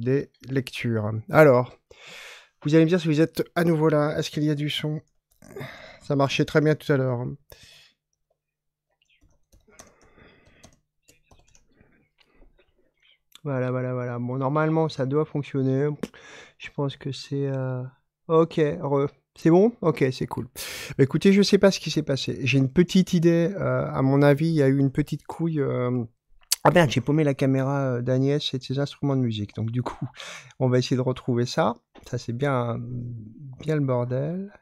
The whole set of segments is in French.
des lectures. Alors, vous allez me dire si vous êtes à nouveau là. Est-ce qu'il y a du son Ça marchait très bien tout à l'heure. Voilà, voilà, voilà. Bon, normalement, ça doit fonctionner. Je pense que c'est... Euh, ok, C'est bon Ok, c'est cool. Bah, écoutez, je ne sais pas ce qui s'est passé. J'ai une petite idée. Euh, à mon avis, il y a eu une petite couille... Euh, ah merde, j'ai paumé la caméra euh, d'Agnès et de ses instruments de musique. Donc du coup, on va essayer de retrouver ça. Ça c'est bien, bien le bordel.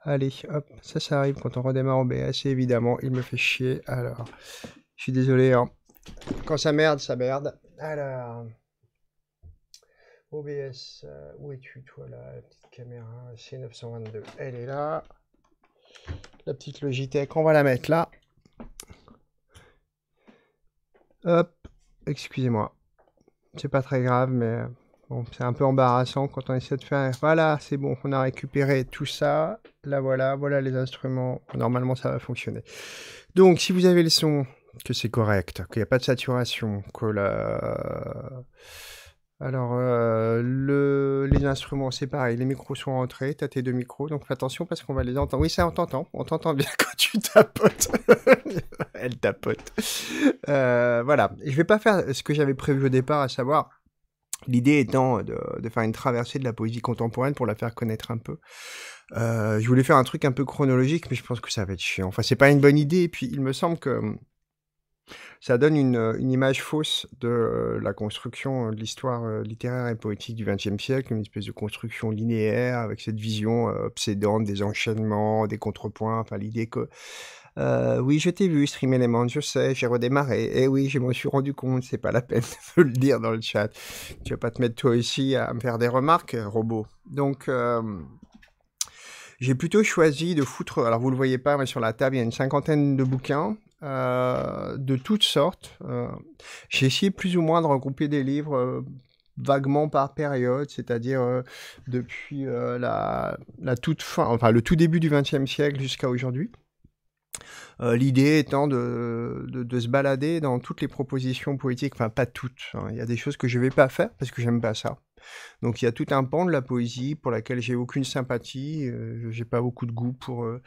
Allez, hop, ça ça arrive quand on redémarre OBS. évidemment, il me fait chier. Alors, je suis désolé. Hein. Quand ça merde, ça merde. Alors, OBS, euh, où es-tu toi La petite caméra C922, elle est là. La petite Logitech, on va la mettre là. Hop, excusez-moi. C'est pas très grave, mais bon, c'est un peu embarrassant quand on essaie de faire. Voilà, c'est bon, on a récupéré tout ça. Là, voilà, voilà les instruments. Normalement, ça va fonctionner. Donc, si vous avez le son, que c'est correct, qu'il n'y a pas de saturation, que la alors, euh, les instruments, c'est pareil. Les micros sont rentrés. T'as tes deux micros. Donc, fais attention parce qu'on va les entendre. Oui, ça, on t'entend. On t'entend bien quand tu tapotes. Elle tapote. Euh, voilà. Je vais pas faire ce que j'avais prévu au départ, à savoir L'idée étant de, faire une traversée de la poésie contemporaine pour la faire connaître un peu. Euh, je voulais faire un truc un peu chronologique, mais je pense que ça va être chiant. Enfin, c'est pas une bonne idée. Et puis, il me semble que ça donne euh, une, image fausse de euh, la construction euh, de l'histoire littéraire et poétique du XXe siècle, une espèce de construction linéaire avec cette vision obsédante des enchaînements, des contrepoints, enfin l'idée que oui, je t'ai vu stream mondes, je sais, j'ai redémarré. Et eh oui, je me suis rendu compte, c'est pas la peine de le dire dans le chat. Tu vas pas te mettre toi aussi à me faire des remarques, robot. Donc, j'ai plutôt choisi de foutre. Alors, vous le voyez pas, mais sur la table, il y a une cinquantaine de bouquins. Euh, de toutes sortes. Euh, j'ai essayé plus ou moins de regrouper des livres euh, vaguement par période, c'est-à-dire depuis la, toute fin, enfin le tout début du XXe siècle jusqu'à aujourd'hui. L'idée étant de, se balader dans toutes les propositions politiques, enfin pas toutes, hein. il y a des choses que je ne vais pas faire parce que j'aime pas ça. Donc il y a tout un pan de la poésie pour laquelle j'ai aucune sympathie, euh, je j'ai pas beaucoup de goût pour, euh,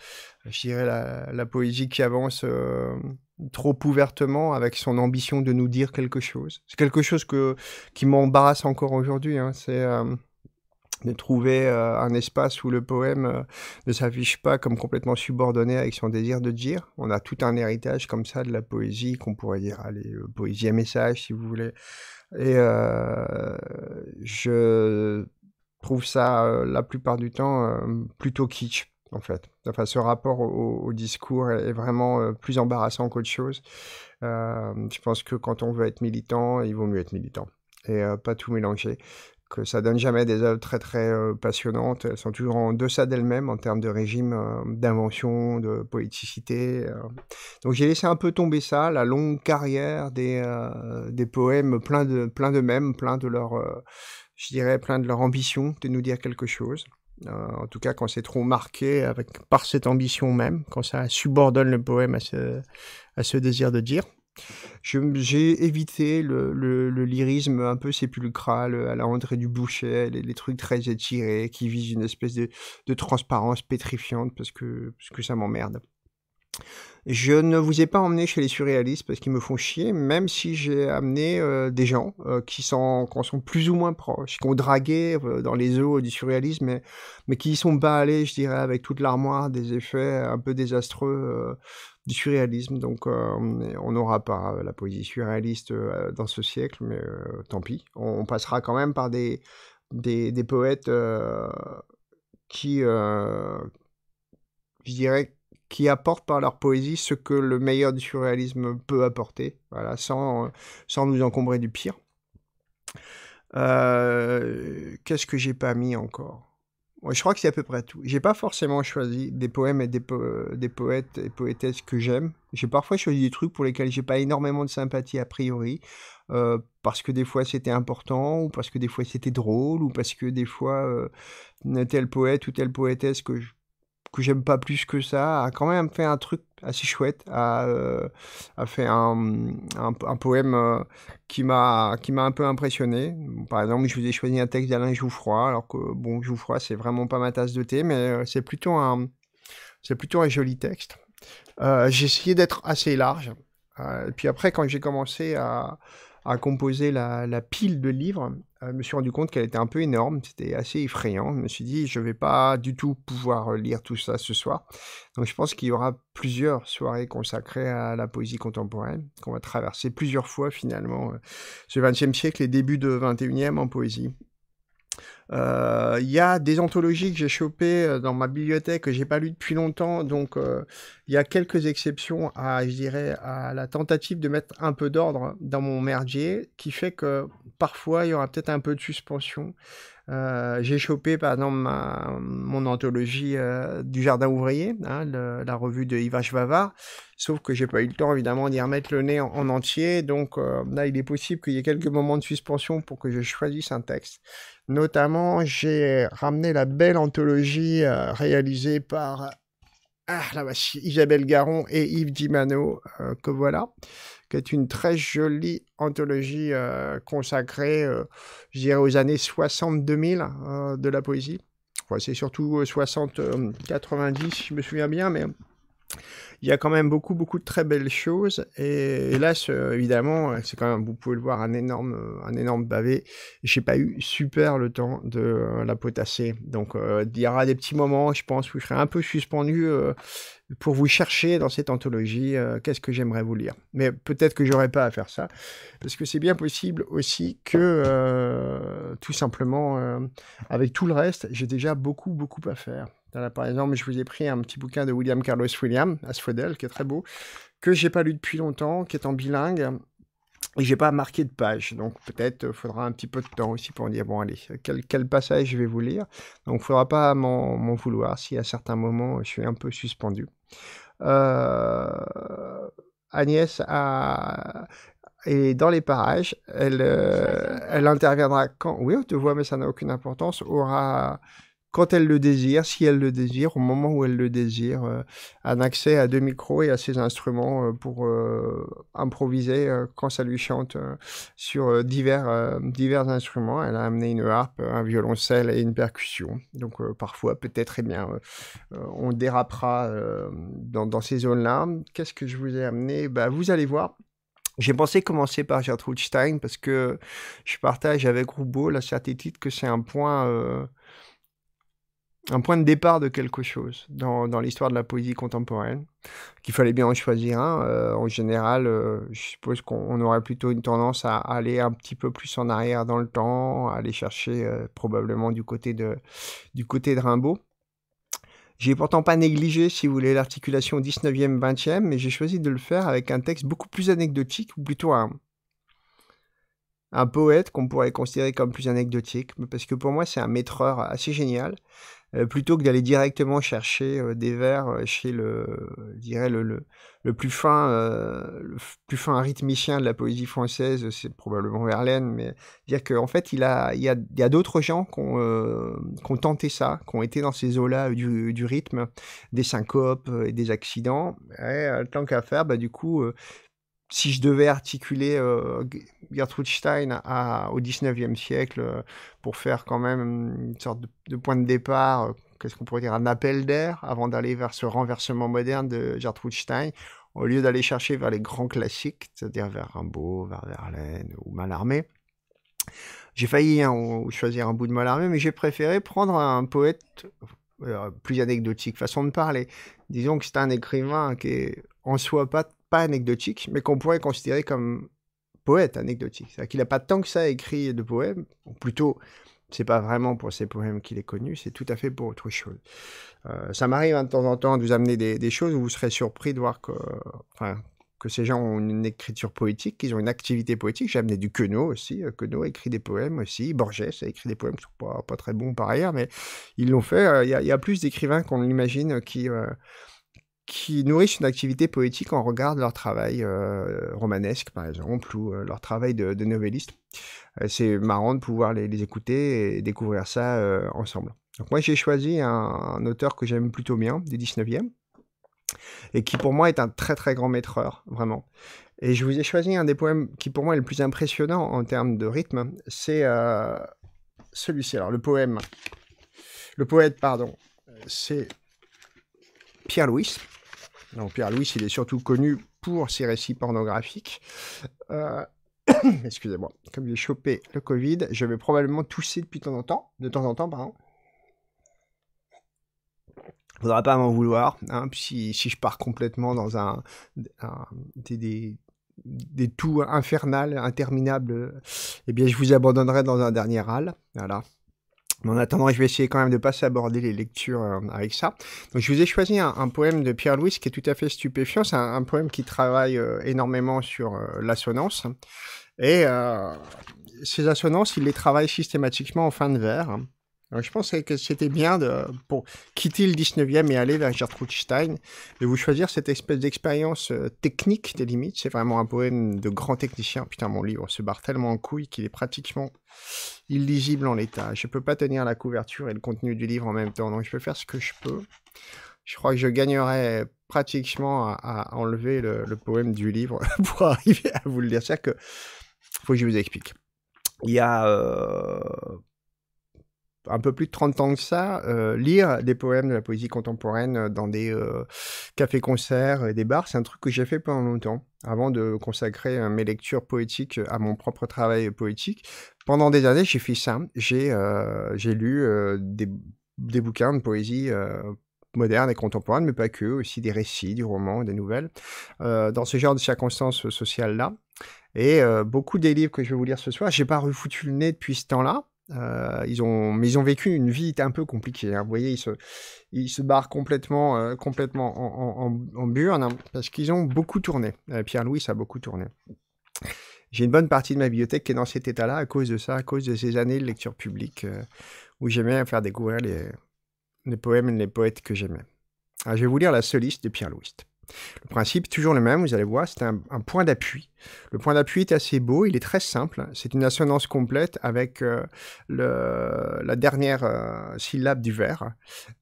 la, poésie qui avance euh, trop ouvertement avec son ambition de nous dire quelque chose. C'est quelque chose qui m'embarrasse encore aujourd'hui, hein, c'est euh, de trouver un espace où le poème ne s'affiche pas comme complètement subordonné avec son désir de dire. On a tout un héritage comme ça de la poésie qu'on pourrait dire, allez, poésie à message si vous voulez, et euh, je trouve ça euh, la plupart du temps euh, plutôt kitsch en fait. Enfin, ce rapport au, au discours est vraiment plus embarrassant qu'autre chose. je pense que quand on veut être militant, il vaut mieux être militant et pas tout mélanger que ça donne jamais des œuvres très très euh, passionnantes. Elles sont toujours en deçà d'elles-mêmes en termes de régime euh, d'invention, de poéticité. Euh. Donc j'ai laissé un peu tomber ça, la longue carrière des, des poèmes pleins de plein d'eux-mêmes, plein de leur, je dirais, plein de leur ambition de nous dire quelque chose. en tout cas, quand c'est trop marqué avec, par cette ambition même, quand ça subordonne le poème à ce désir de dire. J'ai évité le, lyrisme un peu sépulcral euh, à la rentrée du boucher, les, les trucs très étirés qui visent une espèce de, transparence pétrifiante parce que, ça m'emmerde. Je ne vous ai pas emmené chez les surréalistes parce qu'ils me font chier, même si j'ai amené euh, des gens euh, qui, sont, sont plus ou moins proches, qui ont dragué dans les eaux du surréalisme, mais, qui y sont pas allés, je dirais, avec toute l'armoire des effets un peu désastreux du surréalisme. Donc euh, on n'aura pas la poésie surréaliste euh, dans ce siècle, mais euh, tant pis. On, passera quand même par des, des, poètes qui, je dirais, qui apportent par leur poésie ce que le meilleur du surréalisme peut apporter, voilà, sans, nous encombrer du pire. Qu'est-ce que j'ai pas mis encore je crois que c'est à peu près tout. J'ai pas forcément choisi des poèmes et des, des poètes et poétesses que j'aime. J'ai parfois choisi des trucs pour lesquels j'ai pas énormément de sympathie a priori, euh, parce que des fois c'était important, ou parce que des fois c'était drôle, ou parce que des fois euh, tel poète ou telle poétesse que je que j'aime pas plus que ça, a quand même fait un truc assez chouette, a, euh, a fait un, un, poème euh, qui m'a qui m'a un peu impressionné. Par exemple, je vous ai choisi un texte d'Alain Jouffroy, alors que bon, Jouffroy c'est vraiment pas ma tasse de thé, mais euh, c'est plutôt un c'est plutôt un joli texte. j'ai essayé d'être assez large. et puis après, quand j'ai commencé à à composer la, pile de livres, euh, je me suis rendu compte qu'elle était un peu énorme, c'était assez effrayant. Je me suis dit, je ne vais pas du tout pouvoir euh, lire tout ça ce soir. Donc je pense qu'il y aura plusieurs soirées consacrées à la poésie contemporaine, qu'on va traverser plusieurs fois finalement euh, ce 20e siècle et début de 21e en poésie. Il euh, y a des anthologies que j'ai chopées euh, dans ma bibliothèque que j'ai pas lues depuis longtemps, donc il euh, y a quelques exceptions à, je dirais, à la tentative de mettre un peu d'ordre dans mon merdier, qui fait que parfois il y aura peut-être un peu de suspension. j'ai chopé par exemple mon anthologie du Jardin ouvrier, hein, la revue de Yves sauf que j'ai pas eu le temps évidemment d'y remettre le nez en, entier, donc là il est possible qu'il y ait quelques moments de suspension pour que je choisisse un texte. Notamment, j'ai euh, ramené la belle anthologie euh, réalisée par euh, ah, Isabelle Garon et Yves Dimano, que voilà, qui est une très jolie anthologie consacrée, je dirais, aux années 60 2000 de la poésie. Voici c'est surtout 60-90, si je me souviens bien, mais il y a quand même beaucoup, beaucoup de très belles choses. Et, là, évidemment, c'est quand même, vous pouvez le voir, un énorme, un énorme bavé. J'ai pas eu super le temps de euh, la potasser. Donc, euh, il y aura des petits moments, je pense, où je serai un peu suspendu euh, pour vous chercher dans cette anthologie qu'est-ce que j'aimerais vous lire. Mais peut-être que j'aurai pas à faire ça, parce que c'est bien possible aussi que, tout simplement, avec tout le reste, j'ai déjà beaucoup, beaucoup à faire par exemple, je vous ai pris un petit bouquin de William Carlos William, Asphodel, qui est très beau, que j'ai pas lu depuis longtemps, qui est en bilingue, et j'ai pas marqué de page. Donc peut-être euh, faudra un petit peu de temps aussi pour dire, bon allez, quel, passage je vais vous lire. Donc il faudra pas m'en vouloir si à certains moments je suis un peu suspendu. Euh, Agnès est dans les parages, elle, euh, elle interviendra quand, oui, on te voit, mais ça n'a aucune importance, aura quand elle le désire, si elle le désire, au moment où elle le désire, euh, un accès à deux micros et à ses instruments euh, pour euh, improviser quand ça lui chante sur divers, divers instruments. Elle a amené une harpe, un violoncelle et une percussion. Donc parfois, peut-être, eh bien, on dérapera dans, ces zones-là. Qu'est-ce que je vous ai amené bah, Vous allez voir. J'ai pensé commencer par Gertrude Stein parce que je partage avec Roubaud la certitude que c'est un point un point de départ de quelque chose dans, dans l'histoire de la poésie contemporaine, qu'il fallait bien en choisir un. Euh, en général, euh, je suppose qu'on aurait plutôt une tendance à aller un petit peu plus en arrière dans le temps, à aller chercher euh, probablement du côté de, du côté de Rimbaud. J'ai pourtant pas négligé, si vous voulez, l'articulation 19e, 20e, mais j'ai choisi de le faire avec un texte beaucoup plus anecdotique, ou plutôt un, un poète qu'on pourrait considérer comme plus anecdotique, parce que pour moi c'est un maîtreur assez génial. Euh, plutôt que d'aller directement chercher euh, des vers euh, chez le, dirais le, le, plus fin, le plus fin rythmicien de la poésie française, c'est probablement Verlaine, mais dire qu'en fait, il, a, il y a, a d'autres gens qui ont, tenté ça, qui ont été dans ces eaux-là du, du, rythme, des syncopes et des accidents. Et, tant qu'à faire, bah, du coup, si je devais articuler euh, Gertrude Stein à, au 19e siècle euh, pour faire quand même une sorte de, point de départ, euh, qu'est-ce qu'on pourrait dire, un appel d'air avant d'aller vers ce renversement moderne de Gertrude Stein, au lieu d'aller chercher vers les grands classiques, c'est-à-dire vers Rimbaud, vers Verlaine ou Mallarmé. J'ai failli hein, choisir un bout de Mallarmé, mais j'ai préféré prendre un poète plus anecdotique, façon de parler. Disons que c'est un écrivain qui est en soi pas pas anecdotique, mais qu'on pourrait considérer comme poète anecdotique. C'est-à-dire qu'il n'a pas tant que ça écrit de poèmes, ou plutôt, c'est pas vraiment pour ses poèmes qu'il est connu, c'est tout à fait pour autre chose. Euh, ça m'arrive hein, de temps en temps de vous amener des, choses où vous serez surpris de voir que, que ces gens ont une écriture poétique, qu'ils ont une activité poétique. J'ai amené du Queneau aussi. Euh, Queneau a écrit des poèmes aussi. Borges a écrit des poèmes sont pas, très bons par ailleurs, mais ils l'ont fait. Euh, il y, a plus d'écrivains qu'on l'imagine qui qui nourrissent une activité poétique en regard de leur travail euh, romanesque, par exemple, ou euh, leur travail de, de euh, c'est marrant de pouvoir les, écouter et découvrir ça ensemble. Donc moi, j'ai choisi un, auteur que j'aime plutôt bien, du 19e, et qui pour moi est un très très grand maîtreur, vraiment. Et je vous ai choisi un des poèmes qui pour moi est le plus impressionnant en termes de rythme, c'est celui-ci. Alors le poème, le poète, pardon, c'est Pierre Louis. Donc Pierre Louis, il est surtout connu pour ses récits pornographiques. Euh, excusez-moi, comme j'ai chopé le Covid, je vais probablement tousser depuis temps en temps, de temps en temps, Faudra pas m'en vouloir, hein, si, je pars complètement dans un, des, des, tours infernales, interminables, eh bien je vous abandonnerai dans un dernier râle. Voilà en attendant, je vais essayer quand même de ne pas s'aborder les lectures euh, avec ça. Donc, je vous ai choisi un, poème de Pierre-Louis qui est tout à fait stupéfiant. C'est un, poème qui travaille euh, énormément sur euh, l'assonance. Et ces assonances, il les travaille systématiquement en fin de vers je pense que c'était bien de, pour quitter le 19e et aller vers Gertrude Stein, de vous choisir cette espèce d'expérience euh, technique des limites. C'est vraiment un poème de grand technicien. Putain, mon livre se barre tellement en couille qu'il est pratiquement illisible en l'état. Je peux pas tenir la couverture et le contenu du livre en même temps, donc je peux faire ce que je peux. Je crois que je gagnerais pratiquement à, enlever le, poème du livre pour arriver à vous le dire. C'est-à-dire que, faut que je vous explique. Il y a euh, un peu plus de 30 ans que ça, euh, lire des poèmes de la poésie contemporaine euh, dans des euh, cafés-concerts et des bars, c'est un truc que j'ai fait pendant longtemps, avant de consacrer mes lectures poétiques à mon propre travail poétique. Pendant des années, j'ai fait ça. J'ai lu des, bouquins de poésie moderne et contemporaine, mais pas que, aussi des récits, du roman, des nouvelles, dans ce genre de circonstances sociales-là. Et beaucoup des livres que je vais vous lire ce soir, j'ai pas refoutu le nez depuis ce temps-là. Euh, ils ont, mais ils ont vécu une vie un peu compliquée. Hein. Vous voyez, ils se, se barrent complètement, euh, complètement en, en, burne hein, parce qu'ils ont beaucoup tourné. Euh, Pierre-Louis a beaucoup tourné. J'ai une bonne partie de ma bibliothèque qui est dans cet état-là à cause de ça, à cause de ces années de lecture publique où j'aimais faire découvrir les, les poèmes et les poètes que j'aimais. Ah, je vais vous lire la soliste de Pierre-Louis. Le principe est toujours le même, vous allez voir, c'est un, point d'appui. Le point d'appui est assez beau, il est très simple. C'est une assonance complète avec euh, la dernière euh, syllabe du verre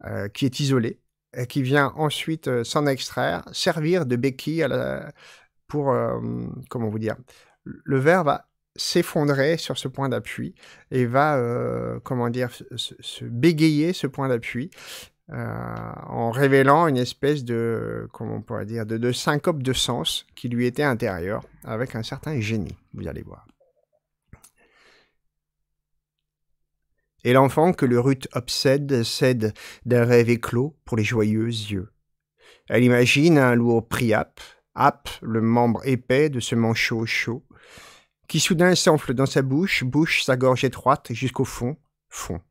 euh, qui est isolée et qui vient ensuite s'en extraire, servir de béquille pour, comment vous dire, le verre va s'effondrer sur ce point d'appui et va, comment dire, se bégayer ce point d'appui euh, en révélant une espèce de, comment on pourrait dire, de, syncope de sens qui lui était intérieure, avec un certain génie, vous allez voir. Et l'enfant que le rut obsède cède d'un rêve éclos pour les joyeux yeux. Elle imagine un lourd priap, ap, le membre épais de ce manchot chaud, qui soudain s'enfle dans sa bouche, bouche sa gorge étroite jusqu'au fond, fond.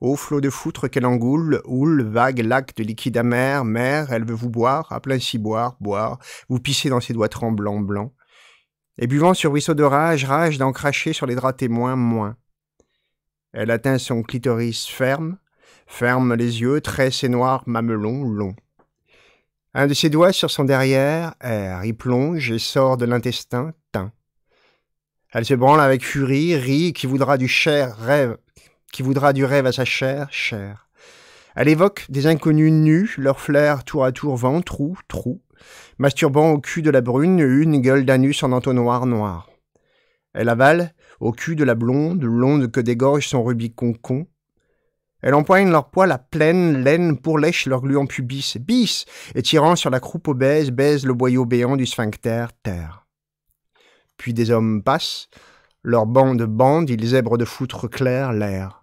Au flot de foutre qu'elle engoule, houle, vague, lac de liquide amer, mer, elle veut vous boire, à plein si boire, boire, vous pisser dans ses doigts tremblants, blancs. Et buvant sur ruisseau de rage, rage d'en cracher sur les draps témoins, moins. Elle atteint son clitoris ferme, ferme les yeux, tresse et noir, mamelon, long. Un de ses doigts sur son derrière, air, y plonge et sort de l'intestin, teint. Elle se branle avec furie, rit, qui voudra du cher rêve, qui voudra du rêve à sa chair, chair. Elle évoque des inconnus nus, leurs flair tour à tour vent, trou, trou, masturbant au cul de la brune une gueule d'anus en entonnoir noir. Elle avale, au cul de la blonde, londe que dégorge son rubis concon. Elle empoigne leur poil à pleine laine pour lèche leur gluant pubis, bis, et tirant sur la croupe obèse, baise le boyau béant du sphincter, terre. Puis des hommes passent, leurs bandes bandent, ils zèbrent de foutre clair l'air.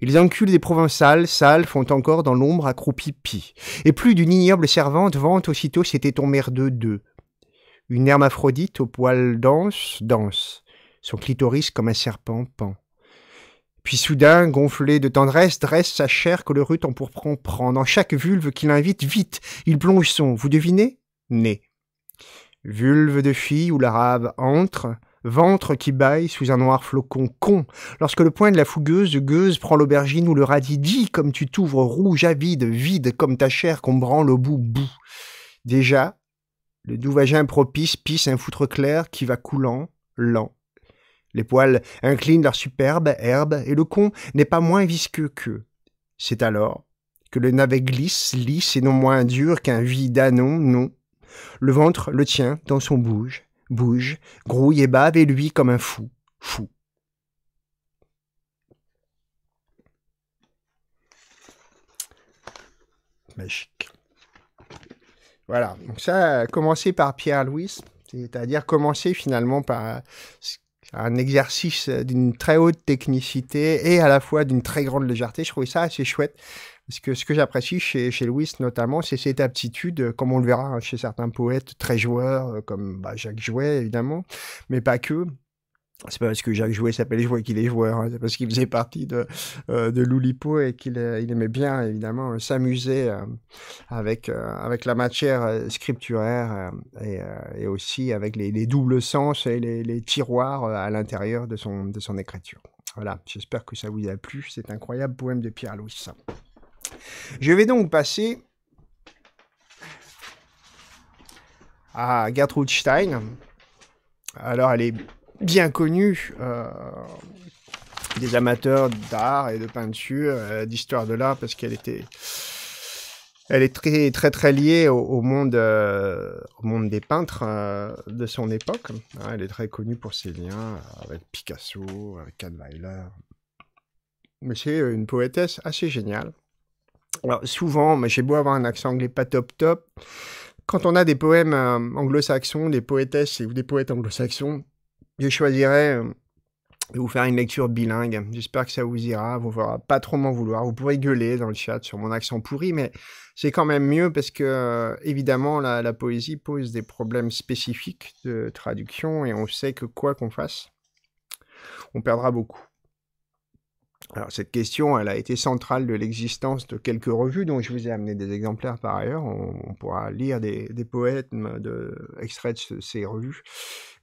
Ils enculent des provençales, sales, font encore dans l'ombre accroupi pis. Et plus d'une ignoble servante vante aussitôt c'était ton merdeux d'eux. Une hermaphrodite aux poils denses, danse. Son clitoris comme un serpent pend. Puis soudain, gonflé de tendresse, dresse sa chair que le rut en pourprend prend. Dans chaque vulve qu'il invite, vite, il plonge son, vous devinez Né. Vulve de fille où l'arabe entre, Ventre qui baille sous un noir flocon con, lorsque le poing de la fougueuse gueuse prend l'aubergine ou le radis, dit comme tu t'ouvres rouge avide, vide comme ta chair qu'on branle au bout, bout. Déjà, le doux vagin propice pisse un foutre clair qui va coulant, lent. Les poils inclinent leur superbe herbe et le con n'est pas moins visqueux qu'eux. C'est alors que le navet glisse, lisse et non moins dur qu'un anon, non. Le ventre le tient dans son bouge bouge, grouille et bave, et lui comme un fou, fou. Magique. Voilà, donc ça, commencé par Pierre-Louis, c'est-à-dire commencer finalement par euh, un exercice d'une très haute technicité et à la fois d'une très grande légèreté. Je trouvais ça assez chouette ce que, j'apprécie chez, chez Louis notamment, c'est cette aptitude, comme on le verra hein, chez certains poètes très joueurs, euh, comme bah, Jacques Jouet évidemment, mais pas que, c'est pas parce que Jacques Jouet s'appelle Jouet qu'il est joueur, hein, c'est parce qu'il faisait partie de, euh, l'Oulipo et qu'il euh, aimait bien, évidemment, s'amuser avec, avec la matière scripturaire et, aussi avec les, doubles sens et les, tiroirs à l'intérieur de son, de son écriture. Voilà, j'espère que ça vous a plu, cet incroyable poème de Pierre-Louis. Je vais donc passer à Gertrude Stein. Alors, elle est bien connue euh, des amateurs d'art et de peinture, euh, d'histoire de l'art, parce qu'elle était. Elle est très très très liée au, monde euh, au monde des peintres de son époque. Hein, elle est très connue pour ses liens avec Picasso, avec Kahnweiler. Mais c'est une poétesse assez géniale. Alors, souvent, bah, j'ai beau avoir un accent anglais pas top top, quand on a des poèmes euh, anglo-saxons, des poétesses ou des poètes anglo-saxons, je choisirais euh, de vous faire une lecture bilingue. J'espère que ça vous ira, vous ne pourrez pas trop m'en vouloir. Vous pourrez gueuler dans le chat sur mon accent pourri, mais c'est quand même mieux parce que, euh, évidemment, la, poésie pose des problèmes spécifiques de traduction et on sait que quoi qu'on fasse, on perdra beaucoup. Alors cette question, elle a été centrale de l'existence de quelques revues dont je vous ai amené des exemplaires par ailleurs. On, pourra lire des, des de, extraits de ces revues,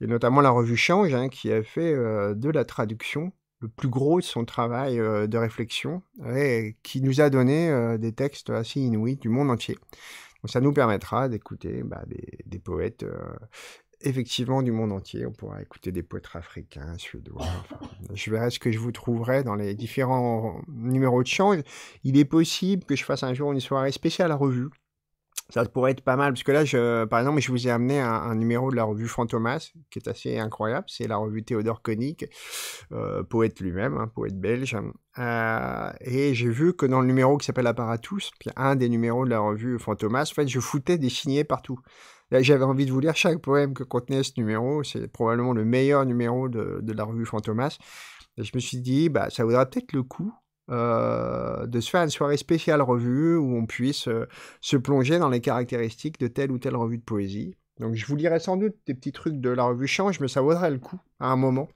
et notamment la revue Change, hein, qui a fait euh, de la traduction le plus gros de son travail euh, de réflexion, et qui nous a donné euh, des textes assez inouïs du monde entier. Donc ça nous permettra d'écouter bah, des, des, poètes effectivement du monde entier. On pourra écouter des poètes africains, suédois. je verrai ce que je vous trouverai dans les différents numéros de change. Il est possible que je fasse un jour une soirée spéciale à la revue. Ça pourrait être pas mal, parce que là, par exemple, je vous ai amené un, numéro de la revue Fantomas, qui est assez incroyable. C'est la revue Théodore Koenig, euh, poète lui-même, hein, poète belge. Euh, et j'ai vu que dans le numéro qui s'appelle Apparatus, un des numéros de la revue Fantomas, en fait, je foutais des signés partout j'avais envie de vous lire chaque poème que contenait ce numéro. C'est probablement le meilleur numéro de, de la revue Fantomas. Et je me suis dit, bah, ça vaudrait peut-être le coup euh, de se faire une soirée spéciale revue où on puisse euh, se plonger dans les caractéristiques de telle ou telle revue de poésie. Donc je vous lirai sans doute des petits trucs de la revue Change, mais ça vaudrait le coup à un moment.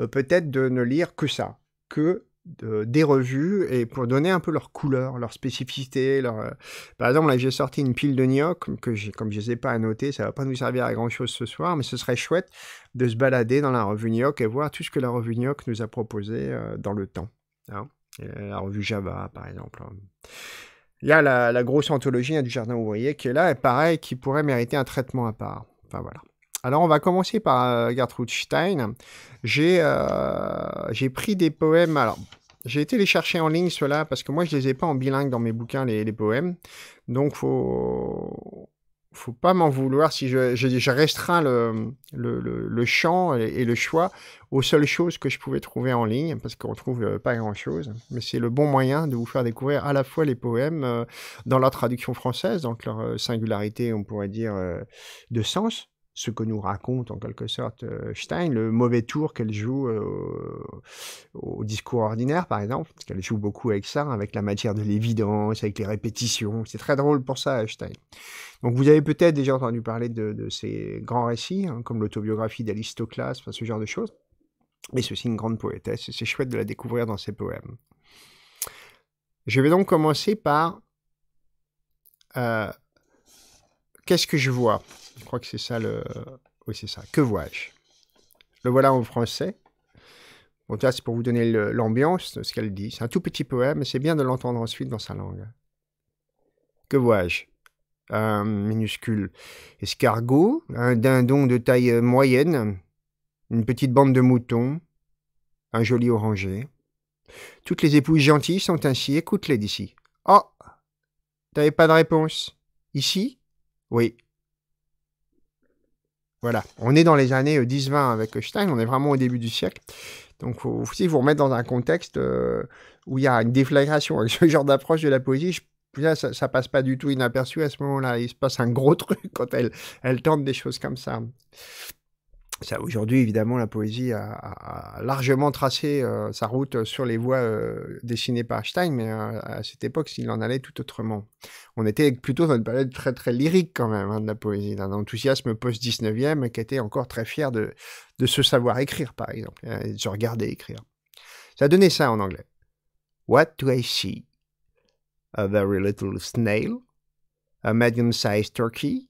Euh, peut-être de ne lire que ça, que des revues et pour donner un peu leur couleur, leur spécificité. Leur... Euh, par exemple, là, j'ai sorti une pile de gnocs que j'ai, comme je ne les ai pas annotées ça ne va pas nous servir à grand-chose ce soir, mais ce serait chouette de se balader dans la revue Gnoc et voir tout ce que la revue Gnoc nous a proposé euh, dans le temps. Hein. la revue Java, par exemple. Hein. Il y la, grosse anthologie hein, du Jardin ouvrier qui est là, et pareil, qui pourrait mériter un traitement à part. Enfin, voilà. Alors, on va commencer par euh, Gertrude Stein. Euh, j'ai pris des poèmes. Alors, j'ai été les chercher en ligne, ceux parce que moi, je les ai pas en bilingue dans mes bouquins, les, les poèmes. Donc, faut, faut pas m'en vouloir si je, je, je restreins le, champ et, le choix aux seules choses que je pouvais trouver en ligne, parce qu'on trouve euh, pas grand-chose. Mais c'est le bon moyen de vous faire découvrir à la fois les poèmes dans leur traduction française, donc leur singularité, on pourrait dire, de sens, ce que nous raconte en quelque sorte euh, Stein, le mauvais tour qu'elle joue euh, au discours ordinaire, par exemple, parce qu'elle joue beaucoup avec ça, avec la matière de l'évidence, avec les répétitions. C'est très drôle pour ça, Stein. Donc vous avez peut-être déjà entendu parler de, de ces grands récits, hein, comme l'autobiographie d'Alistoclas, ce genre de choses. Mais ceci, une grande poétesse, et c'est chouette de la découvrir dans ses poèmes. Je vais donc commencer par euh, Qu'est-ce que je vois Je crois que c'est ça le. Oui, c'est ça. Que vois-je Le voilà en français. Bon, ça, c'est pour vous donner l'ambiance, ce qu'elle dit. C'est un tout petit poème, mais c'est bien de l'entendre ensuite dans sa langue. Que vois-je Un minuscule escargot, un dindon de taille moyenne, une petite bande de moutons, un joli orangé. Toutes les épouses gentilles sont ainsi, écoute-les d'ici. Oh T'avais pas de réponse. Ici, oui. Voilà, on est dans les années 10-20 euh, avec Stein, on est vraiment au début du siècle. Donc, il aussi vous remettre dans un contexte euh, où il y a une déflagration. Avec ce genre d'approche de la poésie, ça, ça, passe pas du tout inaperçu à ce moment-là. Il se passe un gros truc quand elle, elle tente des choses comme ça. Aujourd'hui, évidemment, la poésie a, largement tracé euh, sa route sur les voies euh, dessinées par Stein, mais euh, à cette époque, il en allait tout autrement. On était plutôt dans une période très très lyrique quand même hein, de la poésie, d'un enthousiasme post-19e qui était encore très fier de, se savoir écrire, par exemple, hein, et de se regarder écrire. Ça donnait ça en anglais. What do I see? A very little snail? A medium-sized turkey?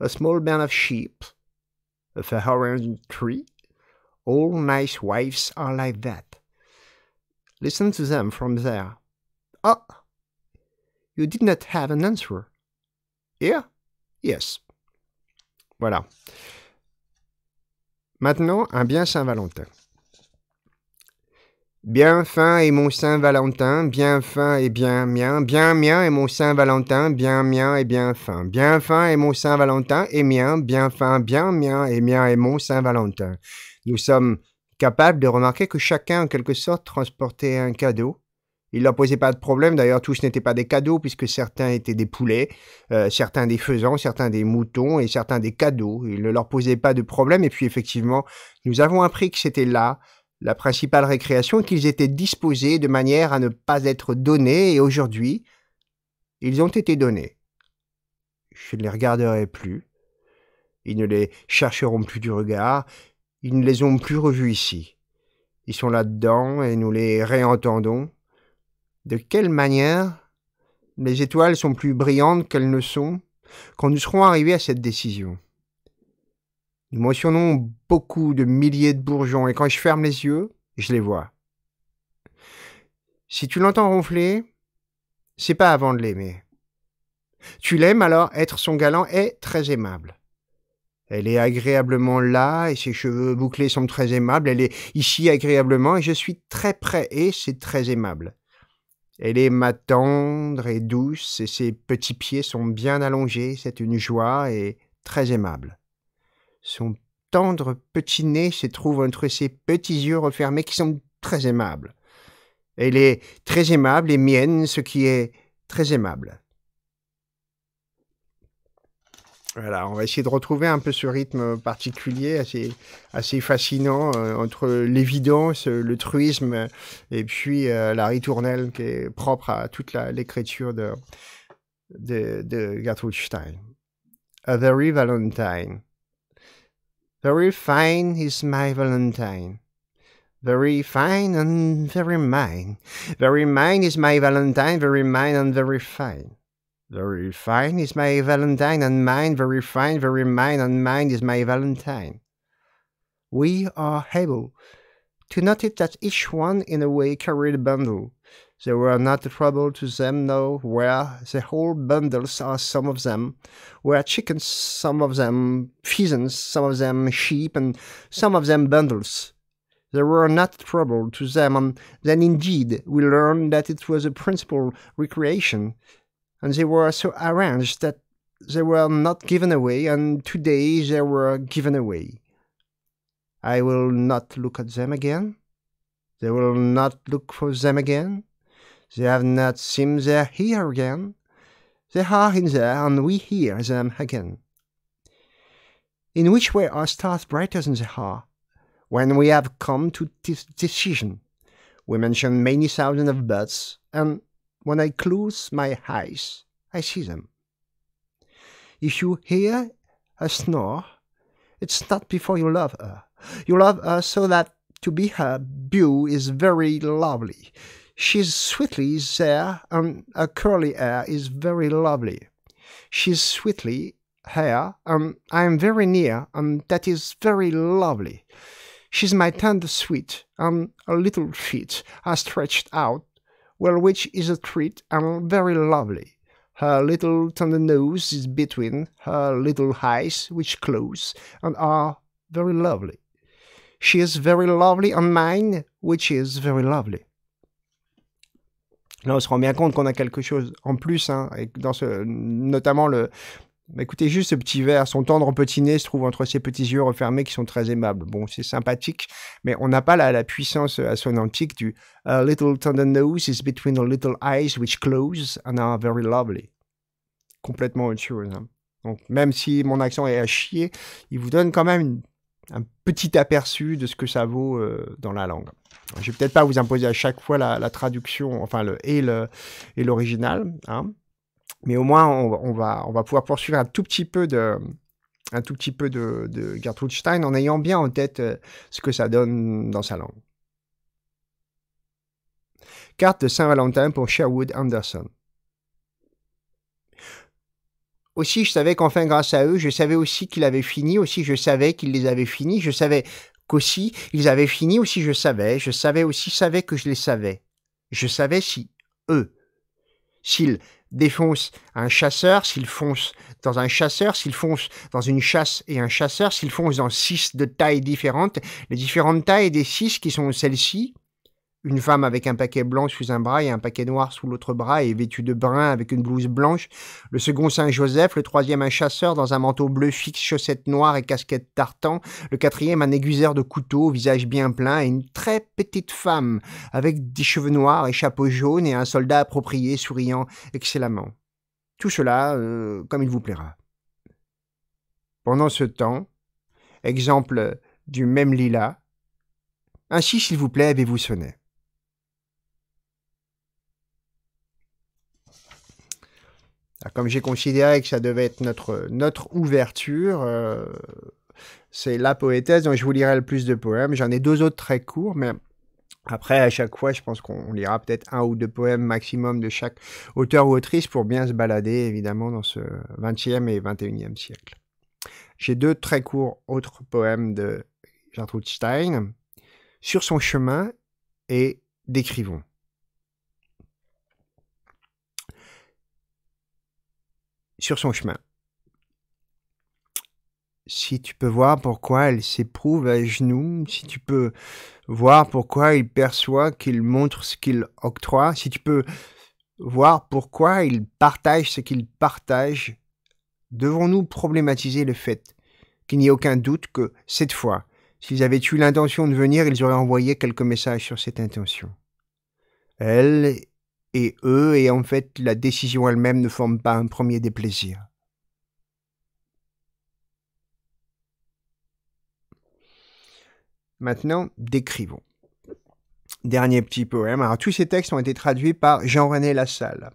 A small band of sheep? a Saharan tree. All nice wives are like that. Listen to them from there. Ah! you did not have an answer. Here? Yes. Voilà. Maintenant, un bien Saint-Valentin. Bien fin et mon Saint-Valentin, bien fin et bien mien, bien mien est mon Saint-Valentin, bien mien et bien fin, bien fin est mon Saint-Valentin et mien, bien fin, bien mien et mien est mon Saint-Valentin. Nous sommes capables de remarquer que chacun en quelque sorte transportait un cadeau. Il leur posait pas de problème, d'ailleurs tous n'étaient pas des cadeaux puisque certains étaient des poulets, euh, certains des faisans, certains des moutons et certains des cadeaux. Il ne leur posait pas de problème et puis effectivement, nous avons appris que c'était là la principale récréation est qu'ils étaient disposés de manière à ne pas être donnés, et aujourd'hui, ils ont été donnés. Je ne les regarderai plus. Ils ne les chercheront plus du regard. Ils ne les ont plus revus ici. Ils sont là-dedans et nous les réentendons. De quelle manière les étoiles sont plus brillantes qu'elles ne sont quand nous serons arrivés à cette décision nous mentionnons beaucoup de milliers de bourgeons et quand je ferme les yeux, je les vois. Si tu l'entends ronfler, c'est pas avant de l'aimer. Tu l'aimes alors être son galant est très aimable. Elle est agréablement là et ses cheveux bouclés sont très aimables. Elle est ici agréablement et je suis très près et c'est très aimable. Elle est ma tendre et douce et ses petits pieds sont bien allongés. C'est une joie et très aimable. Son tendre petit nez se trouve entre ses petits yeux refermés qui sont très aimables. Elle est très aimable et mienne, ce qui est très aimable. Voilà, on va essayer de retrouver un peu ce rythme particulier, assez, fascinant, euh, entre l'évidence, le truisme, et puis euh, la ritournelle qui est propre à toute l'écriture de, de, de Gertrude Stein. A Very Valentine. Very fine is my valentine. Very fine and very mine. Very mine is my valentine, very mine and very fine. Very fine is my valentine and mine, very fine, very mine and mine is my valentine. We are able to notice that each one in a way carried a bundle they were not trouble to them now, where the whole bundles are some of them, were chickens, some of them pheasants, some of them sheep, and some of them bundles. They were not trouble to them, and then indeed we learned that it was a principal recreation, and they were so arranged that they were not given away, and today they were given away. I will not look at them again. They will not look for them again. They have not seen their here again. They are in there, and we hear them again. In which way are stars brighter than they are, when we have come to this decision. We mention many thousands of birds, and when I close my eyes, I see them. If you hear a snore, it's not before you love her. You love her so that to be her beau is very lovely. She's sweetly there, and her curly hair is very lovely. She's sweetly hair, and I am very near, and that is very lovely. She's my tender sweet, and her little feet are stretched out, well, which is a treat and very lovely. Her little tender nose is between her little eyes, which close and are very lovely. She is very lovely and mine, which is very lovely. Là, on se rend bien compte qu'on a quelque chose en plus, hein, et dans ce, notamment le, bah, écoutez, juste ce petit verre, son tendre petit nez se trouve entre ses petits yeux refermés qui sont très aimables. Bon, c'est sympathique, mais on n'a pas la, la puissance assonantique du A little tender nose is between the little eyes which close and are very lovely. Complètement autre chose. Hein. Donc, même si mon accent est à chier, il vous donne quand même une un petit aperçu de ce que ça vaut euh, dans la langue. Je je vais peut-être pas vous imposer à chaque fois la, traduction, enfin le et l'original, hein. mais au moins on, va pouvoir poursuivre un tout petit peu de un tout petit peu de, Gertrude Stein en ayant bien en tête euh, ce que ça donne dans sa langue. Carte de Saint-Valentin pour Sherwood Anderson aussi, je savais qu'enfin, grâce à eux, je savais aussi qu'il avait fini, aussi, je savais qu'ils les avait finis, je savais qu'aussi, ils avaient fini, aussi, je savais, je savais aussi, savais que je les savais. Je savais si eux, s'ils défoncent un chasseur, s'ils foncent dans un chasseur, s'ils foncent dans une chasse et un chasseur, s'ils foncent dans six de tailles différentes, les différentes tailles des six qui sont celles-ci, une femme avec un paquet blanc sous un bras et un paquet noir sous l'autre bras et vêtue de brun avec une blouse blanche, le second Saint-Joseph, le troisième un chasseur dans un manteau bleu fixe, chaussettes noires et casquette tartan, le quatrième un aiguiseur de couteau, visage bien plein et une très petite femme avec des cheveux noirs et chapeau jaune et un soldat approprié souriant excellemment. Tout cela euh, comme il vous plaira. Pendant ce temps, exemple du même lilas, ainsi s'il vous plaît, avez-vous sonné. Ah, comme j'ai considéré que ça devait être notre, notre ouverture, euh, c'est la poétesse dont je vous lirai le plus de poèmes. J'en ai deux autres très courts, mais après, à chaque fois, je pense qu'on lira peut-être un ou deux poèmes maximum de chaque auteur ou autrice pour bien se balader, évidemment, dans ce 20e et 21e siècle. J'ai deux très courts autres poèmes de Gertrude Stein, Sur son chemin et Décrivons. sur son chemin. Si tu peux voir pourquoi elle s'éprouve à genoux, si tu peux voir pourquoi il perçoit qu'il montre ce qu'il octroie, si tu peux voir pourquoi il partage ce qu'il partage, devons-nous problématiser le fait qu'il n'y ait aucun doute que, cette fois, s'ils avaient eu l'intention de venir, ils auraient envoyé quelques messages sur cette intention. Elle et eux, et en fait la décision elle-même ne forme pas un premier déplaisir. Maintenant, décrivons. Dernier petit poème. Alors, tous ces textes ont été traduits par Jean-René Lassalle.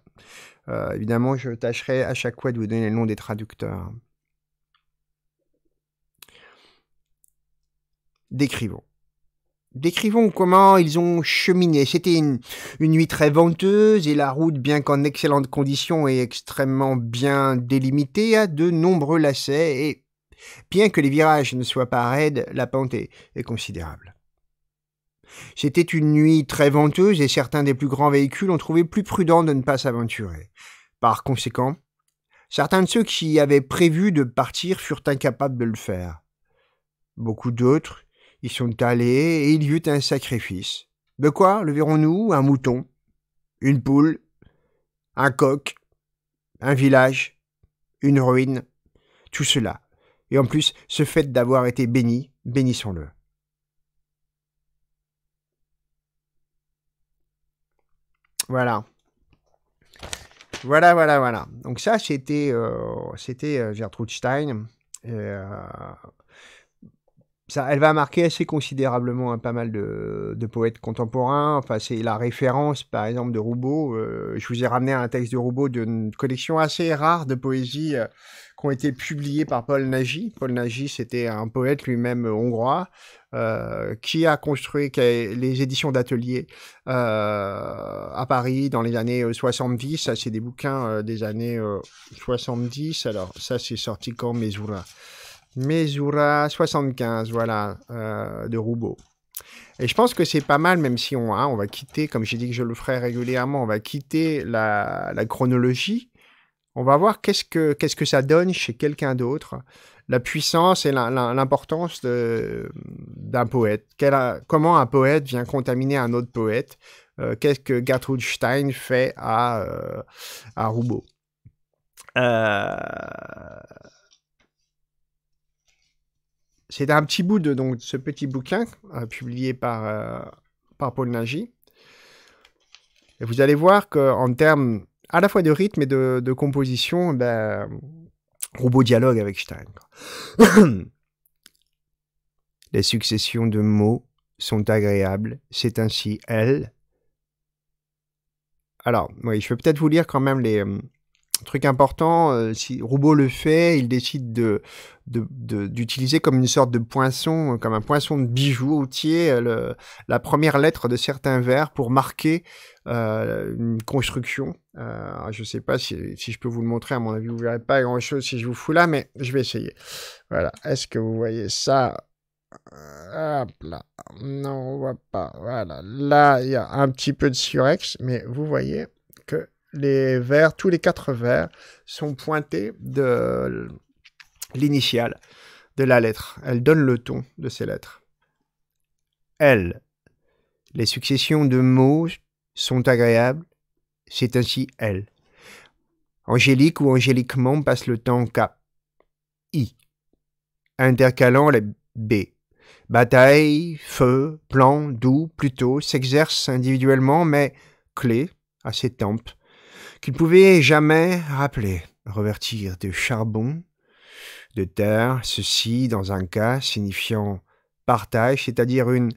Euh, évidemment, je tâcherai à chaque fois de vous donner le nom des traducteurs. Décrivons. Décrivons comment ils ont cheminé. C'était une, nuit très venteuse et la route, bien qu'en excellente conditions et extrêmement bien délimitée, a de nombreux lacets et, bien que les virages ne soient pas raides, la pente est, est considérable. C'était une nuit très venteuse et certains des plus grands véhicules ont trouvé plus prudent de ne pas s'aventurer. Par conséquent, certains de ceux qui avaient prévu de partir furent incapables de le faire. Beaucoup d'autres, ils sont allés, et il y eut un sacrifice. De quoi le verrons-nous Un mouton, une poule, un coq, un village, une ruine, tout cela. Et en plus, ce fait d'avoir été béni, bénissons-le. Voilà. Voilà, voilà, voilà. Donc ça, c'était euh, euh, Gertrude Stein. Euh, elle va marquer assez considérablement hein, pas mal de, de, poètes contemporains. Enfin, c'est la référence, par exemple, de Roubaud. Euh, je vous ai ramené un texte de Roubaud d'une collection assez rare de poésies euh, qui ont été publiées par Paul Nagy. Paul Nagy, c'était un poète lui-même euh, hongrois qui a construit les éditions d'atelier à Paris dans les années 70. Ça, c'est des bouquins des années 70. Alors, ça, c'est sorti quand Mesura Mesura 75, voilà, euh, de Roubaud. Et je pense que c'est pas mal, même si on, hein, on va quitter, comme j'ai dit que je le ferai régulièrement, on va quitter la, chronologie. On va voir qu'est-ce que, qu'est-ce que ça donne chez quelqu'un d'autre, la puissance et l'importance d'un poète. Quel, comment un poète vient contaminer un autre poète euh, Qu'est-ce que Gertrude Stein fait à, euh, à euh, c'est un petit bout de donc, ce petit bouquin euh, publié par, euh, par Paul Nagy. Et vous allez voir qu'en termes à la fois de rythme et de, composition, ben, robot dialogue avec Stein. Les successions de mots sont agréables, c'est ainsi elle. Alors, oui, je vais peut-être vous lire quand même les, euh, truc important, euh, si Roubaud le fait, il décide de, d'utiliser comme une sorte de poinçon, euh, comme un poinçon de bijou outil, euh, la première lettre de certains vers pour marquer une construction. je ne sais pas si, je peux vous le montrer, à mon avis, vous ne verrez pas grand-chose si je vous fous là, mais je vais essayer. Voilà, est-ce que vous voyez ça là, non, on voit pas. Voilà, là, il y a un petit peu de surex, mais vous voyez, les vers, tous les quatre vers sont pointés de l'initiale de la lettre. Elle donne le ton de ces lettres. L. Les successions de mots sont agréables. C'est ainsi L. Angélique ou angéliquement passe le temps K. I. Intercalant les B. Bataille, feu, plan, doux, plutôt, s'exerce individuellement, mais clé à ses tempes qu'il pouvait jamais rappeler, revertir de charbon, de terre, ceci dans un cas signifiant partage, c'est-à-dire une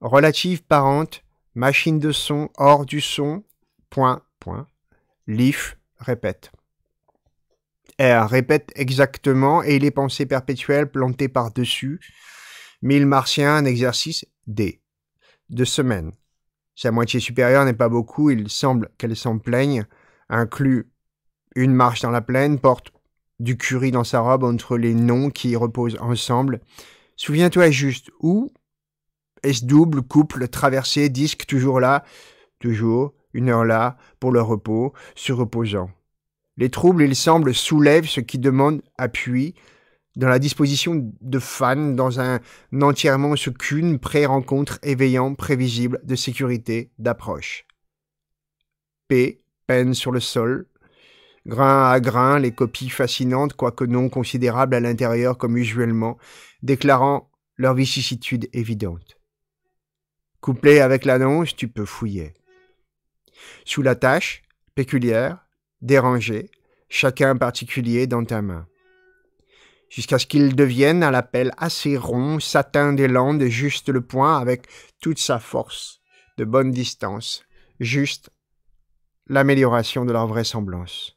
relative parente, machine de son, hors du son, point, point, L'if répète. R répète exactement et les pensées perpétuelles plantées par-dessus. Mille martiens, un exercice D. Deux semaines. Sa moitié supérieure n'est pas beaucoup, il semble qu'elle s'en plaigne inclut une marche dans la plaine, porte du curry dans sa robe entre les noms qui reposent ensemble. Souviens-toi juste où est-ce double, couple, traversé, disque, toujours là, toujours, une heure là, pour le repos, se reposant. Les troubles, il semble, soulèvent ce qui demande appui dans la disposition de fans, dans un entièrement ce qu'une pré-rencontre éveillant, prévisible, de sécurité, d'approche. P peine sur le sol. Grain à grain, les copies fascinantes, quoique non considérables à l'intérieur comme usuellement, déclarant leur vicissitude évidente. Couplé avec l'annonce, tu peux fouiller. Sous la tâche, péculière, dérangée, chacun particulier dans ta main. Jusqu'à ce qu'il devienne à l'appel assez rond, satin des landes, juste le point avec toute sa force, de bonne distance, juste l'amélioration de leur vraisemblance,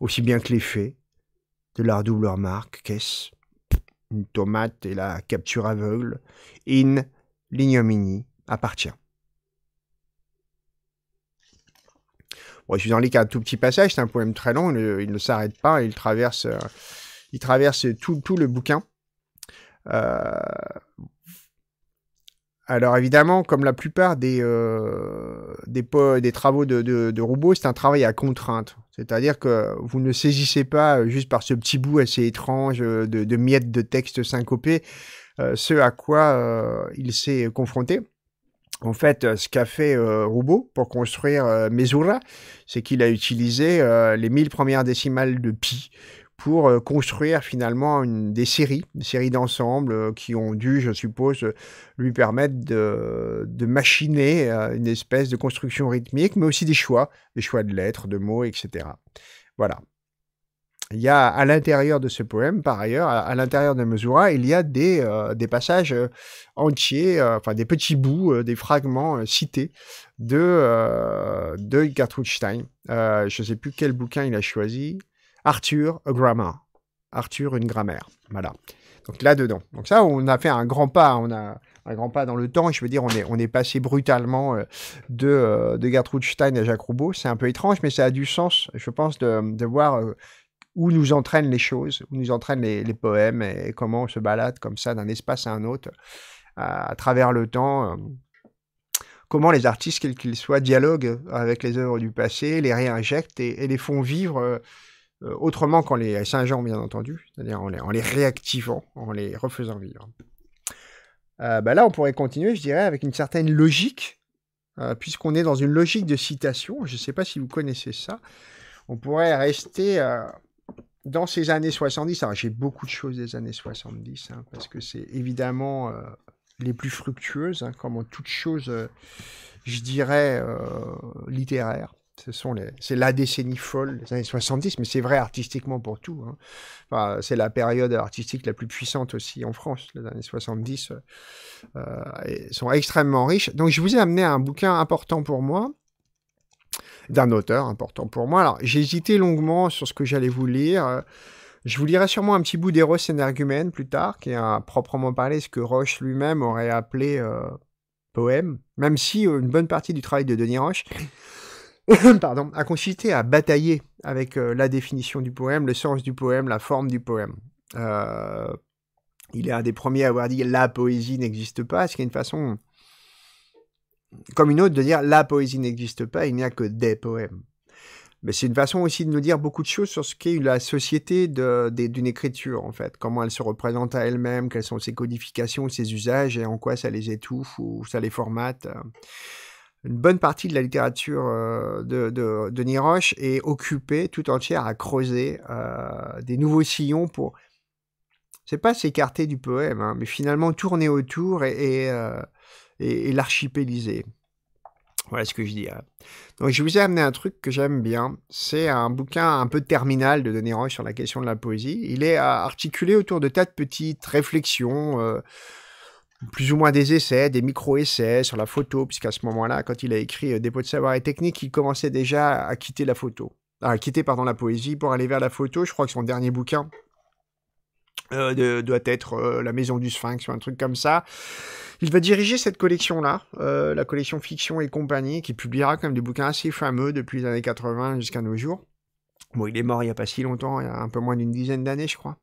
aussi bien que les faits, de leur double remarque, qu'est-ce Une tomate et la capture aveugle, in l'ignominie appartient. Bon, je vous en lis qu'un tout petit passage, c'est un poème très long, il, ne s'arrête pas, il traverse, euh, il traverse tout, tout le bouquin. Euh, alors évidemment, comme la plupart des, euh, des, travaux de, de, de robots, c'est un travail à contrainte. C'est-à-dire que vous ne saisissez pas, euh, juste par ce petit bout assez étrange euh, de, miettes de texte syncopé, ce à quoi il s'est confronté. En fait, ce qu'a fait Roubaud pour construire Mesura, c'est qu'il a utilisé les 1000 premières décimales de pi pour euh, construire finalement des séries, des séries d'ensemble euh, qui ont dû, je suppose, lui permettre de, de machiner euh, une espèce de construction rythmique, mais aussi des choix, des choix de lettres, de mots, etc. Voilà. Il y a à l'intérieur de ce poème, par ailleurs, à, l'intérieur de Mesura, il y a des, des passages entiers, enfin des petits bouts, des fragments cités de, de Gertrude Stein. je ne sais plus quel bouquin il a choisi. Arthur, a grammar. Arthur, une grammaire. Voilà. Donc là-dedans. Donc ça, on a fait un grand pas. On a un grand pas dans le temps. Et je veux dire, on est, on est passé brutalement euh, de, euh, de Gertrude Stein à Jacques Roubaud. C'est un peu étrange, mais ça a du sens, je pense, de, voir euh, où nous entraînent les choses, où nous entraînent les, poèmes et comment on se balade comme ça d'un espace à un autre à, travers le temps comment les artistes, quels qu'ils soient, dialoguent avec les œuvres du passé, les réinjectent et les font vivre euh, autrement qu'en les saint-jean bien entendu, c'est-à-dire en les, réactivant, en les refaisant vivre. Euh, bah là, on pourrait continuer, je dirais, avec une certaine logique, euh, puisqu'on est dans une logique de citation. Je ne sais pas si vous connaissez ça. On pourrait rester dans ces années 70. Alors, j'ai beaucoup de choses des années 70, hein, parce que c'est évidemment les plus fructueuses, hein, comme en toute chose, je dirais, littéraire. Ce sont les, c'est la décennie folle des années 70, mais c'est vrai artistiquement pour tout. Hein. c'est la période artistique la plus puissante aussi en France. Les années 70 euh, euh, sont extrêmement riches. Donc, je vous ai amené un bouquin important pour moi, d'un auteur important pour moi. Alors, j'ai hésité longuement sur ce que j'allais vous lire. Je vous lirai sûrement un petit bout d'Héros Énergumène plus tard, qui est proprement parler ce que Roche lui-même aurait appelé euh, poème, même si une bonne partie du travail de Denis Roche pardon, a consisté à batailler avec euh, la définition du poème, le sens du poème, la forme du poème. Euh, il est un des premiers à avoir dit la poésie n'existe pas, ce qui est une façon comme une autre de dire la poésie n'existe pas, il n'y a que des poèmes. Mais c'est une façon aussi de nous dire beaucoup de choses sur ce qu'est la société d'une écriture, en fait. Comment elle se représente à elle-même, quelles sont ses codifications, ses usages et en quoi ça les étouffe ou ça les formate une bonne partie de la littérature euh, de, de, Roche est occupée tout entière à creuser euh, des nouveaux sillons pour, c'est pas s'écarter du poème, hein, mais finalement tourner autour euh, et, et, l'archipéliser. Voilà ce que je dis. Hein. Donc je vous ai amené un truc que j'aime bien. C'est un bouquin un peu terminal de Denis Roche sur la question de la poésie. Il est articulé autour de tas de petites réflexions plus ou moins des essais, des micro-essais sur la photo, puisqu'à ce moment-là, quand il a écrit euh, Dépôt de savoir et technique, il commençait déjà à quitter la photo, à quitter pardon, la poésie pour aller vers la photo. Je crois que son dernier bouquin euh, doit être euh, La Maison du Sphinx ou un truc comme ça. Il va diriger cette collection-là, la collection Fiction et compagnie, qui publiera quand même des bouquins assez fameux depuis les années 80 jusqu'à nos jours. Bon, il est mort il n'y a pas si longtemps, il y a un peu moins d'une dizaine d'années, je crois.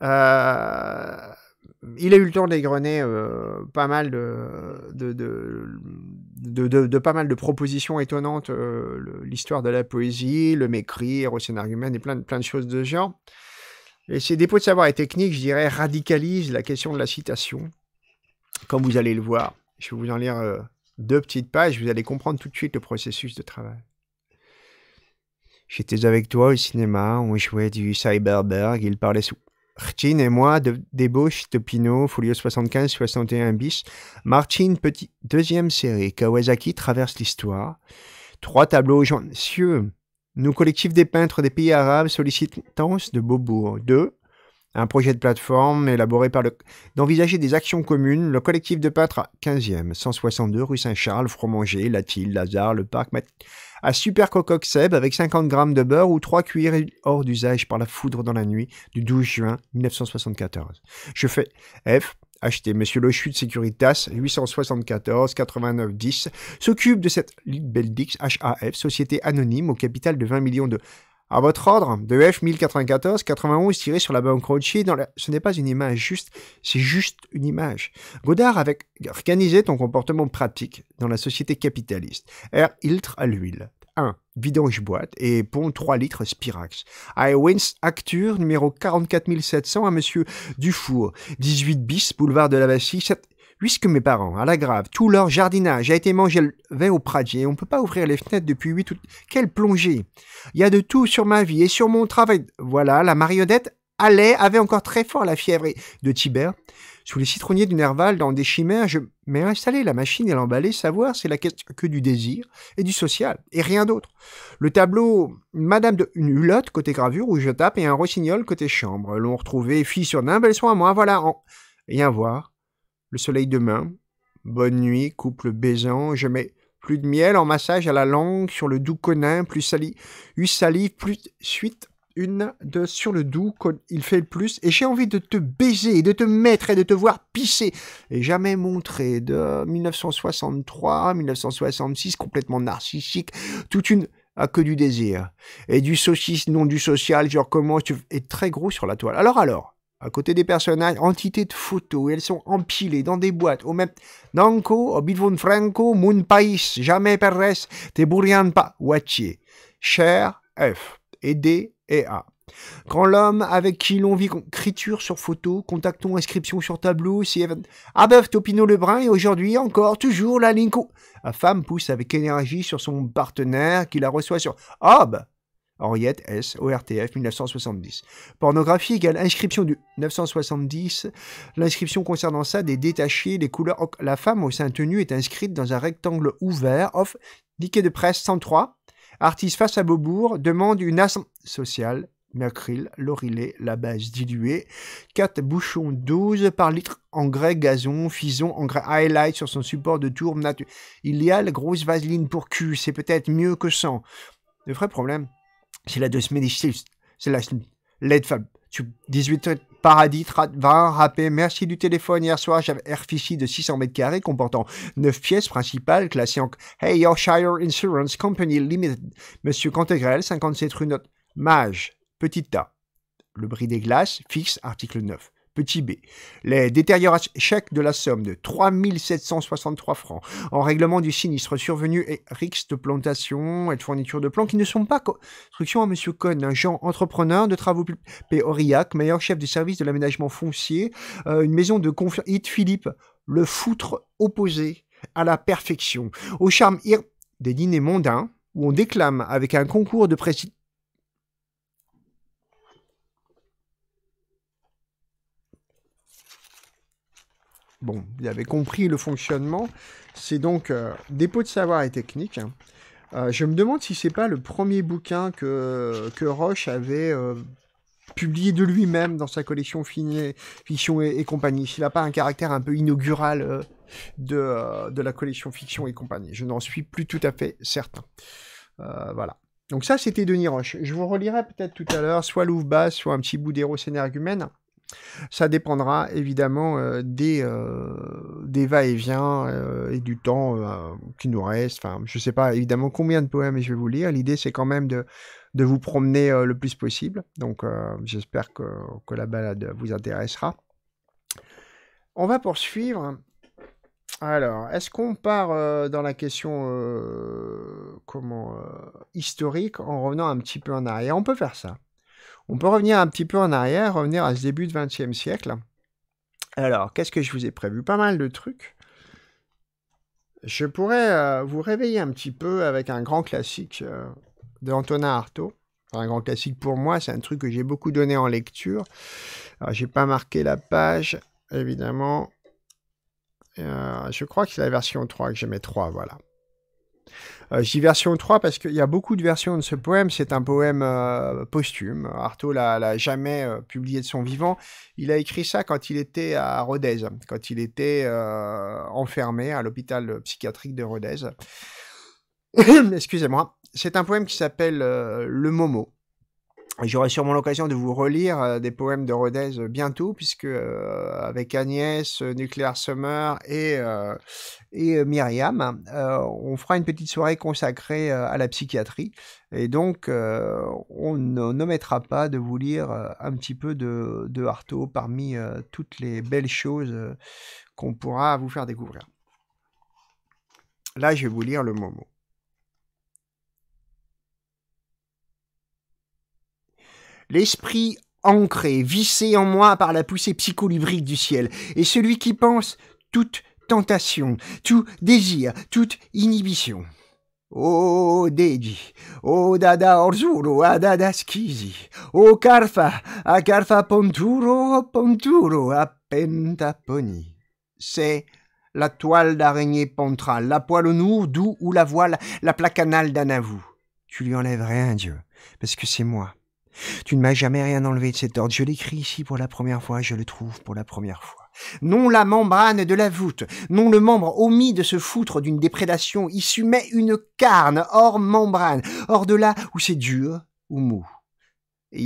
Euh, il a eu le temps d'égrener euh, pas mal de pas mal de propositions étonnantes, euh, l'histoire de la poésie, le mécrire, scénario humain et plein, plein de choses de ce genre. Et ces dépôts de savoir et techniques, je dirais, radicalisent la question de la citation, comme vous allez le voir. Je vais vous en lire euh, deux petites pages, vous allez comprendre tout de suite le processus de travail. J'étais avec toi au cinéma, on jouait du Cyberberg, il parlait sous Rtin et moi, de, débauche Topino, Folio 75-61 bis. Martin, petit, deuxième série. Kawasaki traverse l'histoire. Trois tableaux Jean Cieux. Nous, collectif des peintres des pays arabes, sollicitants de Beaubourg. deux, un projet de plateforme élaboré par le... d'envisager des actions communes, le collectif de à 15e, 162 rue Saint-Charles, Fromanger, Latil, Lazare, le Parc, à Super Cococ Seb avec 50 grammes de beurre ou 3 cuillères hors d'usage par la foudre dans la nuit du 12 juin 1974. Je fais F acheter Monsieur Lochu de Securitas, 874 89 10, s'occupe de cette Lidbeldix, HAF, société anonyme au capital de 20 millions de à votre ordre, de F1094, 91 tiré sur la banque Rothschild, ce n'est pas une image juste, c'est juste une image. Godard avec organisé ton comportement pratique dans la société capitaliste. R. Iltre à l'huile. 1. Vidange boîte et pont 3 litres Spirax. Wins, Acture numéro 44700 à monsieur Dufour, 18 bis, boulevard de la 7 Puisque mes parents, à la grave, tout leur jardinage a été mangé vin au pradier. on ne peut pas ouvrir les fenêtres depuis huit août. Quelle plongée Il y a de tout sur ma vie et sur mon travail. Voilà, la marionnette allait, avait encore très fort la fièvre de Tibère. Sous les citronniers du Nerval, dans des chimères, je m'ai installé la machine et l'emballé. Savoir, c'est la question que du désir et du social, et rien d'autre. Le tableau Madame de une hulotte côté gravure où je tape et un rossignol côté chambre. L'ont retrouvé fille sur d'un elles sont à moi, voilà. Rien voir le soleil demain. Bonne nuit, couple baisant, je mets plus de miel en massage à la langue sur le doux conin, plus salive, plus suite, une, de sur le doux, il fait le plus, et j'ai envie de te baiser, de te mettre et de te voir pisser, et jamais montré de 1963, 1966, complètement narcissique, toute une, à que du désir, et du saucisse, non du social, je comment tu, es très gros sur la toile. Alors alors, à côté des personnages, entités de photos, elles sont empilées dans des boîtes, au même Nanko, Obidvon Franco, Moon Pais, Jamais Perres, de pas, Watier, Cher, F, et D et A. Quand l'homme avec qui l'on vit écriture sur photo, contactons inscription sur tableau, si Abeuf Topino Lebrun et aujourd'hui encore, toujours la Linko. La femme pousse avec énergie sur son partenaire qui la reçoit sur Hob, Henriette S. ORTF 1970. Pornographie égale inscription du 970. L'inscription concernant ça des détachés, des couleurs. La femme au sein tenu est inscrite dans un rectangle ouvert. Off. Diqué de presse 103. Artiste face à Beaubourg demande une assemblée sociale. Mercryl, L'orillet. la base diluée, 4 bouchons 12 par litre Engrais. gazon, fison Engrais. highlight sur son support de tourbe nature. Il y a la grosse vaseline pour cul, c'est peut-être mieux que sans. Le vrai problème, c'est la de C'est la L'aide Fab. 18 Paradis 20 râpé, merci du téléphone. Hier soir, j'avais fichier de 600 mètres carrés comportant 9 pièces principales classées en Hey Yorkshire Insurance Company Limited. Monsieur Cantegrel, 57 rue Note. Mage, petit tas Le bris des glaces, fixe, article 9. Petit b. Les détériorations chèques de la somme de 3763 francs en règlement du sinistre survenu et rix de plantation et de fourniture de plans qui ne sont pas construction à M. Cohn, un jeune entrepreneur de travaux P. Aurillac, meilleur chef du service de l'aménagement foncier, euh, une maison de confiance, Philippe, le foutre opposé à la perfection, au charme ir des dîners mondains où on déclame avec un concours de précision Bon, vous avez compris le fonctionnement. C'est donc euh, Dépôt de savoir et technique. Hein. Euh, je me demande si c'est pas le premier bouquin que, que Roche avait euh, publié de lui-même dans sa collection Fiction et, compagnie. S'il n'a pas un caractère un peu inaugural de, la collection Fiction et compagnie. Je n'en suis plus tout à fait certain. voilà. Donc ça, c'était Denis Roche. Je vous relirai peut-être tout à l'heure, soit Louvre-Basse, soit un petit bout d'Héros énergumène. Ça dépendra évidemment euh, des, euh, des va-et-vient euh, et du temps qui nous reste. Enfin, je ne sais pas évidemment combien de poèmes je vais vous lire. L'idée, c'est quand même de, de vous promener le plus possible. Donc, j'espère que, que, la balade vous intéressera. On va poursuivre. Alors, est-ce qu'on part dans la question comment, historique en revenant un petit peu en arrière On peut faire ça. On peut revenir un petit peu en arrière, revenir à ce début du XXe siècle. Alors, qu'est-ce que je vous ai prévu Pas mal de trucs. Je pourrais euh, vous réveiller un petit peu avec un grand classique euh, de Antonin Artaud. un grand classique pour moi, c'est un truc que j'ai beaucoup donné en lecture. Alors, j'ai pas marqué la page, évidemment. Euh, je crois que c'est la version 3 que j'aimais 3, voilà. Euh, J'ai version 3 parce qu'il y a beaucoup de versions de ce poème. C'est un poème euh, posthume. Artaud l'a jamais euh, publié de son vivant. Il a écrit ça quand il était à Rodez, quand il était enfermé à l'hôpital psychiatrique de Rodez. Excusez-moi. C'est un poème qui s'appelle Le Momo. J'aurai sûrement l'occasion de vous relire euh, des poèmes de Rodez euh, bientôt, puisque euh, avec Agnès, Nuclear Summer et, Myriam, on fera une petite soirée consacrée à la psychiatrie. Et donc, on n'omettra pas de vous lire un petit peu de, de Artaud parmi toutes les belles choses qu'on pourra vous faire découvrir. Là, je vais vous lire le Momo. L'esprit ancré, vissé en moi par la poussée psycholibrique du ciel, et celui qui pense toute tentation, tout désir, toute inhibition. Oh dedi, oh dada orzuro, adada dada oh carfa, a carfa ponturo, ponturo, a pentaponi. C'est la toile d'araignée pentrale, la poêle au d'où ou la voile, la placanale avou. Tu lui enlèves rien, Dieu, parce que c'est moi. Tu ne m'as jamais rien enlevé de cet ordre. Je l'écris ici pour la première fois, je le trouve pour la première fois. Non la membrane de la voûte, non le membre omis de se foutre d'une déprédation issue, mais une carne hors membrane, hors de là où c'est dur ou mou.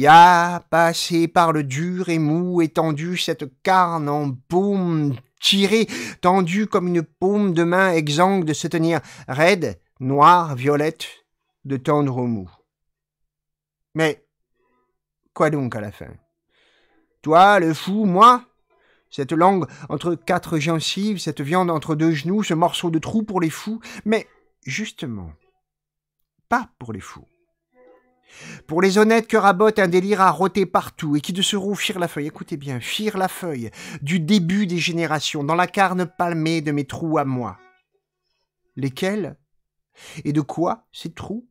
a passé par le dur et mou étendu, cette carne en paume tirée, tendue comme une paume de main exsangue de se tenir raide, noire, violette, de tendre au mou. Mais Quoi donc à la fin Toi, le fou, moi Cette langue entre quatre gencives, cette viande entre deux genoux, ce morceau de trou pour les fous, mais justement, pas pour les fous. Pour les honnêtes que rabote un délire à rôter partout et qui de ce se firent la feuille, écoutez bien, firent la feuille du début des générations dans la carne palmée de mes trous à moi. Lesquels Et de quoi ces trous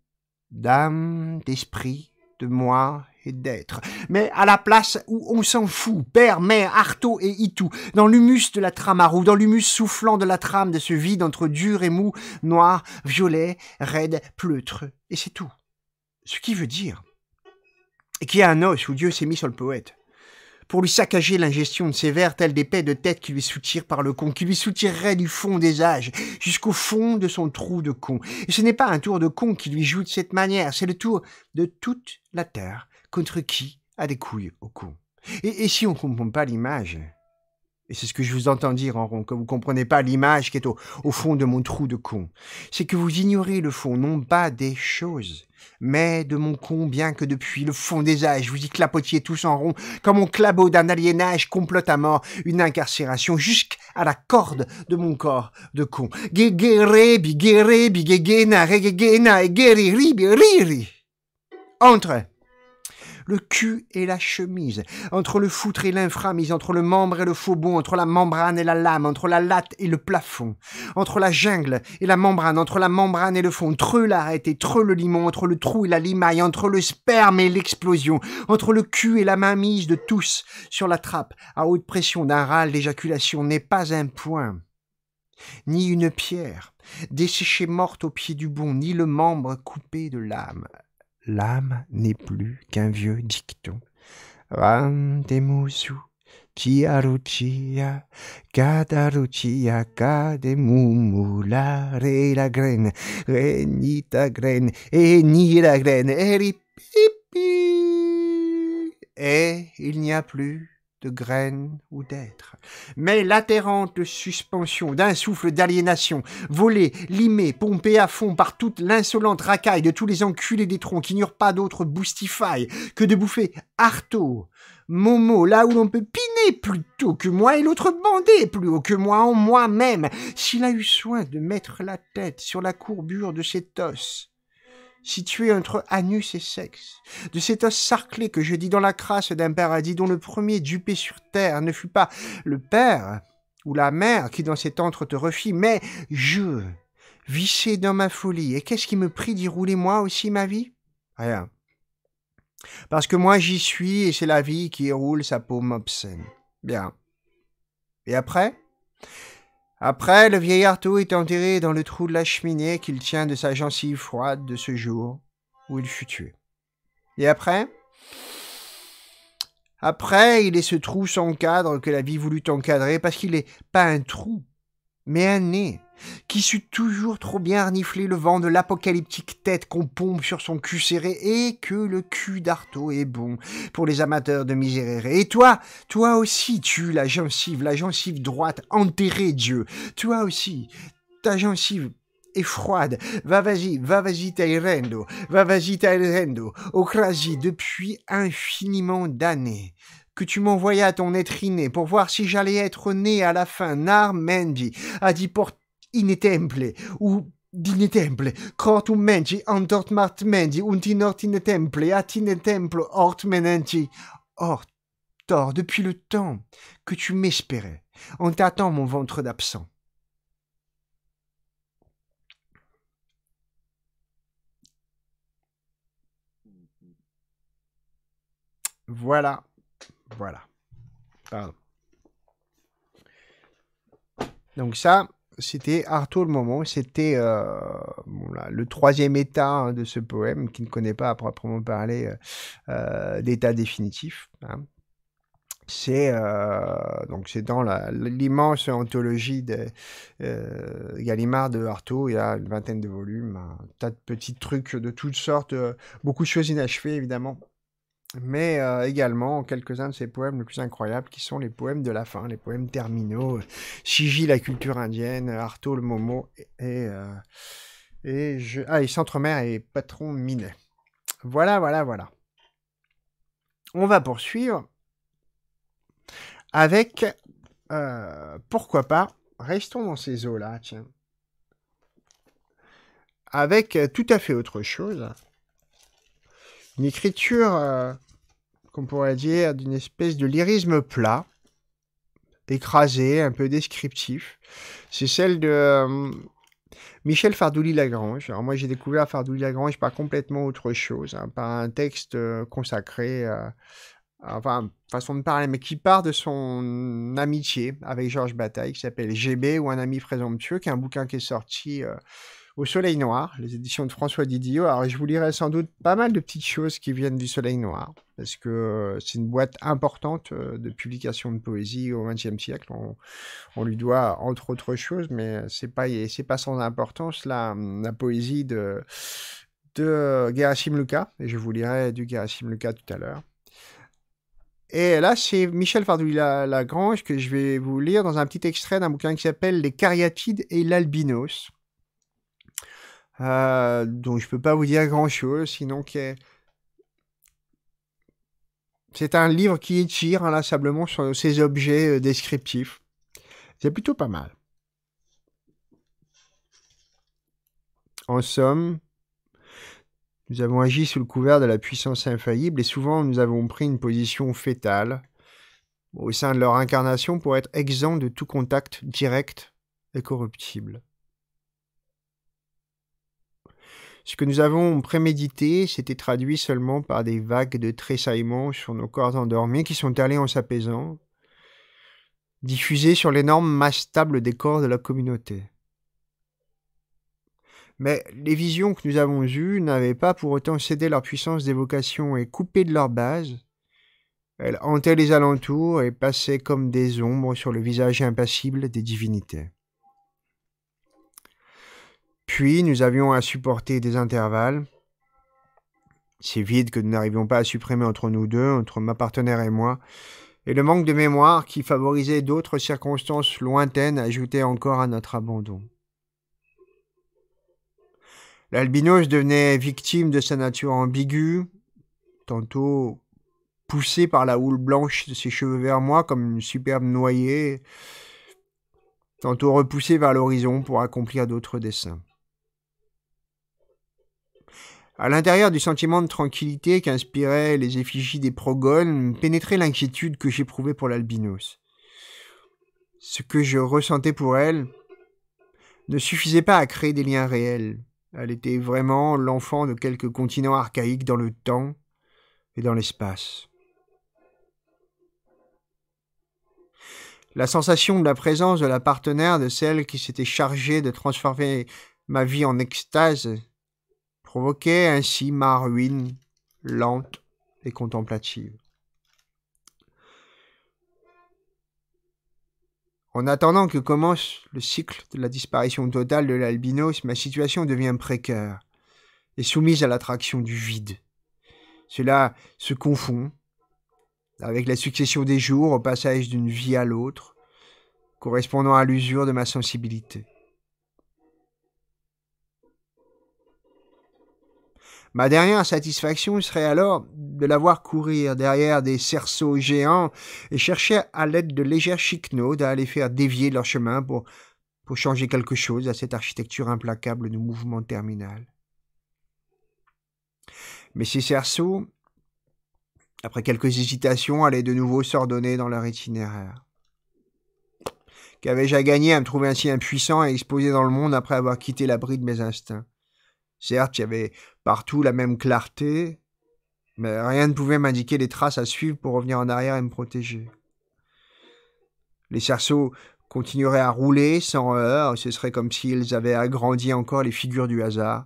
D'âme, d'esprit, de moi d'être. Mais à la place où on s'en fout, père, mère, Artaud et Itou, dans l'humus de la trame à dans l'humus soufflant de la trame de ce vide entre dur et mou, noir, violet, raide, pleutre, et c'est tout. Ce qui veut dire qu'il y a un os où Dieu s'est mis sur le poète pour lui saccager l'ingestion de ses vers tels des de tête qui lui soutirent par le con, qui lui soutirerait du fond des âges jusqu'au fond de son trou de con. Et ce n'est pas un tour de con qui lui joue de cette manière, c'est le tour de toute la terre contre qui a des couilles au con Et, si on ne comprend pas l'image et c'est ce que je vous entends dire en rond, que vous ne comprenez pas l'image qui est au, fond de mon trou de con. C'est que vous ignorez le fond, non pas des choses, mais de mon con, bien que depuis le fond des âges, vous y clapotiez tous en rond, comme on clabot d'un aliénage complote à mort une incarcération jusqu'à la corde de mon corps de con. Entre le cul et la chemise, entre le foutre et l'inframise, entre le membre et le faubon, entre la membrane et la lame, entre la latte et le plafond, entre la jungle et la membrane, entre la membrane et le fond, entre l'arrêté, et entre le limon, entre le trou et la limaille, entre le sperme et l'explosion, entre le cul et la main mise de tous sur la trappe, à haute pression d'un râle d'éjaculation n'est pas un point ni une pierre, desséchée morte au pied du bon, ni le membre coupé de l'âme l'âme n'est plus qu'un vieux dicton. Randemusu, Tiaruchia, Kadaruchia, Kademumula, Ré la graine, re ni ta graine, et ni la graine, et Et il n'y a plus de graines ou d'êtres. Mais l'atterrante suspension d'un souffle d'aliénation, volé, limé, pompé à fond par toute l'insolente racaille de tous les enculés des troncs qui n'eurent pas d'autre boostify que de bouffer harteau. Momo, là où l'on peut piner plutôt que moi, et l'autre bandé plus haut que moi en moi-même, s'il a eu soin de mettre la tête sur la courbure de cet os situé entre anus et sexe, de cet os sarclé que je dis dans la crasse d'un paradis dont le premier dupé sur terre ne fut pas le père ou la mère qui dans cet antre te refit, mais je, vissé dans ma folie, et qu'est-ce qui me prie d'y rouler moi aussi ma vie Rien. Parce que moi j'y suis et c'est la vie qui roule sa paume obscène. Bien. Et après après, le vieil Arteau est enterré dans le trou de la cheminée qu'il tient de sa gencive froide de ce jour où il fut tué. Et après Après, il est ce trou sans cadre que la vie voulut encadrer parce qu'il n'est pas un trou, mais un nez qui sut toujours trop bien renifler le vent de l'apocalyptique tête qu'on pompe sur son cul serré et que le cul d'Artaud est bon pour les amateurs de misérérés. Et toi, toi aussi, tu, la gencive, la gencive droite, enterrée Dieu. Toi aussi, ta gencive est froide. Va vas-y, va vas-y tairendo, va vas-y tairendo, crasie depuis infiniment d'années que tu m'envoyais à ton être inné pour voir si j'allais être né à la fin. Narmendi a dit porter inetemple, ou dine temple, crotum menci, antort mart menci, untin ort in temple, at in temple, ort Or, tort, depuis le temps que tu m'espérais, on t'attend mon ventre d'absent. Voilà. Voilà. Pardon. Donc ça, c'était Arthur le Moment, c'était euh, le troisième état hein, de ce poème, qui ne connaît pas à proprement parler euh, euh, d'état définitif. Hein. C'est donc c'est dans l'immense anthologie de Gallimard de Artaud, il y a une vingtaine de volumes, un tas de petits trucs de toutes sortes, beaucoup de choses inachevées évidemment mais euh, également quelques-uns de ses poèmes les plus incroyables qui sont les poèmes de la fin, les poèmes terminaux, euh, Shiji la culture indienne, Artaud le Momo et, et, euh, je... ah, et Centre-Mer et Patron Minet. Voilà, voilà, voilà. On va poursuivre avec pourquoi pas, restons dans ces eaux-là, tiens. Avec tout à fait autre chose une écriture qu'on pourrait dire, d'une espèce de lyrisme plat, écrasé, un peu descriptif. C'est celle de euh, Michel Fardouli-Lagrange. Alors moi j'ai découvert Fardouli-Lagrange par complètement autre chose, hein, par un texte euh, consacré, euh, enfin façon de parler, mais qui part de son amitié avec Georges Bataille, qui s'appelle GB ou un ami présomptueux, qui est un bouquin qui est sorti au Soleil Noir, les éditions de François Didiot. Alors, je vous lirai sans doute pas mal de petites choses qui viennent du Soleil Noir, parce que euh, c'est une boîte importante euh, de publication de poésie au XXe siècle. On, lui doit, entre autres choses, mais c'est pas, c'est pas sans importance, la, la poésie de, de Lucas. Luca, et je vous lirai du Gerasim Lucas tout à l'heure. Et là, c'est Michel la lagrange que je vais vous lire dans un petit extrait d'un bouquin qui s'appelle Les cariatides et l'albinos, ah, donc je peux pas vous dire grand chose, sinon que c'est un livre qui étire inlassablement sur ces objets euh, descriptifs. C'est plutôt pas mal. En somme, nous avons agi sous le couvert de la puissance infaillible et souvent nous avons pris une position fétale au sein de leur incarnation pour être exempt de tout contact direct et corruptible. Ce que nous avons prémédité s'était traduit seulement par des vagues de tressaillements sur nos corps endormis qui sont allés en s'apaisant, diffusés sur l'énorme masse stable des corps de la communauté. Mais les visions que nous avons eues n'avaient pas pour autant cédé leur puissance d'évocation et coupé de leur base. Elles hantaient les alentours et passaient comme des ombres sur le visage impassible des divinités. Puis nous avions à supporter des intervalles, ces vides que nous n'arrivions pas à supprimer entre nous deux, entre ma partenaire et moi, et le manque de mémoire qui favorisait d'autres circonstances lointaines ajoutait encore à notre abandon. L'albinos devenait victime de sa nature ambiguë, tantôt poussé par la houle blanche de ses cheveux vers moi comme une superbe noyée, tantôt repoussé vers l'horizon pour accomplir d'autres dessins. À l'intérieur du sentiment de tranquillité qu'inspiraient les effigies des progones pénétrait l'inquiétude que j'éprouvais pour l'albinos. Ce que je ressentais pour elle ne suffisait pas à créer des liens réels. Elle était vraiment l'enfant de quelques continents archaïques dans le temps et dans l'espace. La sensation de la présence de la partenaire de celle qui s'était chargée de transformer ma vie en extase provoquait ainsi ma ruine lente et contemplative. En attendant que commence le cycle de la disparition totale de l'albinos, ma situation devient précaire et soumise à l'attraction du vide. Cela se confond avec la succession des jours au passage d'une vie à l'autre, correspondant à l'usure de ma sensibilité. Ma dernière satisfaction serait alors de la voir courir derrière des cerceaux géants et chercher à l'aide de légères chiquenaudes à aller faire dévier leur chemin pour, pour changer quelque chose à cette architecture implacable de mouvement terminal. Mais ces cerceaux, après quelques hésitations, allaient de nouveau s'ordonner dans leur itinéraire. Qu'avais-je à gagner à me trouver ainsi impuissant et exposé dans le monde après avoir quitté l'abri de mes instincts Certes, avait. Partout la même clarté, mais rien ne pouvait m'indiquer les traces à suivre pour revenir en arrière et me protéger. Les cerceaux continueraient à rouler sans heurts, ce serait comme s'ils avaient agrandi encore les figures du hasard,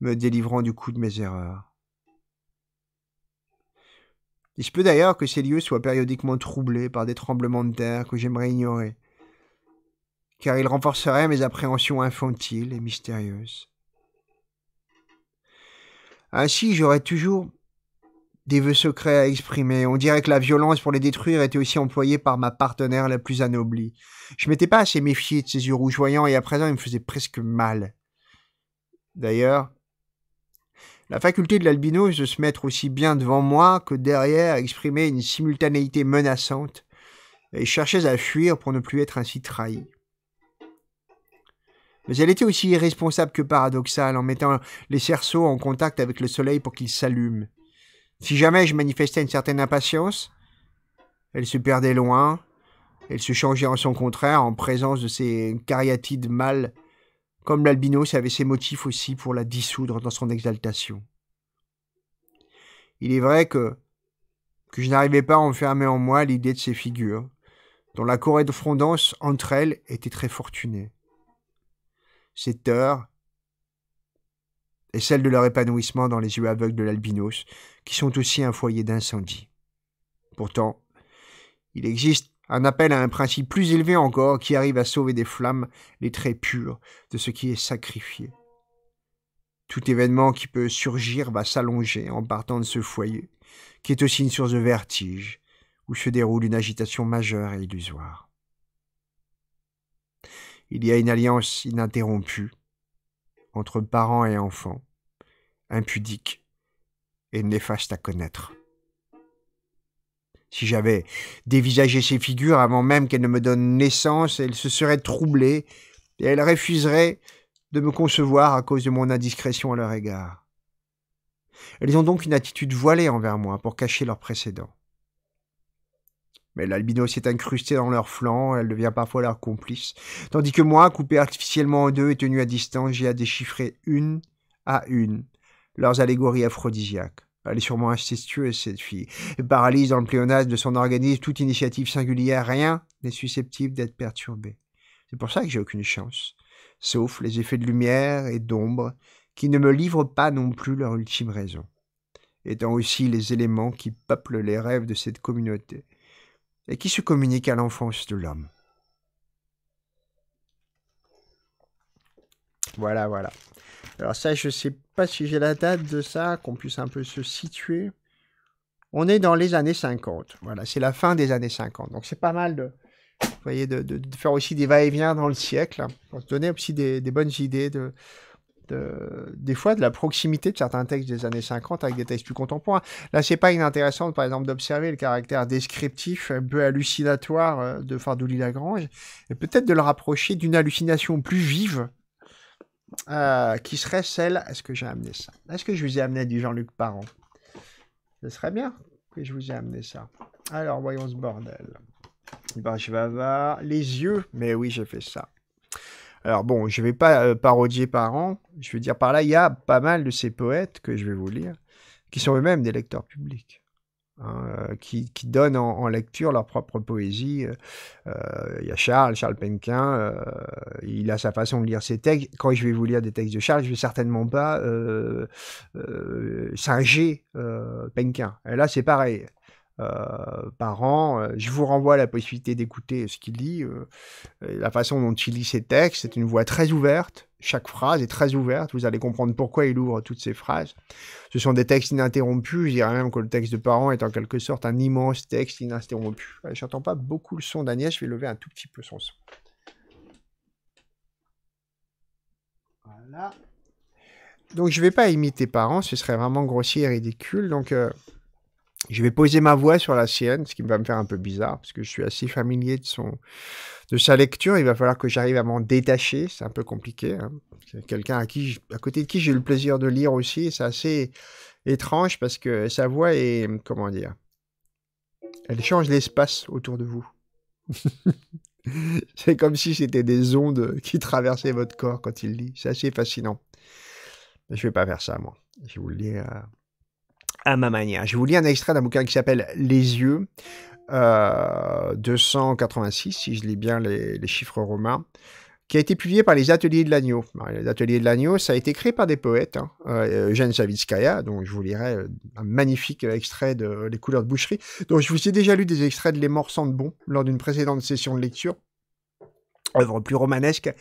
me délivrant du coup de mes erreurs. Il se peut d'ailleurs que ces lieux soient périodiquement troublés par des tremblements de terre que j'aimerais ignorer, car ils renforceraient mes appréhensions infantiles et mystérieuses. Ainsi, ah j'aurais toujours des vœux secrets à exprimer. On dirait que la violence pour les détruire était aussi employée par ma partenaire la plus anoblie. Je m'étais pas assez méfié de ses yeux rougeoyants et à présent il me faisait presque mal. D'ailleurs, la faculté de l'albinose de se mettre aussi bien devant moi que derrière exprimait une simultanéité menaçante et je cherchais à fuir pour ne plus être ainsi trahi. Mais elle était aussi irresponsable que paradoxale en mettant les cerceaux en contact avec le soleil pour qu'ils s'allument. Si jamais je manifestais une certaine impatience, elle se perdait loin, elle se changeait en son contraire en présence de ces cariatides mâles, comme l'albinos avait ses motifs aussi pour la dissoudre dans son exaltation. Il est vrai que, que je n'arrivais pas à enfermer en moi l'idée de ces figures, dont la de frondance entre elles était très fortunée cette heure et celle de leur épanouissement dans les yeux aveugles de l'albinos, qui sont aussi un foyer d'incendie. Pourtant, il existe un appel à un principe plus élevé encore qui arrive à sauver des flammes les traits purs de ce qui est sacrifié. Tout événement qui peut surgir va s'allonger en partant de ce foyer, qui est aussi une source de vertige, où se déroule une agitation majeure et illusoire il y a une alliance ininterrompue entre parents et enfants, impudique et néfaste à connaître. Si j'avais dévisagé ces figures avant même qu'elles ne me donnent naissance, elles se seraient troublées et elles refuseraient de me concevoir à cause de mon indiscrétion à leur égard. Elles ont donc une attitude voilée envers moi pour cacher leurs précédents. Mais l'albino s'est incrusté dans leur flanc, elle devient parfois leur complice. Tandis que moi, coupé artificiellement en deux et tenu à distance, j'ai à déchiffrer une à une leurs allégories aphrodisiaques. Elle est sûrement incestueuse, cette fille. Et paralyse dans le pléonasme de son organisme, toute initiative singulière, rien n'est susceptible d'être perturbé. C'est pour ça que j'ai aucune chance. Sauf les effets de lumière et d'ombre, qui ne me livrent pas non plus leur ultime raison. Étant aussi les éléments qui peuplent les rêves de cette communauté et qui se communique à l'enfance de l'homme. Voilà, voilà. Alors ça, je ne sais pas si j'ai la date de ça, qu'on puisse un peu se situer. On est dans les années 50. Voilà, c'est la fin des années 50. Donc c'est pas mal de, voyez, faire aussi des va-et-vient dans le siècle, hein. pour se donner aussi des, des bonnes idées de, euh, des fois de la proximité de certains textes des années 50 avec des textes plus contemporains. Là, c'est pas inintéressant, par exemple, d'observer le caractère descriptif, un euh, peu hallucinatoire euh, de Fardouli Lagrange, et peut-être de le rapprocher d'une hallucination plus vive, qui serait celle. Est-ce que j'ai amené ça Est-ce que je vous ai amené du Jean-Luc Parent Ce serait bien que je vous ai amené ça. Alors, voyons ce bordel. Bah, je vais avoir les yeux. Mais oui, j'ai fait ça. Alors bon, je ne vais pas euh, parodier par an, je veux dire par là, il y a pas mal de ces poètes que je vais vous lire, qui sont eux-mêmes des lecteurs publics. Hein, euh, qui, donnent en, lecture leur propre poésie. Euh, il y a Charles, Charles Penquin, il a sa façon de lire ses textes. Quand je vais vous lire des textes de Charles, je ne vais certainement pas singer Penquin. Et là, c'est pareil. Euh, parents. Euh, je vous renvoie à la possibilité d'écouter ce qu'il dit, euh, la façon dont il lit ses textes. C'est une voix très ouverte. Chaque phrase est très ouverte. Vous allez comprendre pourquoi il ouvre toutes ces phrases. Ce sont des textes ininterrompus. Je dirais même que le texte de parents est en quelque sorte un immense texte ininterrompu. J'entends pas beaucoup le son d'Agnès. Je vais lever un tout petit peu son son. Voilà. Donc je ne vais pas imiter parents, ce serait vraiment grossier et ridicule. Donc je vais poser ma voix sur la sienne, ce qui va me faire un peu bizarre, parce que je suis assez familier de, son, de sa lecture. Il va falloir que j'arrive à m'en détacher. C'est un peu compliqué. Hein. C'est quelqu'un à, qui, à côté de qui j'ai eu le plaisir de lire aussi. C'est assez étrange parce que sa voix est, comment dire, elle change l'espace autour de vous. c'est comme si c'était des ondes qui traversaient votre corps quand il lit. C'est assez fascinant. Mais je vais pas faire ça, moi. Je vais vous le dire. Euh, à ma manière. Je vous lis un extrait d'un bouquin qui s'appelle Les yeux, 286, euh, si je lis bien les, chiffres romains, qui a été publié par les Ateliers de l'Agneau. Les Ateliers de l'Agneau, ça a été créé par des poètes, hein. Eugène euh, Savitskaya, dont je vous lirai euh, un magnifique extrait de Les couleurs de boucherie, dont je vous ai déjà lu des extraits de Les morts sans de bon lors d'une précédente session de lecture, œuvre plus romanesque.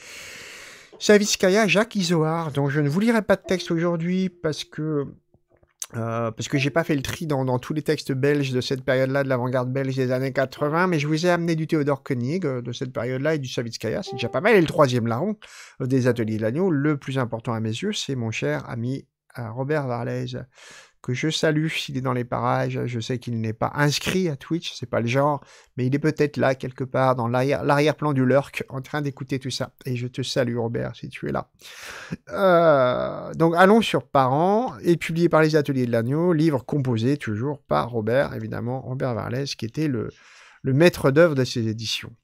Savitskaya, Jacques Isoard, dont je ne vous lirai pas de texte aujourd'hui parce que euh, parce que j'ai pas fait le tri dans, tous les textes belges de cette période-là, de l'avant-garde belge des années 80, mais je vous ai amené du Théodore Koenig euh, de cette période-là et du Savitskaya, c'est déjà pas mal. Et le troisième larron euh, des Ateliers de l'Agneau, le plus important à mes yeux, c'est mon cher ami Robert Varlez que je salue s'il est dans les parages. Je sais qu'il n'est pas inscrit à Twitch, c'est pas le genre, mais il est peut-être là quelque part dans l'arrière-plan du lurk en train d'écouter tout ça. Et je te salue Robert si tu es là. Euh, donc allons sur Parents et publié par les Ateliers de l'Agneau, livre composé toujours par Robert, évidemment Robert Varlez, qui était le, le maître d'œuvre de ces éditions.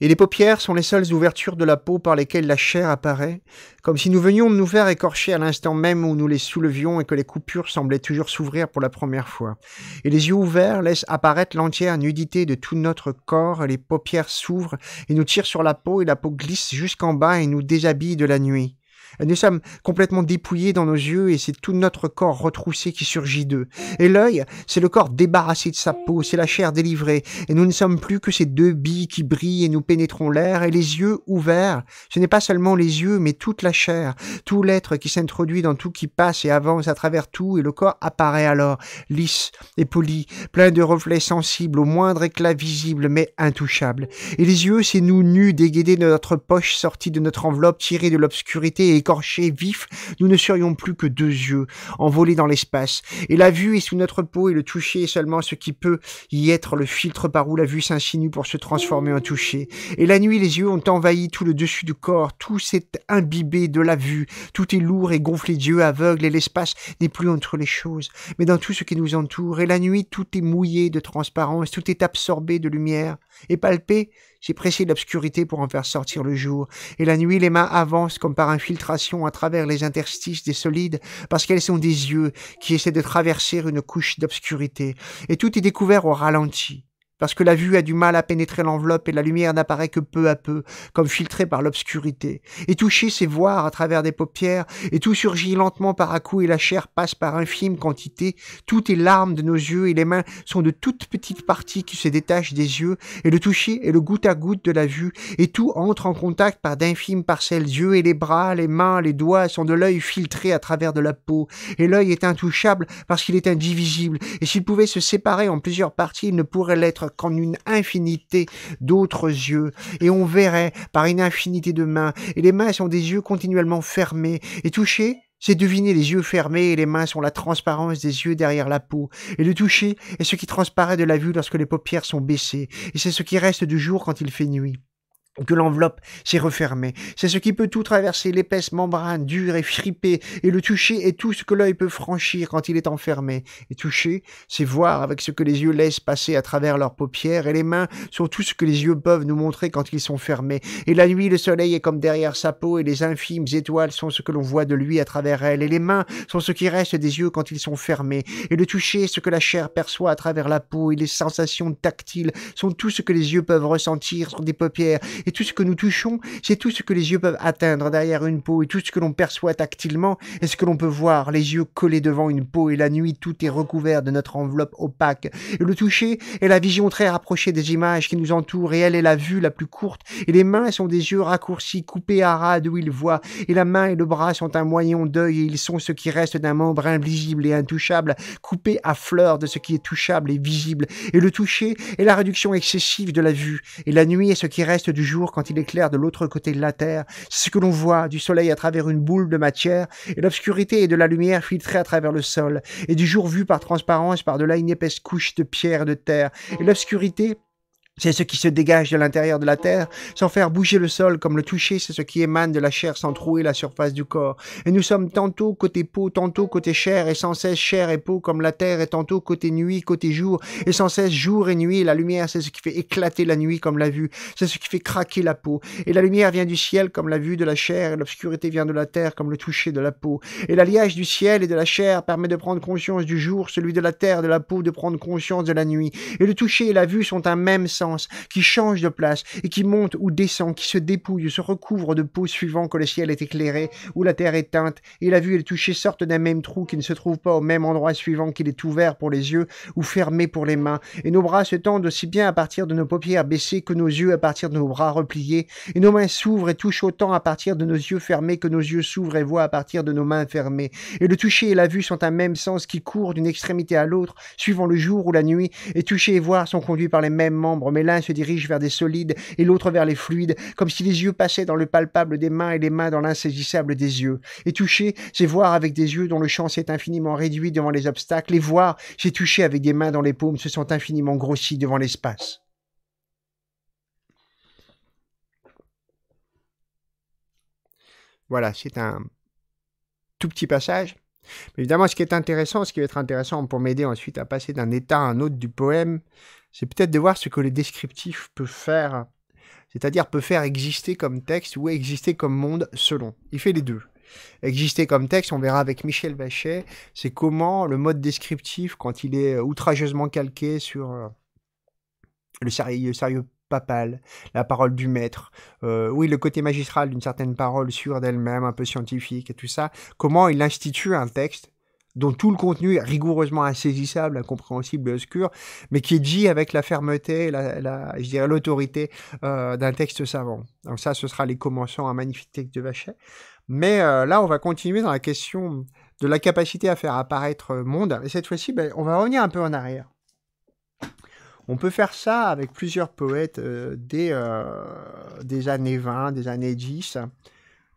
et les paupières sont les seules ouvertures de la peau par lesquelles la chair apparaît, comme si nous venions de nous faire écorcher à l'instant même où nous les soulevions et que les coupures semblaient toujours s'ouvrir pour la première fois. Et les yeux ouverts laissent apparaître l'entière nudité de tout notre corps, les paupières s'ouvrent et nous tirent sur la peau et la peau glisse jusqu'en bas et nous déshabille de la nuit. Nous sommes complètement dépouillés dans nos yeux et c'est tout notre corps retroussé qui surgit d'eux. Et l'œil, c'est le corps débarrassé de sa peau, c'est la chair délivrée. Et nous ne sommes plus que ces deux billes qui brillent et nous pénétrons l'air. Et les yeux ouverts, ce n'est pas seulement les yeux, mais toute la chair, tout l'être qui s'introduit dans tout qui passe et avance à travers tout. Et le corps apparaît alors, lisse et poli, plein de reflets sensibles au moindre éclat visible, mais intouchable. Et les yeux, c'est nous nus, déguédés de notre poche sortis de notre enveloppe, tirés de l'obscurité et écorchés, vifs, nous ne serions plus que deux yeux, envolés dans l'espace, et la vue est sous notre peau et le toucher est seulement ce qui peut y être le filtre par où la vue s'insinue pour se transformer en toucher. Et la nuit, les yeux ont envahi tout le dessus du corps, tout s'est imbibé de la vue, tout est lourd et gonflé d'yeux aveugles, et l'espace n'est plus entre les choses, mais dans tout ce qui nous entoure, et la nuit, tout est mouillé de transparence, tout est absorbé de lumière, et palpé, j'ai pressé l'obscurité pour en faire sortir le jour, et la nuit les mains avancent comme par infiltration à travers les interstices des solides, parce qu'elles sont des yeux qui essaient de traverser une couche d'obscurité, et tout est découvert au ralenti parce que la vue a du mal à pénétrer l'enveloppe et la lumière n'apparaît que peu à peu, comme filtrée par l'obscurité. Et toucher, c'est voir à travers des paupières, et tout surgit lentement par à coup, et la chair passe par infime quantité, tout est larmes de nos yeux, et les mains sont de toutes petites parties qui se détachent des yeux, et le toucher est le goutte à goutte de la vue, et tout entre en contact par d'infimes parcelles yeux, et les bras, les mains, les doigts sont de l'œil filtré à travers de la peau, et l'œil est intouchable parce qu'il est indivisible, et s'il pouvait se séparer en plusieurs parties, il ne pourrait l'être qu'en une infinité d'autres yeux, et on verrait par une infinité de mains, et les mains sont des yeux continuellement fermés, et toucher, c'est deviner les yeux fermés et les mains sont la transparence des yeux derrière la peau. Et le toucher est ce qui transparaît de la vue lorsque les paupières sont baissées. Et c'est ce qui reste du jour quand il fait nuit que l'enveloppe s'est refermée. C'est ce qui peut tout traverser, l'épaisse membrane dure et fripée, et le toucher est tout ce que l'œil peut franchir quand il est enfermé. Et toucher, c'est voir avec ce que les yeux laissent passer à travers leurs paupières, et les mains sont tout ce que les yeux peuvent nous montrer quand ils sont fermés. Et la nuit, le soleil est comme derrière sa peau, et les infimes étoiles sont ce que l'on voit de lui à travers elle, et les mains sont ce qui reste des yeux quand ils sont fermés, et le toucher, ce que la chair perçoit à travers la peau, et les sensations tactiles sont tout ce que les yeux peuvent ressentir sur des paupières, et tout ce que nous touchons, c'est tout ce que les yeux peuvent atteindre derrière une peau, et tout ce que l'on perçoit tactilement, et ce que l'on peut voir, les yeux collés devant une peau, et la nuit, tout est recouvert de notre enveloppe opaque. le toucher est la vision très rapprochée des images qui nous entourent, et elle est la vue la plus courte, et les mains sont des yeux raccourcis, coupés à ras d'où ils voient, et la main et le bras sont un moyen d'œil, et ils sont ce qui reste d'un membre invisible et intouchable, coupé à fleur de ce qui est touchable et visible, et le toucher est la réduction excessive de la vue, et la nuit est ce qui reste du jour quand il éclaire de l'autre côté de la Terre, ce que l'on voit du soleil à travers une boule de matière, et l'obscurité et de la lumière filtrée à travers le sol, et du jour vu par transparence par-delà une épaisse couche de pierre de terre, et l'obscurité c'est ce qui se dégage de l'intérieur de la terre, sans faire bouger le sol comme le toucher, c'est ce qui émane de la chair sans trouer la surface du corps. Et nous sommes tantôt côté peau, tantôt côté chair, et sans cesse chair et peau comme la terre, et tantôt côté nuit, côté jour, et sans cesse jour et nuit. La lumière, c'est ce qui fait éclater la nuit comme la vue, c'est ce qui fait craquer la peau. Et la lumière vient du ciel comme la vue de la chair, et l'obscurité vient de la terre comme le toucher de la peau. Et l'alliage du ciel et de la chair permet de prendre conscience du jour, celui de la terre, de la peau, de prendre conscience de la nuit. Et le toucher et la vue sont un même sens qui change de place et qui monte ou descend, qui se dépouille, se recouvre de peau suivant que le ciel est éclairé ou la terre est teinte et la vue et le toucher sortent d'un même trou qui ne se trouve pas au même endroit suivant qu'il est ouvert pour les yeux ou fermé pour les mains. Et nos bras se tendent aussi bien à partir de nos paupières baissées que nos yeux à partir de nos bras repliés et nos mains s'ouvrent et touchent autant à partir de nos yeux fermés que nos yeux s'ouvrent et voient à partir de nos mains fermées. Et le toucher et la vue sont un même sens qui court d'une extrémité à l'autre suivant le jour ou la nuit et toucher et voir sont conduits par les mêmes membres l'un se dirige vers des solides et l'autre vers les fluides, comme si les yeux passaient dans le palpable des mains et les mains dans l'insaisissable des yeux. Et toucher, c'est voir avec des yeux dont le champ s'est infiniment réduit devant les obstacles, et voir, c'est toucher avec des mains dont les paumes se sont infiniment grossies devant l'espace. Voilà, c'est un tout petit passage. évidemment, ce qui est intéressant, ce qui va être intéressant pour m'aider ensuite à passer d'un état à un autre du poème, c'est peut-être de voir ce que le descriptif peut faire, c'est-à-dire peut faire exister comme texte ou exister comme monde selon. Il fait les deux. Exister comme texte, on verra avec Michel Vachet, c'est comment le mode descriptif, quand il est outrageusement calqué sur euh, le sérieux, papal, la parole du maître, euh, oui, le côté magistral d'une certaine parole sûre d'elle-même, un peu scientifique et tout ça, comment il institue un texte dont tout le contenu est rigoureusement insaisissable, incompréhensible et obscur, mais qui est dit avec la fermeté, la, je dirais l'autorité euh, d'un texte savant. Donc ça, ce sera les commençants, un magnifique texte de Vachet. Mais euh, là, on va continuer dans la question de la capacité à faire apparaître euh, monde. Et cette fois-ci, ben, on va revenir un peu en arrière. On peut faire ça avec plusieurs poètes des, des années 20, des années 10.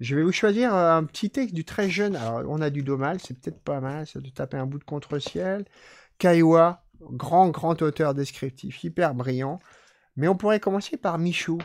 Je vais vous choisir euh, un petit texte du très jeune. Alors, on a du Domal, c'est peut-être pas mal, ça de taper un bout de contre-ciel. Kaiwa, grand, grand auteur descriptif, hyper brillant. Mais on pourrait commencer par Michou,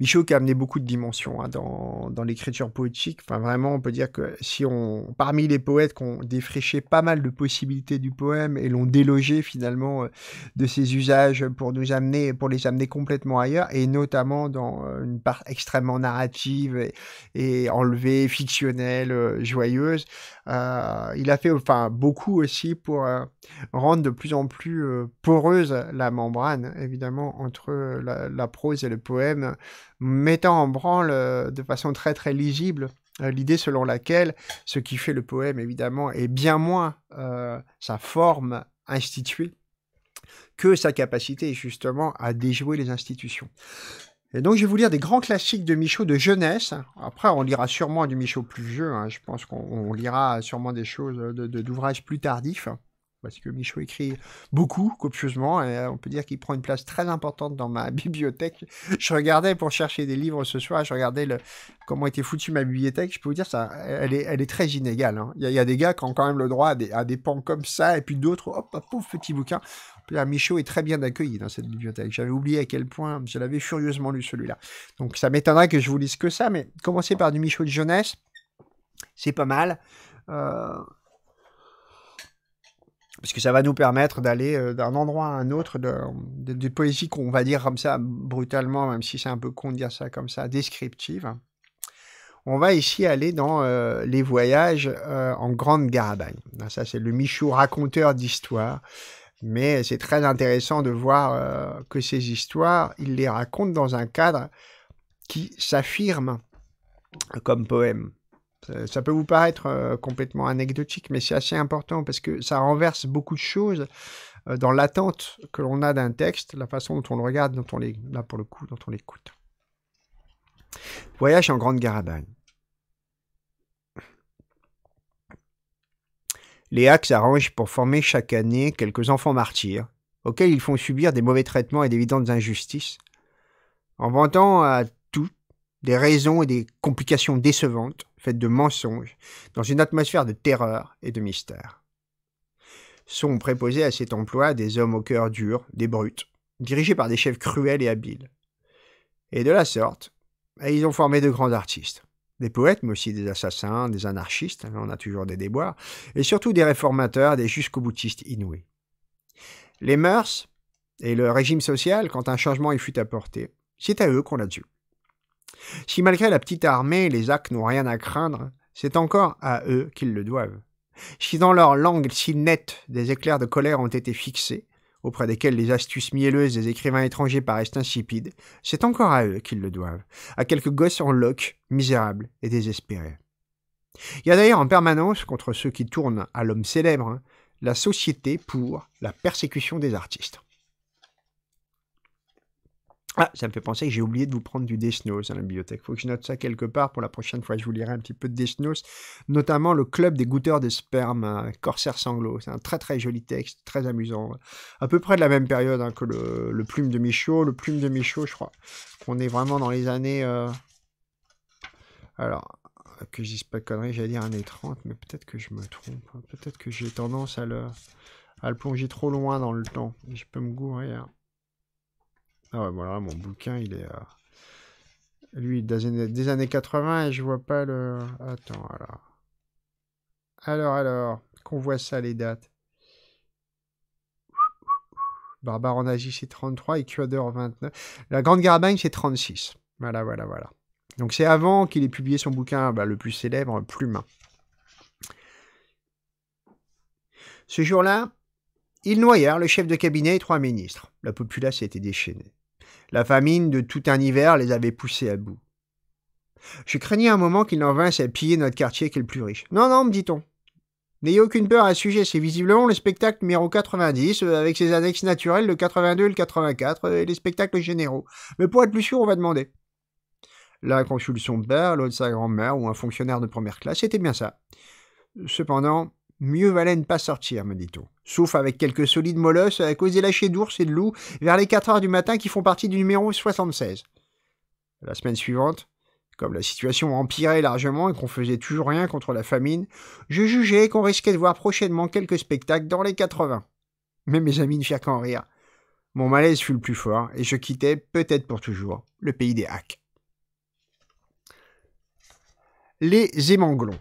Michaud qui a amené beaucoup de dimensions hein, dans, dans l'écriture poétique. Enfin, vraiment, on peut dire que si on, parmi les poètes ont défriché pas mal de possibilités du poème et l'ont délogé finalement euh, de ses usages pour nous amener, pour les amener complètement ailleurs et notamment dans euh, une part extrêmement narrative et, enlevée, fictionnelle, euh, joyeuse. il a fait enfin beaucoup aussi pour rendre de plus en plus poreuse la membrane, évidemment, entre la, prose et le poème, mettant en branle euh, de façon très très lisible euh, l'idée selon laquelle ce qui fait le poème, évidemment, est bien moins euh, sa forme instituée que sa capacité, justement, à déjouer les institutions. Et donc, je vais vous lire des grands classiques de Michaud de jeunesse. Après, on lira sûrement du Michaud plus vieux. Hein. Je pense qu'on lira sûrement des choses, d'ouvrages plus tardifs parce que Michaud écrit beaucoup, copieusement, et euh, on peut dire qu'il prend une place très importante dans ma bibliothèque. Je regardais pour chercher des livres ce soir, je regardais le, comment était foutue ma bibliothèque, je peux vous dire, ça, elle est, très inégale. Hein. Il, y a, des gars qui ont quand même le droit à des, pans comme ça, et puis d'autres, hop, pauvre petit bouquin. Michaud est très bien accueilli dans cette bibliothèque. J'avais oublié à quel point je l'avais furieusement lu celui-là. Donc ça m'étonnerait que je vous lise que ça, mais commencer par du Michaud de jeunesse, c'est pas mal. Euh, parce que ça va nous permettre d'aller euh, d'un endroit à un autre, de, de, poésie qu'on va dire comme ça brutalement, même si c'est un peu con de dire ça comme ça, descriptive. On va ici aller dans euh, les voyages euh, en Grande Garabagne. Ah, ça, c'est le Michou raconteur d'histoires. Mais c'est très intéressant de voir que ces histoires, il les raconte dans un cadre qui s'affirme comme poème. Ça, peut vous paraître euh, complètement anecdotique, mais c'est assez important parce que ça renverse beaucoup de choses euh, dans l'attente que l'on a d'un texte, la façon dont on le regarde, dont on là pour le coup, dont on l'écoute. Voyage en Grande Garabane. Les Hacks s'arrangent pour former chaque année quelques enfants martyrs, auxquels ils font subir des mauvais traitements et d'évidentes injustices, en vantant à tout des raisons et des complications décevantes, faite de mensonges, dans une atmosphère de terreur et de mystère. Sont préposés à cet emploi des hommes au cœur dur, des brutes, dirigés par des chefs cruels et habiles. Et de la sorte, bah, ils ont formé de grands artistes. Des poètes, mais aussi des assassins, des anarchistes, hein, on a toujours des déboires, et surtout des réformateurs, des jusqu'au boutistes inouïs. Les mœurs et le régime social, quand un changement y fut apporté, c'est à eux qu'on a dû. Si malgré la petite armée, les actes n'ont rien à craindre, c'est encore à eux qu'ils le doivent. Si dans leur langue si nette des éclairs de colère ont été fixés, auprès desquels les astuces mielleuses des écrivains étrangers paraissent insipides, c'est encore à eux qu'ils le doivent, à quelques gosses en loques, misérables et désespérés. Il y a d'ailleurs en permanence, contre ceux qui tournent à l'homme célèbre, hein, la société pour la persécution des artistes. Ah, ça me fait penser que j'ai oublié de vous prendre du Desnos à la bibliothèque. Faut que je note ça quelque part pour la prochaine fois. Je vous lirai un petit peu de Desnos, notamment le club des goûteurs de sperme, Corsaire sanglot. C'est un très très joli texte, très amusant. À peu près de la même période hein, que le, Plume de Michaud. Le Plume de Michaud, je crois On est vraiment dans les années. Euh, alors, que je dise pas de conneries, j'allais dire années 30, mais peut-être que je me trompe. Hein. Peut-être que j'ai tendance à le, à plonger trop loin dans le temps. Je peux me gourer. Hein. Ah voilà, mon bouquin, il est. Euh, lui, des années 80 et je vois pas le. Attends, alors. Alors, alors, qu'on voit ça, les dates. Barbare en Asie, c'est 33 et 29. La Grande Garbagne, c'est 36. Voilà, voilà, voilà. Donc, c'est avant qu'il ait publié son bouquin bah, le plus célèbre, Plume. Ce jour-là, ils noyèrent le chef de cabinet et trois ministres. La populace était déchaînée. La famine de tout un hiver les avait poussés à bout. Je craignais un moment qu'ils n'en vinsse à piller notre quartier qui est le plus riche. Non, non, me dit-on. N'ayez aucune peur à ce sujet, c'est visiblement le spectacle numéro 90, euh, avec ses annexes naturelles, le 82 et le 84, euh, et les spectacles généraux. Mais pour être plus sûr, on va demander. La de son père, l'autre sa grand-mère, ou un fonctionnaire de première classe, c'était bien ça. Cependant, Mieux valait ne pas sortir, me dit-on. Sauf avec quelques solides molosses à cause des d'ours et de loups vers les 4 heures du matin qui font partie du numéro 76. La semaine suivante, comme la situation empirait largement et qu'on faisait toujours rien contre la famine, je jugeais qu'on risquait de voir prochainement quelques spectacles dans les 80. Mais mes amis ne firent qu'en rire. Mon malaise fut le plus fort et je quittais, peut-être pour toujours, le pays des hacks. Les émanglons.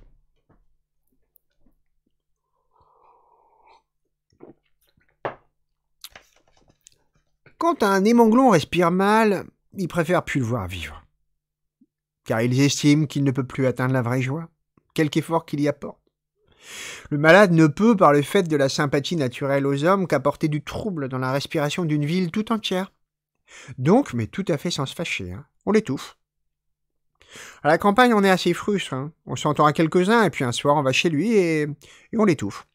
Quand un émanglon respire mal, il préfère plus le voir vivre. Car ils estiment qu'il ne peut plus atteindre la vraie joie, quelque effort qu'il y apporte. Le malade ne peut, par le fait de la sympathie naturelle aux hommes, qu'apporter du trouble dans la respiration d'une ville tout entière. Donc, mais tout à fait sans se fâcher, hein. on l'étouffe. À la campagne, on est assez frustre. Hein. On s'entend à quelques-uns, et puis un soir, on va chez lui et on l'étouffe.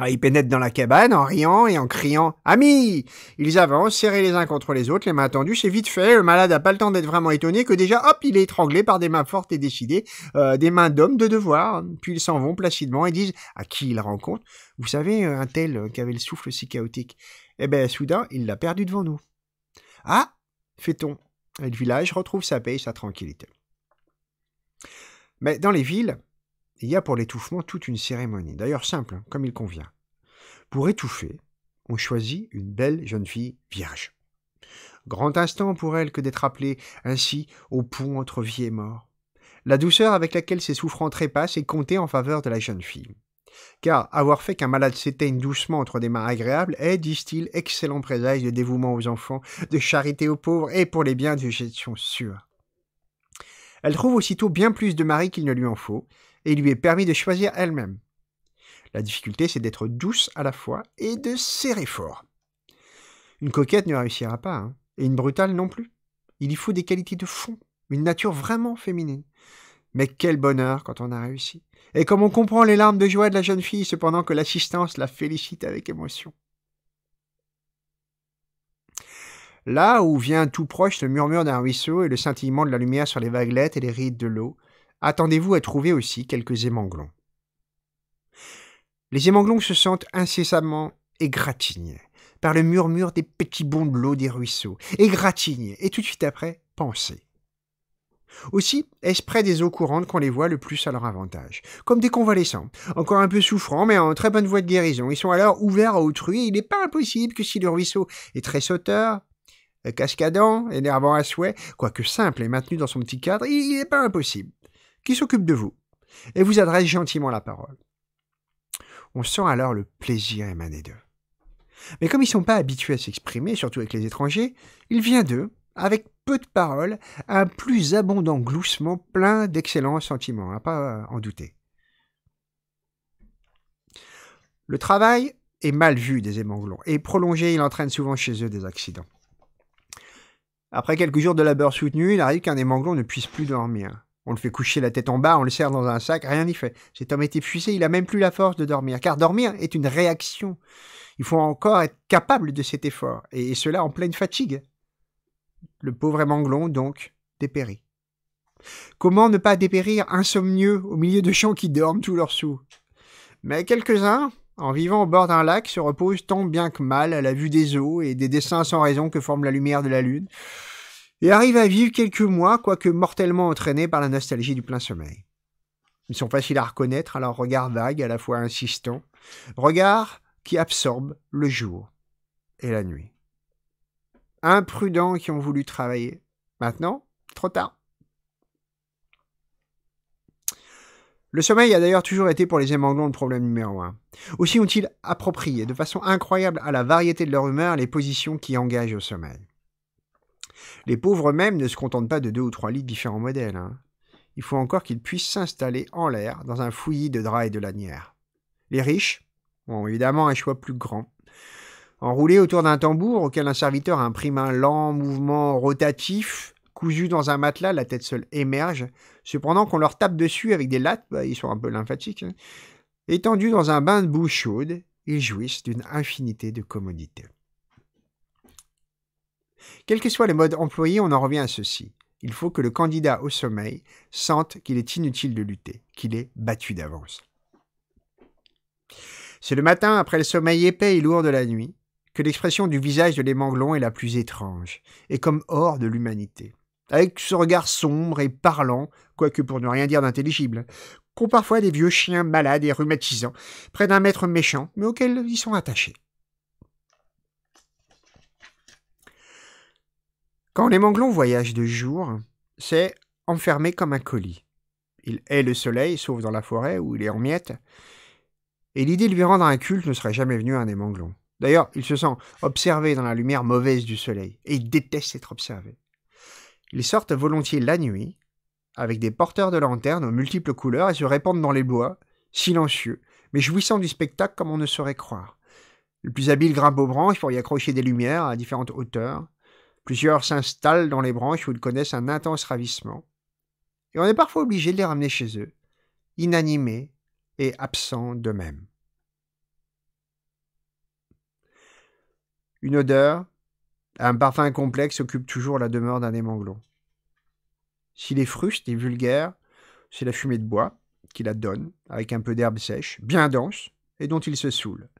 Ah, ils pénètrent dans la cabane en riant et en criant « Amis !» Ils avancent, serrés les uns contre les autres, les mains tendues, c'est vite fait, le malade n'a pas le temps d'être vraiment étonné que déjà, hop, il est étranglé par des mains fortes et décidées, euh, des mains d'hommes de devoir, puis ils s'en vont placidement et disent à qui il rencontrent « Vous savez, euh, un tel qui avait le souffle si chaotique, eh ben soudain, il l'a perdu devant nous. »« Ah » fait-on, le village retrouve sa paix et sa tranquillité. Mais dans les villes, il y a pour l'étouffement toute une cérémonie, d'ailleurs simple, hein, comme il convient. Pour étouffer, on choisit une belle jeune fille vierge. Grand instant pour elle que d'être appelée ainsi au pont entre vie et mort. La douceur avec laquelle ses souffrants trépassent est comptée en faveur de la jeune fille. Car avoir fait qu'un malade s'éteigne doucement entre des mains agréables est, disent-ils, excellent présage de dévouement aux enfants, de charité aux pauvres et pour les biens de gestion sûre. Elle trouve aussitôt bien plus de mari qu'il ne lui en faut, et lui est permis de choisir elle-même. La difficulté, c'est d'être douce à la fois et de serrer fort. Une coquette ne réussira pas, hein, et une brutale non plus. Il y faut des qualités de fond, une nature vraiment féminine. Mais quel bonheur quand on a réussi. Et comme on comprend les larmes de joie de la jeune fille, cependant que l'assistance la félicite avec émotion. Là où vient tout proche le murmure d'un ruisseau et le scintillement de la lumière sur les vaguelettes et les rides de l'eau, attendez-vous à trouver aussi quelques émanglons. Les émanglons se sentent incessamment égratignés par le murmure des petits bonds de l'eau des ruisseaux, égratignés, et tout de suite après, pensés. Aussi est-ce près des eaux courantes qu'on les voit le plus à leur avantage, comme des convalescents, encore un peu souffrants mais en très bonne voie de guérison. Ils sont alors ouverts à autrui et il n'est pas impossible que si le ruisseau est très sauteur, euh, cascadant, énervant à souhait, quoique simple et maintenu dans son petit cadre, il n'est pas impossible qui s'occupe de vous et vous adresse gentiment la parole. On sent alors le plaisir émaner d'eux. Mais comme ils ne sont pas habitués à s'exprimer, surtout avec les étrangers, il vient d'eux, avec peu de paroles, un plus abondant gloussement plein d'excellents sentiments, à pas en douter. Le travail est mal vu des émanglons, et prolongé, il entraîne souvent chez eux des accidents. Après quelques jours de labeur soutenu, il arrive qu'un émanglon ne puisse plus dormir. On le fait coucher la tête en bas, on le serre dans un sac, rien n'y fait. Cet homme était épuisé, il a même plus la force de dormir, car dormir est une réaction. Il faut encore être capable de cet effort, et cela en pleine fatigue. Le pauvre Manglon, donc, dépérit. Comment ne pas dépérir insomnieux au milieu de champs qui dorment tous leurs sous Mais quelques-uns, en vivant au bord d'un lac, se reposent tant bien que mal à la vue des eaux et des dessins sans raison que forme la lumière de la lune et arrivent à vivre quelques mois, quoique mortellement entraînés par la nostalgie du plein sommeil. Ils sont faciles à reconnaître à leur regard vague, à la fois insistant, regard qui absorbe le jour et la nuit. Imprudents qui ont voulu travailler. Maintenant, trop tard. Le sommeil a d'ailleurs toujours été pour les émanglons le problème numéro un. Aussi ont-ils approprié de façon incroyable à la variété de leur humeur les positions qui engagent au sommeil. Les pauvres mêmes ne se contentent pas de deux ou trois lits différents modèles. Hein. Il faut encore qu'ils puissent s'installer en l'air dans un fouillis de draps et de lanières. Les riches ont évidemment un choix plus grand. Enroulés autour d'un tambour auquel un serviteur imprime un lent mouvement rotatif, cousus dans un matelas, la tête seule émerge. Cependant qu'on leur tape dessus avec des lattes, bah, ils sont un peu lymphatiques. Hein. Étendus dans un bain de boue chaude, ils jouissent d'une infinité de commodités. Quel que soit le mode employés, on en revient à ceci. Il faut que le candidat au sommeil sente qu'il est inutile de lutter, qu'il est battu d'avance. C'est le matin, après le sommeil épais et lourd de la nuit, que l'expression du visage de l'Émanglon est la plus étrange, et comme hors de l'humanité. Avec ce regard sombre et parlant, quoique pour ne rien dire d'intelligible, qu'ont parfois des vieux chiens malades et rhumatisants, près d'un maître méchant, mais auxquels ils sont attachés. Quand les manglons voyagent de jour, c'est enfermé comme un colis. Il hait le soleil, sauf dans la forêt où il est en miettes, et l'idée de lui rendre un culte ne serait jamais venue à un des manglons. D'ailleurs, il se sent observé dans la lumière mauvaise du soleil, et il déteste être observé. Ils sortent volontiers la nuit, avec des porteurs de lanternes aux multiples couleurs, et se répandent dans les bois, silencieux, mais jouissant du spectacle comme on ne saurait croire. Le plus habile grimpe aux branches pour y accrocher des lumières à différentes hauteurs. Plusieurs s'installent dans les branches où ils connaissent un intense ravissement. Et on est parfois obligé de les ramener chez eux, inanimés et absents d'eux-mêmes. Une odeur, un parfum complexe occupe toujours la demeure d'un émanglon. S'il est fruste et vulgaire, c'est la fumée de bois qui la donne, avec un peu d'herbe sèche, bien dense, et dont il se saoule.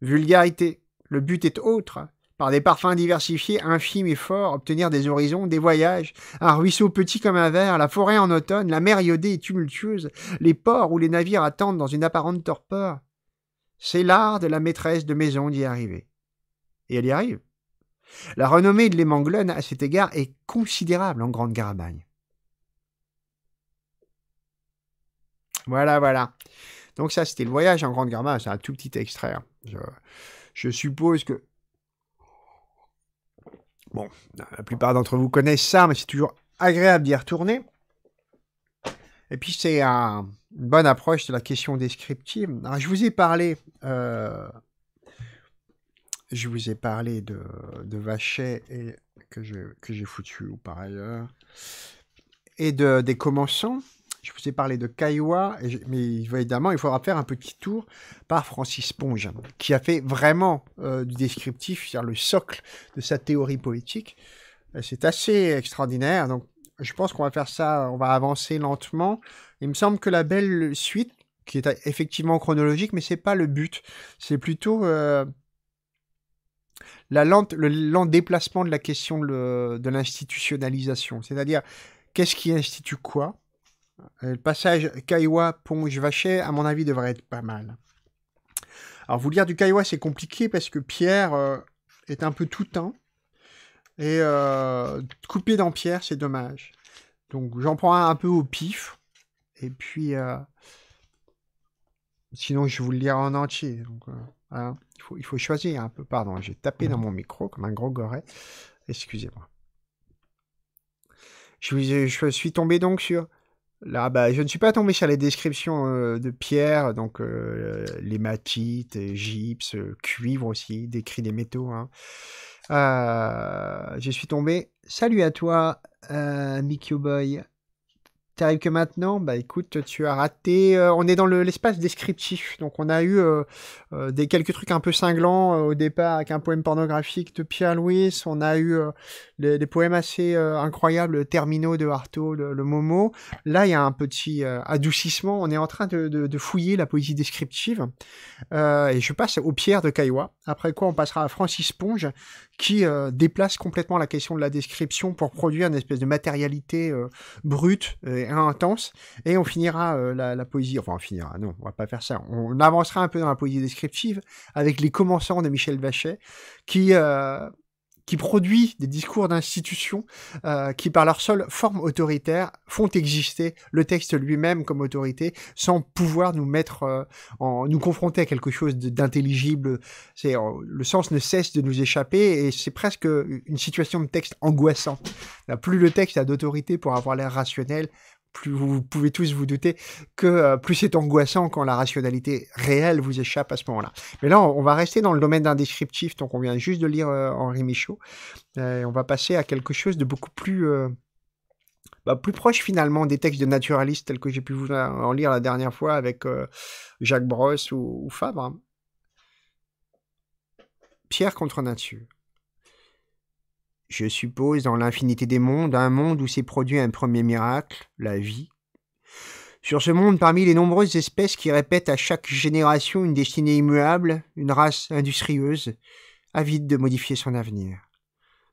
Vulgarité, le but est autre, des parfums diversifiés, infimes et forts, obtenir des horizons, des voyages, un ruisseau petit comme un verre, la forêt en automne, la mer iodée et tumultueuse, les ports où les navires attendent dans une apparente torpeur. C'est l'art de la maîtresse de maison d'y arriver. Et elle y arrive. La renommée de Manglons à cet égard est considérable en Grande-Garabagne. Voilà, voilà. Donc ça, c'était le voyage en Grande garabagne c'est un tout petit extrait. Hein. je suppose que Bon, la plupart d'entre vous connaissent ça, mais c'est toujours agréable d'y retourner. Et puis c'est une bonne approche de la question descriptive. Alors, je vous ai parlé, euh, je vous ai parlé de, de Vachet et que j'ai foutu ou par ailleurs et de des commençants. Je vous ai parlé de Kaiwa, mais évidemment, il faudra faire un petit tour par Francis Ponge, qui a fait vraiment euh, du descriptif, c'est-à-dire le socle de sa théorie poétique. Euh, c'est assez extraordinaire. Donc, je pense qu'on va faire ça, on va avancer lentement. Il me semble que la belle suite, qui est effectivement chronologique, mais c'est pas le but. C'est plutôt euh, la lente, le lent déplacement de la question de l'institutionnalisation. C'est-à-dire, qu'est-ce qui institue quoi euh, le passage Kaiwa Ponge Vachet, à mon avis, devrait être pas mal. Alors, vous lire du Kaiwa, c'est compliqué parce que Pierre euh, est un peu tout un. Et euh, couper dans Pierre, c'est dommage. Donc, j'en prends un, peu au pif. Et puis, sinon, je vous le lire en entier. Hein, il, faut, choisir un peu. Pardon, j'ai tapé dans mon micro comme un gros goret. Excusez-moi. Je, je suis tombé donc sur Là, bah, je ne suis pas tombé sur les descriptions euh, de pierre, donc euh, les l'hématite, euh, gypse, cuivre aussi, décrit des métaux. Hein. je suis tombé. Salut à toi, euh, Boy. T'arrives que maintenant, bah écoute, tu as raté. Euh, on est dans l'espace descriptif, donc on a eu euh, euh, des quelques trucs un peu cinglants au départ avec un poème pornographique de Pierre Louis. On a eu des poèmes assez incroyables, Terminaux de Artaud, le, Momo. Là, il y a un petit adoucissement. On est en train de, fouiller la poésie descriptive. et je passe au Pierre de Cailloua. Après quoi, on passera à Francis Ponge, qui déplace complètement la question de la description pour produire une espèce de matérialité brute. Et intense Et on finira euh, la, poésie, enfin on finira, non, on va pas faire ça. On avancera un peu dans la poésie descriptive avec les commençants de Michel Vachet, qui euh, qui produit des discours d'institutions euh, qui, par leur seule forme autoritaire, font exister le texte lui-même comme autorité sans pouvoir nous mettre, en, nous confronter à quelque chose d'intelligible. C'est le sens ne cesse de nous échapper et c'est presque une situation de texte angoissante. Plus le texte a d'autorité pour avoir l'air rationnel, plus vous pouvez tous vous douter que euh, plus c'est angoissant quand la rationalité réelle vous échappe à ce moment-là. Mais là, on, va rester dans le domaine d'un descriptif, donc on vient juste de lire euh, Henri Michaud. Euh, et on va passer à quelque chose de beaucoup plus, bah, plus proche finalement des textes de naturalistes tels que j'ai pu vous en lire la dernière fois avec Jacques Brosse ou, ou Fabre. Hein. Pierre contre nature je suppose, dans l'infinité des mondes, un monde où s'est produit un premier miracle, la vie. Sur ce monde, parmi les nombreuses espèces qui répètent à chaque génération une destinée immuable, une race industrieuse, avide de modifier son avenir.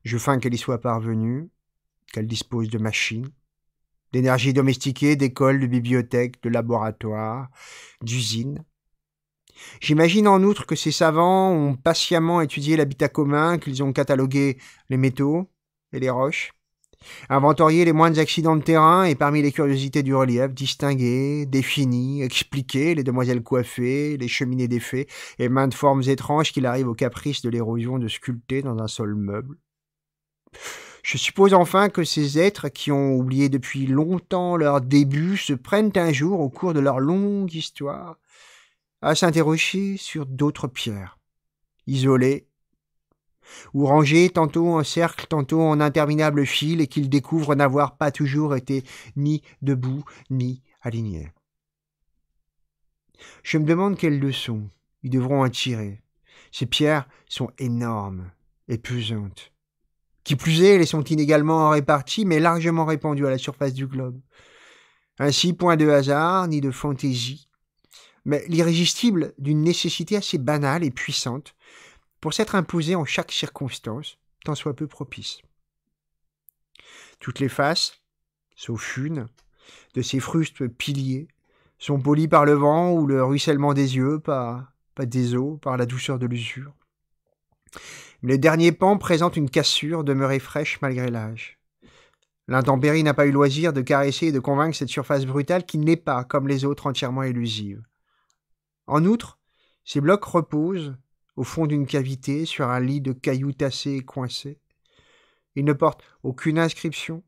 Je feins qu'elle y soit parvenue, qu'elle dispose de machines, d'énergie domestiquée, d'écoles, de bibliothèques, de laboratoires, d'usines, J'imagine en outre que ces savants ont patiemment étudié l'habitat commun, qu'ils ont catalogué les métaux et les roches, inventorié les moindres accidents de terrain et parmi les curiosités du relief, distingué, défini, expliqué les demoiselles coiffées, les cheminées défaites et maintes formes étranges qu'il arrive au caprice de l'érosion de sculpter dans un sol meuble. Je suppose enfin que ces êtres qui ont oublié depuis longtemps leur début se prennent un jour au cours de leur longue histoire à s'interroger sur d'autres pierres, isolées, ou rangées tantôt en cercle, tantôt en interminable fil, et qu'ils découvrent n'avoir pas toujours été ni debout, ni alignées. Je me demande quelles leçons ils devront en tirer. Ces pierres sont énormes et pesantes. Qui plus est, elles sont inégalement réparties, mais largement répandues à la surface du globe. Ainsi, point de hasard ni de fantaisie mais l'irrésistible d'une nécessité assez banale et puissante pour s'être imposée en chaque circonstance, tant soit peu propice. Toutes les faces, sauf une, de ces frustes piliers, sont polies par le vent ou le ruissellement des yeux, pas des eaux, par la douceur de l'usure. Mais le dernier pan présente une cassure demeurée fraîche malgré l'âge. L'intempérie n'a pas eu loisir de caresser et de convaincre cette surface brutale qui n'est pas, comme les autres, entièrement élusive. En outre, ces blocs reposent au fond d'une cavité sur un lit de cailloux tassés et coincés. Ils ne portent aucune inscription,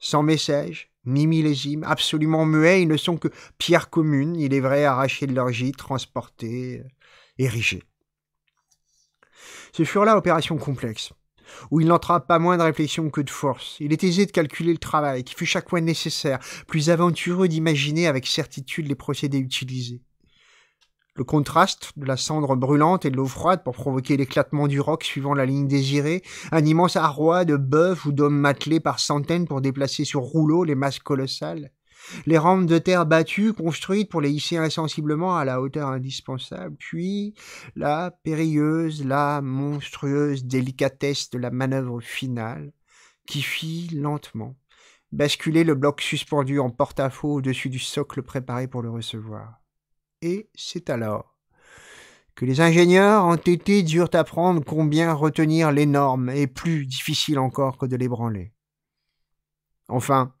sans message, ni millésime, absolument muets, ils ne sont que pierres communes, il est vrai, arrachées de leur gîte, transportées, euh, érigées. Ce furent là opérations complexes, où il n'entra pas moins de réflexion que de force. Il est aisé de calculer le travail, qui fut chaque fois nécessaire, plus aventureux d'imaginer avec certitude les procédés utilisés le contraste de la cendre brûlante et de l'eau froide pour provoquer l'éclatement du roc suivant la ligne désirée, un immense arroi de bœufs ou d'hommes matelés par centaines pour déplacer sur rouleaux les masses colossales, les rampes de terre battues construites pour les hisser insensiblement à la hauteur indispensable, puis la périlleuse, la monstrueuse délicatesse de la manœuvre finale, qui fit lentement basculer le bloc suspendu en porte-à-faux au-dessus du socle préparé pour le recevoir et c'est alors que les ingénieurs entêtés durent apprendre combien retenir les normes est plus difficile encore que de l'ébranler. Enfin,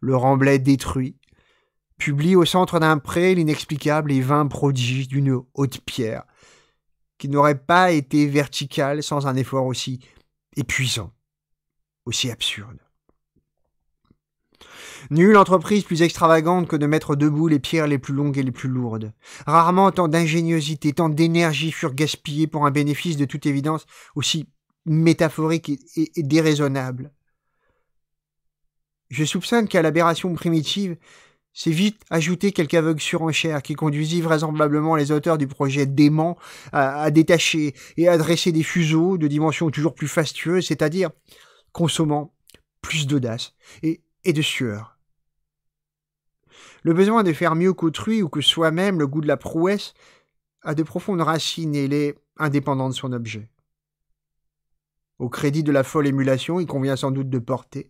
le remblai détruit publie au centre d'un pré l'inexplicable et vain prodige d'une haute pierre qui n'aurait pas été verticale sans un effort aussi épuisant, aussi absurde. Nulle entreprise plus extravagante que de mettre debout les pierres les plus longues et les plus lourdes. Rarement tant d'ingéniosité, tant d'énergie furent gaspillées pour un bénéfice de toute évidence aussi métaphorique et, déraisonnable. Je soupçonne qu'à l'aberration primitive, c'est vite ajouté quelque aveugle surenchère qui conduisit vraisemblablement les auteurs du projet dément à, détacher et à dresser des fuseaux de dimensions toujours plus fastueuses, c'est-à-dire consommant plus d'audace et de sueur. Le besoin de faire mieux qu'autrui ou que soi-même, le goût de la prouesse, a de profondes racines et il est indépendant de son objet. Au crédit de la folle émulation, il convient sans doute de porter,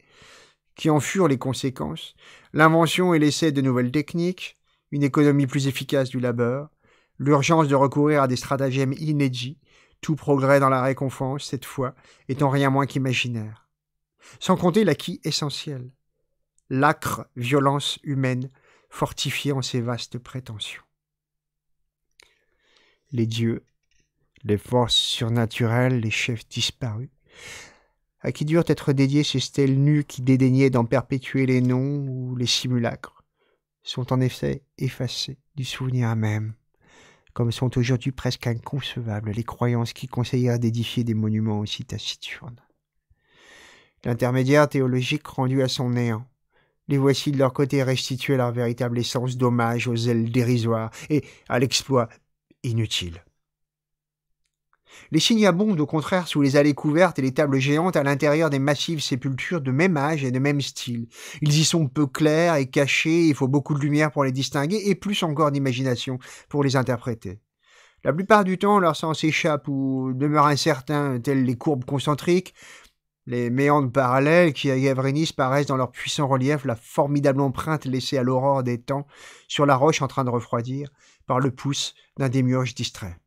qui en furent les conséquences, l'invention et l'essai de nouvelles techniques, une économie plus efficace du labeur, l'urgence de recourir à des stratagèmes inédits, tout progrès dans la réconférence cette fois, étant rien moins qu'imaginaire. Sans compter l'acquis essentiel, l'acre violence humaine fortifié en ses vastes prétentions. Les dieux, les forces surnaturelles, les chefs disparus, à qui durent être dédiées ces stèles nues qui dédaignaient d'en perpétuer les noms ou les simulacres, sont en effet effacés du souvenir même, comme sont aujourd'hui presque inconcevables les croyances qui conseillèrent d'édifier des monuments aussi taciturnes. L'intermédiaire théologique rendu à son néant, les voici de leur côté restituer leur véritable essence d'hommage aux ailes dérisoires et à l'exploit inutile. Les signes abondent au contraire sous les allées couvertes et les tables géantes à l'intérieur des massives sépultures de même âge et de même style. Ils y sont peu clairs et cachés, il faut beaucoup de lumière pour les distinguer et plus encore d'imagination pour les interpréter. La plupart du temps, leur sens échappe ou demeure incertain, tels les courbes concentriques, les méandres parallèles qui à Gavrinis paraissent dans leur puissant relief la formidable empreinte laissée à l'aurore des temps sur la roche en train de refroidir par le pouce d'un démiurge distrait.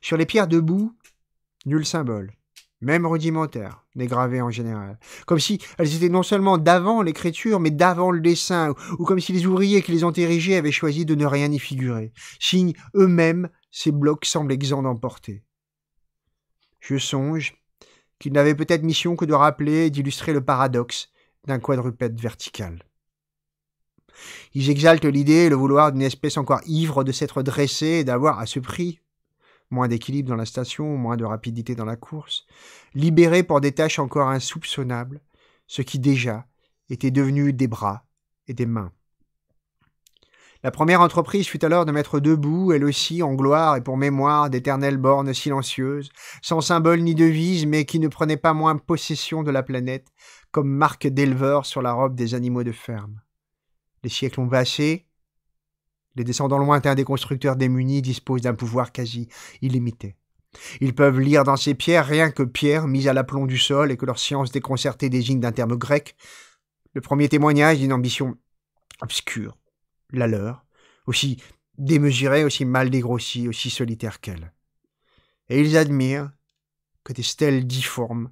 Sur les pierres debout, nul symbole, même rudimentaire, n'est gravé en général. Comme si elles étaient non seulement d'avant l'écriture, mais d'avant le dessin, ou, comme si les ouvriers qui les ont érigées avaient choisi de ne rien y figurer. signe eux-mêmes, ces blocs semblent exempts d'emporter. Je songe, qui n'avait peut-être mission que de rappeler et d'illustrer le paradoxe d'un quadrupède vertical. Ils exaltent l'idée et le vouloir d'une espèce encore ivre de s'être dressée et d'avoir, à ce prix, moins d'équilibre dans la station, moins de rapidité dans la course, libérée pour des tâches encore insoupçonnables, ce qui déjà était devenu des bras et des mains. La première entreprise fut alors de mettre debout, elle aussi, en gloire et pour mémoire, d'éternelles bornes silencieuses, sans symbole ni devise, mais qui ne prenaient pas moins possession de la planète, comme marque d'éleveur sur la robe des animaux de ferme. Les siècles ont passé, les descendants lointains des constructeurs démunis disposent d'un pouvoir quasi illimité. Ils peuvent lire dans ces pierres rien que pierres mises à l'aplomb du sol et que leur science déconcertée désigne d'un terme grec, le premier témoignage d'une ambition obscure, la leur, aussi démesurée, aussi mal dégrossie, aussi solitaire qu'elle. Et ils admirent que des stèles difformes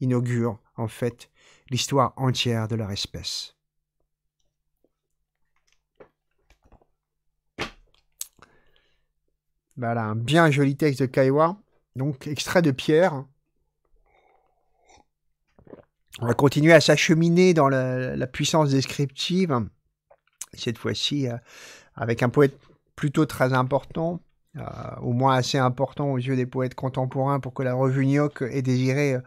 inaugurent, en fait, l'histoire entière de leur espèce. Voilà, un bien joli texte de Kaiwa. Donc, extrait de Pierre. On va continuer à s'acheminer dans la puissance descriptive cette fois-ci euh, avec un poète plutôt très important, euh, au moins assez important aux yeux des poètes contemporains pour que la revue Nioc ait désiré euh,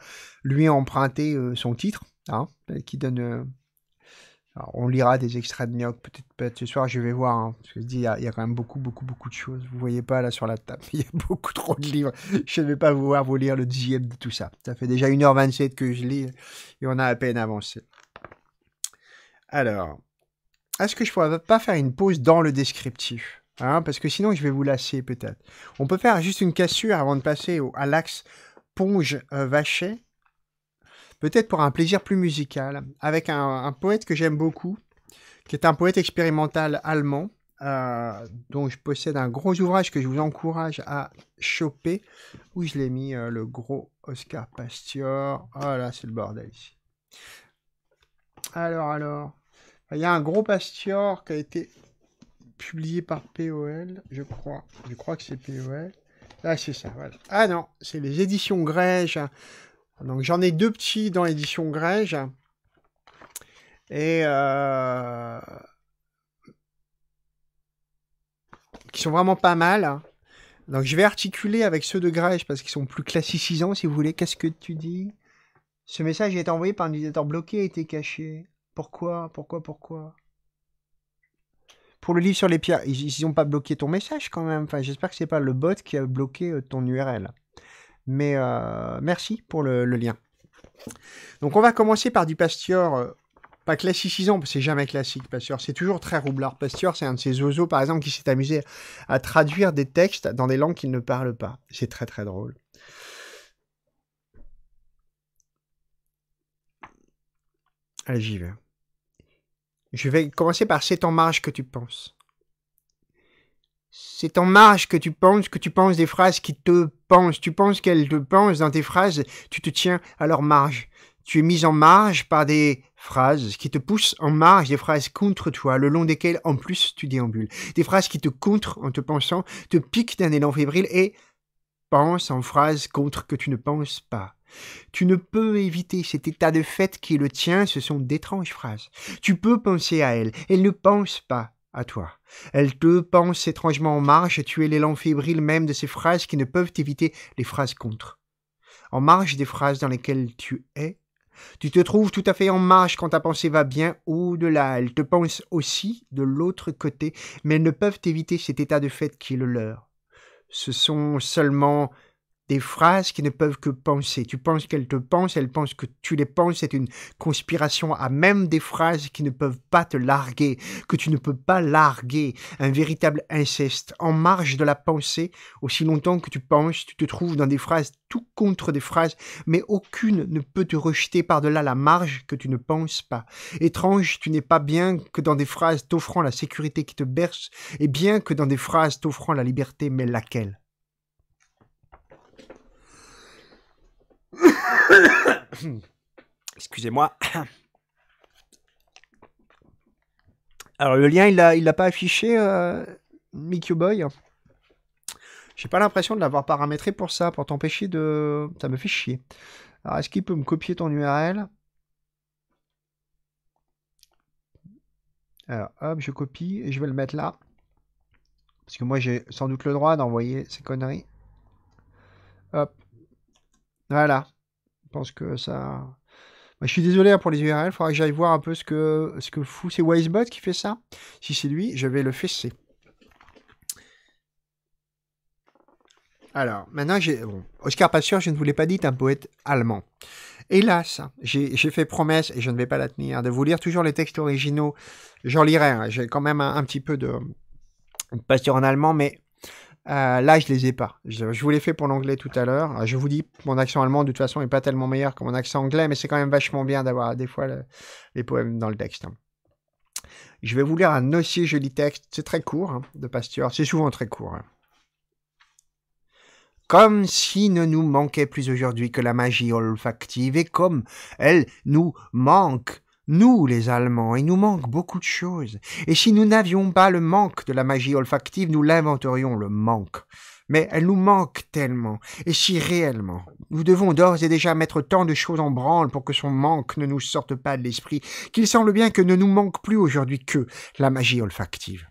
lui emprunter son titre, hein, qui donne... on lira des extraits de Nioc peut-être ce soir, je vais voir, hein, je dis, il y, a, quand même beaucoup, beaucoup, beaucoup de choses. Vous voyez pas là sur la table, il y a beaucoup trop de livres. Je ne vais pas vouloir vous lire le dixième de tout ça. Ça fait déjà 1h27 que je lis et on a à peine avancé. Alors, est-ce que je pourrais pas faire une pause dans le descriptif hein, Parce que sinon, je vais vous lasser peut-être. On peut faire juste une cassure avant de passer au, à l'axe Ponge-Vachet. Euh, peut-être pour un plaisir plus musical, avec un, poète que j'aime beaucoup, qui est un poète expérimental allemand, euh, dont je possède un gros ouvrage que je vous encourage à choper, où je l'ai mis, euh, le gros Oscar Pastior. Oh là, c'est le bordel ici. Alors, alors. Il y a un gros pasteur qui a été publié par POL, je crois. Je crois que c'est POL. Là, ah, c'est ça, voilà. Ah non, c'est les éditions Grège. Donc, j'en ai deux petits dans l'édition Grège. Et... Euh... Qui sont vraiment pas mal. Donc, je vais articuler avec ceux de Grège, parce qu'ils sont plus classicisants, si vous voulez. Qu'est-ce que tu dis Ce message a été envoyé par un utilisateur bloqué et été caché. Pourquoi Pourquoi Pourquoi Pour le livre sur les pierres, ils n'ont pas bloqué ton message quand même. Enfin, j'espère que c'est pas le bot qui a bloqué euh, ton URL. Mais euh, merci pour le, lien. Donc on va commencer par du Pasteur, euh, pas classicisant, parce que c'est jamais classique Pasteur, c'est toujours très roublard. Pasteur, c'est un de ces oiseaux par exemple qui s'est amusé à traduire des textes dans des langues qu'il ne parle pas. C'est très très drôle. Allez, j'y vais. Je vais commencer par c'est en marge que tu penses. C'est en marge que tu penses, que tu penses des phrases qui te pensent. Tu penses qu'elles te pensent dans tes phrases, tu te tiens à leur marge. Tu es mis en marge par des phrases qui te poussent en marge, des phrases contre toi, le long desquelles en plus tu déambules. Des phrases qui te contre en te pensant, te piquent d'un élan fébrile et pensent en phrases contre que tu ne penses pas. Tu ne peux éviter cet état de fait qui le tient, ce sont d'étranges phrases. Tu peux penser à elle, elle ne pensent pas à toi. Elle te pensent étrangement en marge, tu es l'élan fébrile même de ces phrases qui ne peuvent éviter les phrases contre. En marge des phrases dans lesquelles tu es, tu te trouves tout à fait en marge quand ta pensée va bien au-delà. Elles te pensent aussi de l'autre côté, mais elles ne peuvent éviter cet état de fait qui est le leur. Ce sont seulement des phrases qui ne peuvent que penser. Tu penses qu'elles te pensent, elles pensent que tu les penses. C'est une conspiration à même des phrases qui ne peuvent pas te larguer, que tu ne peux pas larguer. Un véritable inceste. En marge de la pensée, aussi longtemps que tu penses, tu te trouves dans des phrases tout contre des phrases, mais aucune ne peut te rejeter par-delà la marge que tu ne penses pas. Étrange, tu n'es pas bien que dans des phrases t'offrant la sécurité qui te berce, et bien que dans des phrases t'offrant la liberté, mais laquelle Excusez-moi. Alors le lien, il l'a il pas affiché, euh, Mickey Boy. J'ai pas l'impression de l'avoir paramétré pour ça, pour t'empêcher de... Ça me fait chier. Alors est-ce qu'il peut me copier ton URL Alors hop, je copie et je vais le mettre là. Parce que moi j'ai sans doute le droit d'envoyer ces conneries. Voilà. Je pense que ça. Bah, je suis désolé hein, pour les URL, il faudra que j'aille voir un peu ce que, ce que fout. C'est Wisebot qui fait ça Si c'est lui, je vais le fesser. Alors, maintenant, j'ai. Oscar Pasteur, je ne vous l'ai pas dit, un poète allemand. Hélas, j'ai fait promesse, et je ne vais pas la tenir, de vous lire toujours les textes originaux. J'en lirai, hein. j'ai quand même un, petit peu de, de en allemand, mais euh, là, je les ai pas. Je, vous l'ai fait pour l'anglais tout à l'heure. Euh, je vous dis, mon accent allemand, de toute façon, est pas tellement meilleur que mon accent anglais, mais c'est quand même vachement bien d'avoir des fois les poèmes dans le texte. Hein. Je vais vous lire un aussi joli texte. C'est très court, hein, de Pasteur. C'est souvent très court. Hein. Comme si ne nous manquait plus aujourd'hui que la magie olfactive et comme elle nous manque nous, les Allemands, il nous manque beaucoup de choses, et si nous n'avions pas le manque de la magie olfactive, nous l'inventerions le manque. Mais elle nous manque tellement, et si réellement, nous devons d'ores et déjà mettre tant de choses en branle pour que son manque ne nous sorte pas de l'esprit, qu'il semble bien que ne nous manque plus aujourd'hui que la magie olfactive.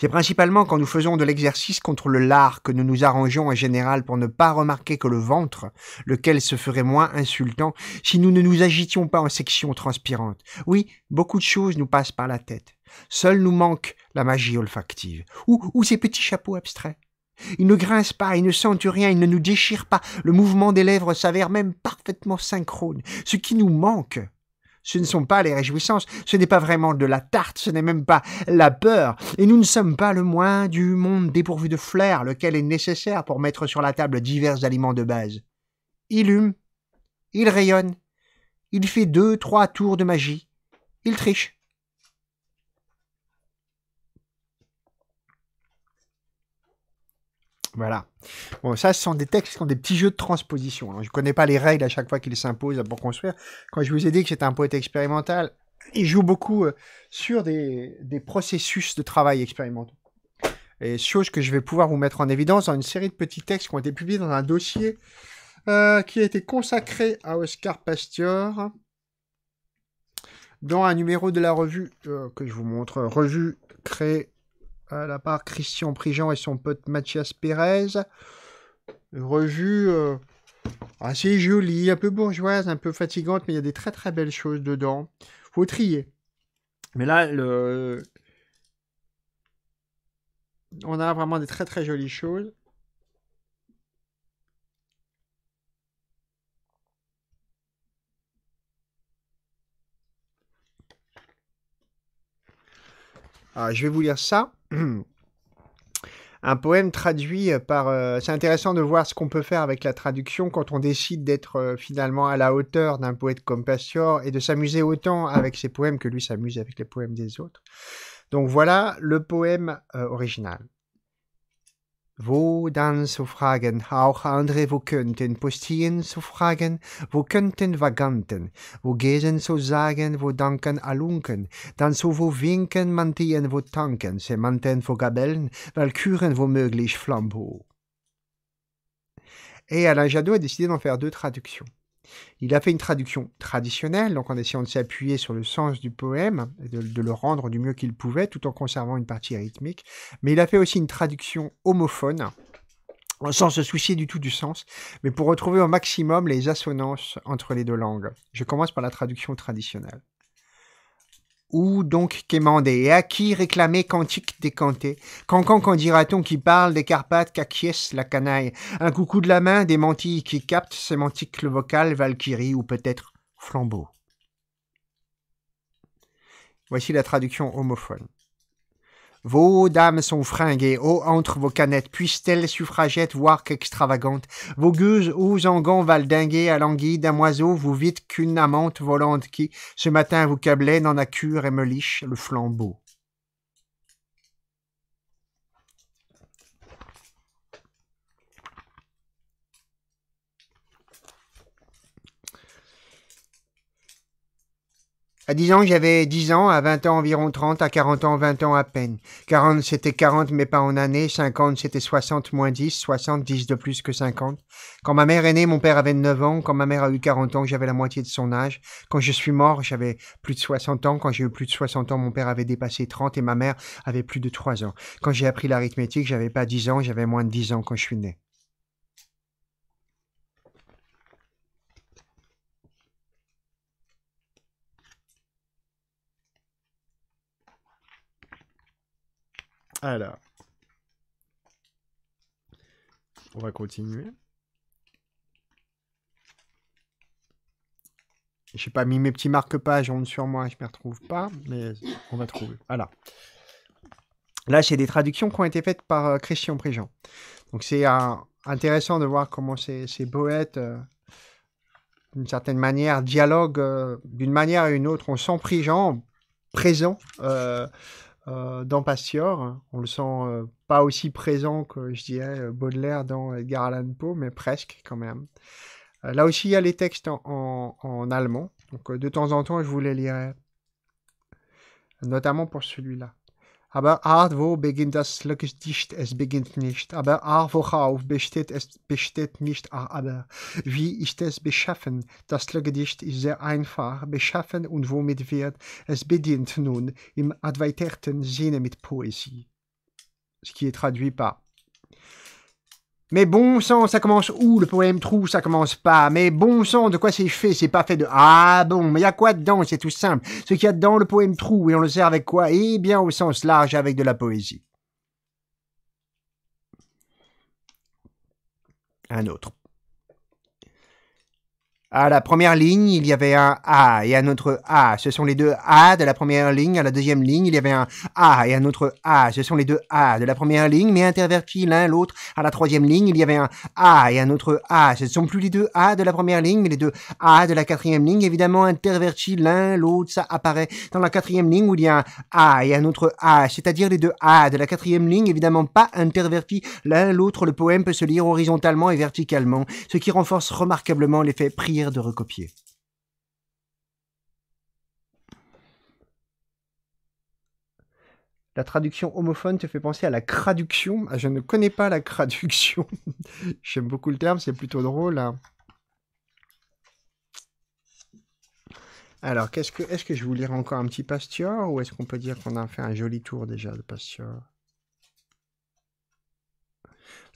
C'est principalement quand nous faisons de l'exercice contre le lard que nous nous arrangeons en général pour ne pas remarquer que le ventre, lequel se ferait moins insultant si nous ne nous agitions pas en section transpirante. Oui, beaucoup de choses nous passent par la tête. Seul nous manque la magie olfactive, ou, ou ces petits chapeaux abstraits. Ils ne grincent pas, ils ne sentent rien, ils ne nous déchirent pas. Le mouvement des lèvres s'avère même parfaitement synchrone. Ce qui nous manque, ce ne sont pas les réjouissances, ce n'est pas vraiment de la tarte, ce n'est même pas la peur, et nous ne sommes pas le moins du monde dépourvu de flair, lequel est nécessaire pour mettre sur la table divers aliments de base. Il hume, il rayonne, il fait deux, trois tours de magie, il triche, Voilà. Bon, ça, ce sont des textes qui sont des petits jeux de transposition. Hein. je ne connais pas les règles à chaque fois qu'ils s'imposent pour construire. Quand je vous ai dit que c'était un poète expérimental, il joue beaucoup euh, sur des, processus de travail expérimentaux. Et chose que je vais pouvoir vous mettre en évidence dans une série de petits textes qui ont été publiés dans un dossier euh, qui a été consacré à Oscar Pasteur dans un numéro de la revue euh, que je vous montre, revue créée à euh, la part Christian Prigent et son pote Mathias Pérez. Revue euh, assez jolie, un peu bourgeoise, un peu fatigante, mais il y a des très très belles choses dedans. Faut trier. Mais là, le... on a vraiment des très très jolies choses. Ah, je vais vous lire ça. un poème traduit euh, par... Euh, c'est intéressant de voir ce qu'on peut faire avec la traduction quand on décide d'être euh, finalement à la hauteur d'un poète comme Pastior et de s'amuser autant avec ses poèmes que lui s'amuse avec les poèmes des autres. Donc voilà le poème original wo dann zu fragen, auch andere wo könnten, postieren zu fragen, wo könnten vaganten, wo gehen zu sagen, wo danken alunken, dann zu wo winken, mantien wo tanken, semanten wo gabellen, weil küren womöglich flambeau. Et Alain Jadot a décidé d'en faire deux traductions. Il a fait une traduction traditionnelle, donc en essayant de s'appuyer sur le sens du poème, de, de le rendre du mieux qu'il pouvait, tout en conservant une partie rythmique. Mais il a fait aussi une traduction homophone, sans se soucier du tout du sens, mais pour retrouver au maximum les assonances entre les deux langues. Je commence par la traduction traditionnelle. Où donc qu'émander, et à qui réclamer Cantique décanté, quand quand quand dira-t-on, qui parle des Carpates, qu'acquiesce la canaille. Un coucou de la main, des mantilles qui capte sémantique le vocal, Valkyrie ou peut-être flambeau. Voici la traduction homophone. Vos dames sont fringuées, ô oh, entre vos canettes, puissent-elles suffragettes voir qu'extravagantes Vos gueuses aux valent valdinguées à l'anguille d'un oiseau, vous vite qu'une amante volante qui, ce matin vous câblait, n'en a cure et me liche le flambeau. À 10 ans, j'avais 10 ans, à 20 ans environ 30, à 40 ans 20 ans à peine. 40 c'était 40 mais pas en année. 50 c'était 60 moins 10, 60 10 de plus que 50. Quand ma mère est née, mon père avait 9 ans, quand ma mère a eu 40 ans, j'avais la moitié de son âge. Quand je suis mort, j'avais plus de 60 ans, quand j'ai eu plus de 60 ans, mon père avait dépassé 30 et ma mère avait plus de 3 ans. Quand j'ai appris l'arithmétique, j'avais pas 10 ans, j'avais moins de 10 ans quand je suis né. Alors. On va continuer. Je n'ai pas mis mes petits marque-pages sur moi, je ne me retrouve pas, mais on va trouver. Voilà. Là, c'est des traductions qui ont été faites par euh, Christian Préjean. Donc, c'est euh, intéressant de voir comment ces, ces poètes, euh, d'une certaine manière, dialoguent d'une manière à une autre. On sent Préjean présent euh, dans Pasteur. On le sent euh, pas aussi présent que, je dirais, euh, Baudelaire dans Edgar Allan Poe, mais presque quand même. là aussi, il y a les textes en, allemand. Donc, de temps en temps, je vous les lirai. Notamment pour celui-là. Aber A, wo beginnt das Glücksdicht? Es beginnt nicht. Aber A, worauf besteht es? Besteht nicht A, aber. Wie ist es beschaffen? Das Glücksdicht ist sehr einfach. Beschaffen und womit wird? Es bedient nun im erweiterten Sinne mit Poesie. Ce qui est traduit par Mais bon sang, ça commence où le poème trou Ça commence pas. Mais bon sang, de quoi c'est fait C'est pas fait de ah bon. Mais y a quoi dedans C'est tout simple. Ce qu'il y a dedans, le poème trou, et on le sert avec quoi Eh bien, au sens large, avec de la poésie. Un autre. À la première ligne, il y avait un A et un autre A. Ce sont les deux A de la première ligne. À la deuxième ligne, il y avait un A et un autre A. Ce sont les deux A de la première ligne, mais intervertis l'un l'autre. À la troisième ligne, il y avait un A et un autre A. Ce ne sont plus les deux A de la première ligne, mais les deux A de la quatrième ligne. Évidemment, intervertis l'un l'autre, ça apparaît dans la quatrième ligne où il y a un A et un autre A, c'est-à-dire les deux A de la quatrième ligne, évidemment pas intervertis l'un l'autre. Le poème peut se lire horizontalement et verticalement, ce qui renforce remarquablement l'effet pris de recopier. La traduction homophone te fait penser à la traduction. Ah, je ne connais pas la traduction. J'aime beaucoup le terme, c'est plutôt drôle. Hein. Alors, qu'est-ce que, est-ce que je vous lire encore un petit Pasteur ou est-ce qu'on peut dire qu'on a fait un joli tour déjà de Pasteur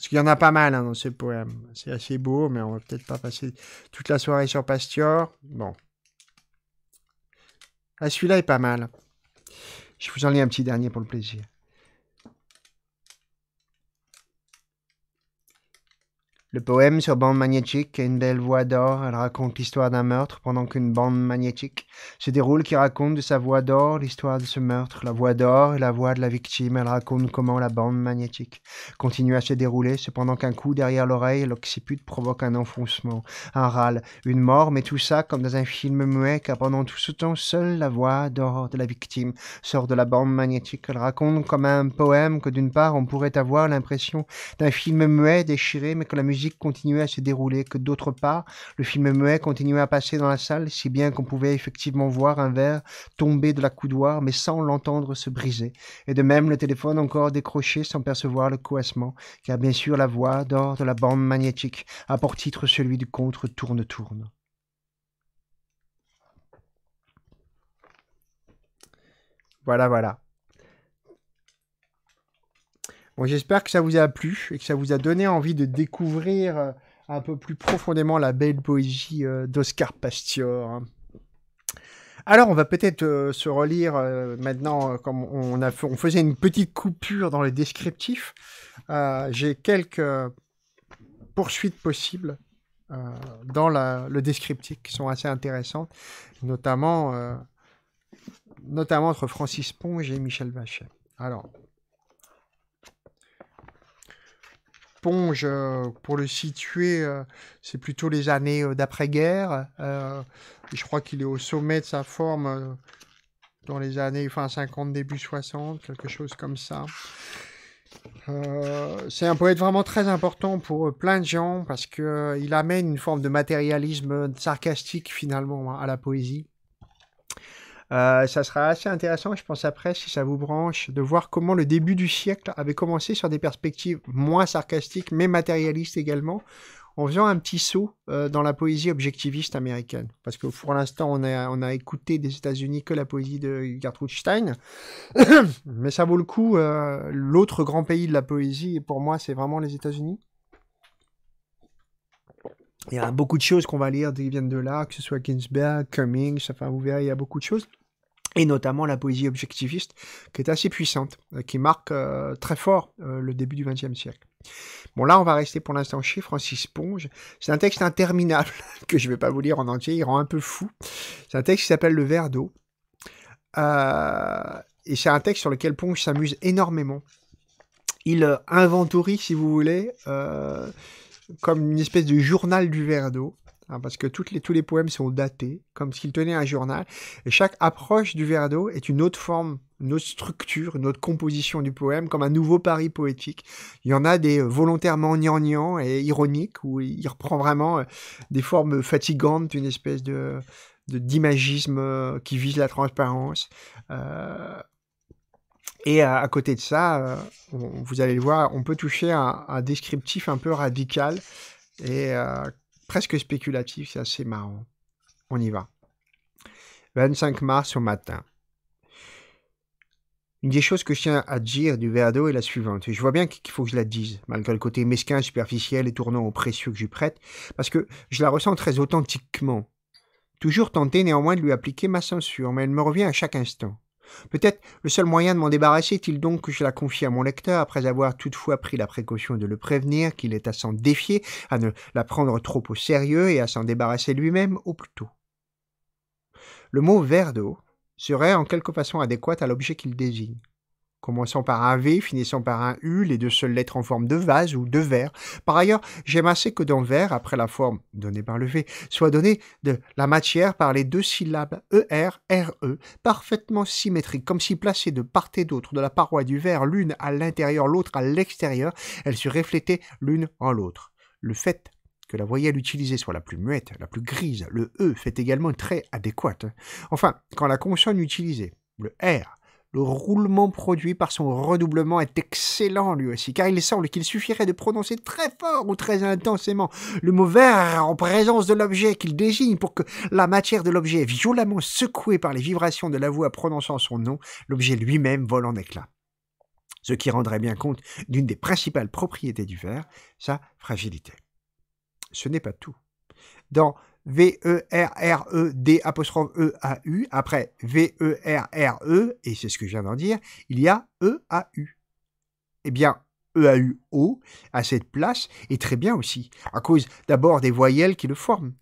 parce qu'il y en a pas mal dans ce poèmes. C'est assez beau, mais on va peut-être pas passer toute la soirée sur Pasteur. Bon. Ah, celui-là est pas mal. Je vous en lis un petit dernier pour le plaisir. Le poème sur bande magnétique a une belle voix d'or. Elle raconte l'histoire d'un meurtre pendant qu'une bande magnétique se déroule qui raconte de sa voix d'or l'histoire de ce meurtre. La voix d'or et la voix de la victime. Elle raconte comment la bande magnétique continue à se dérouler cependant qu'un coup derrière l'oreille, l'occiput provoque un enfoncement, un râle, une mort, mais tout ça comme dans un film muet car pendant tout ce temps, seule la voix d'or de la victime sort de la bande magnétique. Elle raconte comme un poème que d'une part on pourrait avoir l'impression d'un film muet déchiré mais que la musique continuait à se dérouler, que d'autre part, le film muet continuait à passer dans la salle, si bien qu'on pouvait effectivement voir un verre tomber de la coudoir, mais sans l'entendre se briser. Et de même, le téléphone encore décroché sans percevoir le coassement, car bien sûr la voix d'or de la bande magnétique, a pour titre celui du contre tourne-tourne. Voilà, voilà. J'espère que ça vous a plu et que ça vous a donné envie de découvrir euh, un peu plus profondément la belle poésie euh, d'Oscar Pastior. Hein. Alors, on va peut-être euh, se relire maintenant, comme on, faisait une petite coupure dans les descriptifs. J'ai quelques poursuites possibles dans le descriptif qui sont assez intéressantes, notamment, notamment entre Francis Ponge et Michel Vachet. Alors, Ponge, euh, pour le situer, euh, c'est plutôt les années euh, d'après-guerre. je crois qu'il est au sommet de sa forme dans les années fin 50, début 60, quelque chose comme ça. c'est un poète vraiment très important pour plein de gens parce qu'il il amène une forme de matérialisme sarcastique finalement hein, à la poésie. Euh, ça sera assez intéressant, je pense, après, si ça vous branche, de voir comment le début du siècle avait commencé sur des perspectives moins sarcastiques, mais matérialistes également, en faisant un petit saut euh, dans la poésie objectiviste américaine. Parce que pour l'instant, on a, on a écouté des États-Unis que la poésie de Gertrude Stein. mais ça vaut le coup. Euh, l'autre grand pays de la poésie, pour moi, c'est vraiment les États-Unis. Il y a beaucoup de choses qu'on va lire qui viennent de là, que ce soit Ginsberg, Cummings, enfin, vous verrez, il y a beaucoup de choses et notamment la poésie objectiviste, qui est assez puissante, euh, qui marque euh, très fort euh, le début du XXe siècle. Bon, là, on va rester pour l'instant chez Francis Ponge. C'est un texte interminable, que je ne vais pas vous lire en entier, il rend un peu fou. C'est un texte qui s'appelle Le verre d'eau. et c'est un texte sur lequel Ponge s'amuse énormément. Il inventorie, si vous voulez, comme une espèce de journal du verre d'eau. Hein, parce que toutes les, tous les poèmes sont datés, comme s'il tenait un journal, et chaque approche du verre d'eau est une autre forme, une autre structure, une autre composition du poème, comme un nouveau pari poétique. Il y en a des euh, volontairement gnangnans et ironiques, où il reprend vraiment euh, des formes fatigantes, une espèce de d'imagisme euh, qui vise la transparence. et à, côté de ça, vous allez le voir, on peut toucher à un, descriptif un peu radical et presque spéculatif, c'est assez marrant. On y va. 25 mars au matin. Une des choses que je tiens à dire du verre d'eau est la suivante. je vois bien qu'il faut que je la dise, malgré le côté mesquin, superficiel et tournant au précieux que j'y prête, parce que je la ressens très authentiquement. Toujours tenté néanmoins de lui appliquer ma censure, mais elle me revient à chaque instant. Peut-être le seul moyen de m'en débarrasser est-il donc que je la confie à mon lecteur, après avoir toutefois pris la précaution de le prévenir qu'il est à s'en défier, à ne la prendre trop au sérieux et à s'en débarrasser lui-même au plus tôt. Le mot verre d'eau serait en quelque façon adéquat à l'objet qu'il désigne commençant par un V, finissant par un U, les deux seules lettres en forme de vase ou de verre. Par ailleurs, j'aime assez que dans verre, après la forme donnée par le V, soit donnée de la matière par les deux syllabes ER, RE, parfaitement symétriques, comme si placées de part et d'autre de la paroi du verre, l'une à l'intérieur, l'autre à l'extérieur, elles se reflétaient l'une en l'autre. Le fait que la voyelle utilisée soit la plus muette, la plus grise, le E fait également très adéquate. Enfin, quand la consonne utilisée, le R, le roulement produit par son redoublement est excellent lui aussi, car il semble qu'il suffirait de prononcer très fort ou très intensément le mot vert en présence de l'objet qu'il désigne pour que la matière de l'objet violemment secouée par les vibrations de la voix prononçant son nom, l'objet lui-même vole en éclats. Ce qui rendrait bien compte d'une des principales propriétés du verre, sa fragilité. Ce n'est pas tout. Dans V-E-R-R-E-D E-A-U. E après V-E-R-R-E, et c'est ce que je viens d'en dire, il y a E-A-U. Eh bien, E-A-U-O à cette place est très bien aussi, à cause d'abord des voyelles qui le forment,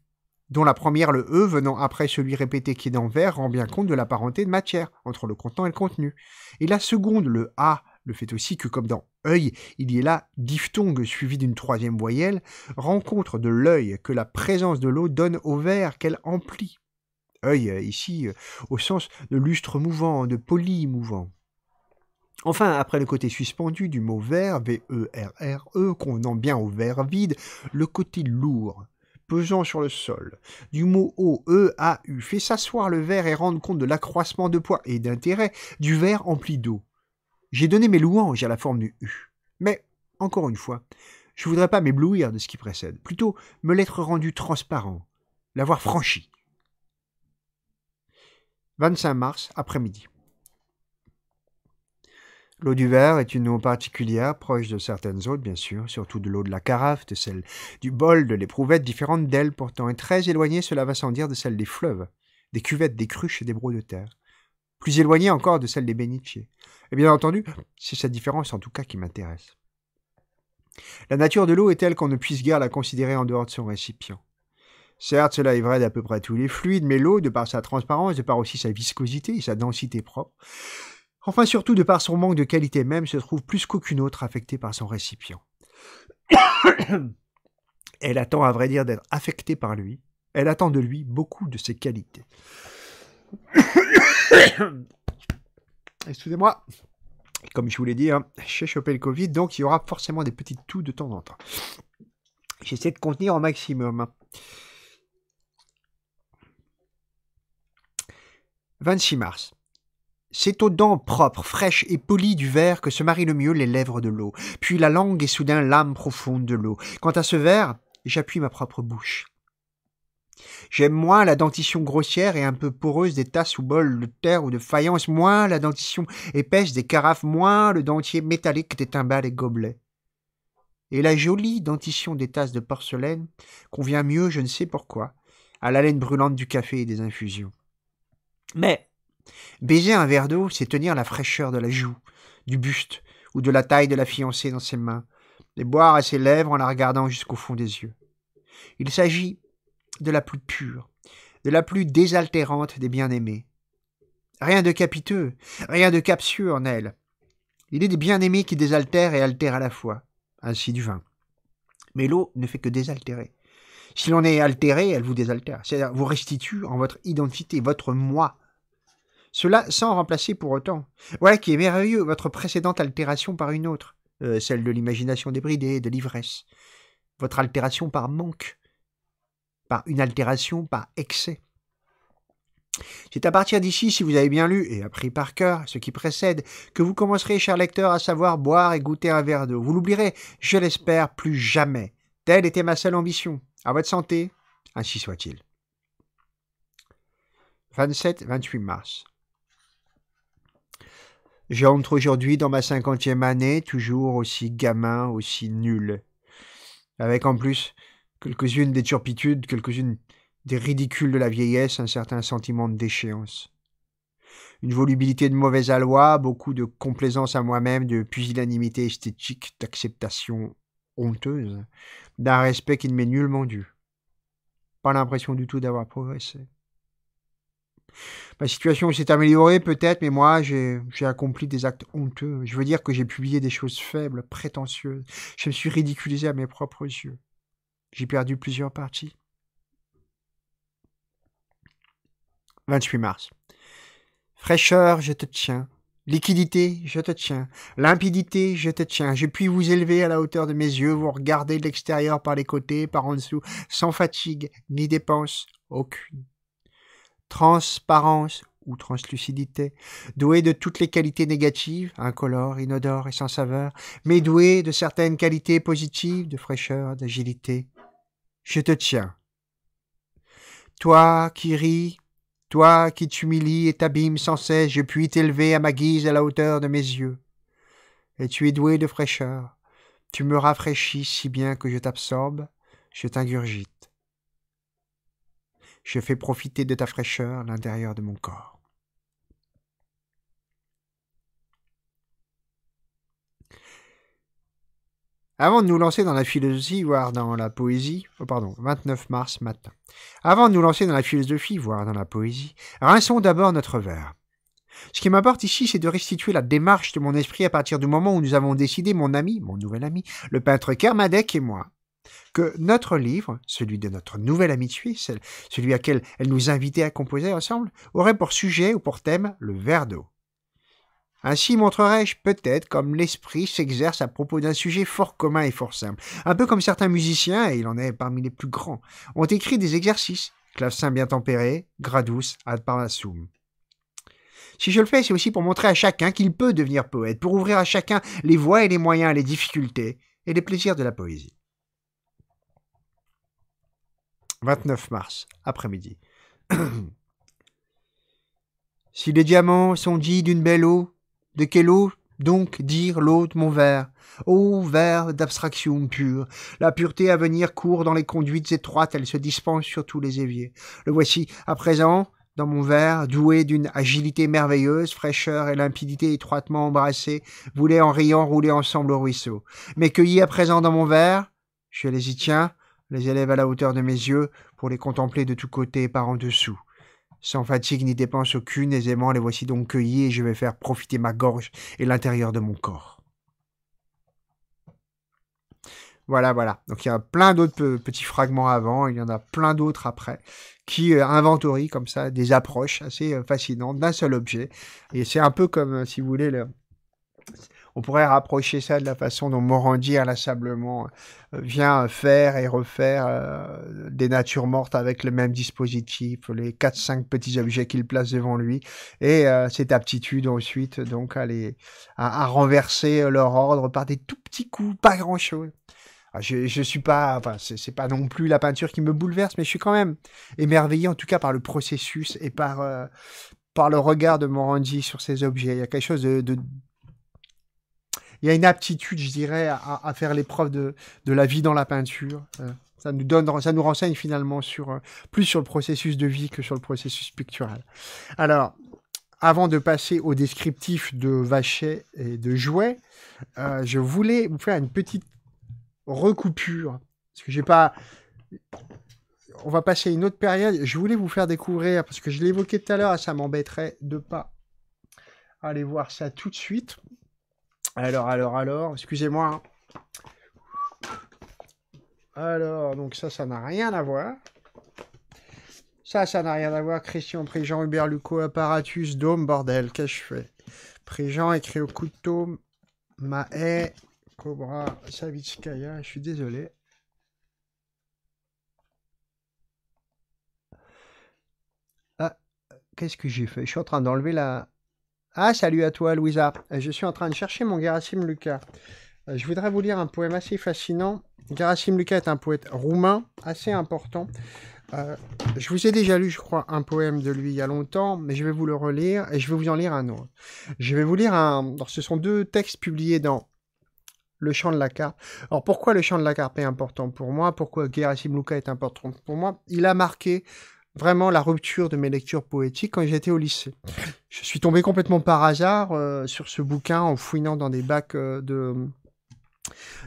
dont la première, le E, venant après celui répété qui est dans vert, rend bien compte de la parenté de matière entre le contenant et le contenu. Et la seconde, le A, le fait aussi que, comme dans œil, il y ait là diphtongue suivie d'une troisième voyelle, rencontre de l'œil que la présence de l'eau donne au verre qu'elle emplit. Œil, ici, euh, au sens de lustre mouvant, de poli mouvant. Enfin, après le côté suspendu du mot verre, V-E-R-R-E, e, convenant bien au verre vide, le côté lourd, pesant sur le sol, du mot O, E, A, U, fait s'asseoir le verre et rendre compte de l'accroissement de poids et d'intérêt du verre empli d'eau. J'ai donné mes louanges à la forme du U. Mais, encore une fois, je ne voudrais pas m'éblouir de ce qui précède, plutôt me l'être rendu transparent, l'avoir franchi. 25 mars, après-midi. L'eau du verre est une eau particulière, proche de certaines autres, bien sûr, surtout de l'eau de la carafe, de celle du bol, de l'éprouvette, différente d'elle pourtant, et très éloignée, cela va sans dire, de celle des fleuves, des cuvettes, des cruches et des brocs de terre plus éloignée encore de celle des bénitiers. Et bien entendu, c'est cette différence en tout cas qui m'intéresse. La nature de l'eau est telle qu'on ne puisse guère la considérer en dehors de son récipient. Certes, cela est vrai d'à peu près tous les fluides, mais l'eau, de par sa transparence, de par aussi sa viscosité et sa densité propre, enfin surtout de par son manque de qualité même, se trouve plus qu'aucune autre affectée par son récipient. Elle attend à vrai dire d'être affectée par lui, elle attend de lui beaucoup de ses qualités. Excusez-moi. Comme je vous l'ai dit, hein, j'ai chopé le Covid, donc il y aura forcément des petites toux de temps en temps. J'essaie de contenir au maximum. 26 mars. C'est aux dents propres, fraîches et polies du verre que se marient le mieux les lèvres de l'eau, puis la langue et soudain l'âme profonde de l'eau. Quant à ce verre, j'appuie ma propre bouche. J'aime moins la dentition grossière et un peu poreuse des tasses ou bols de terre ou de faïence, moins la dentition épaisse des carafes, moins le dentier métallique des timbales et gobelets. Et la jolie dentition des tasses de porcelaine convient mieux, je ne sais pourquoi, à l'haleine brûlante du café et des infusions. Mais baiser un verre d'eau, c'est tenir la fraîcheur de la joue, du buste ou de la taille de la fiancée dans ses mains, et boire à ses lèvres en la regardant jusqu'au fond des yeux. Il s'agit de la plus pure, de la plus désaltérante des bien-aimés. Rien de capiteux, rien de captieux en elle. Il des bien-aimés qui désaltèrent et altèrent à la fois, ainsi du vin. Mais l'eau ne fait que désaltérer. Si l'on est altéré, elle vous désaltère, c'est-à-dire vous restitue en votre identité, votre moi. Cela sans remplacer pour autant. Voilà qui est merveilleux, votre précédente altération par une autre, euh, celle de l'imagination débridée, de l'ivresse, votre altération par manque, par une altération, par excès. C'est à partir d'ici, si vous avez bien lu et appris par cœur ce qui précède, que vous commencerez, cher lecteur, à savoir boire et goûter un verre d'eau. Vous l'oublierez, je l'espère, plus jamais. Telle était ma seule ambition. À votre santé, ainsi soit-il. 27-28 mars. J'entre aujourd'hui dans ma cinquantième année, toujours aussi gamin, aussi nul. Avec en plus quelques-unes des turpitudes, quelques-unes des ridicules de la vieillesse, un certain sentiment de déchéance. Une volubilité de mauvaise aloi, beaucoup de complaisance à moi-même, de pusillanimité esthétique, d'acceptation honteuse, d'un respect qui ne m'est nullement dû. Pas l'impression du tout d'avoir progressé. Ma situation s'est améliorée peut-être, mais moi j'ai accompli des actes honteux. Je veux dire que j'ai publié des choses faibles, prétentieuses. Je me suis ridiculisé à mes propres yeux. J'ai perdu plusieurs parties. 28 mars. Fraîcheur, je te tiens. Liquidité, je te tiens. Limpidité, je te tiens. Je puis vous élever à la hauteur de mes yeux, vous regarder de l'extérieur par les côtés, par en dessous, sans fatigue, ni dépense, aucune. Transparence ou translucidité, doué de toutes les qualités négatives, incolore, inodore et sans saveur, mais doué de certaines qualités positives, de fraîcheur, d'agilité, je te tiens. Toi qui ris, toi qui t'humilies et t'abîmes sans cesse, je puis t'élever à ma guise à la hauteur de mes yeux. Et tu es doué de fraîcheur, tu me rafraîchis si bien que je t'absorbe, je t'ingurgite. Je fais profiter de ta fraîcheur l'intérieur de mon corps. Avant de nous lancer dans la philosophie, voire dans la poésie, oh, pardon, 29 mars matin. Avant de nous lancer dans la philosophie, voire dans la poésie, rinçons d'abord notre verre. Ce qui m'importe ici, c'est de restituer la démarche de mon esprit à partir du moment où nous avons décidé, mon ami, mon nouvel ami, le peintre Kermadec et moi, que notre livre, celui de notre nouvelle suisse, celui à elle nous invitait à composer ensemble, aurait pour sujet ou pour thème le verre d'eau. Ainsi montrerai-je peut-être comme l'esprit s'exerce à propos d'un sujet fort commun et fort simple. Un peu comme certains musiciens, et il en est parmi les plus grands, ont écrit des exercices, clavecin bien tempéré, gradus ad parasum. Si je le fais, c'est aussi pour montrer à chacun qu'il peut devenir poète, pour ouvrir à chacun les voies et les moyens, les difficultés et les plaisirs de la poésie. 29 mars, après-midi. si les diamants sont dits d'une belle eau, de quelle eau donc dire l'autre mon verre Ô verre d'abstraction pure La pureté à venir court dans les conduites étroites, elle se dispense sur tous les éviers. Le voici à présent dans mon verre, doué d'une agilité merveilleuse, fraîcheur et limpidité étroitement embrassée, voulait en riant rouler ensemble au ruisseau. Mais cueilli à présent dans mon verre, je les y tiens, les élèves à la hauteur de mes yeux, pour les contempler de tous côtés par en dessous. Sans fatigue ni dépense aucune, aisément les voici donc cueillis et je vais faire profiter ma gorge et l'intérieur de mon corps. Voilà, voilà. Donc il y a plein d'autres petits fragments avant, il y en a plein d'autres après, qui euh, inventorient comme ça des approches assez euh, fascinantes d'un seul objet. Et c'est un peu comme, euh, si vous voulez, le, on pourrait rapprocher ça de la façon dont Morandi, inlassablement, euh, vient faire et refaire euh, des natures mortes avec le même dispositif, les 4-5 petits objets qu'il place devant lui, et euh, cette aptitude ensuite donc à, à, renverser leur ordre par des tout petits coups, pas grand-chose. Ah, je, je suis pas, enfin, c'est pas non plus la peinture qui me bouleverse, mais je suis quand même émerveillé, en tout cas, par le processus et par, par le regard de Morandi sur ces objets. Il y a quelque chose de il y a une aptitude, je dirais, à, faire l'épreuve de, la vie dans la peinture. Euh, ça nous donne, ça nous renseigne finalement sur euh, plus sur le processus de vie que sur le processus pictural. Alors, avant de passer au descriptif de Vachet et de Jouet, euh, je voulais vous faire une petite recoupure parce que j'ai pas. On va passer à une autre période. Je voulais vous faire découvrir parce que je l'évoquais tout à l'heure, ça m'embêterait de pas aller voir ça tout de suite. Alors, alors, alors, excusez-moi. Alors, donc ça, ça n'a rien à voir. Ça, ça n'a rien à voir. Christian Jean Hubert Luco, Apparatus, Dôme, bordel, qu'est-ce que je fais Jean, écrit au couteau, Mahe Cobra, Savitskaya, je suis désolé. Ah, qu'est-ce que j'ai fait Je suis en train d'enlever la... Ah, salut à toi, Louisa. Euh, je suis en train de chercher mon Gerasim Lucas. Euh, je voudrais vous lire un poème assez fascinant. Gerasim Lucas est un poète roumain, assez important. Euh, je vous ai déjà lu, je crois, un poème de lui il y a longtemps, mais je vais vous le relire et je vais vous en lire un autre. Je vais vous lire un... Alors, ce sont deux textes publiés dans le chant de la carpe. Alors pourquoi le chant de la carpe est important pour moi Pourquoi Gerasim Lucas est important pour moi Il a marqué vraiment la rupture de mes lectures poétiques quand j'étais au lycée. Je suis tombé complètement par hasard euh, sur ce bouquin en fouinant dans des bacs euh, de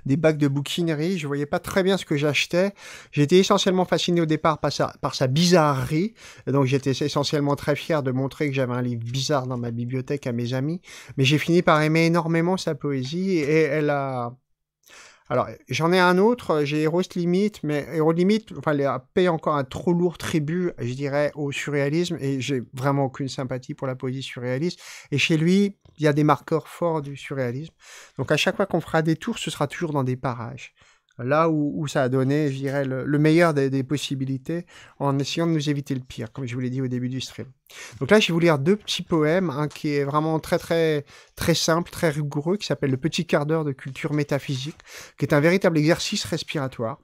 des bacs de bouquinerie, je voyais pas très bien ce que j'achetais. J'étais essentiellement fasciné au départ par sa, par sa bizarrerie, donc j'étais essentiellement très fier de montrer que j'avais un livre bizarre dans ma bibliothèque à mes amis, mais j'ai fini par aimer énormément sa poésie et elle a alors, j'en ai un autre, j'ai Heroes Limit, mais Heroes Limit enfin, paye encore un trop lourd tribut, je dirais, au surréalisme, et j'ai vraiment aucune sympathie pour la poésie surréaliste. Et chez lui, il y a des marqueurs forts du surréalisme. Donc, à chaque fois qu'on fera des tours, ce sera toujours dans des parages là où, ça a donné, je dirais, le, meilleur des, possibilités en essayant de nous éviter le pire, comme je vous l'ai dit au début du stream. Donc là, je vais vous lire deux petits poèmes, un qui est vraiment très très très simple, très rigoureux, qui s'appelle Le petit quart d'heure de culture métaphysique, qui est un véritable exercice respiratoire.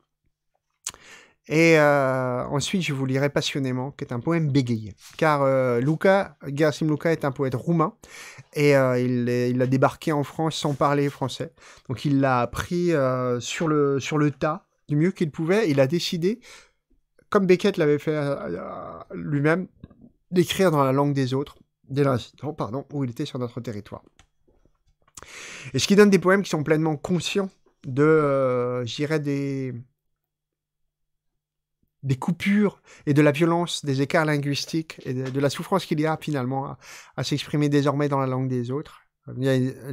Et euh, ensuite, je vous lirai passionnément, qui est un poème bégayé. Car euh, Luca, Luca est un poète roumain, et euh, il, a débarqué en France sans parler français. Donc il l'a appris sur, le, sur le tas, du mieux qu'il pouvait. Il a décidé, comme Beckett l'avait fait lui-même, d'écrire dans la langue des autres, dès pardon, où il était sur notre territoire. Et ce qui donne des poèmes qui sont pleinement conscients de, j'irais, des des coupures et de la violence, des écarts linguistiques et de, la souffrance qu'il y a finalement à, s'exprimer désormais dans la langue des autres.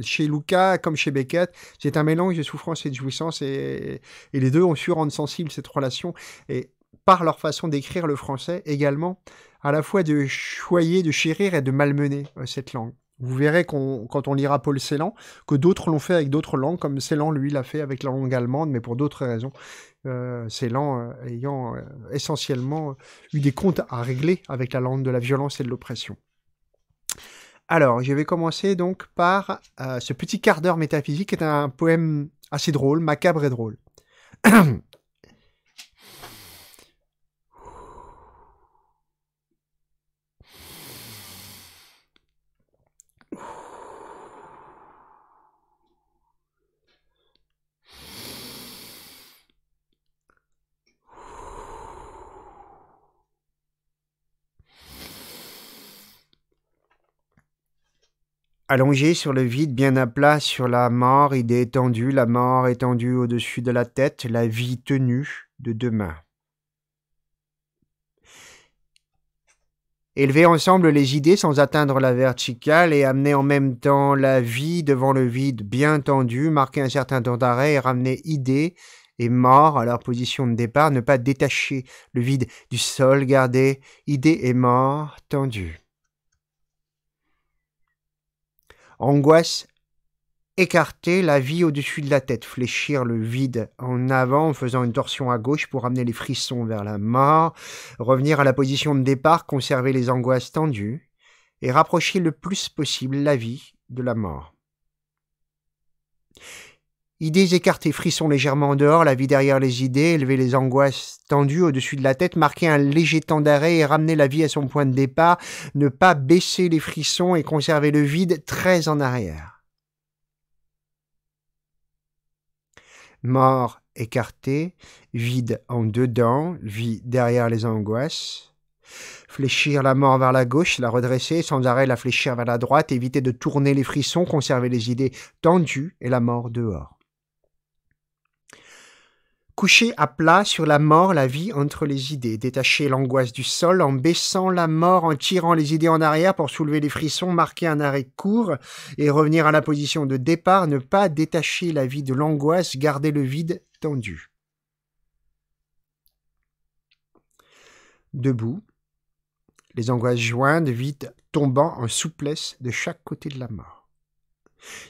Chez Lucas, comme chez Beckett, c'est un mélange de souffrance et de jouissance, et, les deux ont su rendre sensible cette relation, et par leur façon d'écrire le français également, à la fois de choyer, de chérir et de malmener euh, cette langue. Vous verrez quand on lira Paul Celan que d'autres l'ont fait avec d'autres langues, comme Celan, lui, l'a fait avec la langue allemande, mais pour d'autres raisons. Euh, euh ayant euh, essentiellement euh, eu des comptes à régler avec la langue de la violence et de l'oppression. Alors, je vais commencer donc par ce petit quart d'heure métaphysique, qui est un poème assez drôle, macabre et drôle. Allongé sur le vide, bien à plat sur la mort, idée tendue, la mort étendue au-dessus de la tête, la vie tenue de deux mains. Élever ensemble les idées sans atteindre la verticale et amener en même temps la vie devant le vide bien tendu, marquer un certain temps d'arrêt et ramener idée et mort à leur position de départ, ne pas détacher le vide du sol, garder idée et mort tendue. Angoisse, écarter la vie au-dessus de la tête, fléchir le vide en avant en faisant une torsion à gauche pour amener les frissons vers la mort, revenir à la position de départ, conserver les angoisses tendues et rapprocher le plus possible la vie de la mort. Idées écartées, frissons légèrement en dehors, la vie derrière les idées, élever les angoisses tendues au-dessus de la tête, marquer un léger temps d'arrêt et ramener la vie à son point de départ, ne pas baisser les frissons et conserver le vide très en arrière. Mort écartée, vide en dedans, vie derrière les angoisses. Fléchir la mort vers la gauche, la redresser, sans arrêt la fléchir vers la droite, éviter de tourner les frissons, conserver les idées tendues et la mort dehors coucher à plat sur la mort la vie entre les idées, détacher l'angoisse du sol en baissant la mort, en tirant les idées en arrière pour soulever les frissons, marquer un arrêt court et revenir à la position de départ, ne pas détacher la vie de l'angoisse, garder le vide tendu. Debout, les angoisses jointes, vite tombant en souplesse de chaque côté de la mort.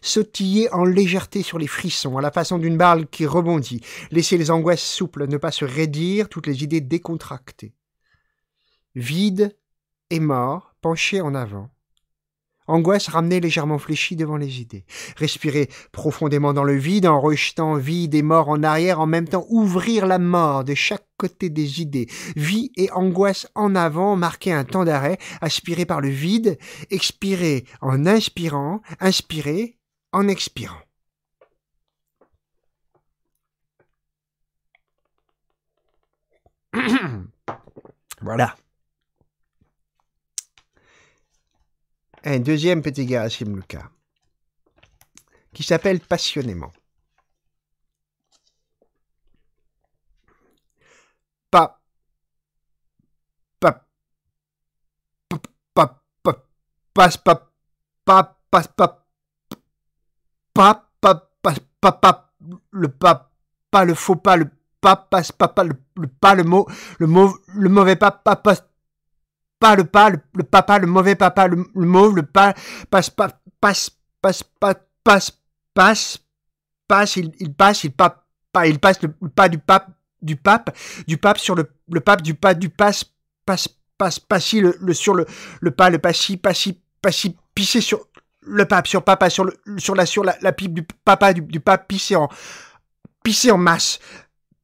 Sautiller en légèreté sur les frissons, à la façon d'une balle qui rebondit, laisser les angoisses souples, ne pas se raidir, toutes les idées décontractées. Vide et mort, penché en avant, Angoisse ramenée légèrement fléchie devant les idées. Respirer profondément dans le vide en rejetant vie des morts en arrière, en même temps ouvrir la mort de chaque côté des idées. Vie et angoisse en avant, marquer un temps d'arrêt, aspirer par le vide, expirer en inspirant, inspirer en expirant. voilà. un deuxième petit Garasim Lucas qui s'appelle passionnément. Pas, pas, pas, pas, pas, pas, pas, pas, pas, pas, pas, pas, pas, le pas, pas le faux pas, le pas, passe pas, pas, le pas, le mot, le mot, le mauvais pas, pas, pas, pas le pas, le, le papa, le mauvais papa, le, le mauve, le pas, passe, pas, passe, passe, passe, passe, passe, passe, il, il passe, il pas, pas, il passe le, pas du pape, du pape, du pape sur le, le pape, du pas, du passe, passe, passe, passe, le, le sur le, le pas, le passy, passy, passy, pisser sur le pape, sur papa, sur le, sur la, sur la, pipe du papa, du, pape, pisser en, pisser en masse,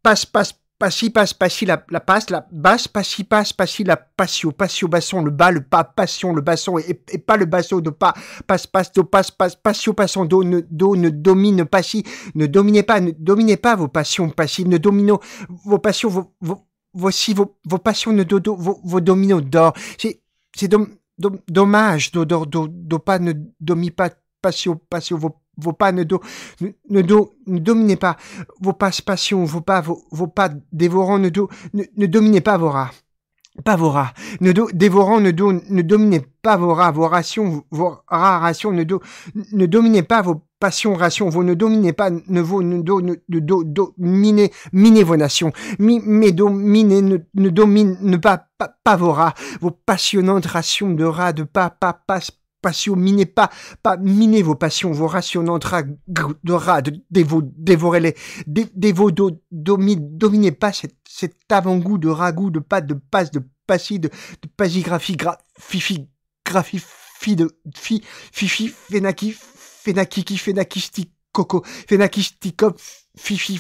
passe, passe, Passi, passe, passi, la, la passe, la basse, passi, passe, passi, la patio patio basson, le bas, le pas, passion, le basson, et, et pas le basson de pas, passe, passe, do, passe, passe, passio, passant, do, ne, ne domine, si ne dominez pas, ne dominez pas vos passions passives, ne domino, vos passions, vos, vos, voici vos, passions, ne vos, vos dominos d'or. C'est, c'est dom, dom, dommage, do, do, do, pas, ne domine pas, passions, passions, vos, pas ne, do, ne, ne, dominez pas, vos pas passions, vos pas, vos, pas dévorants ne, do, ne, dominez pas vos rats. Pas vos rats. Ne dévorant, ne, do, dominez pas vos rats, vos rations, vos rats, rations, ne, do, ne dominez pas vos passions, rations, vous ne dominez pas, ne vos ne do, ne, minez, minez vos nations, Mi, mais dominez, ne, ne domine, ne pas, pas, vos rats, vos passionnantes rations de rats, de pas, pas, pas, passion, minez pas, pas minez vos passions, vos de vos dévorez-les, dé, vos dominez pas cet, avant-goût de ragoût, de pâte, de passe, de passi, de, de pasigraphie, gra, fifi, graphie, fi, de, fi, fifi, fenaki, fenakiki, fenakistik, coco, fenakistikop, fifi,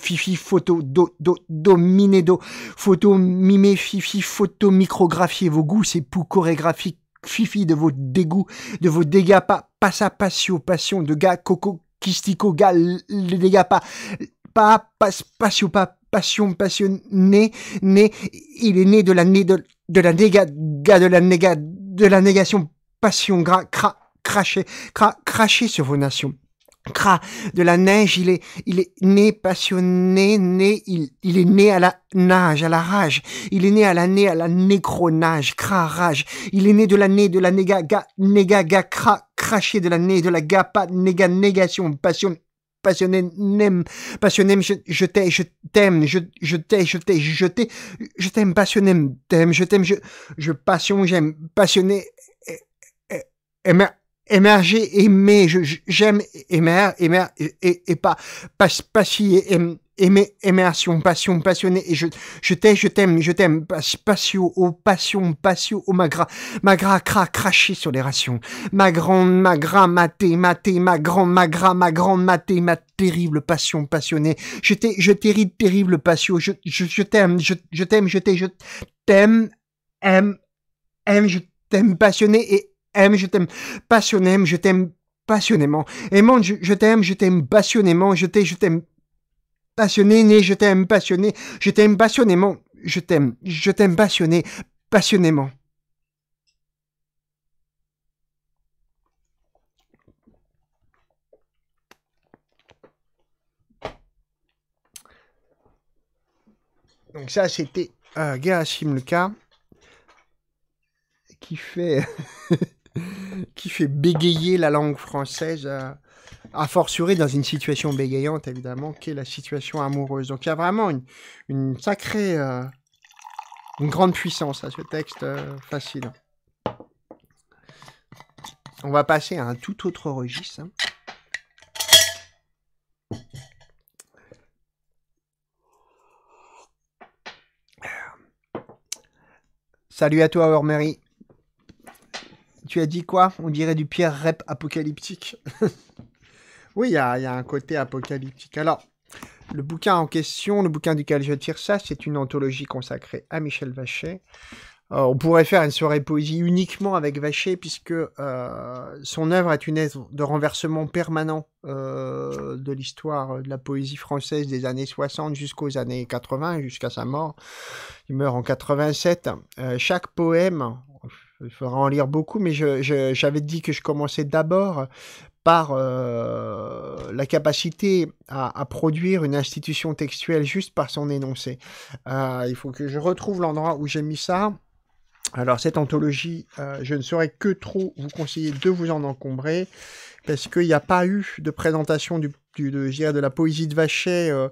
fifi, photo, do, do, dominé, do, photo, mimé, fifi, photo, micrographier vos goûts, c'est pou chorégraphie, fifi, de vos dégoûts, de vos dégâts pas, pas sa passion, oh, passion, oh, de gars coco, quistico, gars, les dégâts pas, pas, pas, passion, pas, passion, oh, passionné, né, il est né de la, né de, la néga, gars, de la néga, de la négation, passion, gras, cra, craché, cra, craché sur vos nations. Cra, de la neige, il est, il est né passionné, né, il, il est né à la nage, à la rage, il est né à la nez, à la nécronage, cra, rage, il est né de la nez, de la néga, ga, néga, ga, cra, craché de la nez, de la gapa, néga, négation, passion, passionné, n'aime, passionné, je, t'aime, je t'aime, je, je t'aime, je t'aime, je t'aime, je t'aime, passionné, t'aime, je t'aime, je, je passion, j'aime, passionné, et, et, émerger, aimer. J'aime Émer, émer, et, et, pas, pas, pas si aimer, immersion, passion, passionné, et je, je t'aime, je t'aime, je t'aime, Passion, oh, passion, oh, ma gra, ma cra, craché sur les rations, ma grande, ma gra, maté, maté, ma grand, ma ma grande, maté, ma terrible passion, passionnée, je t'ai, je t'ai terrible passion. je, je, je t'aime, je, t'aime, je t'ai, je t'aime, aime, aime, je t'aime passionné et aime, je t'aime passionnément, je t'aime passionnément. Aimant, je, je t'aime, je t'aime passionnément, je t'aime, je t'aime passionné, né, je t'aime passionné, je t'aime passionnément, je t'aime, je t'aime passionné, passionnément. Donc ça, c'était euh, Gerasim qui fait qui fait bégayer la langue française, euh, à a dans une situation bégayante, évidemment, qu'est la situation amoureuse. Donc il y a vraiment une, sacrée, euh, une grande puissance à ce texte euh, facile. On va passer à un tout autre registre. Hein. Salut à toi, Ormery tu as dit quoi On dirait du Pierre rep apocalyptique. oui, il y, a, un côté apocalyptique. Alors, le bouquin en question, le bouquin duquel je tire ça, c'est une anthologie consacrée à Michel vachet euh, on pourrait faire une soirée poésie uniquement avec Vachet, puisque euh, son œuvre est une œuvre de renversement permanent euh, de l'histoire de la poésie française des années 60 jusqu'aux années 80, jusqu'à sa mort. Il meurt en 87. chaque poème, il faudra en lire beaucoup, mais j'avais dit que je commençais d'abord par euh, la capacité à, produire une institution textuelle juste par son énoncé. Euh, il faut que je retrouve l'endroit où j'ai mis ça. Alors cette anthologie, euh, je ne saurais que trop vous conseiller de vous en encombrer parce qu'il n'y a pas eu de présentation de, la poésie de Vachet euh,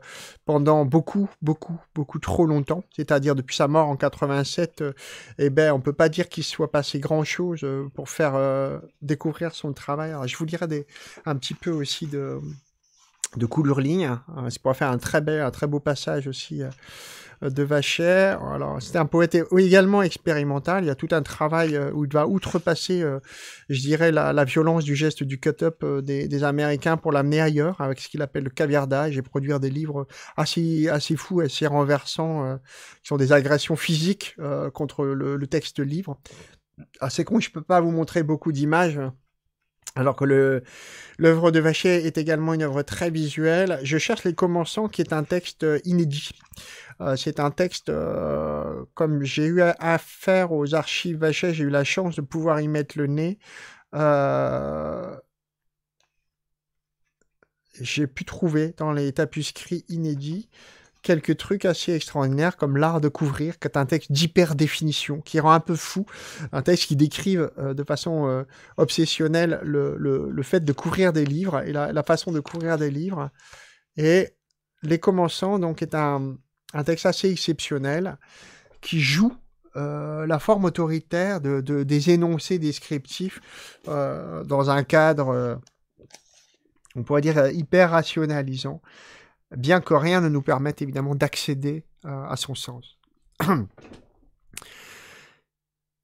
pendant beaucoup, beaucoup, beaucoup trop longtemps. C'est-à-dire depuis sa mort en 87, euh, eh ben, on ne peut pas dire qu'il soit passé grand-chose euh, pour faire découvrir son travail. je vous lirai un petit peu aussi de de couleur ligne. Hein. C'est pour faire un très beau passage aussi euh, de Vacher. Alors, c'était un poète également expérimental. Il y a tout un travail euh, où il va outrepasser, euh, je dirais, la, violence du geste du cut-up des, Américains pour l'amener ailleurs, avec ce qu'il appelle le caviardage et produire des livres assez, assez fous, assez renversants, qui sont des agressions physiques contre le, le texte livre assez ah, con, je ne peux pas vous montrer beaucoup d'images alors que l'œuvre de Vachet est également une œuvre très visuelle. Je cherche les commençants, qui est un texte euh, inédit. Euh, c'est un texte, euh, comme j'ai eu affaire aux archives Vachet, j'ai eu la chance de pouvoir y mettre le nez. j'ai pu trouver dans les tapuscrits inédits quelques trucs assez extraordinaires comme l'art de couvrir, qui est un texte d'hyper définition, qui rend un peu fou, un texte qui décrive euh, de façon euh, obsessionnelle le, le, le, fait de couvrir des livres et la, façon de couvrir des livres. Et Les Commençants, donc, est un, un texte assez exceptionnel qui joue euh, la forme autoritaire de, de des énoncés descriptifs dans un cadre, on pourrait dire, hyper rationalisant bien que rien ne nous permette évidemment d'accéder euh, à son sens.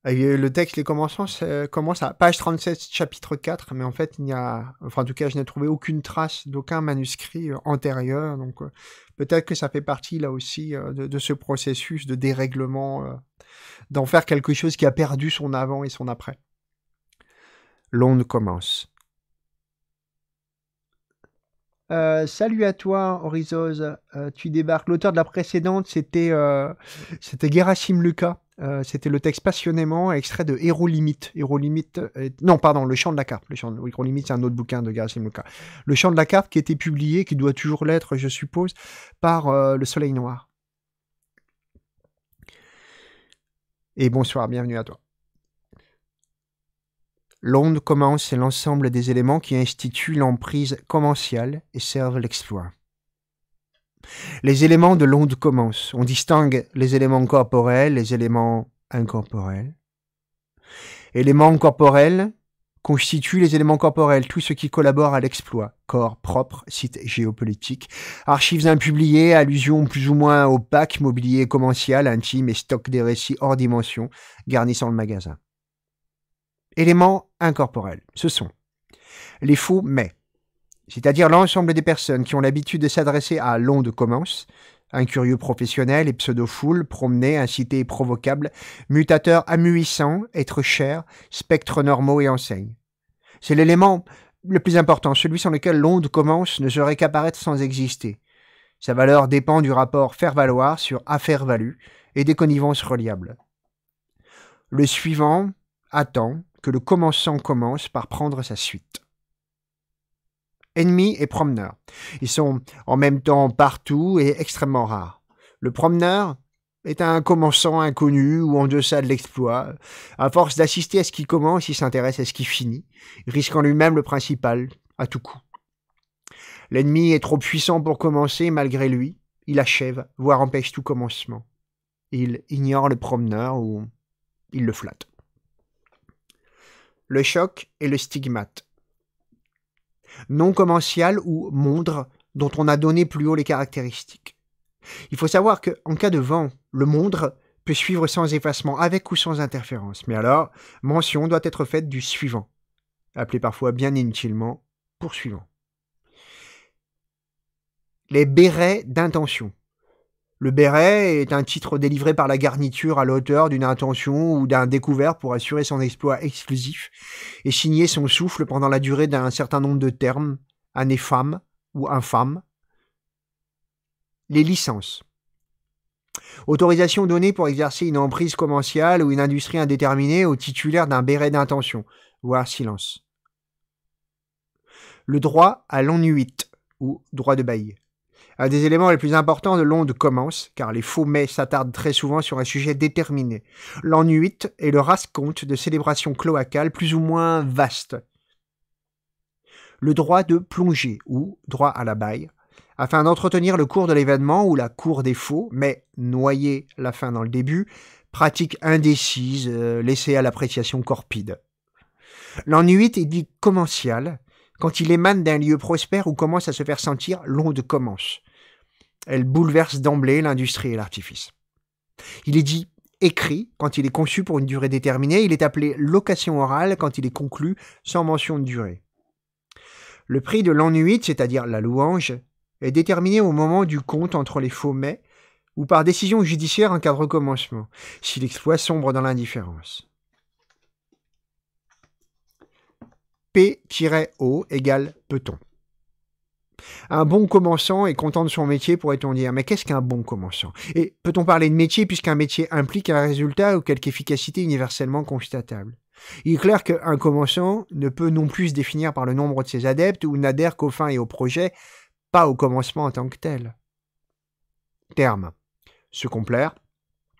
le texte, les commençants, euh, commence à page 37, chapitre 4, mais en fait, il n'y a, enfin, en tout cas, je n'ai trouvé aucune trace d'aucun manuscrit euh, antérieur, donc peut-être que ça fait partie là aussi de, de, ce processus de dérèglement, d'en faire quelque chose qui a perdu son avant et son après. L'onde commence. Euh, salut à toi, Orizoz, euh, tu débarques. L'auteur de la précédente, c'était euh, c'était Gerasim Lucas. c'était le texte passionnément extrait de Héros Limite. non, pardon, Le Chant de la Carte. Le Chant de... Héros Limite, c'est un autre bouquin de Gerasim Lucas. Le Chant de la Carte qui a été publié, qui doit toujours l'être, je suppose, par Le Soleil Noir. Et bonsoir, bienvenue à toi. L'onde commence est l'ensemble des éléments qui instituent l'emprise commerciale et servent l'exploit. Les éléments de l'onde commence. On distingue les éléments corporels, les éléments incorporels. Éléments corporels constituent les éléments corporels, tout ce qui collabore à l'exploit. Corps propre, site géopolitique, archives impubliées, allusions plus ou moins opaques, mobilier commercial, intime et stock des récits hors dimension, garnissant le magasin. Éléments incorporels, ce sont les faux mais, c'est-à-dire l'ensemble des personnes qui ont l'habitude de s'adresser à l'onde commence, incurieux professionnel et pseudo-foule, promené, incité et provocable, mutateur amuissant, être cher, spectre normaux et enseigne. C'est l'élément le plus important, celui sans lequel l'onde commence ne serait qu'apparaître sans exister. Sa valeur dépend du rapport faire-valoir sur affaire-value et des connivences reliables. Le suivant attend, que le commençant commence par prendre sa suite. Ennemi et promeneur, Ils sont en même temps partout et extrêmement rares. Le promeneur est un commençant inconnu ou en deçà de l'exploit. À force d'assister à ce qui commence, il s'intéresse à ce qui finit, risquant lui-même le principal à tout coup. L'ennemi est trop puissant pour commencer malgré lui. Il achève, voire empêche tout commencement. Il ignore le promeneur ou il le flatte le choc et le stigmate. Non commercial ou mondre, dont on a donné plus haut les caractéristiques. Il faut savoir qu'en cas de vent, le mondre peut suivre sans effacement, avec ou sans interférence. Mais alors, mention doit être faite du suivant, appelé parfois bien inutilement poursuivant. Les bérets d'intention. Le béret est un titre délivré par la garniture à l'auteur d'une intention ou d'un découvert pour assurer son exploit exclusif et signer son souffle pendant la durée d'un certain nombre de termes, année femme ou infâme. Les licences. Autorisation donnée pour exercer une emprise commerciale ou une industrie indéterminée au titulaire d'un béret d'intention, voire silence. Le droit à l'ennuit ou droit de bail. Un des éléments les plus importants de l'onde commence, car les faux mets s'attardent très souvent sur un sujet déterminé. l'ennuite est le ras-compte de célébrations cloacales plus ou moins vastes. Le droit de plonger, ou droit à la baille, afin d'entretenir le cours de l'événement ou la cour des faux, mais noyer la fin dans le début, pratique indécise euh, laissée à l'appréciation corpide. L'ennuite est dit commercial quand il émane d'un lieu prospère où commence à se faire sentir, l'onde commence elle bouleverse d'emblée l'industrie et l'artifice. Il est dit écrit quand il est conçu pour une durée déterminée, il est appelé location orale quand il est conclu sans mention de durée. Le prix de l'ennui, c'est-à-dire la louange, est déterminé au moment du compte entre les faux mets ou par décision judiciaire en cas de recommencement, si l'exploit sombre dans l'indifférence. P-O égale peut-on. Un bon commençant est content de son métier, pourrait-on dire. Mais qu'est-ce qu'un bon commençant Et peut-on parler de métier puisqu'un métier implique un résultat ou quelque efficacité universellement constatable Il est clair qu'un commençant ne peut non plus se définir par le nombre de ses adeptes ou n'adhère qu'aux fins et aux projets, pas au commencement en tant que tel. Terme. Se complaire.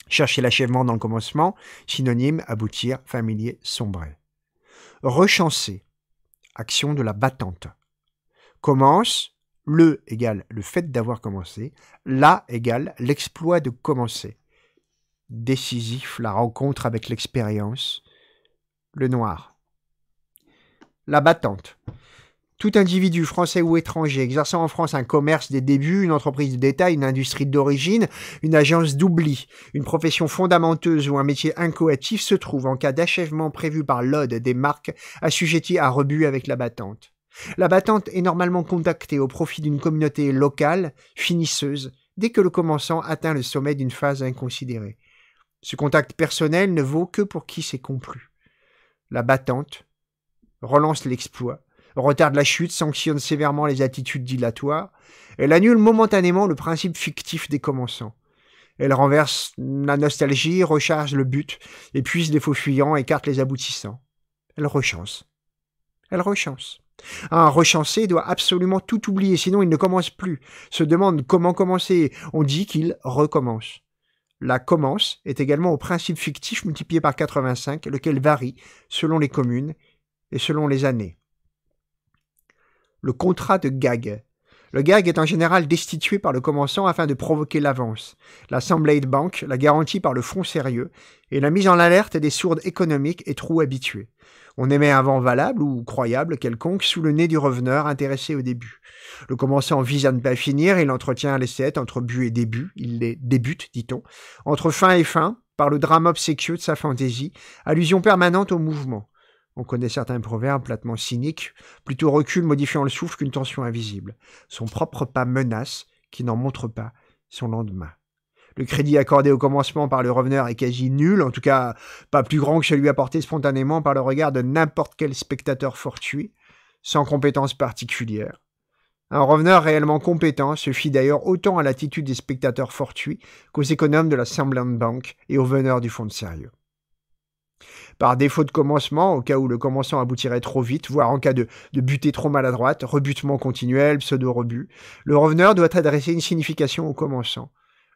Chercher l'achèvement dans le commencement. Synonyme aboutir, familier, sombrer. Rechancer. Action de la battante commence, le égale le fait d'avoir commencé, la égale l'exploit de commencer. Décisif, la rencontre avec l'expérience, le noir. La battante. Tout individu français ou étranger exerçant en France un commerce des débuts, une entreprise de détail, une industrie d'origine, une agence d'oubli, une profession fondamenteuse ou un métier incoatif se trouve, en cas d'achèvement prévu par l'ode des marques, assujetties à rebut avec la battante. La battante est normalement contactée au profit d'une communauté locale, finisseuse, dès que le commençant atteint le sommet d'une phase inconsidérée. Ce contact personnel ne vaut que pour qui s'est conclu. La battante relance l'exploit, retarde la chute, sanctionne sévèrement les attitudes dilatoires, elle annule momentanément le principe fictif des commençants. Elle renverse la nostalgie, recharge le but, épuise les faux fuyants, écarte les aboutissants. Elle rechance. Elle rechance. Un rechancé doit absolument tout oublier, sinon il ne commence plus, se demande comment commencer, on dit qu'il recommence. La commence est également au principe fictif multiplié par 85, lequel varie selon les communes et selon les années. Le contrat de gag le gag est en général destitué par le commençant afin de provoquer l'avance, la de banque, la garantie par le fond sérieux, et la mise en alerte des sourdes économiques et trous habitués. On émet un vent valable ou croyable quelconque sous le nez du reveneur intéressé au début. Le commençant vise à ne pas finir, il entretient les sets entre but et début, il les débute, dit-on, entre fin et fin, par le drame obséquieux de sa fantaisie, allusion permanente au mouvement. On connaît certains proverbes platement cyniques, plutôt recul modifiant le souffle qu'une tension invisible. Son propre pas menace, qui n'en montre pas son lendemain. Le crédit accordé au commencement par le reveneur est quasi nul, en tout cas pas plus grand que celui apporté spontanément par le regard de n'importe quel spectateur fortuit, sans compétence particulière. Un reveneur réellement compétent se fie d'ailleurs autant à l'attitude des spectateurs fortuits qu'aux économes de la Sambland Bank et aux veneurs du fonds de sérieux par défaut de commencement, au cas où le commençant aboutirait trop vite, voire en cas de, buter trop maladroite, rebutement continuel, pseudo-rebut. Le reveneur doit adresser une signification au commençant.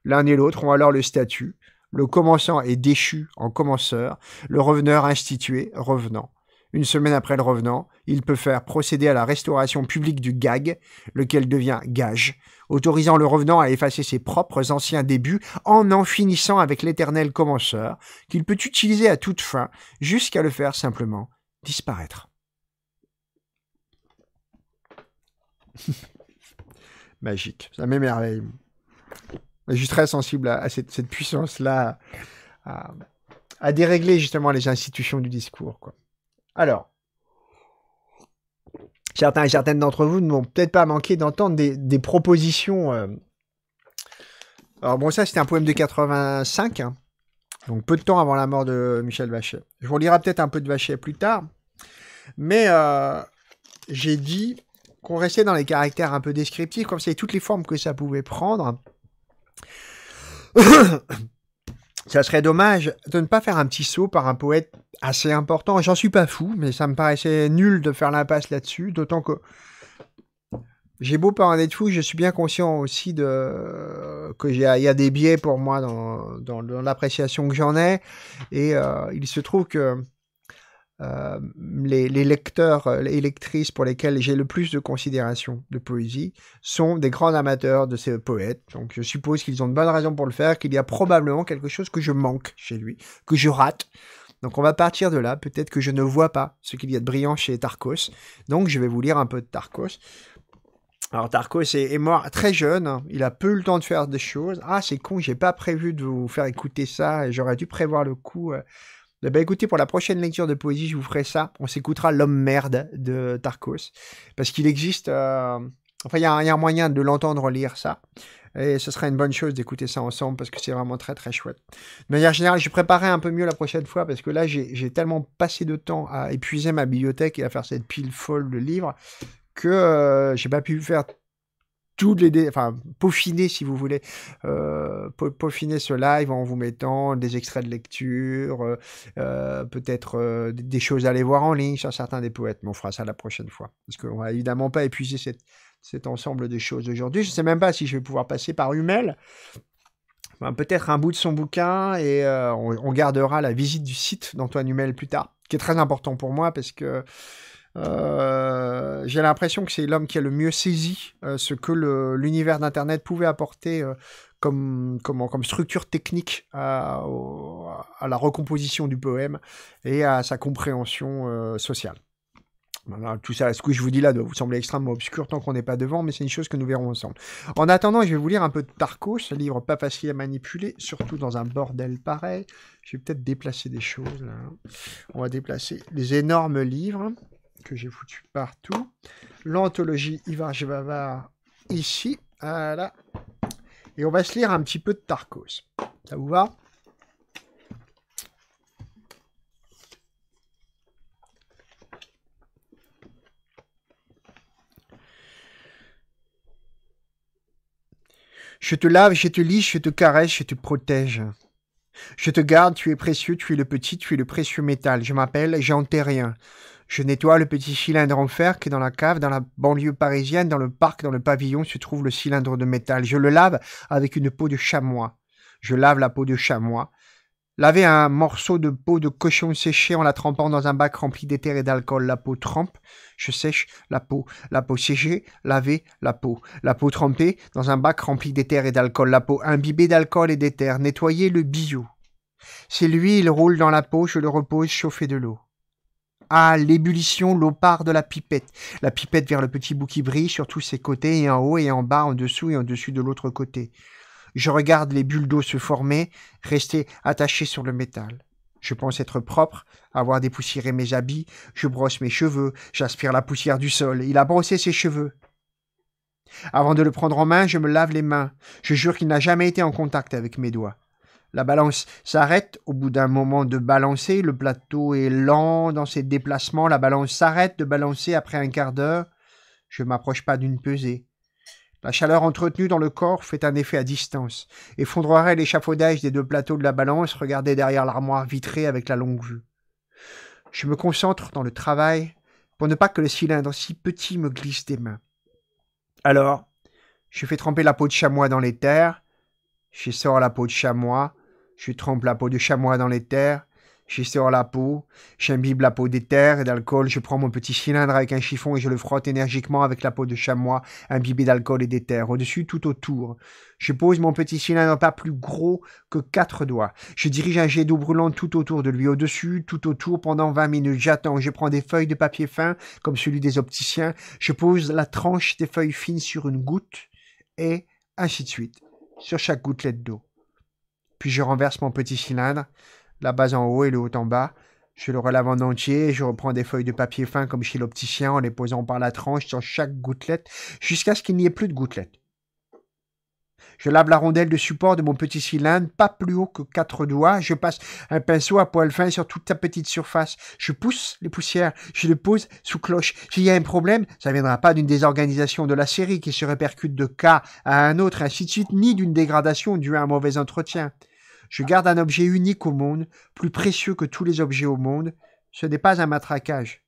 L'un et l'autre ont alors le statut. Le commençant est déchu en commenceur, le reveneur institué, revenant. Une semaine après le revenant, il peut faire procéder à la restauration publique du gag, lequel devient gage, autorisant le revenant à effacer ses propres anciens débuts en en finissant avec l'éternel commenceur, qu'il peut utiliser à toute fin jusqu'à le faire simplement disparaître. Magique, ça m'émerveille. Je suis très sensible à, cette, puissance-là, à, à, dérégler justement les institutions du discours. Quoi. Alors, certains et certaines d'entre vous ne vont peut-être pas manqué d'entendre des, propositions. Euh. Alors bon, ça c'était un poème de 85, hein. donc peu de temps avant la mort de Michel Vachet. Je vous lirai peut-être un peu de Vachet plus tard, mais euh, j'ai dit qu'on restait dans les caractères un peu descriptifs, comme c'est toutes les formes que ça pouvait prendre. Ça serait dommage de ne pas faire un petit saut par un poète assez important. J'en suis pas fou, mais ça me paraissait nul de faire l'impasse là-dessus, d'autant que j'ai beau pas en être fou, je suis bien conscient aussi de que il y a des biais pour moi dans, l'appréciation que j'en ai, et euh, il se trouve que euh, les, lecteurs et euh, lectrices pour lesquels j'ai le plus de considération de poésie sont des grands amateurs de ces poètes. Donc je suppose qu'ils ont de bonnes raisons pour le faire, qu'il y a probablement quelque chose que je manque chez lui, que je rate. Donc on va partir de là, peut-être que je ne vois pas ce qu'il y a de brillant chez Tarkos. Donc je vais vous lire un peu de Tarkos. Alors Tarkos est, mort très jeune, il a peu le temps de faire des choses. Ah c'est con, j'ai pas prévu de vous faire écouter ça, j'aurais dû prévoir le coup. Euh, bah écoutez, pour la prochaine lecture de poésie, je vous ferai ça. On s'écoutera L'homme merde de Tarkos. Parce qu'il existe. Euh, enfin, il y, a un moyen de l'entendre lire ça. Et ce sera une bonne chose d'écouter ça ensemble parce que c'est vraiment très très chouette. De manière générale, je préparerai un peu mieux la prochaine fois parce que là, j'ai tellement passé de temps à épuiser ma bibliothèque et à faire cette pile folle de livres que euh, j'ai pas pu faire les enfin peaufiner si vous voulez euh, peaufiner ce live en vous mettant des extraits de lecture euh, euh, peut-être des choses à aller voir en ligne sur certains des poètes mais on fera ça la prochaine fois parce qu'on va évidemment pas épuiser cette, cet ensemble de choses aujourd'hui je sais même pas si je vais pouvoir passer par Hummel ben, peut-être un bout de son bouquin et on, on, gardera la visite du site d'Antoine Hummel plus tard qui est très important pour moi parce que euh, j'ai l'impression que c'est l'homme qui a le mieux saisi euh, ce que l'univers d'Internet pouvait apporter euh, comme, comme, structure technique à, la recomposition du poème et à sa compréhension sociale. tout ça, ce que je vous dis là doit vous sembler extrêmement obscur tant qu'on n'est pas devant, mais c'est une chose que nous verrons ensemble. En attendant, je vais vous lire un peu de Tarko, ce livre pas facile à manipuler, surtout dans un bordel pareil. Je vais peut-être déplacer des choses. Là. On va déplacer les énormes livres que j'ai foutu partout. L'anthologie Ivar avoir ici. Voilà. Et on va se lire un petit peu de Tarkos. Ça vous va Je te lave, je te lis, je te caresse, je te protège. Je te garde, tu es précieux, tu es le petit, tu es le précieux métal. Je m'appelle, j'en rien. Je nettoie le petit cylindre en fer qui est dans la cave, dans la banlieue parisienne, dans le parc, dans le pavillon se trouve le cylindre de métal. Je le lave avec une peau de chamois. Je lave la peau de chamois. Laver un morceau de peau de cochon séché en la trempant dans un bac rempli d'éther et d'alcool. La peau trempe, je sèche la peau. La peau séchée, laver la peau. La peau trempée dans un bac rempli d'éther et d'alcool. La peau imbibée d'alcool et d'éther. Nettoyer le bijou. C'est lui, il roule dans la peau, je le repose chauffé de l'eau. Ah, l'ébullition, l'eau de la pipette. La pipette vers le petit bout qui brille sur tous ses côtés, et en haut et en bas, en dessous et en dessus de l'autre côté. Je regarde les bulles d'eau se former, rester attachées sur le métal. Je pense être propre, avoir dépoussiéré mes habits, je brosse mes cheveux, j'aspire la poussière du sol. Il a brossé ses cheveux. Avant de le prendre en main, je me lave les mains. Je jure qu'il n'a jamais été en contact avec mes doigts. La balance s'arrête au bout d'un moment de balancer, le plateau est lent dans ses déplacements, la balance s'arrête de balancer après un quart d'heure. Je ne m'approche pas d'une pesée. La chaleur entretenue dans le corps fait un effet à distance, effondrerait l'échafaudage des deux plateaux de la balance Regardez derrière l'armoire vitrée avec la longue vue. Je me concentre dans le travail pour ne pas que le cylindre si petit me glisse des mains. Alors, je fais tremper la peau de chamois dans les terres, je sors la peau de chamois, je trempe la peau de chamois dans les terres. Je la peau, j'imbibe la peau d'éther et d'alcool, je prends mon petit cylindre avec un chiffon et je le frotte énergiquement avec la peau de chamois imbibée d'alcool et d'éther, au-dessus tout autour. Je pose mon petit cylindre pas plus gros que quatre doigts. Je dirige un jet d'eau brûlant tout autour de lui, au-dessus, tout autour, pendant 20 minutes. J'attends, je prends des feuilles de papier fin, comme celui des opticiens, je pose la tranche des feuilles fines sur une goutte, et ainsi de suite, sur chaque gouttelette d'eau puis je renverse mon petit cylindre, la base en haut et le haut en bas. Je le relave en entier, je reprends des feuilles de papier fin comme chez l'opticien en les posant par la tranche sur chaque gouttelette jusqu'à ce qu'il n'y ait plus de gouttelettes. Je lave la rondelle de support de mon petit cylindre, pas plus haut que quatre doigts. Je passe un pinceau à poil fin sur toute la petite surface. Je pousse les poussières. Je les pose sous cloche. S'il y a un problème, ça ne viendra pas d'une désorganisation de la série qui se répercute de cas à un autre, ainsi de suite, ni d'une dégradation due à un mauvais entretien. Je garde un objet unique au monde, plus précieux que tous les objets au monde. Ce n'est pas un matraquage.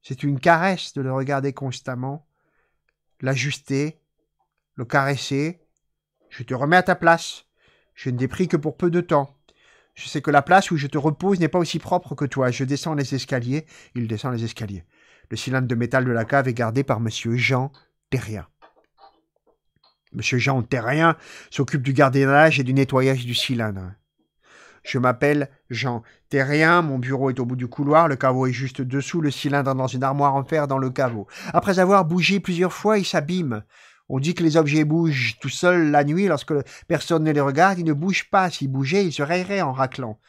C'est une caresse de le regarder constamment, l'ajuster, le caresser. Je te remets à ta place. Je ne t'ai pris que pour peu de temps. Je sais que la place où je te repose n'est pas aussi propre que toi. Je descends les escaliers. Il descend les escaliers. Le cylindre de métal de la cave est gardé par Monsieur Jean Terrien. M. Jean Terrien s'occupe du gardiennage et du nettoyage du cylindre. Je m'appelle Jean Terrien, mon bureau est au bout du couloir, le caveau est juste dessous, le cylindre dans une armoire en fer dans le caveau. Après avoir bougé plusieurs fois, il s'abîme. On dit que les objets bougent tout seuls la nuit lorsque personne ne les regarde, ils ne bougent pas. S'ils bougeaient, ils se railleraient en raclant.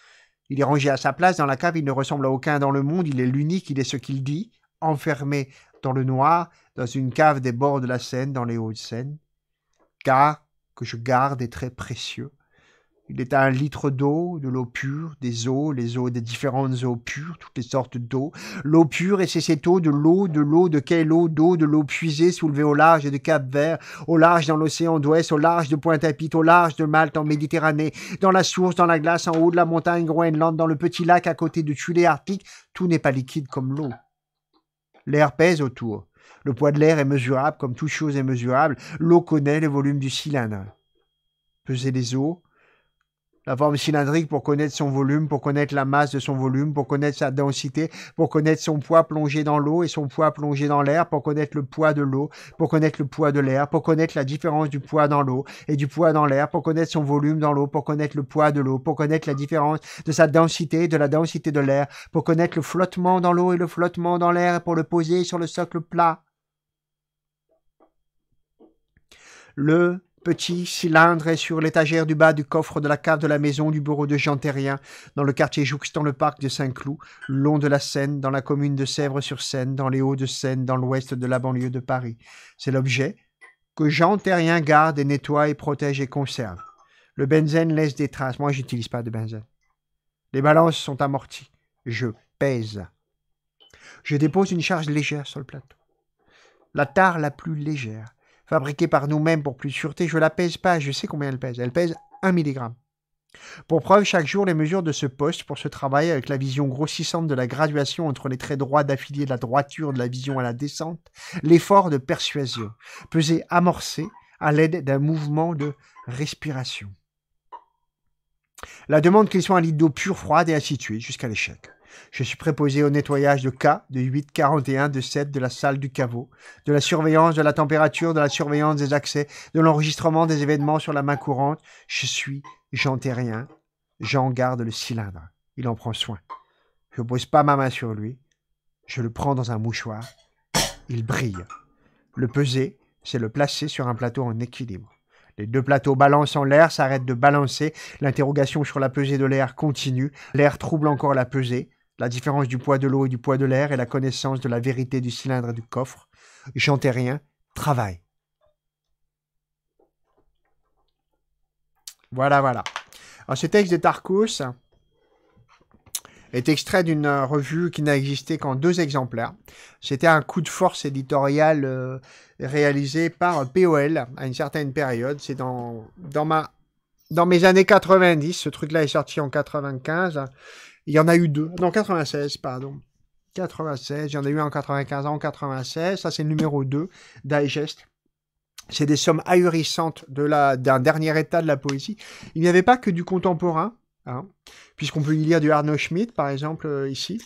Il est rangé à sa place dans la cave, il ne ressemble à aucun dans le monde, il est l'unique, il est ce qu'il dit, enfermé dans le noir, dans une cave des bords de la Seine, dans les Hauts-de-Seine car que je garde est très précieux. Il est à un litre d'eau, de l'eau pure, des eaux, les eaux des différentes eaux pures, toutes les sortes d'eau. L'eau pure et c'est cette eau de l'eau, de l'eau, de quelle eau d'eau, de l'eau puisée, soulevée au large de Cap Vert, au large dans l'océan d'Ouest, au large de Pointe-à-Pitre, au large de Malte en Méditerranée, dans la source, dans la glace, en haut de la montagne Groenland, dans le petit lac à côté de Tulé Arctique. Tout n'est pas liquide comme l'eau. L'air pèse autour. Le poids de l'air est mesurable comme toute chose est mesurable. L'eau connaît le volume du cylindre. Peser les eaux. La forme cylindrique pour connaître son volume, pour connaître la masse de son volume, pour connaître sa densité, pour connaître son poids plongé dans l'eau et son poids plongé dans l'air, pour connaître le poids de l'eau, pour connaître le poids de l'air, pour connaître la différence du poids dans l'eau et du poids dans l'air, pour connaître son volume dans l'eau, pour connaître le poids de l'eau, pour connaître la différence de sa densité et de la densité de l'air, pour connaître le flottement dans l'eau et le flottement dans l'air, pour le poser sur le socle plat. Le petit cylindre est sur l'étagère du bas du coffre de la cave de la maison du bureau de Jean Terrien, dans le quartier jouxtant le parc de Saint-Cloud, long de la Seine, dans la commune de Sèvres-sur-Seine, dans les Hauts-de-Seine, dans l'ouest de la banlieue de Paris. C'est l'objet que Jean Terrien garde et nettoie et protège et conserve. Le benzène laisse des traces. Moi, j'utilise pas de benzène. Les balances sont amorties. Je pèse. Je dépose une charge légère sur le plateau. La tare la plus légère fabriquée par nous-mêmes pour plus de sûreté, je la pèse pas, je sais combien elle pèse. Elle pèse 1 mg. Pour preuve, chaque jour, les mesures de ce poste pour ce travail avec la vision grossissante de la graduation entre les traits droits d'affilée de la droiture de la vision à la descente, l'effort de persuasion, pesé amorcé à l'aide d'un mouvement de respiration. La demande qu'ils soit un litre d'eau pure, froide et à jusqu'à l'échec. Je suis préposé au nettoyage de K, de 8, 41, de 7, de la salle du caveau, de la surveillance de la température, de la surveillance des accès, de l'enregistrement des événements sur la main courante. Je suis Jean Terrien. Jean garde le cylindre. Il en prend soin. Je ne pose pas ma main sur lui. Je le prends dans un mouchoir. Il brille. Le peser, c'est le placer sur un plateau en équilibre. Les deux plateaux balancent en l'air, s'arrêtent de balancer. L'interrogation sur la pesée de l'air continue. L'air trouble encore la pesée la différence du poids de l'eau et du poids de l'air et la connaissance de la vérité du cylindre et du coffre. ai rien, Travail. Voilà, voilà. Alors, ce texte de Tarkus est extrait d'une euh, revue qui n'a existé qu'en deux exemplaires. C'était un coup de force éditorial euh, réalisé par euh, POL à une certaine période. C'est dans, dans, ma, dans mes années 90, ce truc-là est sorti en 95. Il y en a eu deux. Non, 96, pardon. 96, il y en a eu en 95, en 96. Ça, c'est le numéro 2, Digest. C'est des sommes ahurissantes de d'un dernier état de la poésie. Il n'y avait pas que du contemporain, hein, puisqu'on peut y lire du Arno Schmidt, par exemple, euh, ici,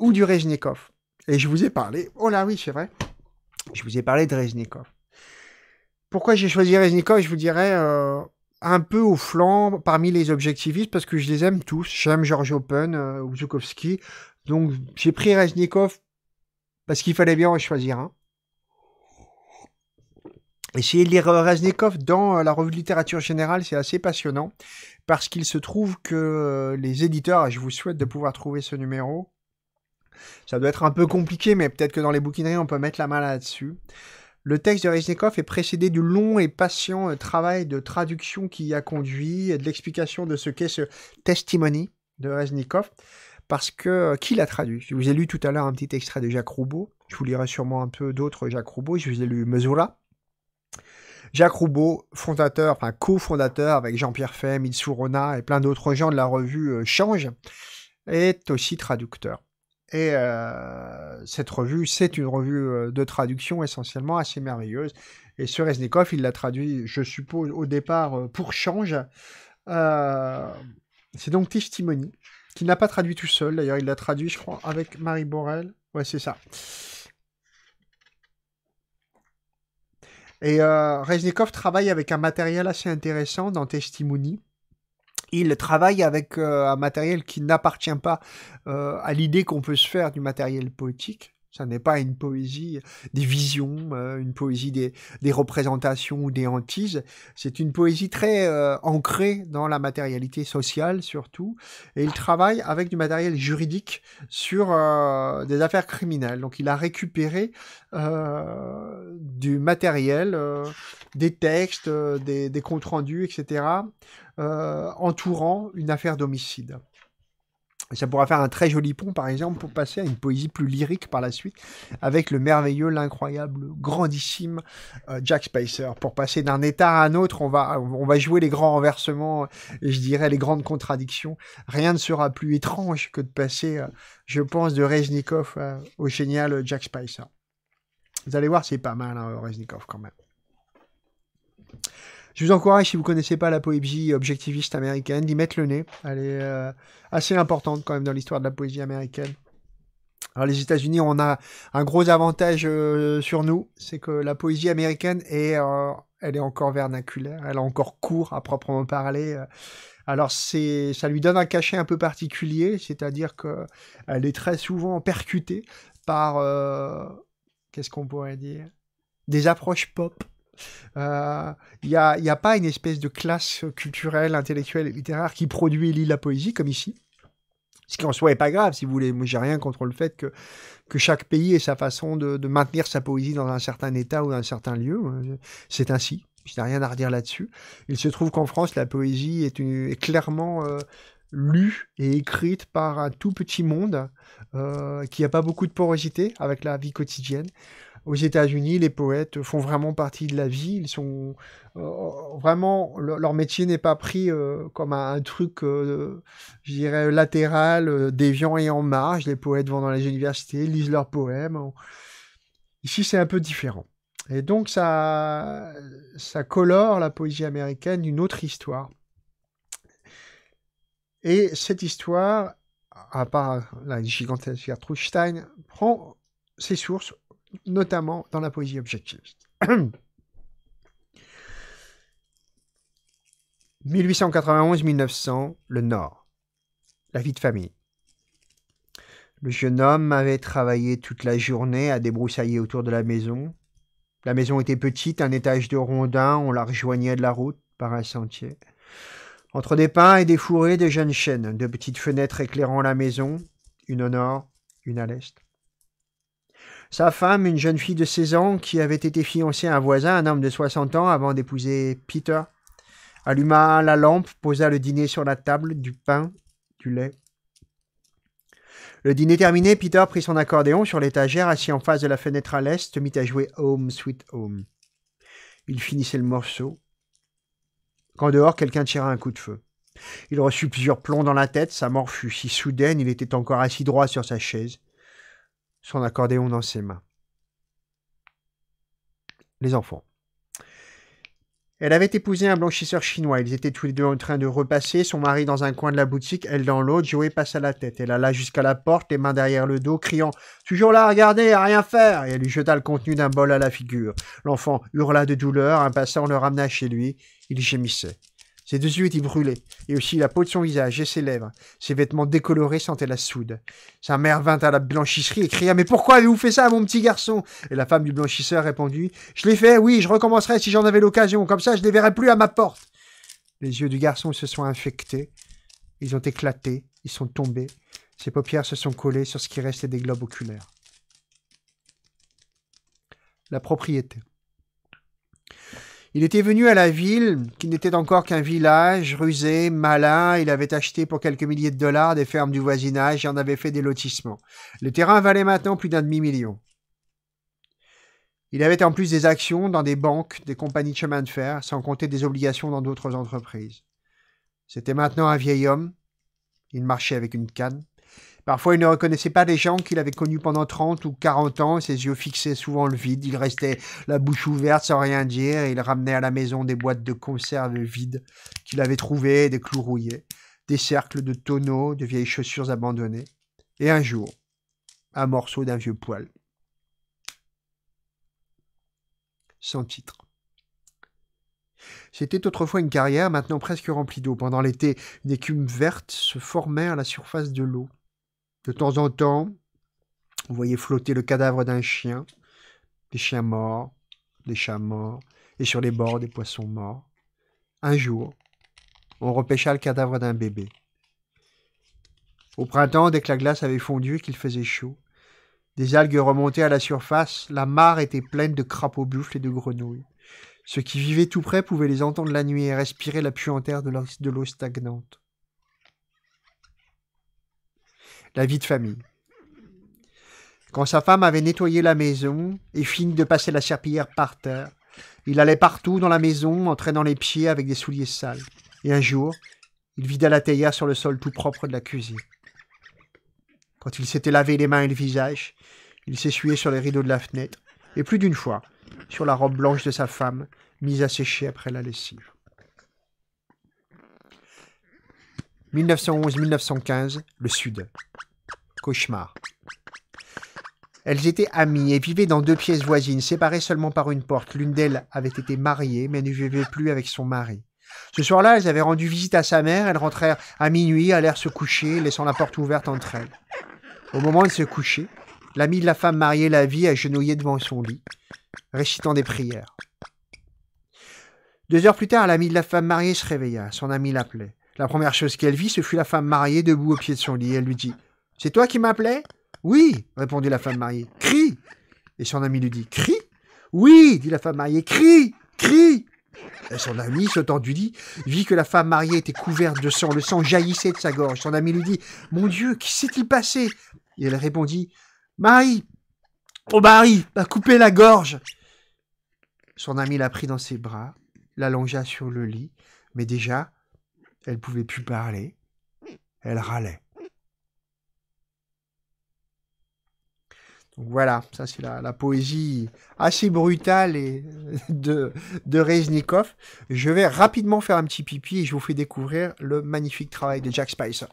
ou du Reznikov. Et je vous ai parlé, oh là oui, c'est vrai, je vous ai parlé de Reznikov. Pourquoi j'ai choisi Reznikov Je vous dirais, euh, un peu au flanc parmi les objectivistes parce que je les aime tous. J'aime George Open euh, ou Donc j'ai pris Reznikov parce qu'il fallait bien en choisir un. Essayer de lire Reznikov dans euh, la revue de littérature générale, c'est assez passionnant parce qu'il se trouve que euh, les éditeurs, je vous souhaite de pouvoir trouver ce numéro, ça doit être un peu compliqué, mais peut-être que dans les bouquineries, on peut mettre la main là-dessus. Le texte de Reznikov est précédé du long et patient euh, travail de traduction qui y a conduit, et de l'explication de ce qu'est ce testimony de Reznikov, parce que euh, qui l'a traduit Je vous ai lu tout à l'heure un petit extrait de Jacques Roubaud, je vous lirai sûrement un peu d'autres Jacques Roubaud, je vous ai lu Mesura. Jacques Roubaud, fondateur, enfin cofondateur avec Jean-Pierre Femme, Mitsou et plein d'autres gens de la revue euh, Change, est aussi traducteur. Et euh, cette revue, c'est une revue euh, de traduction essentiellement assez merveilleuse. Et ce Reznikov, il l'a traduit, je suppose, au départ euh, pour change. c'est donc Testimony, qui n'a pas traduit tout seul. D'ailleurs, il l'a traduit, je crois, avec Marie Borel. Ouais, c'est ça. Et Reznikov travaille avec un matériel assez intéressant dans Testimony il travaille avec euh, un matériel qui n'appartient pas euh, à l'idée qu'on peut se faire du matériel poétique. Ça n'est pas une poésie des visions, euh, une poésie des, représentations ou des hantises. C'est une poésie très euh, ancrée dans la matérialité sociale surtout. Et il travaille avec du matériel juridique sur euh, des affaires criminelles. Donc il a récupéré du matériel, des textes, des comptes rendus, etc., entourant une affaire d'homicide. Ça pourra faire un très joli pont, par exemple, pour passer à une poésie plus lyrique par la suite, avec le merveilleux, l'incroyable, grandissime euh, Jack Spicer. Pour passer d'un état à un autre, on va, on va jouer les grands renversements, euh, je dirais les grandes contradictions. Rien ne sera plus étrange que de passer, euh, je pense, de Reznikov au génial Jack Spicer. Vous allez voir, c'est pas mal, hein, Reznikov, quand même je vous encourage, si vous connaissez pas la poésie objectiviste américaine, d'y mettre le nez. Elle est euh, assez importante quand même dans l'histoire de la poésie américaine. Alors les États-Unis, on a un gros avantage euh, sur nous, c'est que la poésie américaine est, euh, elle est encore vernaculaire, elle est encore court à proprement parler. Alors c'est, ça lui donne un cachet un peu particulier, c'est-à-dire que elle est très souvent percutée par, qu'est-ce qu'on pourrait dire, des approches pop il euh, n'y a, a, pas une espèce de classe culturelle, intellectuelle et littéraire qui produit et lit la poésie, comme ici. Ce qui en soi n'est pas grave, si vous voulez. Moi, j'ai rien contre le fait que, chaque pays ait sa façon de, maintenir sa poésie dans un certain état ou dans un certain lieu. Euh, c'est ainsi. Je n'ai rien à redire là-dessus. Il se trouve qu'en France, la poésie est, clairement euh, lue et écrite par un tout petit monde qui n'a pas beaucoup de porosité avec la vie quotidienne aux États-Unis, les poètes font vraiment partie de la vie. Ils sont euh, vraiment leur métier n'est pas pris euh, comme un, truc, euh, je dirais latéral, déviant et en marge. Les poètes vont dans les universités, lisent leurs poèmes. Ici, c'est un peu différent. Et donc ça, ça colore la poésie américaine d'une autre histoire. Et cette histoire, à part la gigantesque Gertrude Stein, prend ses sources notamment dans la poésie objectiviste. 1891-1900, le Nord. La vie de famille. Le jeune homme avait travaillé toute la journée à débroussailler autour de la maison. La maison était petite, un étage de rondin, on la rejoignait de la route par un sentier. Entre des pins et des fourrés, des jeunes chênes, deux petites fenêtres éclairant la maison, une au nord, une à l'est. Sa femme, une jeune fille de 16 ans qui avait été fiancée à un voisin, un homme de 60 ans, avant d'épouser Peter, alluma la lampe, posa le dîner sur la table, du pain, du lait. Le dîner terminé, Peter prit son accordéon sur l'étagère, assis en face de la fenêtre à l'est, mit à jouer Home Sweet Home. Il finissait le morceau. Quand dehors, quelqu'un tira un coup de feu. Il reçut plusieurs plombs dans la tête, sa mort fut si soudaine, il était encore assis droit sur sa chaise son accordéon dans ses mains. Les enfants. Elle avait épousé un blanchisseur chinois. Ils étaient tous les deux en train de repasser, son mari dans un coin de la boutique, elle dans l'autre. Joey passa la tête. Elle alla jusqu'à la porte, les mains derrière le dos, criant Toujours là, regardez, à rien faire Et elle lui jeta le contenu d'un bol à la figure. L'enfant hurla de douleur. Un passant le ramena chez lui. Il gémissait. Ses deux yeux étaient brûlés, et aussi la peau de son visage et ses lèvres. Ses vêtements décolorés sentaient la soude. Sa mère vint à la blanchisserie et cria Mais pourquoi avez-vous fait ça mon petit garçon Et la femme du blanchisseur répondit Je l'ai fait, oui, je recommencerai si j'en avais l'occasion, comme ça je ne les verrai plus à ma porte. Les yeux du garçon se sont infectés, ils ont éclaté, ils sont tombés, ses paupières se sont collées sur ce qui restait des globes oculaires. La propriété. Il était venu à la ville, qui n'était encore qu'un village, rusé, malin, il avait acheté pour quelques milliers de dollars des fermes du voisinage et en avait fait des lotissements. Le terrain valait maintenant plus d'un demi-million. Il avait en plus des actions dans des banques, des compagnies de chemin de fer, sans compter des obligations dans d'autres entreprises. C'était maintenant un vieil homme. Il marchait avec une canne. Parfois, il ne reconnaissait pas les gens qu'il avait connus pendant 30 ou 40 ans. Ses yeux fixaient souvent le vide. Il restait la bouche ouverte sans rien dire. il ramenait à la maison des boîtes de conserve vides qu'il avait trouvées, des clous rouillés, des cercles de tonneaux, de vieilles chaussures abandonnées. Et un jour, un morceau d'un vieux poil. Sans titre. C'était autrefois une carrière, maintenant presque remplie d'eau. Pendant l'été, une écume verte se formait à la surface de l'eau. De temps en temps, on voyait flotter le cadavre d'un chien, des chiens morts, des chats morts, et sur les bords des poissons morts. Un jour, on repêcha le cadavre d'un bébé. Au printemps, dès que la glace avait fondu et qu'il faisait chaud, des algues remontaient à la surface, la mare était pleine de crapauds buffles et de grenouilles. Ceux qui vivaient tout près pouvaient les entendre la nuit et respirer la puanteur de l'eau stagnante. la vie de famille. Quand sa femme avait nettoyé la maison et fini de passer la serpillière par terre, il allait partout dans la maison en traînant les pieds avec des souliers sales. Et un jour, il vida la théière sur le sol tout propre de la cuisine. Quand il s'était lavé les mains et le visage, il s'essuyait sur les rideaux de la fenêtre, et plus d'une fois, sur la robe blanche de sa femme, mise à sécher après la lessive. 1911-1915, le Sud. Cauchemar. Elles étaient amies et vivaient dans deux pièces voisines, séparées seulement par une porte. L'une d'elles avait été mariée, mais ne vivait plus avec son mari. Ce soir-là, elles avaient rendu visite à sa mère, elles rentrèrent à minuit, allèrent se coucher, laissant la porte ouverte entre elles. Au moment de se coucher, l'ami de la femme mariée la vit agenouillée devant son lit, récitant des prières. Deux heures plus tard, l'ami de la femme mariée se réveilla, son ami l'appelait. La première chose qu'elle vit, ce fut la femme mariée debout au pied de son lit. Elle lui dit C'est toi qui m'appelais Oui, répondit la femme mariée. Crie Et son ami lui dit Crie Oui, dit la femme mariée. Crie Crie et son ami, sautant du lit, vit que la femme mariée était couverte de sang. Le sang jaillissait de sa gorge. Son ami lui dit Mon Dieu, qui s'est-il passé Et elle répondit Marie Oh, Marie m'a coupé la gorge Son ami la prit dans ses bras, l'allongea sur le lit, mais déjà, elle pouvait plus parler. Elle râlait. Donc voilà, ça c'est la, poésie assez brutale euh, de, de Reznikov. Je vais rapidement faire un petit pipi et je vous fais découvrir le magnifique travail de Jack Spicer.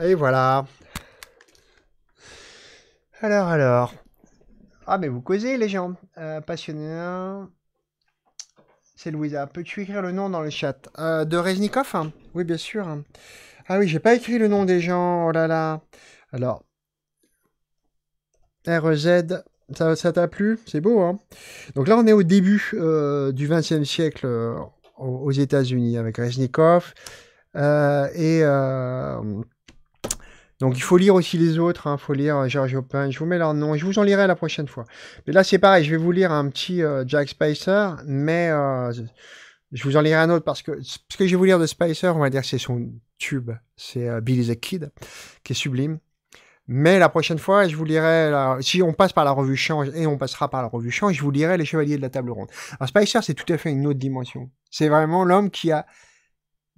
Et voilà. Alors, alors. Ah, mais vous causez, les gens. Euh, passionnés. passionné. Hein. C'est Louisa. Peux-tu écrire le nom dans le chat euh, De Reznikov hein Oui, bien sûr. Hein. Ah oui, j'ai pas écrit le nom des gens. Oh là là. Alors. REZ. Ça, ça t'a plu C'est beau, hein Donc là, on est au début euh, du XXe siècle aux États-Unis avec Reznikov. et donc il faut lire aussi les autres, il hein. faut lire euh, George Open, je vous mets leur nom, je vous en lirai la prochaine fois. Mais là c'est pareil, je vais vous lire un petit euh, Jack Spicer, mais euh, je vous en lirai un autre parce que ce que je vais vous lire de Spicer, on va dire c'est son tube, c'est Billy the Kid, qui est sublime. Mais la prochaine fois, je vous lirai, si on passe par la revue Change, et on passera par la revue Change, je vous lirai Les Chevaliers de la Table Ronde. Alors Spicer, c'est tout à fait une autre dimension. C'est vraiment l'homme qui a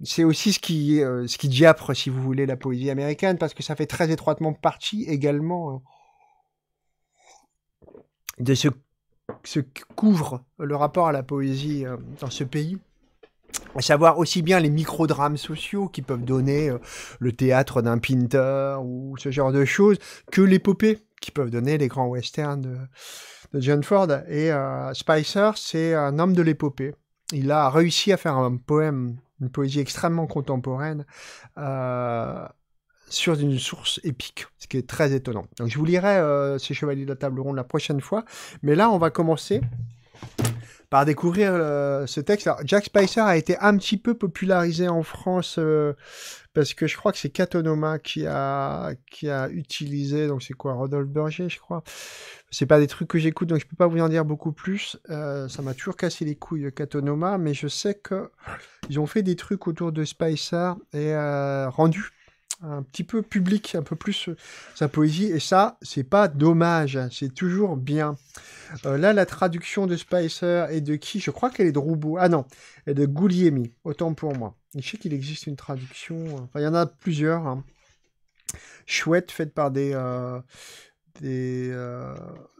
c'est aussi ce qui, euh, ce qui diapre, si vous voulez, la poésie américaine, parce que ça fait très étroitement partie également euh, de ce, ce que couvre le rapport à la poésie euh, dans ce pays à savoir aussi bien les micro-drames sociaux qui peuvent donner le théâtre d'un Pinter ou ce genre de choses, que l'épopée qui peuvent donner les grands westerns de, John Ford. Et Spicer, c'est un homme de l'épopée. Il a réussi à faire un poème une poésie extrêmement contemporaine euh, sur une source épique, ce qui est très étonnant. Donc je vous lirai euh, ces Chevaliers de la Table Ronde la prochaine fois, mais là on va commencer par découvrir euh, ce texte. Jack Spicer a été un petit peu popularisé en France parce que je crois que c'est Katonoma qui a, qui a utilisé, donc c'est quoi, Rodolphe Berger, je crois. C'est pas des trucs que j'écoute, donc je peux pas vous en dire beaucoup plus. Euh, ça m'a toujours cassé les couilles, Katonoma mais je sais que ils ont fait des trucs autour de Spicer et euh, rendu un petit peu public, un peu plus euh, sa poésie, et ça, c'est pas dommage, hein, c'est toujours bien. Euh, là, la traduction de Spicer et de qui Je crois qu'elle est de Roubaud. Ah non, elle est de Guglielmi, autant pour moi. Je sais qu'il existe une traduction, enfin, il y en a plusieurs. Hein. Chouette, faite par des. Euh,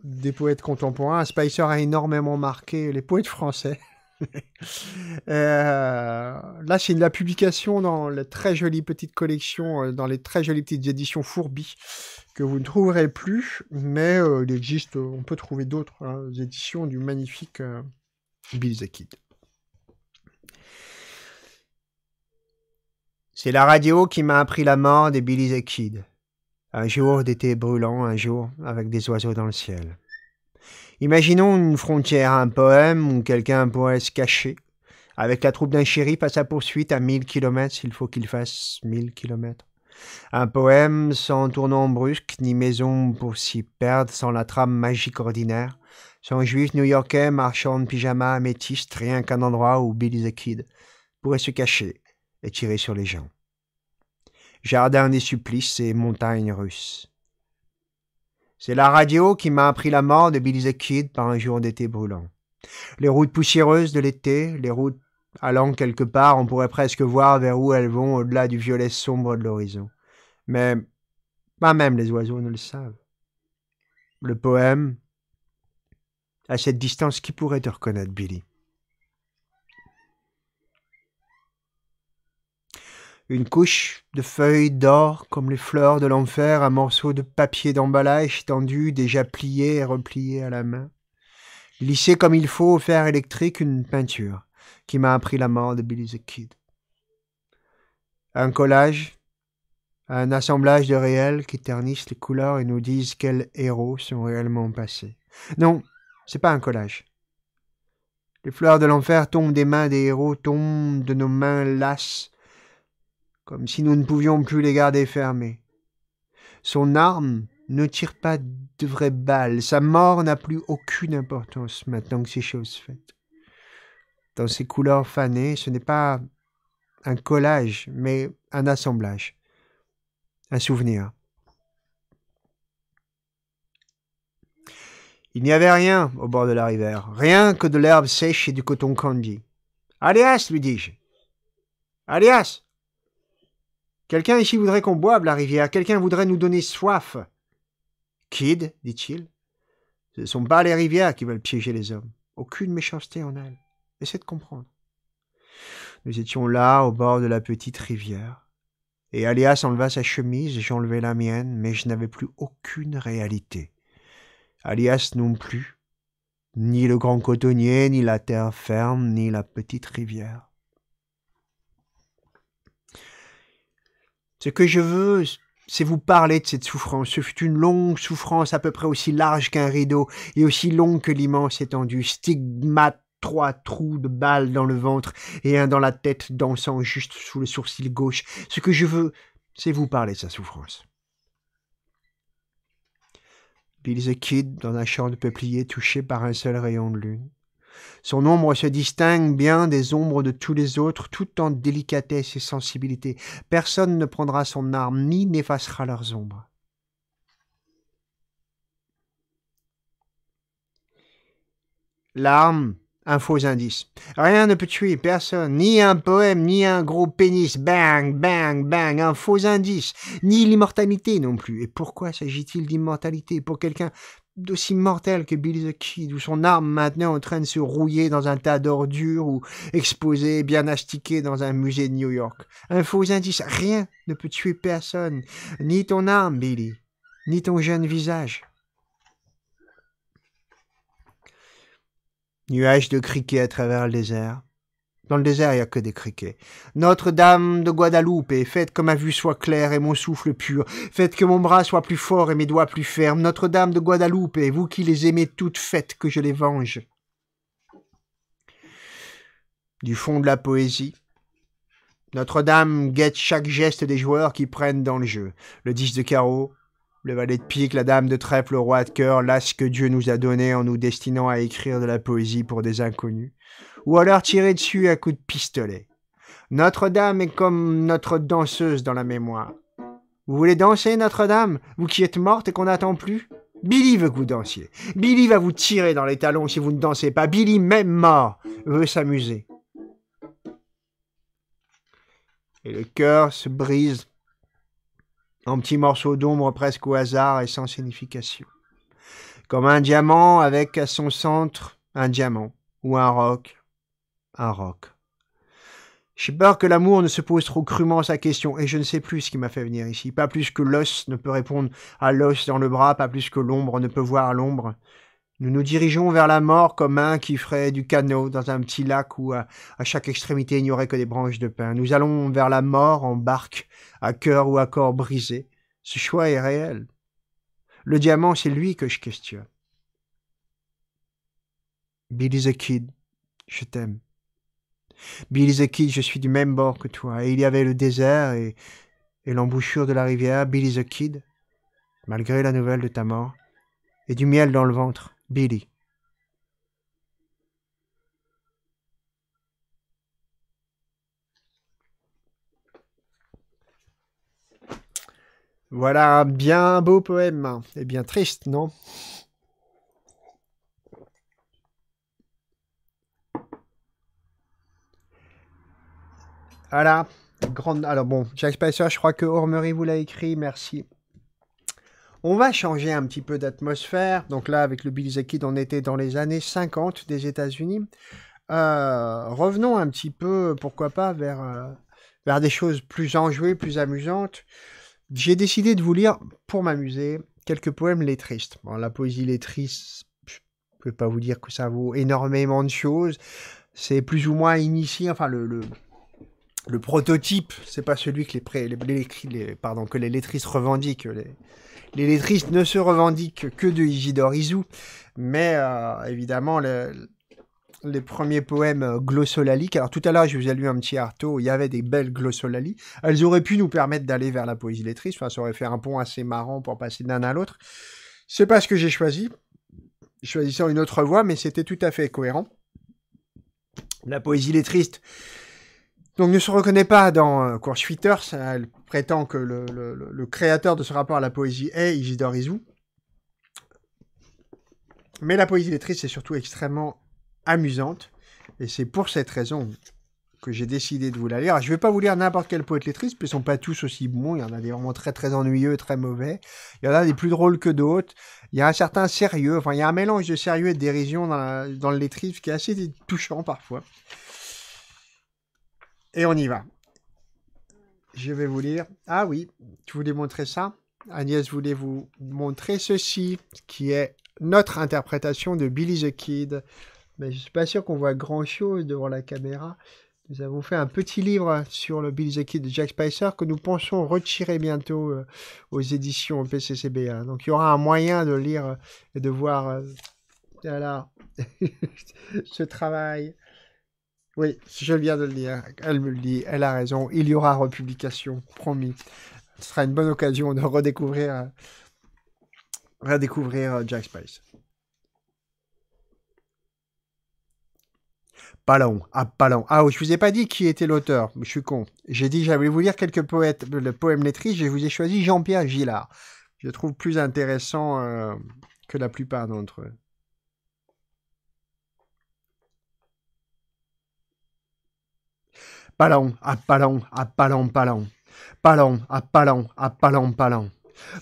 des poètes contemporains. Spicer a énormément marqué les poètes français. Euh, là, c'est la publication dans la très jolie petite collection, euh, dans les très jolies petites éditions Fourbi que vous ne trouverez plus, mais euh, il existe, on peut trouver d'autres hein, éditions du magnifique Billy Bill Kid. C'est la radio qui m'a appris la mort des Billy the Kid. Un jour d'été brûlant, un jour avec des oiseaux dans le ciel. Imaginons une frontière, un poème où quelqu'un pourrait se cacher. Avec la troupe d'un shérif à sa poursuite à mille kilomètres s'il faut qu'il fasse mille kilomètres. Un poème sans tournant brusque, ni maison pour s'y perdre, sans la trame magique ordinaire. Sans juif new-yorkais marchand de pyjama métiste, rien qu'un endroit où Billy the Kid pourrait se cacher et tirer sur les gens. Jardin des supplices et montagnes russes. C'est la radio qui m'a appris la mort de Billy the Kid par un jour d'été brûlant. Les routes poussiéreuses de l'été, les routes allant quelque part, on pourrait presque voir vers où elles vont au-delà du violet sombre de l'horizon. Mais pas même les oiseaux ne le savent. Le poème, à cette distance, qui pourrait te reconnaître, Billy une couche de feuilles d'or comme les fleurs de l'enfer, un morceau de papier d'emballage tendu, déjà plié et replié à la main. Lisser comme il faut au fer électrique une peinture qui m'a appris la mort de Billy the Kid. Un collage, un assemblage de réels qui ternissent les couleurs et nous disent quels héros sont réellement passés. Non, c'est pas un collage. Les fleurs de l'enfer tombent des mains des héros, tombent de nos mains lasses comme si nous ne pouvions plus les garder fermés. Son arme ne tire pas de vraies balles, sa mort n'a plus aucune importance maintenant que c'est chose faites. Dans ses couleurs fanées, ce n'est pas un collage, mais un assemblage, un souvenir. Il n'y avait rien au bord de la rivière, rien que de l'herbe sèche et du coton candy. Alias, lui dis-je. Alias Quelqu'un ici voudrait qu'on boive la rivière, quelqu'un voudrait nous donner soif. Kid, dit-il, ce ne sont pas les rivières qui veulent piéger les hommes. Aucune méchanceté en elles. Essaie de comprendre. Nous étions là, au bord de la petite rivière. Et Alias enleva sa chemise, j'enlevai la mienne, mais je n'avais plus aucune réalité. Alias non plus. Ni le grand cotonnier, ni la terre ferme, ni la petite rivière. Ce que je veux, c'est vous parler de cette souffrance. Ce fut une longue souffrance à peu près aussi large qu'un rideau et aussi longue que l'immense étendue. Stigmate, trois trous de balles dans le ventre et un dans la tête dansant juste sous le sourcil gauche. Ce que je veux, c'est vous parler de sa souffrance. Bill the Kid dans un champ de peupliers touché par un seul rayon de lune. Son ombre se distingue bien des ombres de tous les autres, tout en délicatesse et sensibilité. Personne ne prendra son arme, ni n'effacera leurs ombres. L'arme, un faux indice. Rien ne peut tuer personne, ni un poème, ni un gros pénis. Bang, bang, bang, un faux indice. Ni l'immortalité non plus. Et pourquoi s'agit-il d'immortalité Pour quelqu'un d'aussi mortel que Billy the Kid, où son arme maintenant en train de se rouiller dans un tas d'ordures ou exposée, bien astiquée dans un musée de New York. Un faux indice, rien ne peut tuer personne, ni ton arme, Billy, ni ton jeune visage. Nuage de criquets à travers le désert, dans le désert, il n'y a que des criquets. Notre-Dame de Guadalupe, faites que ma vue soit claire et mon souffle pur. Faites que mon bras soit plus fort et mes doigts plus fermes. Notre-Dame de Guadalupe, vous qui les aimez toutes, faites que je les venge. Du fond de la poésie, notre-Dame guette chaque geste des joueurs qui prennent dans le jeu. Le 10 de carreau, le valet de pique, la dame de trèfle, le roi de cœur, l'as que Dieu nous a donné en nous destinant à écrire de la poésie pour des inconnus ou alors tirer dessus à coups de pistolet. Notre-Dame est comme notre danseuse dans la mémoire. Vous voulez danser, Notre-Dame Vous qui êtes morte et qu'on n'attend plus Billy veut que vous dansiez. Billy va vous tirer dans les talons si vous ne dansez pas. Billy, même mort, veut s'amuser. Et le cœur se brise en petits morceaux d'ombre presque au hasard et sans signification. Comme un diamant avec à son centre un diamant ou un roc un roc. J'ai peur que l'amour ne se pose trop crûment sa question, et je ne sais plus ce qui m'a fait venir ici. Pas plus que l'os ne peut répondre à l'os dans le bras, pas plus que l'ombre ne peut voir l'ombre. Nous nous dirigeons vers la mort comme un qui ferait du canot dans un petit lac où à, chaque extrémité il n'y aurait que des branches de pin. Nous allons vers la mort en barque, à cœur ou à corps brisé. Ce choix est réel. Le diamant, c'est lui que je questionne. Billy the Kid, je t'aime. Billy the Kid, je suis du même bord que toi. Et il y avait le désert et, et l'embouchure de la rivière, Billy the Kid, malgré la nouvelle de ta mort, et du miel dans le ventre, Billy. Voilà un bien beau poème, et eh bien triste, non Voilà. Grande... Alors bon, Jack Spicer, je crois que Ormery vous l'a écrit, merci. On va changer un petit peu d'atmosphère. Donc là, avec le Bill Zekid, on était dans les années 50 des États-Unis. Euh, revenons un petit peu, pourquoi pas, vers, euh, vers des choses plus enjouées, plus amusantes. J'ai décidé de vous lire, pour m'amuser, quelques poèmes lettristes. la poésie lettriste, je ne peux pas vous dire que ça vaut énormément de choses. C'est plus ou moins initié, enfin le le prototype, c'est pas celui que les, pré, les, les, les, que les lettristes revendiquent. Les, les lettristes ne se revendiquent que de Isidore mais euh, évidemment les premiers poèmes euh, glossolaliques. Alors tout à l'heure, je vous ai lu un petit arto, il y avait des belles glossolalies. Elles auraient pu nous permettre d'aller vers la poésie lettriste, enfin, ça aurait fait un pont assez marrant pour passer d'un à l'autre. C'est pas ce que j'ai choisi, choisissant une autre voie, mais c'était tout à fait cohérent. La poésie lettriste donc ne se reconnaît pas dans Courschwitters, euh, Elle prétend que le, créateur de ce rapport à la poésie est Isidore Isou. Mais la poésie lettriste est surtout extrêmement amusante. Et c'est pour cette raison que j'ai décidé de vous la lire. Je ne vais pas vous lire n'importe quel poète lettriste, parce qu'ils ne sont pas tous aussi bons. Il y en a des vraiment très très ennuyeux, très mauvais. Il y en a des plus drôles que d'autres. Il y a un certain sérieux, enfin il y a un mélange de sérieux et de dérision dans, dans le lettrisme qui est assez touchant parfois. Et on y va. Je vais vous lire. Ah oui, je voulais montrer ça. Agnès voulait vous montrer ceci, qui est notre interprétation de Billy the Kid. Mais je ne suis pas sûr qu'on voit grand-chose devant la caméra. Nous avons fait un petit livre sur le Billy the Kid de Jack Spicer que nous pensons retirer bientôt euh, aux éditions PCCBA. Donc il y aura un moyen de lire et de voir euh, ce travail oui, je viens de le dire. Elle me le dit, elle a raison. Il y aura republication, promis. Ce sera une bonne occasion de redécouvrir, euh, redécouvrir euh, Jack Spice. Palon, ah Palon. Ah, je vous ai pas dit qui était l'auteur, je suis con. J'ai dit, j'allais vous lire quelques poètes, euh, le poème lettrice, je vous ai choisi Jean-Pierre Gillard. Je trouve plus intéressant que la plupart d'entre eux. Palan, à palon, à palan palon. palan, à palan, à palon, palan,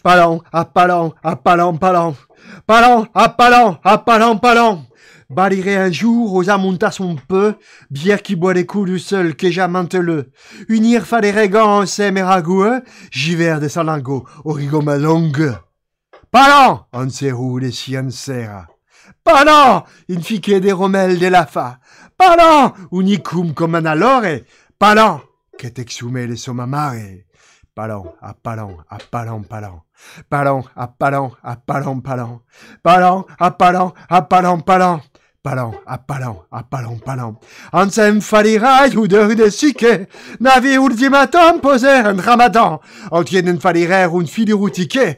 palan, à palon, à palan palan, palan, à palon, à palan palan, un jour aux monta son peu, bière qui boit les coups du seul que le, Unir fa des régans, c'est méragoueux, sa des salango, origoma longue. Palon, on sait où les siennes serra. une fique des romel de la fa. Palon, unicum comme un alore, Palan que t'exhumer les somamare. Palan, à palan, à palan, palan. Palan, à palan, à palan, palan. Palan, à palan, à palan, palan. Palan, à palan, à palan, palan. Ansem falirai, ou de sique. Navi ultimatum poser un ramadan. une une un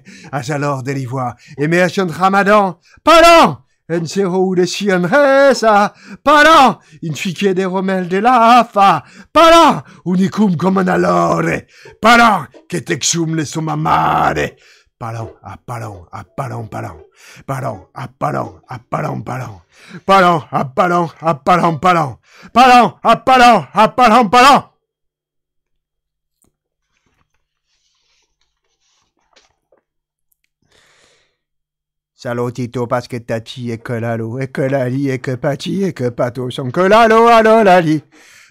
alors de l'Ivoire. Et me ramadan. Palan! Ensero ulesien reza, para, inficie de romel de lafa, para, unicum commonalore, para, que texum le summa mare, Paran, à parlant, à parlant, paran. Paran, à Palan. à paran, paran. Palan. à paran, à Palan. paran. Paran, à Palan. Salut Tito e que lalo et que lali et que pati et que pato sont que lalo allo lali.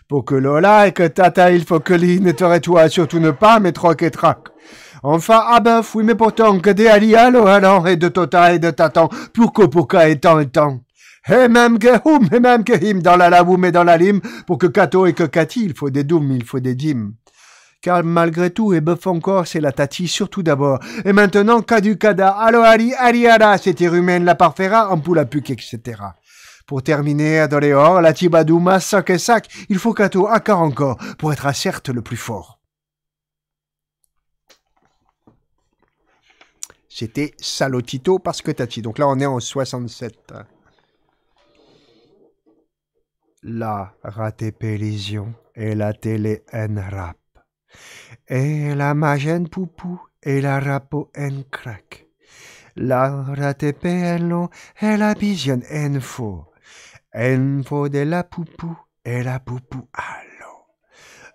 Pour que lola et que tata il faut que ne te toi surtout ne pas mettre troc et trac. Enfin, ah ben, oui, mais pourtant, que des ali allo allant et de tota et de tatan, pour que pour et tant et eh, tant. Et même que hum, et même que him, dans la laoum et dans la lime, pour que kato, et que kati, il faut des doum, il faut des dîmes car malgré tout, et bœuf encore, c'est la tati, surtout d'abord. Et maintenant, caducada, allo ali, ariara, c'était rumaine, la parfera, à puque, etc. Pour terminer, Adoléor, la Tibadouma, sac et sac, il faut Kato à encore, pour être à certes le plus fort. C'était Salotito parce que Tati. Donc là, on est en 67. La raté et la télé en rap. Et la en poupou et la rapo en crack. La rape en long et la vision en faux. En de la poupou et la poupou allo.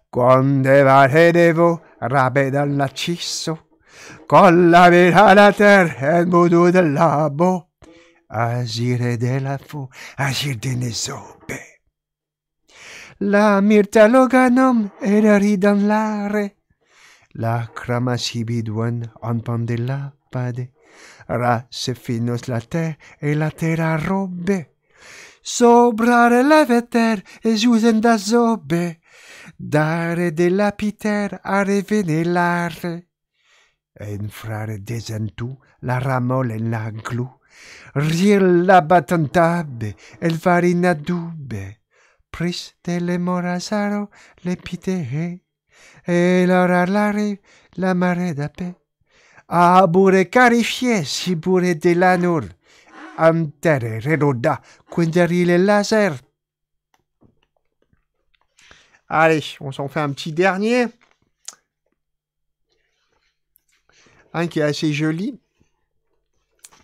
Quando de veau dall'accisso, Quand la ville alla la e il modo del labo, de la fou, agire de nesobe. La mirtaloganum dans lare. La en on la pade. Ra finos la terre et la terre robe. Sobrare veter e et da zobe. Dare de lapiter a et e frare desentu la ramol en la glou. Rire la batantabe, el farina dube. Pris morazaro le et l'oralare la marée d'ape. A bure carifié, si bure de lanur, Reloda Quindari le laser. Allez, on s'en fait un petit dernier. Un qui est assez joli,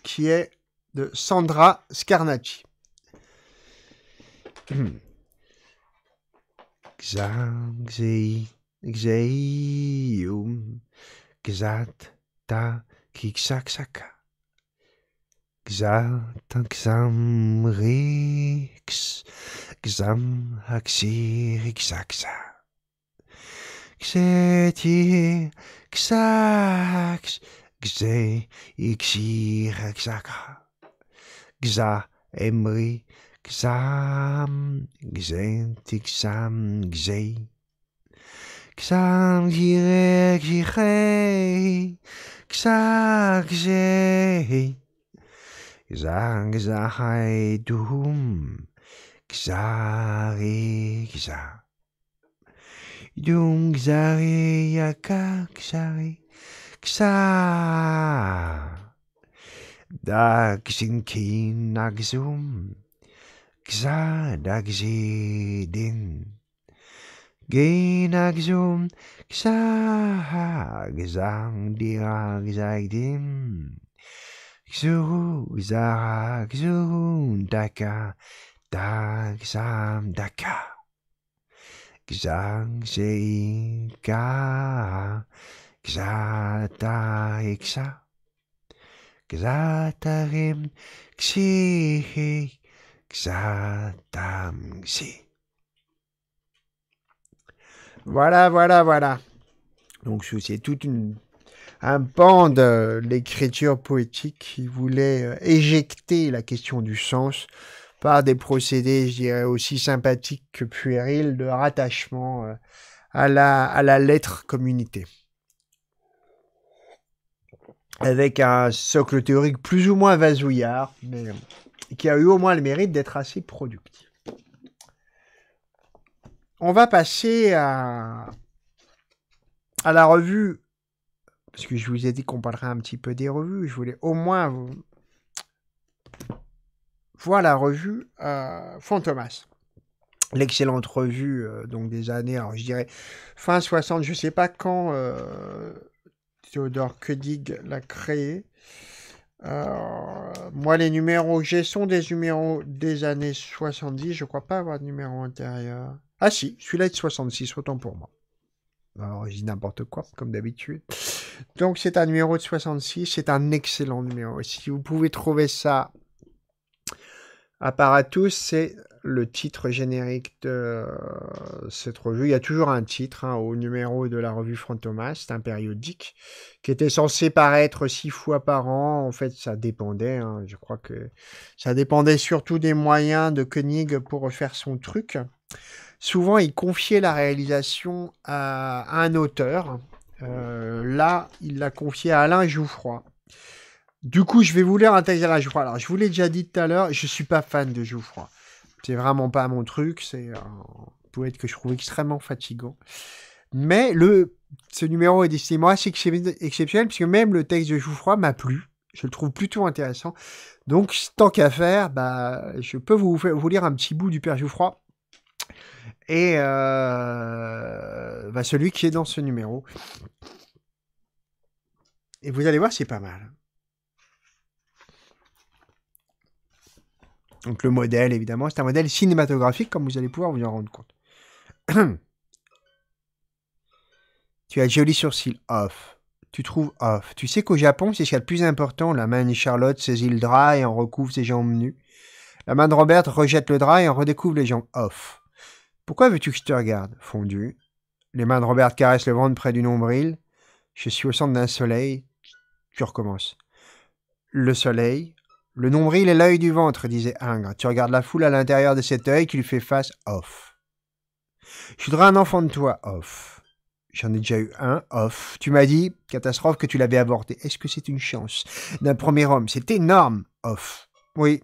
qui est de Sandra Scarnacci. ta Gzayum Gzata Kiksaksaka Gzatan Gzamrix Gzamhaxirixaxa Xeti Xax Gzay Ixiraxaka Gza Emri Gsam, gsehn, ti gsam, gsehn. Gsam, gire, gire, gsam, gsehn. Gsam, gsehn, dum, gsari, gsam. Dum, gsari, yaka, gsari, gsam. Da, gsehn, kin, agsum, gsehn. ξάδαξιδιν. Γινάξουμ ξάγδιδιν. Ξούγδαξούν δακα, δαξάμ δακα. Ξάγσεϊκά, ξάταϊξά. Ξάταριμ ξύχη Voilà, voilà, voilà. Donc c'est tout une un pan de l'écriture poétique qui voulait euh, éjecter la question du sens par des procédés, je dirais, aussi sympathiques que puérils de rattachement euh, à la, à la lettre communité. Avec un socle théorique plus ou moins vasouillard, mais euh, et qui a eu au moins le mérite d'être assez productif. On va passer à, la revue, parce que je vous ai dit qu'on parlerait un petit peu des revues, je voulais au moins voir la revue euh, Fantomas. L'excellente revue euh, donc des années, je dirais fin 60, je ne sais pas quand euh, Theodore l'a créée. Euh, moi, les numéros que j'ai sont des numéros des années 70. Je crois pas avoir de numéro intérieur. Ah si, celui-là est de 66, autant pour moi. Alors, je n'importe quoi, comme d'habitude. Donc, c'est un numéro de 66. C'est un excellent numéro. Si vous pouvez trouver ça à part à tous, c'est le titre générique de euh, cette revue. Il y a toujours un titre hein, au numéro de la revue Thomas. c'est un périodique qui était censé paraître six fois par an. En fait, ça dépendait. Hein. je crois que ça dépendait surtout des moyens de Koenig pour faire son truc. Souvent, il confiait la réalisation à, un auteur. Euh, là, il l'a confié à Alain Jouffroy. Du coup, je vais vous lire un texte Jouffroy. Alors, je vous l'ai déjà dit tout à l'heure, je ne suis pas fan de Jouffroy. C'est vraiment pas mon truc. C'est un poète que je trouve extrêmement fatigant. Mais le, ce numéro est destiné assez exceptionnel, puisque même le texte de Jouffroy m'a plu. Je le trouve plutôt intéressant. Donc, tant qu'à faire, bah, je peux vous, vous lire un petit bout du Père Jouffroy. Et euh, bah, celui qui est dans ce numéro. Et vous allez voir, c'est pas mal. Donc le modèle, évidemment, c'est un modèle cinématographique, comme vous allez pouvoir vous en rendre compte. tu as joli sourcil off. Tu trouves off. Tu sais qu'au Japon, c'est ce qu'il y a de plus important. La main de Charlotte saisit le drap et en recouvre ses jambes nues. La main de Robert rejette le drap et en redécouvre les jambes off. Pourquoi veux-tu que je te regarde Fondu. Les mains de Robert caressent le ventre près du nombril. Je suis au centre d'un soleil. Tu recommences. Le soleil, le nombril est l'œil du ventre, disait Ingres. Tu regardes la foule à l'intérieur de cet œil qui lui fait face, off. Je voudrais un enfant de toi, off. J'en ai déjà eu un, off. Tu m'as dit, catastrophe, que tu l'avais avorté. Est-ce que c'est une chance D'un premier homme, c'est énorme, off. Oui,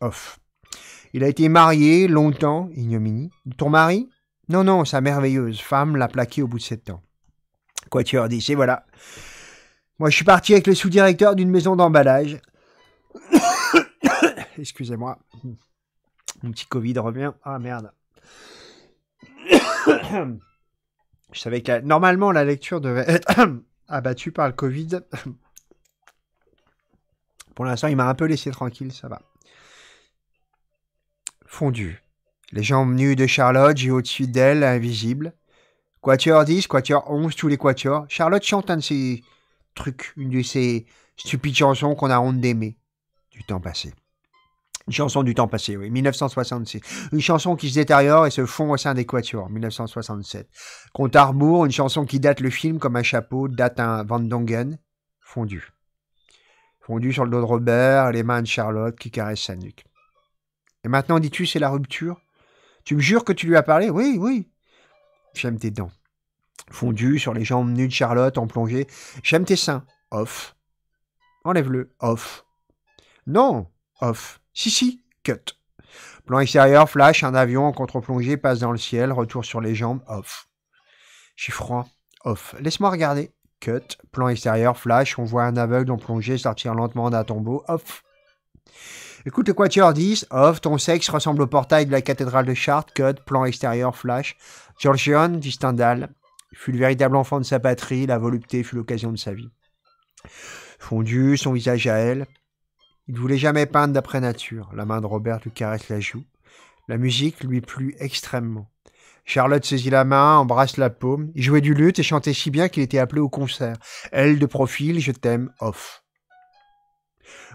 off. Il a été marié longtemps, ignominie. Ton mari Non, non, sa merveilleuse femme l'a plaqué au bout de sept ans. Quoi tu dit, c'est voilà. Moi, je suis parti avec le sous-directeur d'une maison d'emballage. Excusez-moi. Mon petit Covid revient. Ah merde. Je savais que normalement la lecture devait être abattue par le Covid. Pour l'instant, il m'a un peu laissé tranquille, ça va. Fondu. Les jambes nues de Charlotte J'ai au-dessus d'elle, invisible. Quatuor 10, Quatuor 11, tous les quatuors. Charlotte chante un de ses trucs, une de ces stupides chansons qu'on a honte d'aimer du temps passé. Une chanson du temps passé, oui, 1966. Une chanson qui se détériore et se fond au sein des Quatuors, 1967. Compte Arbour, une chanson qui date le film comme un chapeau, date un Van Dongen, fondu. Fondu sur le dos de Robert, les mains de Charlotte qui caressent sa nuque. Et maintenant, dis-tu, c'est la rupture Tu me jures que tu lui as parlé Oui, oui. J'aime tes dents. Fondu sur les jambes nues de Charlotte en plongée. J'aime tes seins. Off. Enlève-le. Off. Non, off. Si, si, cut. Plan extérieur, flash, un avion en contre-plongée passe dans le ciel, retour sur les jambes, off. J'ai froid, off. Laisse-moi regarder. Cut, plan extérieur, flash, on voit un aveugle en plongée sortir lentement d'un tombeau, off. Écoute le Quatuor 10, off, ton sexe ressemble au portail de la cathédrale de Chartres, cut, plan extérieur, flash. Georgion, dit Stendhal, fut le véritable enfant de sa patrie, la volupté fut l'occasion de sa vie. Fondu, son visage à elle, il ne voulait jamais peindre d'après nature. La main de Robert lui caresse la joue. La musique lui plut extrêmement. Charlotte saisit la main, embrasse la paume. Il jouait du luth et chantait si bien qu'il était appelé au concert. Elle, de profil, je t'aime, off.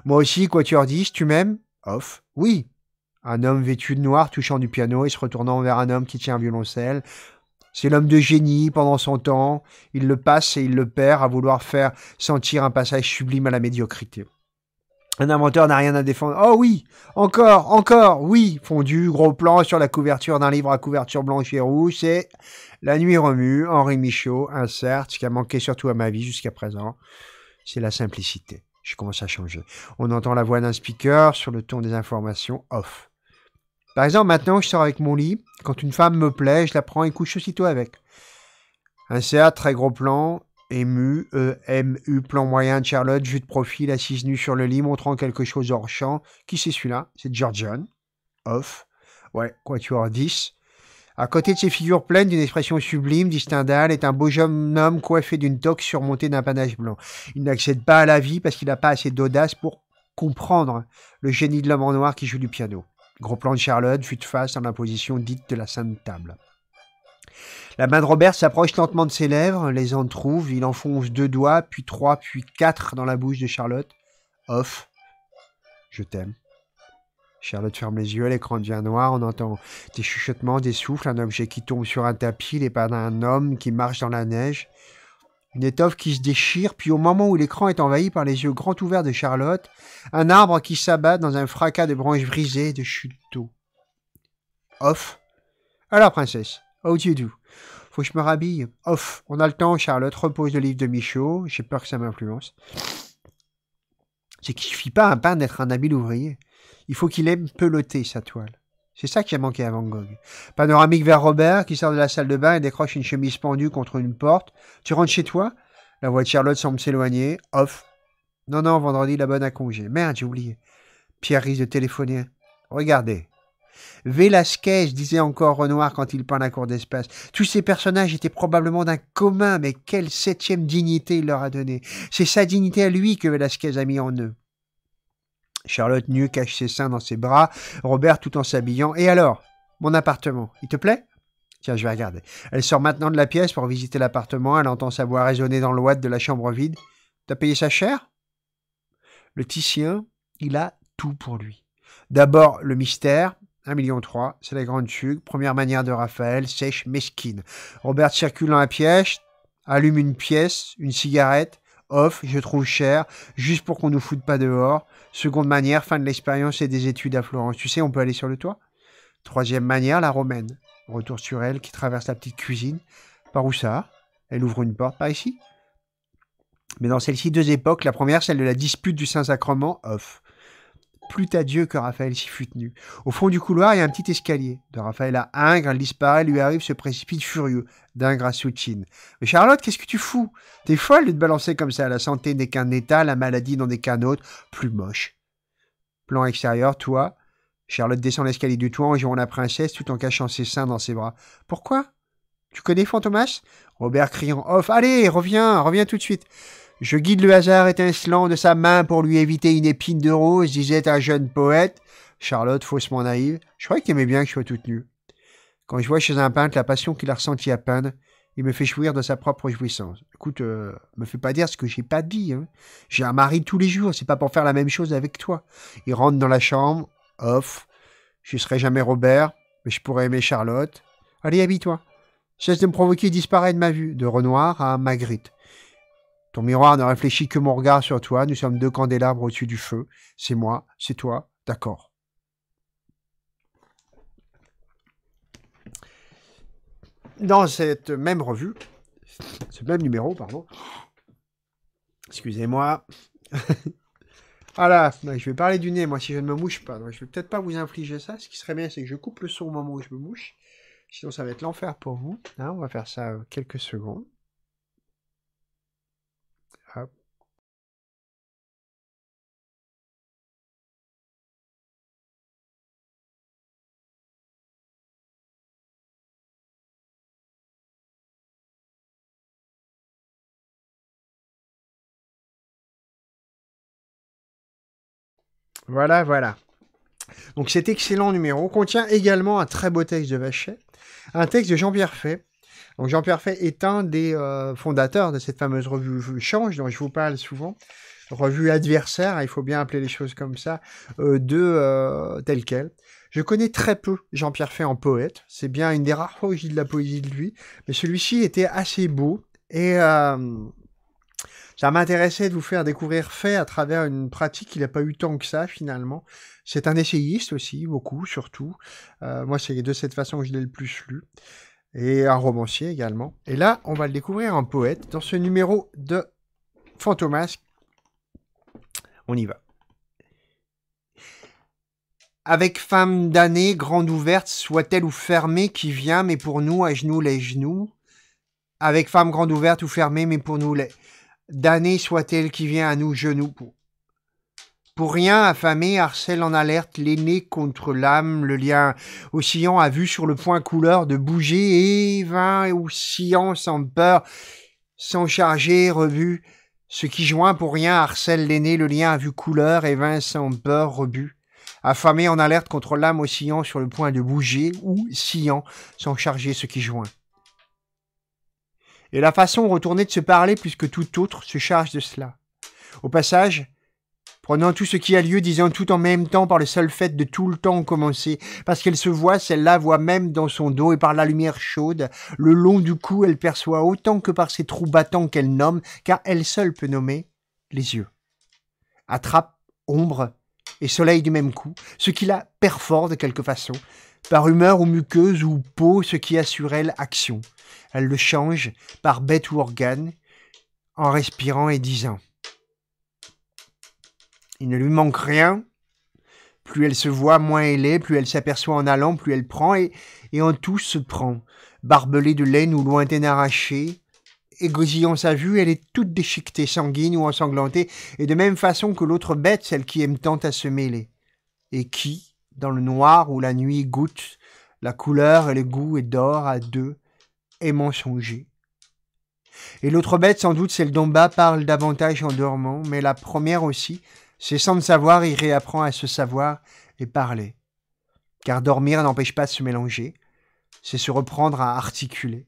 Moi aussi, quoi tu dis tu m'aimes Off. Oui. Un homme vêtu de noir touchant du piano et se retournant vers un homme qui tient un violoncelle. C'est l'homme de génie pendant son temps. Il le passe et il le perd à vouloir faire sentir un passage sublime à la médiocrité. Un inventeur n'a rien à défendre. Oh oui, encore, encore, oui. Fondu, gros plan sur la couverture d'un livre à couverture blanche et rouge. C'est La nuit remue, Henri Michaud, insert, ce qui a manqué surtout à ma vie jusqu'à présent. C'est la simplicité. Je commence à changer. On entend la voix d'un speaker sur le ton des informations off. Par exemple, maintenant, je sors avec mon lit. Quand une femme me plaît, je la prends et couche aussitôt avec. Un Insert, très gros plan, ému, E-M-U, plan moyen de Charlotte, vue de profil, assise nue sur le lit, montrant quelque chose hors champ. Qui c'est celui-là C'est Georgian. Off. Ouais, quatuor 10. À côté de ses figures pleines d'une expression sublime, dit Stendhal est un beau jeune homme coiffé d'une toque surmontée d'un panache blanc. Il n'accède pas à la vie parce qu'il n'a pas assez d'audace pour comprendre le génie de l'homme en noir qui joue du piano. Gros plan de Charlotte, vue de face dans la position dite de la Sainte Table. La main de Robert s'approche lentement de ses lèvres, les entrouve, il enfonce deux doigts, puis trois, puis quatre dans la bouche de Charlotte. Off. Je t'aime. Charlotte ferme les yeux, l'écran devient noir, on entend des chuchotements, des souffles, un objet qui tombe sur un tapis, les pas d'un homme qui marche dans la neige, une étoffe qui se déchire, puis au moment où l'écran est envahi par les yeux grands ouverts de Charlotte, un arbre qui s'abat dans un fracas de branches brisées, de chutes Off. Alors, princesse, Oh Dieu Faut que je me rhabille. Off. On a le temps, Charlotte. Repose le livre de Michaud. J'ai peur que ça m'influence. C'est qu'il suffit pas un hein, pain d'être un habile ouvrier. Il faut qu'il aime peloter sa toile. C'est ça qui a manqué à Van Gogh. Panoramique vers Robert, qui sort de la salle de bain et décroche une chemise pendue contre une porte. Tu rentres chez toi La voix de Charlotte semble s'éloigner. Off. Non, non, vendredi, la bonne à congé. Merde, j'ai oublié. Pierre risque de téléphoner. Regardez, Vélasquez, disait encore Renoir quand il peint la cour d'espace. Tous ces personnages étaient probablement d'un commun, mais quelle septième dignité il leur a donnée. C'est sa dignité à lui que Vélasquez a mis en eux. Charlotte nue cache ses seins dans ses bras, Robert tout en s'habillant. Et alors Mon appartement, il te plaît Tiens, je vais regarder. Elle sort maintenant de la pièce pour visiter l'appartement. Elle entend sa voix résonner dans l'ouate de la chambre vide. T'as payé sa chair ?» Le Titien, il a tout pour lui. D'abord le mystère, 1,3 million, c'est la grande fugue. Première manière de Raphaël, sèche, mesquine. Robert circule dans la pièce, allume une pièce, une cigarette, off, je trouve cher, juste pour qu'on nous foute pas dehors. Seconde manière, fin de l'expérience et des études à Florence. Tu sais, on peut aller sur le toit. Troisième manière, la romaine. Retour sur elle qui traverse la petite cuisine. Par où ça Elle ouvre une porte par ici. Mais dans celle-ci, deux époques. La première, celle de la dispute du Saint-Sacrement, off. Plus à Dieu que Raphaël s'y fut tenu. Au fond du couloir, il y a un petit escalier. De Raphaël à Ingres, elle disparaît, lui arrive, se précipite furieux. D'Ingres à Soutine. Mais Charlotte, qu'est-ce que tu fous T'es folle de te balancer comme ça. La santé n'est qu'un état, la maladie n'en est qu'un autre, plus moche. Plan extérieur, toi. Charlotte descend l'escalier du toit en jouant la princesse tout en cachant ses seins dans ses bras. Pourquoi Tu connais Fantomas Robert criant Off, allez, reviens, reviens tout de suite. Je guide le hasard étincelant de sa main pour lui éviter une épine de rose, disait un jeune poète. Charlotte, faussement naïve, je croyais qu'il aimait bien que je sois toute nue. Quand je vois chez un peintre la passion qu'il a ressentie à peindre, il me fait jouir de sa propre jouissance. Écoute, euh, me fais pas dire ce que j'ai pas dit. Hein. J'ai un mari tous les jours, c'est pas pour faire la même chose avec toi. Il rentre dans la chambre, off. Je serai jamais Robert, mais je pourrais aimer Charlotte. Allez, habille-toi. Cesse de me provoquer et disparaît de ma vue, de Renoir à Magritte. Ton miroir ne réfléchit que mon regard sur toi. Nous sommes deux candélabres au-dessus du feu. C'est moi, c'est toi. D'accord. Dans cette même revue, ce même numéro, pardon. Excusez-moi. voilà, ah je vais parler du nez, moi, si je ne me mouche pas. Je je vais peut-être pas vous infliger ça. Ce qui serait bien, c'est que je coupe le son au moment où je me mouche. Sinon, ça va être l'enfer pour vous. Hein, on va faire ça euh, quelques secondes. Voilà, voilà. Donc cet excellent numéro contient également un très beau texte de Vachet, un texte de Jean-Pierre Fay. Donc Jean-Pierre Fay est un des euh, fondateurs de cette fameuse revue Change dont je vous parle souvent, revue adversaire, il faut bien appeler les choses comme ça, euh, de euh, tel quel. Je connais très peu Jean-Pierre Fay en poète, c'est bien une des rares fois où j'ai de la poésie de lui, mais celui-ci était assez beau et ça m'intéressait de vous faire découvrir fait à travers une pratique qu'il n'a pas eu tant que ça finalement. C'est un essayiste aussi, beaucoup, surtout. Euh, moi, c'est de cette façon que je l'ai le plus lu. Et un romancier également. Et là, on va le découvrir un poète dans ce numéro de Fantomasque. On y va. Avec femme d'année, grande ouverte, soit-elle ou fermée, qui vient, mais pour nous, à genoux les genoux. Avec femme grande ouverte ou fermée, mais pour nous les... Dannée soit-elle qui vient à nous genoux pour. rien, affamé, harcèle en alerte l'aîné contre l'âme, le lien oscillant a vu sur le point couleur de bouger et ou oscillant sans peur, sans charger, revu. Ce qui joint pour rien harcèle l'aîné, le lien a vu couleur et vin sans peur, rebu. Affamé en alerte contre l'âme oscillant sur le point de bouger ou sillant sans charger ce qui joint et la façon retournée de se parler puisque tout autre se charge de cela. Au passage, prenant tout ce qui a lieu, disant tout en même temps par le seul fait de tout le temps commencer, parce qu'elle se voit, celle-là voit même dans son dos et par la lumière chaude, le long du cou elle perçoit autant que par ses trous battants qu'elle nomme, car elle seule peut nommer, les yeux. Attrape, ombre et soleil du même coup, ce qui la perfore de quelque façon, par humeur ou muqueuse ou peau, ce qui assure elle action elle le change par bête ou organe, en respirant et disant. Il ne lui manque rien. Plus elle se voit, moins elle est, plus elle s'aperçoit en allant, plus elle prend, et, en tout se prend, barbelée de laine ou lointaine arrachée, égosillant sa vue, elle est toute déchiquetée, sanguine ou ensanglantée, et de même façon que l'autre bête, celle qui aime tant à se mêler, et qui, dans le noir où la nuit goûte, la couleur et le goût et d'or à deux, et mensonger. Et l'autre bête, sans doute, celle le Domba, parle davantage en dormant, mais la première aussi, c'est sans le savoir, il réapprend à se savoir et parler. Car dormir n'empêche pas de se mélanger, c'est se reprendre à articuler.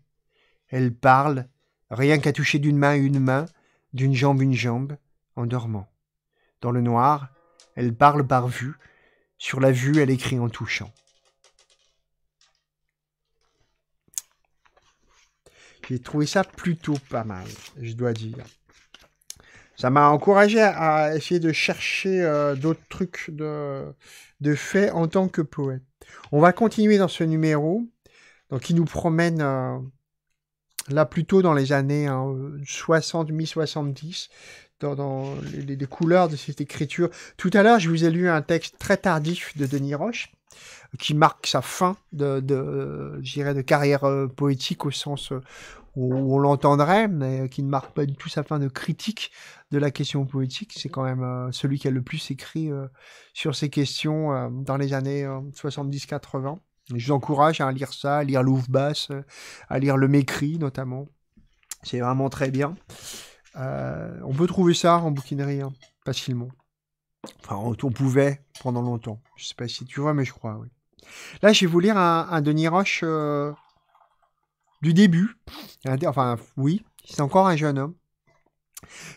Elle parle, rien qu'à toucher d'une main une main, d'une jambe une jambe, en dormant. Dans le noir, elle parle par vue, sur la vue, elle écrit en touchant. J'ai trouvé ça plutôt pas mal, je dois dire. Ça m'a encouragé à essayer de chercher euh, d'autres trucs de, de fait en tant que poète. On va continuer dans ce numéro, donc nous promène euh, là plutôt dans les années 60, hein, 70 dans, les, couleurs de cette écriture. Tout à l'heure, je vous ai lu un texte très tardif de Denis Roche, qui marque sa fin de, de, euh, de carrière euh, poétique au sens euh, où, on l'entendrait, mais qui ne marque pas du tout sa fin de critique de la question poétique. C'est quand même celui qui a le plus écrit sur ces questions dans les années 70-80. Je vous encourage à lire ça, à lire Louvre Basse, à lire Le Mécrit notamment. C'est vraiment très bien. on peut trouver ça en bouquinerie hein, facilement. Enfin, on, pouvait pendant longtemps. Je sais pas si tu vois, mais je crois, oui. Là, je vais vous lire un, Denis Roche euh, du début. Enfin, oui, c'est encore un jeune homme.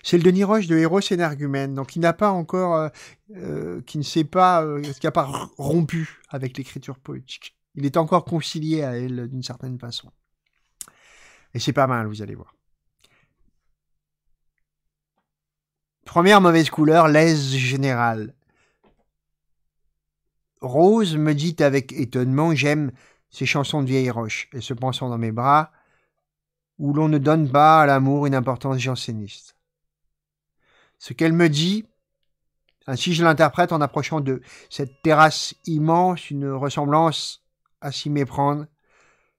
C'est le Denis Roche de Héros Énergumène, donc il n'a pas encore, euh, euh, qui ne s'est pas, ce qui n'a pas rompu avec l'écriture poétique. Il est encore concilié à elle d'une certaine façon. Et c'est pas mal, vous allez voir. Première mauvaise couleur, l'aise générale. Rose me dit avec étonnement J'aime ces chansons de vieille roche, et se pensant dans mes bras, où l'on ne donne pas à l'amour une importance janséniste. Ce qu'elle me dit, ainsi je l'interprète en approchant de cette terrasse immense, une ressemblance à s'y méprendre.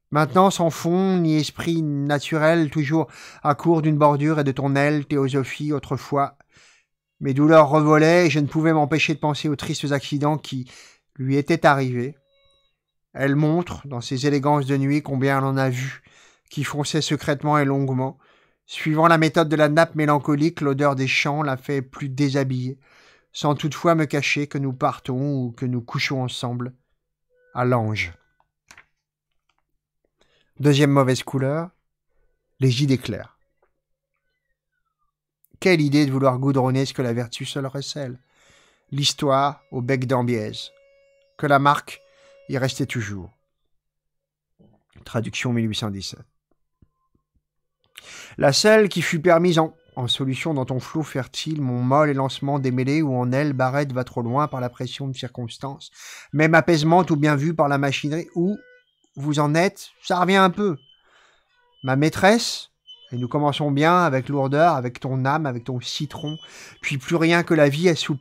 Maintenant, sans fond ni esprit naturel, toujours à court d'une bordure et de ton aile, théosophie autrefois mes douleurs revolaient et je ne pouvais m'empêcher de penser aux tristes accidents qui lui étaient arrivés. Elle montre, dans ses élégances de nuit, combien elle en a vu, qui fonçait secrètement et longuement. Suivant la méthode de la nappe mélancolique, l'odeur des champs la fait plus déshabillée, sans toutefois me cacher que nous partons ou que nous couchons ensemble à l'ange. Deuxième mauvaise couleur, les idées clairs. Quelle idée de vouloir goudronner ce que la vertu seule recèle. L'histoire au bec d'Ambièse. Que la marque y restait toujours. Traduction 1817. La selle qui fut permise en, solution dans ton flot fertile, mon molle lancement démêlé où en elle Barrette va trop loin par la pression de circonstances, même apaisement ou bien vu par la machinerie, où vous en êtes, ça revient un peu. Ma maîtresse, et nous commençons bien avec lourdeur, avec ton âme, avec ton citron, puis plus rien que la vie est sous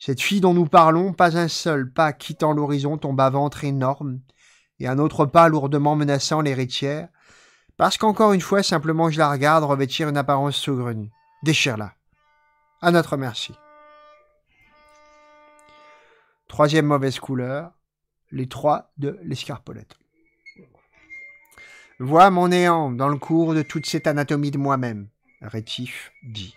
Cette fille dont nous parlons, pas un seul pas quittant l'horizon, ton bas-ventre énorme, et un autre pas lourdement menaçant l'héritière, parce qu'encore une fois, simplement je la regarde revêtir une apparence saugrenue. Déchire-la. À notre merci. Troisième mauvaise couleur, les trois de l'escarpolette. Vois mon néant dans le cours de toute cette anatomie de moi-même, Rétif dit.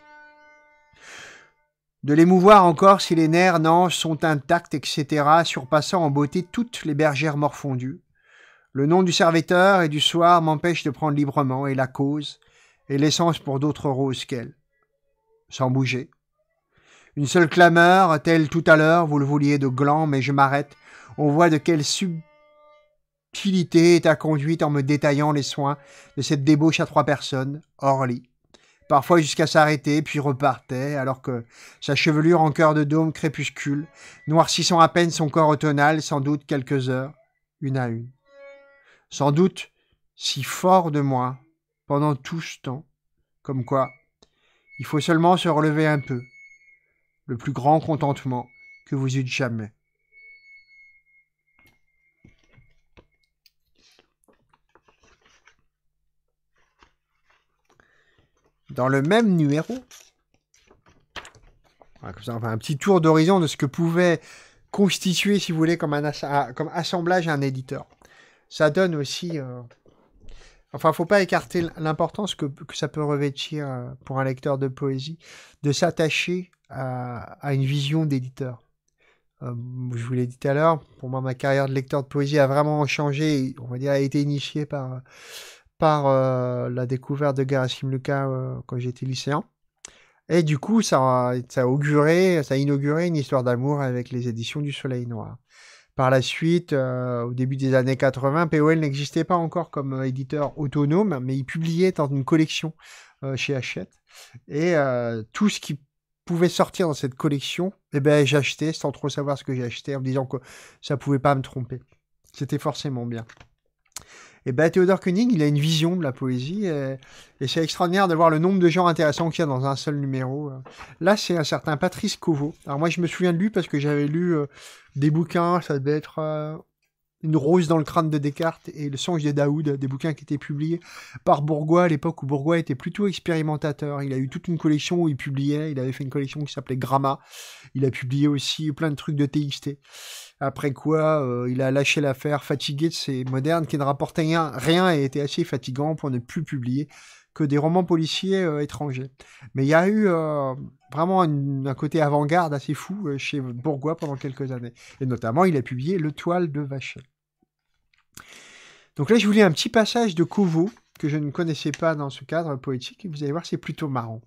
De l'émouvoir encore si les nerfs, n'en sont intacts, etc., surpassant en beauté toutes les bergères morfondues. Le nom du serviteur et du soir m'empêche de prendre librement, et la cause, et l'essence pour d'autres roses qu'elle. Sans bouger. Une seule clameur, telle tout à l'heure, vous le vouliez de gland, mais je m'arrête. On voit de quelle sub est ta conduite en me détaillant les soins de cette débauche à trois personnes, hors lit. Parfois jusqu'à s'arrêter, puis repartait, alors que sa chevelure en cœur de dôme crépuscule, noircissant à peine son corps automnal, sans doute quelques heures, une à une. Sans doute si fort de moi, pendant tout ce temps, comme quoi il faut seulement se relever un peu, le plus grand contentement que vous eûtes jamais. dans le même numéro. un petit tour d'horizon de ce que pouvait constituer, si vous voulez, comme, assemblage un éditeur. Ça donne aussi... il euh, Enfin, faut pas écarter l'importance que, ça peut revêtir euh, pour un lecteur de poésie de s'attacher à, une vision d'éditeur. Euh, je vous l'ai dit tout à l'heure, pour moi, ma carrière de lecteur de poésie a vraiment changé, on va dire, a été initiée par par euh, la découverte de Gerasim Luka euh, quand j'étais lycéen. Et du coup, ça, ça, inauguré ça inauguré une histoire d'amour avec les éditions du Soleil Noir. Par la suite, euh, au début des années 80, POL n'existait pas encore comme éditeur autonome, mais il publiait dans une collection chez Hachette. Et tout ce qui pouvait sortir dans cette collection, eh ben, j'achetais sans trop savoir ce que j'achetais, en me disant que ça ne pouvait pas me tromper. C'était forcément bien. Et bien, bah, Théodore Koenig, il a une vision de la poésie. Euh, et, c'est extraordinaire de voir le nombre de gens intéressants qu'il y a dans un seul numéro. Euh. Là, c'est un certain Patrice Coveau. Alors, moi, je me souviens de lui parce que j'avais lu euh, des bouquins. Ça devait être Une rose dans le crâne de Descartes et Le songe de Daoud, des bouquins qui étaient publiés par Bourgois à l'époque où Bourgois était plutôt expérimentateur. Il a eu toute une collection où il publiait. Il avait fait une collection qui s'appelait Gramma. Il a publié aussi plein de trucs de TXT. Après quoi, euh, il a lâché l'affaire, fatigué de ses modernes qui ne rapportaient rien, rien et était assez fatigant pour ne plus publier que des romans policiers euh, étrangers. Mais il y a eu euh, vraiment un côté avant-garde assez fou chez Bourgois pendant quelques années. Et notamment, il a publié Le Toile de Vachet. Donc là, je vous lis un petit passage de Covo que je ne connaissais pas dans ce cadre poétique. Et vous allez voir, c'est plutôt marrant.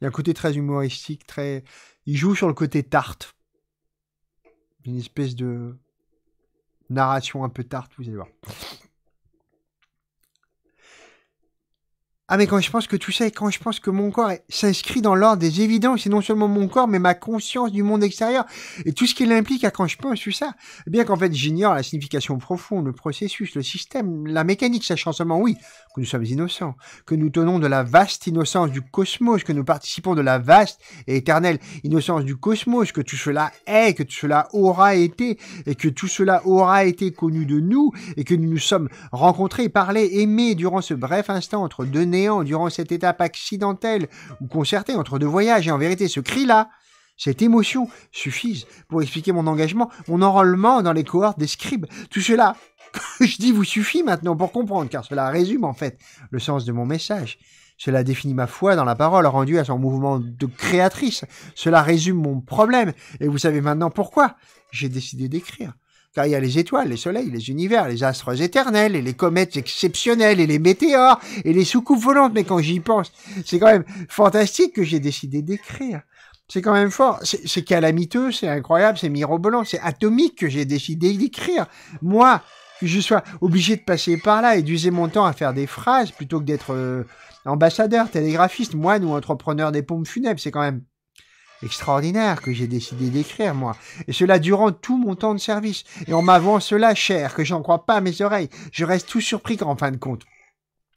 Il y a un côté très humoristique, très. Il joue sur le côté tarte une espèce de narration un peu tarte, vous allez voir. Ah mais quand je pense que tout ça et quand je pense que mon corps s'inscrit dans l'ordre des évidences et non seulement mon corps mais ma conscience du monde extérieur et tout ce qu'il implique quand je pense tout ça, bien qu'en fait j'ignore la signification profonde, le processus, le système, la mécanique, sachant seulement oui que nous sommes innocents, que nous tenons de la vaste innocence du cosmos, que nous participons de la vaste et éternelle innocence du cosmos, que tout cela est, que tout cela aura été et que tout cela aura été connu de nous et que nous nous sommes rencontrés, parlés, aimés durant ce bref instant entre données durant cette étape accidentelle ou concertée entre deux voyages, et en vérité, ce cri-là, cette émotion suffisent pour expliquer mon engagement, mon enrôlement dans les cohortes des scribes. Tout cela, que je dis, vous suffit maintenant pour comprendre, car cela résume en fait le sens de mon message. Cela définit ma foi dans la parole rendue à son mouvement de créatrice. Cela résume mon problème, et vous savez maintenant pourquoi j'ai décidé d'écrire car il y a les étoiles, les soleils, les univers, les astres éternels, et les comètes exceptionnelles, et les météores, et les soucoupes volantes. Mais quand j'y pense, c'est quand même fantastique que j'ai décidé d'écrire. C'est quand même fort. C'est calamiteux, c'est incroyable, c'est mirobolant, c'est atomique que j'ai décidé d'écrire. Moi, que je sois obligé de passer par là et d'user mon temps à faire des phrases plutôt que d'être euh, ambassadeur, télégraphiste, moine ou entrepreneur des pompes funèbres, c'est quand même extraordinaire que j'ai décidé d'écrire, moi, et cela durant tout mon temps de service, et en m'avant cela cher, que j'en crois pas à mes oreilles, je reste tout surpris qu'en fin de compte,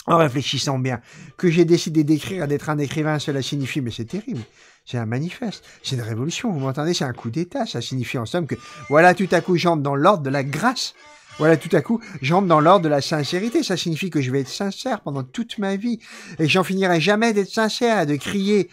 en réfléchissant bien, que j'ai décidé d'écrire d'être un écrivain, cela signifie, mais c'est terrible, c'est un manifeste, c'est une révolution, vous m'entendez, c'est un coup d'État, ça signifie en somme que voilà tout à coup j'entre dans l'ordre de la grâce, voilà tout à coup j'entre dans l'ordre de la sincérité, ça signifie que je vais être sincère pendant toute ma vie et que j'en finirai jamais d'être sincère et de crier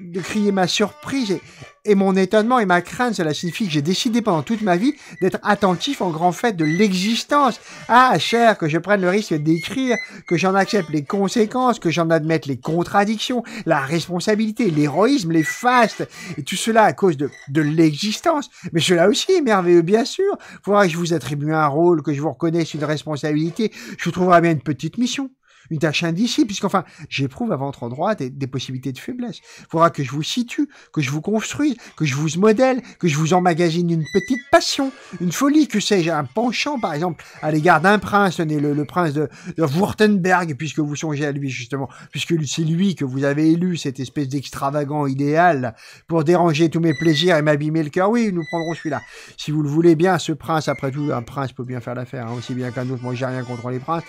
de crier ma surprise et, mon étonnement et ma crainte. Cela signifie que j'ai décidé pendant toute ma vie d'être attentif en grand fait de l'existence. Ah, cher, que je prenne le risque d'écrire, que j'en accepte les conséquences, que j'en admette les contradictions, la responsabilité, l'héroïsme, les fastes, et tout cela à cause de, l'existence. Mais cela aussi est merveilleux, bien sûr. Faudra que je vous attribue un rôle, que je vous reconnaisse une responsabilité. Je vous trouverai bien une petite mission une tâche indicible, puisqu'enfin, j'éprouve à votre endroit des, des possibilités de faiblesse. Il faudra que je vous situe, que je vous construise, que je vous modèle, que je vous emmagasine une petite passion, une folie, que sais-je, un penchant, par exemple, à l'égard d'un prince, né le, prince de, de, puisque vous songez à lui, justement, puisque c'est lui que vous avez élu, cette espèce d'extravagant idéal, pour déranger tous mes plaisirs et m'abîmer le cœur. Oui, nous prendrons celui-là. Si vous le voulez bien, ce prince, après tout, un prince peut bien faire l'affaire, hein, aussi bien qu'un autre. Moi, j'ai rien contre les princes.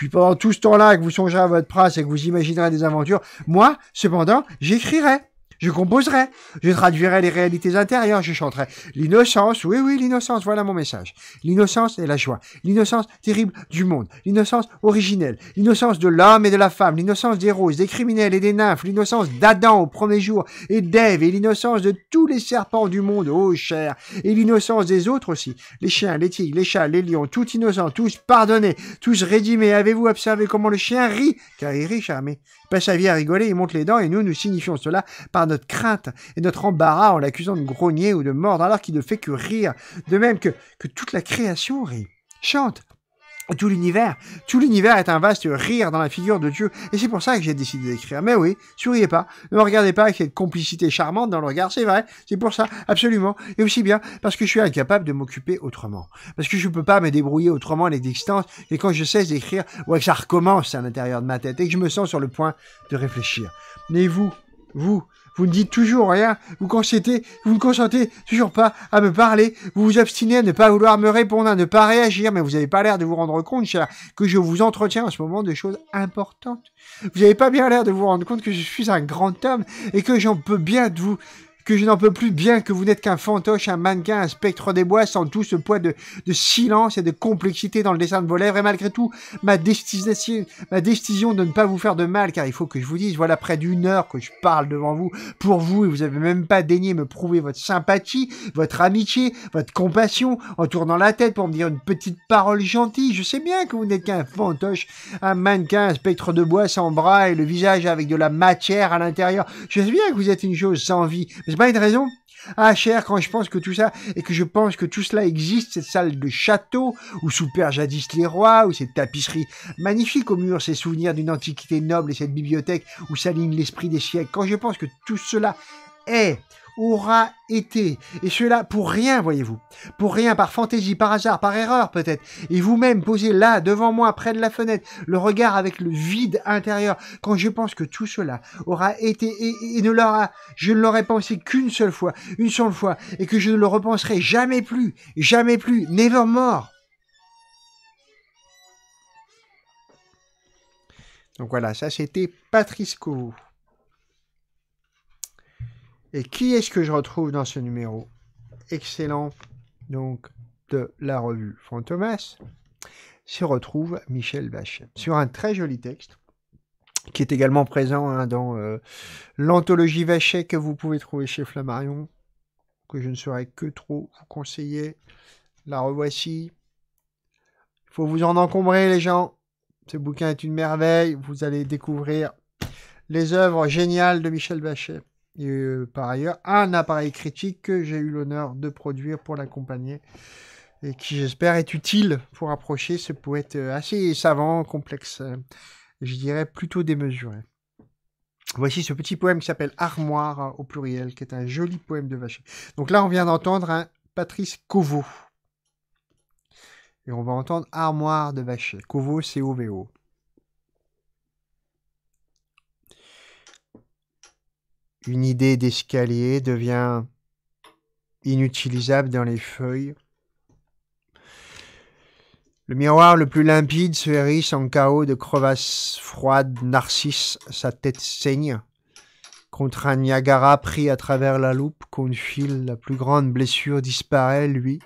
Puis pendant tout ce temps-là que vous songerez à votre prince et que vous imaginerez des aventures, moi, cependant, j'écrirai. Je composerai, je traduirai les réalités intérieures, je chanterai. L'innocence, oui, oui, l'innocence, voilà mon message. L'innocence et la joie. L'innocence terrible du monde. L'innocence originelle. L'innocence de l'homme et de la femme. L'innocence des roses, des criminels et des nymphes. L'innocence d'Adam au premier jour et d'Ève. Et l'innocence de tous les serpents du monde, oh, cher. Et l'innocence des autres aussi. Les chiens, les tigres, les chats, les lions, tous innocents, tous pardonnés, tous rédimés. Avez-vous observé comment le chien rit? Car il rit, charmé. mais passe sa vie à rigoler, il monte les dents et nous, nous signifions cela par notre crainte et notre embarras en l'accusant de grogner ou de mordre alors qu'il ne fait que rire, de même que, que toute la création rit, chante. Tout l'univers, tout l'univers est un vaste rire dans la figure de Dieu, et c'est pour ça que j'ai décidé d'écrire. Mais oui, souriez pas, ne me regardez pas avec cette complicité charmante dans le regard, c'est vrai, c'est pour ça, absolument, et aussi bien parce que je suis incapable de m'occuper autrement, parce que je ne peux pas me débrouiller autrement à l'existence, et quand je cesse d'écrire, ouais, que ça recommence à l'intérieur de ma tête, et que je me sens sur le point de réfléchir. Mais vous, vous, vous ne dites toujours rien, vous consentez, vous ne consentez toujours pas à me parler, vous vous obstinez à ne pas vouloir me répondre, à ne pas réagir, mais vous n'avez pas l'air de vous rendre compte, cher, que je vous entretiens en ce moment de choses importantes. Vous n'avez pas bien l'air de vous rendre compte que je suis un grand homme et que j'en peux bien de vous que je n'en peux plus bien que vous n'êtes qu'un fantoche, un mannequin, un spectre des bois, sans tout ce poids de, silence et de complexité dans le dessin de vos lèvres, et malgré tout, ma décision, ma décision de ne pas vous faire de mal, car il faut que je vous dise, voilà près d'une heure que je parle devant vous, pour vous, et vous n'avez même pas daigné me prouver votre sympathie, votre amitié, votre compassion, en tournant la tête pour me dire une petite parole gentille, je sais bien que vous n'êtes qu'un fantoche, un mannequin, un spectre de bois sans bras et le visage avec de la matière à l'intérieur, je sais bien que vous êtes une chose sans vie, c'est pas une raison Ah cher, quand je pense que tout ça, et que je pense que tout cela existe, cette salle de château, où soupèrent jadis les rois, où cette tapisserie magnifique au mur, ces souvenirs d'une antiquité noble et cette bibliothèque où s'aligne l'esprit des siècles, quand je pense que tout cela est aura été. Et cela pour rien, voyez-vous. Pour rien, par fantaisie, par hasard, par erreur peut-être. Et vous-même posé là, devant moi, près de la fenêtre, le regard avec le vide intérieur, quand je pense que tout cela aura été et, ne l'aura, je ne l'aurais pensé qu'une seule fois, une seule fois, et que je ne le repenserai jamais plus, jamais plus, nevermore. Donc voilà, ça c'était Patrice et qui est-ce que je retrouve dans ce numéro Excellent, donc, de la revue Fantomas, se retrouve Michel Vachet Sur un très joli texte, qui est également présent hein, dans euh, l'anthologie Vachet que vous pouvez trouver chez Flammarion, que je ne saurais que trop vous conseiller. La revoici. Il faut vous en encombrer, les gens. Ce bouquin est une merveille. Vous allez découvrir les œuvres géniales de Michel Bachet. Et euh, par ailleurs, un appareil critique que j'ai eu l'honneur de produire pour l'accompagner et qui, j'espère, est utile pour approcher ce poète euh, assez savant, complexe, euh, je dirais plutôt démesuré. Voici ce petit poème qui s'appelle Armoire au pluriel, qui est un joli poème de Vacher. Donc là, on vient d'entendre un hein, Patrice Coveau. Et on va entendre Armoire de Vacher. Coveau, C-O-V-O. une idée d'escalier devient inutilisable dans les feuilles. Le miroir le plus limpide se hérisse en chaos de crevasses froides. Narcisse, sa tête saigne. Contre un Niagara pris à travers la loupe qu'on file, la plus grande blessure disparaît, lui.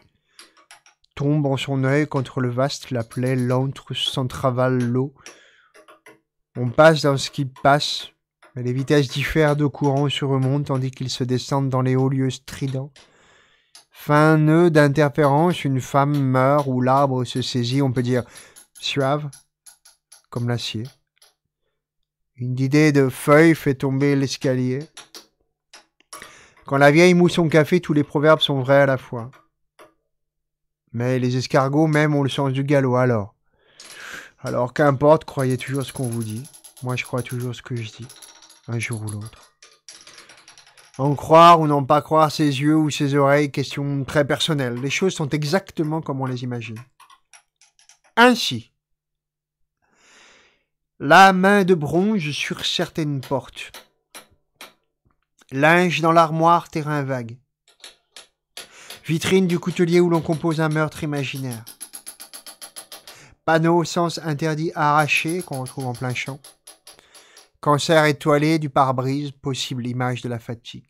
Tombe en son œil contre le vaste, la plaie, l'antre, s'entravale l'eau. On passe dans ce qui passe, mais les vitesses diffèrent de courant se remontent tandis qu'ils se descendent dans les hauts lieux stridents. Fin nœud d'interférence, une femme meurt ou l'arbre se saisit, on peut dire suave, comme l'acier. Une idée de feuille fait tomber l'escalier. Quand la vieille mousse son café, tous les proverbes sont vrais à la fois. Mais les escargots même ont le sens du galop, alors. Alors qu'importe, croyez toujours ce qu'on vous dit. Moi, je crois toujours ce que je dis un jour ou l'autre. En croire ou n'en pas croire ses yeux ou ses oreilles, question très personnelle. Les choses sont exactement comme on les imagine. Ainsi, la main de bronze sur certaines portes. Linge dans l'armoire, terrain vague. Vitrine du coutelier où l'on compose un meurtre imaginaire. Panneau au sens interdit arraché qu'on retrouve en plein champ. Cancer étoilé du pare-brise, possible image de la fatigue.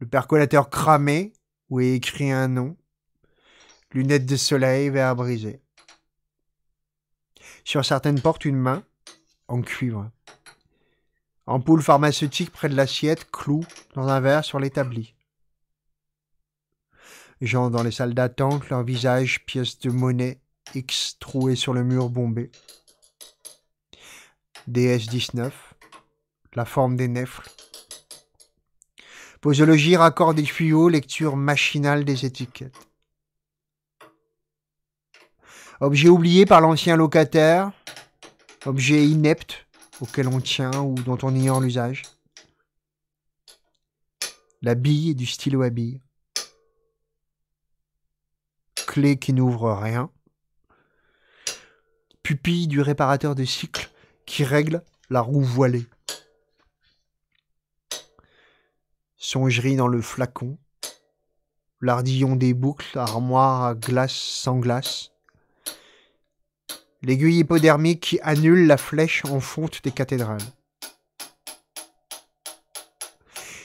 Le percolateur cramé, où est écrit un nom. Lunettes de soleil, verre brisé. Sur certaines portes, une main, en cuivre. Ampoule pharmaceutique près de l'assiette, clou dans un verre sur l'établi. Gens dans les salles d'attente, leur visage, pièces de monnaie, X trouées sur le mur bombé ds 19 la forme des nèfles Posologie, raccord des tuyaux, lecture machinale des étiquettes. Objet oublié par l'ancien locataire, objet inepte auquel on tient ou dont on ignore l'usage. La bille du stylo à bille. Clé qui n'ouvre rien. Pupille du réparateur de cycles qui règle la roue voilée. Songerie dans le flacon, l'ardillon des boucles, armoire à glace sans glace, l'aiguille hypodermique qui annule la flèche en fonte des cathédrales.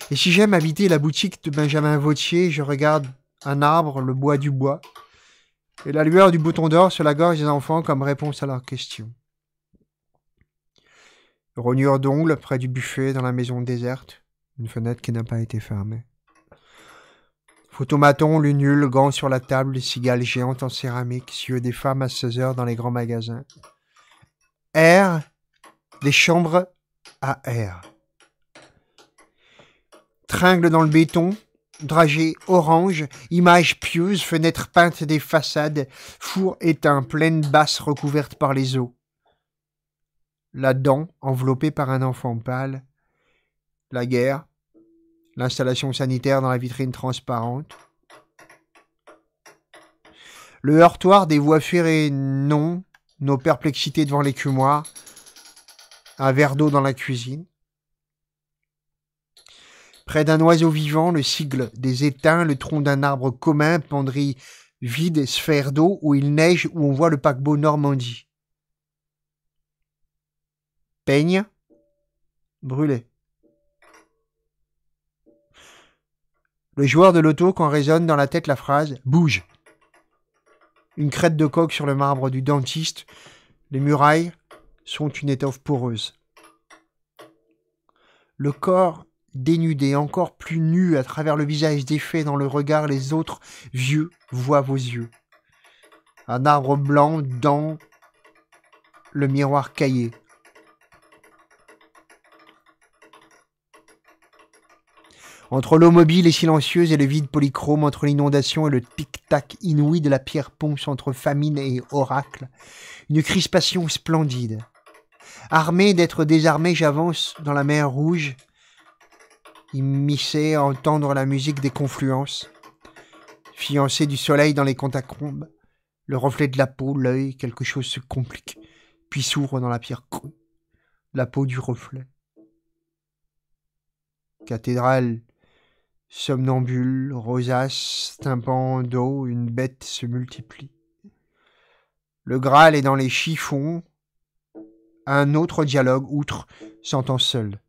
Et si j'aime habiter la boutique de Benjamin Vautier, je regarde un arbre, le bois du bois, et la lueur du bouton d'or sur la gorge des enfants comme réponse à leurs questions. Rognure d'ongles près du buffet dans la maison déserte, une fenêtre qui n'a pas été fermée. Photomaton, lunule, gants sur la table, cigales géantes en céramique, Cieux des femmes à 16 heures dans les grands magasins. Air, des chambres à air. Tringles dans le béton, dragées orange, images pieuses, fenêtres peintes des façades, four éteint, pleine basse recouverte par les eaux. La dent enveloppée par un enfant pâle, la guerre, l'installation sanitaire dans la vitrine transparente, le heurtoir des voies ferrées, non, nos perplexités devant l'écumoire, un verre d'eau dans la cuisine. Près d'un oiseau vivant, le sigle des étains, le tronc d'un arbre commun, penderie vide, sphère d'eau, où il neige, où on voit le paquebot Normandie. Peigne. brûlé. Le joueur de l'auto quand résonne dans la tête la phrase Bouge. Une crête de coque sur le marbre du dentiste. Les murailles sont une étoffe poreuse. Le corps dénudé, encore plus nu à travers le visage défait dans le regard, les autres vieux voient vos yeux. Un arbre blanc dans le miroir caillé. Entre l'eau mobile et silencieuse et le vide polychrome, entre l'inondation et le tic-tac inouï de la pierre ponce, entre famine et oracle, une crispation splendide. Armé d'être désarmé, j'avance dans la mer rouge, immiscé à entendre la musique des confluences, fiancé du soleil dans les contacrombes, le reflet de la peau, l'œil, quelque chose se complique, puis s'ouvre dans la pierre crue, la peau du reflet. Cathédrale Somnambule, rosace, tympan d'eau, une bête se multiplie. Le Graal est dans les chiffons. Un autre dialogue, outre, s'entend seul.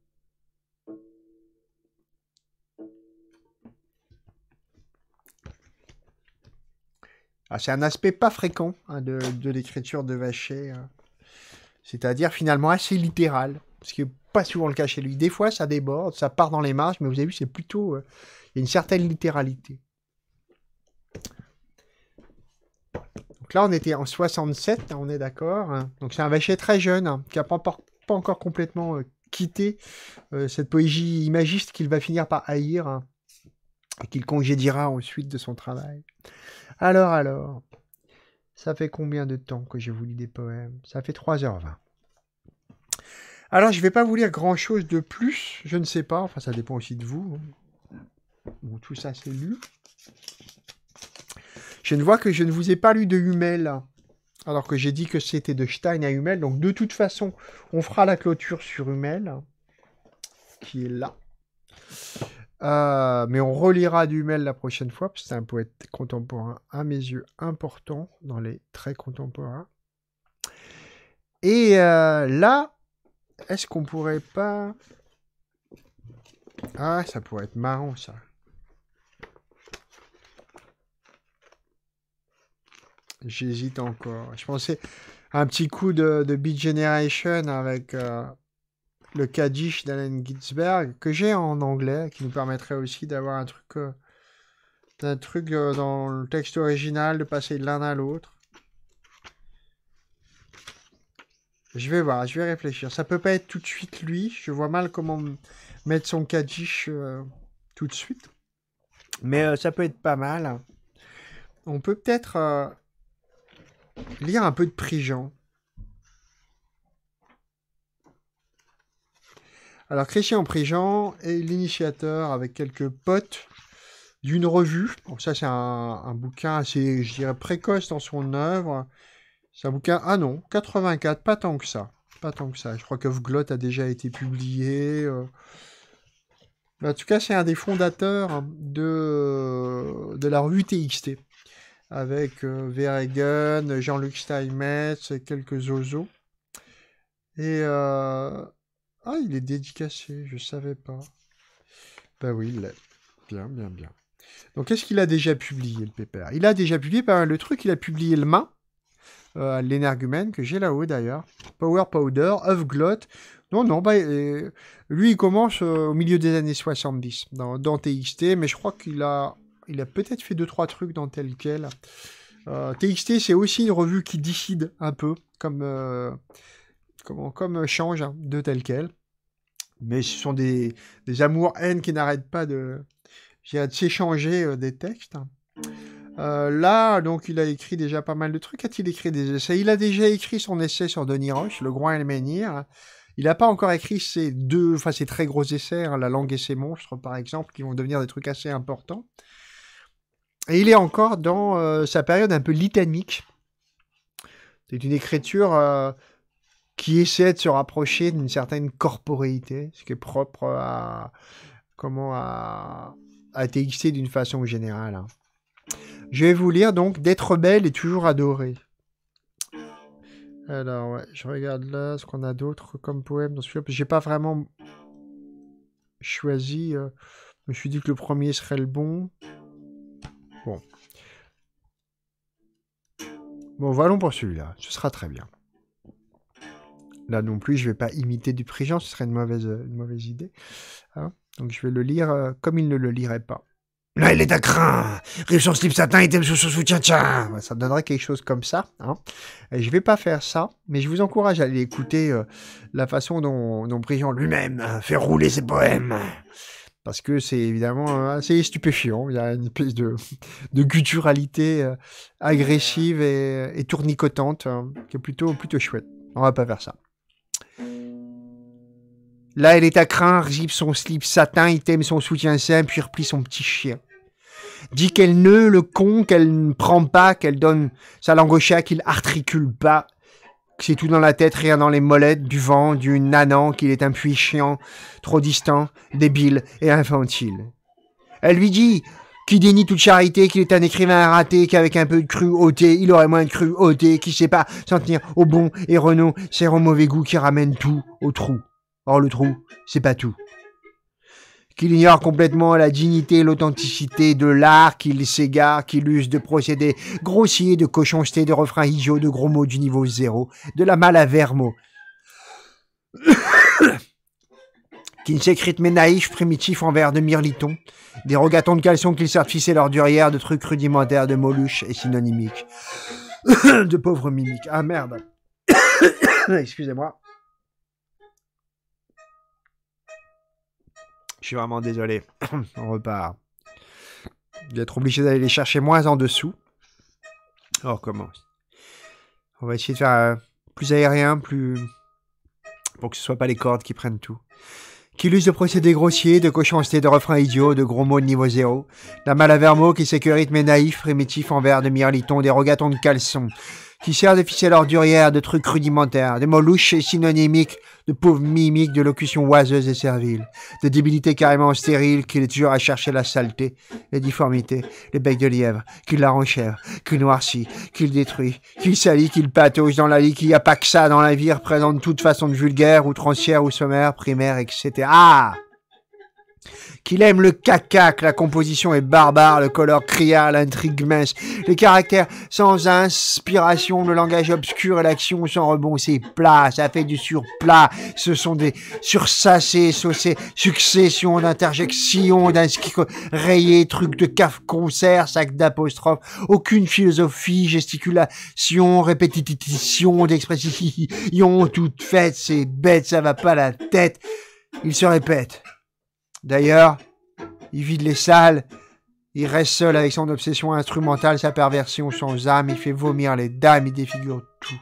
Ah, c'est un aspect pas fréquent hein, de, l'écriture de Vachet. Hein. C'est-à-dire finalement assez littéral. parce que pas souvent le cas chez lui. Des fois, ça déborde, ça part dans les marges, mais vous avez vu, c'est plutôt. Euh, une certaine littéralité. Donc là, on était en 67, on est d'accord. Hein. Donc c'est un Vachet très jeune, hein, qui n'a pas, encore complètement euh, quitté euh, cette poésie imagiste qu'il va finir par haïr, hein, et qu'il congédiera ensuite de son travail. Alors, alors, ça fait combien de temps que je vous lis des poèmes Ça fait 3h20. Alors, je ne vais pas vous lire grand-chose de plus, je ne sais pas, enfin ça dépend aussi de vous. Bon, hein, tout ça, c'est lu. Je ne vois que je ne vous ai pas lu de Hummel, alors que j'ai dit que c'était de Stein à Hummel. Donc, de toute façon, on fera la clôture sur Hummel, qui est là. Euh, mais on relira du la prochaine fois, parce que c'est un poète contemporain, à mes yeux, important dans les traits contemporains. Et euh, là, est-ce qu'on pourrait pas... Ah, ça pourrait être marrant, ça. J'hésite encore. Je pensais un petit coup de, Beat Generation avec euh, le Kaddish d'Allen Ginsberg, que j'ai en anglais, qui nous permettrait aussi d'avoir un truc, euh, un truc euh, dans le texte original, de passer de l'un à l'autre. Je vais voir, je vais réfléchir. Ça peut pas être tout de suite lui. Je vois mal comment mettre son Kadish euh, tout de suite. Mais euh, ça peut être pas mal. On peut peut-être euh, lire un peu de Prigent. Alors Christian Prigent est l'initiateur avec quelques potes d'une revue. Bon, ça c'est un, un, bouquin assez, je dirais, précoce dans son œuvre. Ça Ah non, 84, pas tant que ça. Pas tant que ça. Je crois que Vglot a déjà été publié. Euh. En tout cas, c'est un des fondateurs hein, de, de la revue TXT. Avec euh, Jean-Luc Steinmetz, quelques ozo. Et... Euh, ah, il est dédicacé, je ne savais pas. Ben oui, il l'est. Bien, bien, bien. Donc, quest ce qu'il a déjà publié, le pépère Il a déjà publié, ben, le truc, il a publié le main. Euh, l'énergumène que j'ai là-haut d'ailleurs. Power Powder, Glot. Non, non, bah, lui, il commence euh, au milieu des années 70 dans, TXT, mais je crois qu'il a, il a peut-être fait 2 trois trucs dans tel quel. TXT, euh, c'est aussi une revue qui décide un peu, comme, comme comme change hein, de tel quel. Mais ce sont des, amours-haines qui n'arrêtent pas de, de s'échanger des textes. Hein. Euh, là, donc, il a écrit déjà pas mal de trucs. A-t-il écrit des essais Il a déjà écrit son essai sur Denis Roche, Le Groin et le Menhir. Il n'a pas encore écrit ses deux, enfin, ses très gros essais, hein, La langue et ses monstres, par exemple, qui vont devenir des trucs assez importants. Et il est encore dans euh, sa période un peu litanique. C'est une écriture euh, qui essaie de se rapprocher d'une certaine corporéité, ce qui est propre à, comment, à, à TXT d'une façon générale. Hein. Je vais vous lire donc D'être belle et toujours adorée. Alors, je regarde là ce qu'on a d'autres comme poème dans livre Je J'ai pas vraiment choisi. Euh, je me suis dit que le premier serait le bon. Bon. Bon, allons pour celui-là. Ce sera très bien. Là non plus, je vais pas imiter du Prigent, ce serait une mauvaise, une mauvaise idée. Hein. Donc je vais le lire euh, comme il ne le lirait pas. Là, il est à craindre. Rive son slip satin, il sous son soutien tiens. Ah, ça donnerait quelque chose comme ça. Hein. Je vais pas faire ça, mais je vous encourage à aller écouter euh, la façon dont, dont lui-même euh, fait rouler ses poèmes. Parce que c'est évidemment euh, assez stupéfiant. Il y a une espèce de, de culturalité agressive et, et tournicotante hein, qui est plutôt, plutôt chouette. On va pas faire ça. Là, elle est à craindre, zippe son slip satin, t'aime son soutien sain, puis replie son petit chien. Dit qu'elle ne le con, qu'elle ne prend pas, qu'elle donne sa langue au chat, qu'il articule pas, que c'est tout dans la tête, rien dans les molettes, du vent, du nanan, qu'il est un puits chiant, trop distant, débile et infantile. Elle lui dit qui dénie toute charité, qu'il est un écrivain raté, qu'avec un peu de cruauté, il aurait moins de cruauté, qui sait pas s'en tenir au bon et renom, c'est au mauvais goût qui ramène tout au trou. Or, le trou, c'est pas tout. Qu'il ignore complètement la dignité et l'authenticité de l'art, qu'il s'égare, qu'il use de procédés grossiers, de cochoncetés, de refrains idiots, de gros mots du niveau zéro, de la malle à vermo. qu'il s'écrite mais naïf, primitif en vers de mirliton, des rogatons de caleçon qu'il sert fisser leur durière, de trucs rudimentaires, de molluches et synonymiques. de pauvres mimiques. Ah merde. Excusez-moi. Je suis vraiment désolé. On repart. D'être obligé d'aller les chercher moins en dessous. On oh, comment On va essayer de faire euh, plus aérien, plus... Pour que ce soit pas les cordes qui prennent tout. Qu'il use de procédés grossiers, de cochoncetés, de refrains idiots, de gros mots de niveau zéro. D'un mal à qui sait que rythme est naïf, primitif, en verre de mirliton, des rogatons de caleçon qui sert de ficelle ordurière de trucs rudimentaires, de mots louches et synonymiques, de pauvres mimiques de locutions oiseuses et serviles, de débilité carrément stérile, qu'il est toujours à chercher la saleté, les difformités, les becs de lièvre, qu'il la renchère, qu'il noircit, qu'il détruit, qu'il salit, qu'il patauge dans la vie, qu'il n'y a pas que ça dans la vie, représente toute façon de vulgaire, outrancière ou sommaire, primaire, etc. Ah! qu'il aime le caca, la composition est barbare, le color cria, l'intrigue mince, les caractères sans inspiration, le langage obscur et l'action sans rebond, c'est plat, ça fait du surplat, ce sont des sursassés, saucés, successions d'interjections, d'inscrits rayés, trucs de caf concert, sac d'apostrophe, aucune philosophie, gesticulation, répétition, d'expressions, toutes faites, c'est bête, ça va pas la tête, il se répète. D'ailleurs, il vide les salles, il reste seul avec son obsession instrumentale, sa perversion, sans âme, il fait vomir les dames, il défigure tout.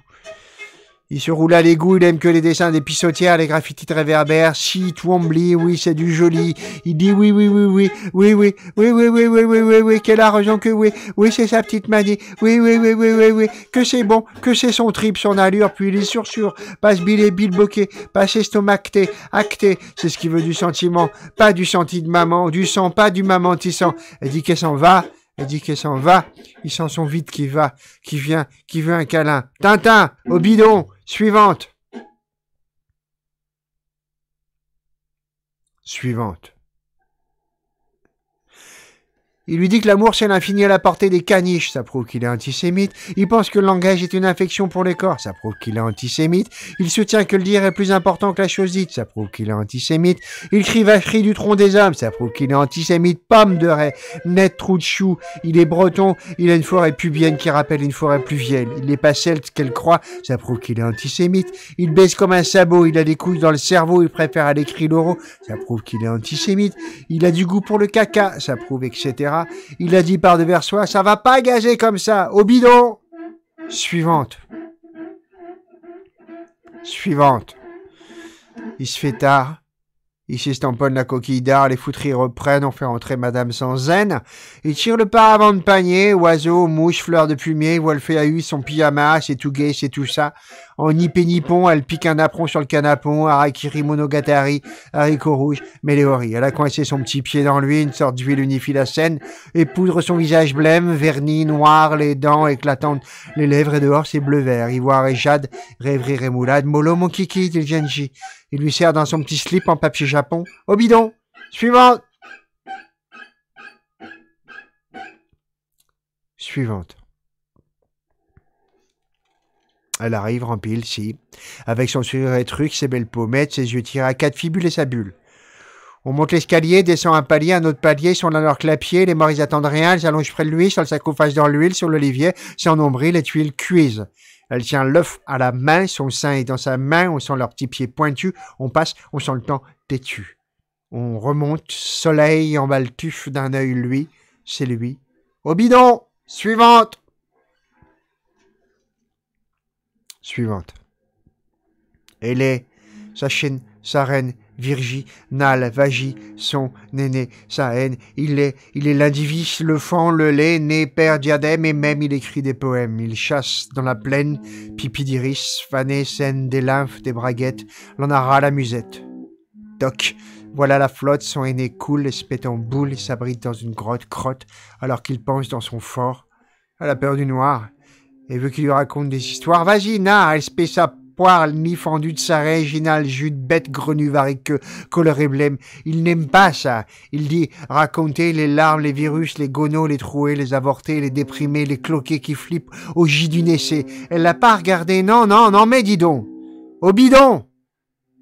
Il se roule à l'égout, il aime que les dessins des pissotières, les graffitis réverbères. Shit, Wombly, oui, c'est du joli. Il dit oui, oui, oui, oui, oui, oui, oui, oui, oui, oui, oui, oui, oui, quelle raison que oui, oui, c'est sa petite manie. Oui, oui, oui, oui, oui, oui, que c'est bon, que c'est son trip, son allure, puis les sur Passe billet, bilboqué, passe estomacté, acté. C'est ce qui veut du sentiment, pas du senti de maman, du sang, pas du maman tissant. Elle dit qu'elle s'en va. Elle dit qu'elle s'en va. il sent son vide qui va, qui vient, qui veut un câlin. Tintin, au bidon, Suivante. Suivante. Il lui dit que l'amour c'est l'infini à la portée des caniches, ça prouve qu'il est antisémite. Il pense que le langage est une infection pour les corps, ça prouve qu'il est antisémite. Il soutient que le dire est plus important que la chose dite, ça prouve qu'il est antisémite. Il crie vacherie du tronc des hommes, ça prouve qu'il est antisémite. Pomme de raie, net trou de chou, il est breton, il a une forêt pubienne qui rappelle une forêt pluvielle. Il n'est pas celte qu'elle croit, ça prouve qu'il est antisémite. Il baisse comme un sabot, il a des couilles dans le cerveau, il préfère aller l'écrit l'oro, ça prouve qu'il est antisémite. Il a du goût pour le caca, ça prouve, etc. Il a dit par de soi ça va pas gager comme ça. Au bidon. Suivante. Suivante. Il se fait tard. Il s'estamponne la coquille d'art, les foutries reprennent, on fait entrer Madame sans zen. Il tire le paravent de panier, Oiseau, mouche, fleurs de plumier, voit le huit. son pyjama, c'est tout gay, c'est tout ça en oh, nippé-nippon, elle pique un apron sur le canapon, Harakiri Monogatari, haricot rouge, Méléori. Elle a coincé son petit pied dans lui, une sorte d'huile unifie la scène et poudre son visage blême, vernis noir, les dents éclatantes, les lèvres et dehors c'est bleu-vert, ivoire et jade, rêverie rémoulade, mollo mon kiki, dit Genji. Il lui sert dans son petit slip en papier japon. Au bidon Suivante Suivante. Elle arrive en pile, si, avec son sourire truc, ses belles pommettes, ses yeux tirés à quatre fibules et sa bulle. On monte l'escalier, descend un palier, un autre palier, sont dans leur clapier, les morts ils attendent rien, elles allongent près de lui, sur le sarcophage dans l'huile, sur l'olivier, sans nombril, les tuiles cuisent. Elle tient l'œuf à la main, son sein est dans sa main, on sent leurs petits pieds pointus, on passe, on sent le temps têtu. On remonte, soleil en tuf d'un œil lui, c'est lui. Au bidon! Suivante! suivante. Elle est sa chaîne, sa reine, Virgie, Nal, Vagi, son néné, sa haine, il est, il est l'indivis, le fond, le lait, né, père, diadème, et même il écrit des poèmes. Il chasse dans la plaine, Pipidiris, d'iris, fané, scène des lymphes, des braguettes, la musette. Toc, voilà la flotte, son aîné coule, et en boule, s'abrite dans une grotte crotte, alors qu'il pense dans son fort, à la peur du noir, et veut qu'il lui raconte des histoires. Vas-y, elle espèce sa poire, ni fendu de sa réginale, jus de bête grenue variqueux, coloré blême. Il n'aime pas ça. Il dit raconter les larmes, les virus, les gonos, les troués, les avortés, les déprimés, les cloqués qui flippent au J du essai. Elle l'a pas regardé. Non, non, non, mais dis donc. Au bidon.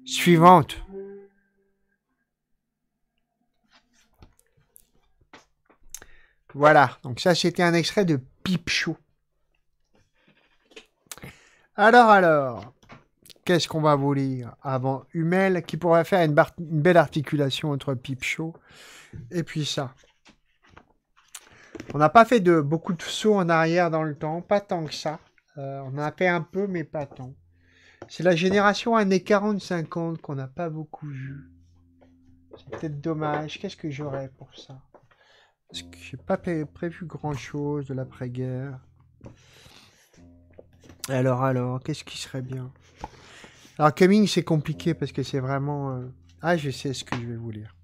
Suivante. Voilà, donc ça c'était un extrait de Pipchou. Alors, alors, qu'est-ce qu'on va vous lire avant Hummel qui pourrait faire une, belle articulation entre Pip Show et puis ça On n'a pas fait de beaucoup de sauts en arrière dans le temps, pas tant que ça. Euh, on a fait un peu, mais pas tant. C'est la génération années 40-50 qu'on n'a pas beaucoup vu. C'est peut-être dommage. Qu'est-ce que j'aurais pour ça Parce que j'ai pas prévu grand-chose de l'après-guerre. Alors, alors, qu'est-ce qui serait bien Alors, Coming, c'est compliqué parce que c'est vraiment. Euh, ah, je sais ce que je vais vous lire.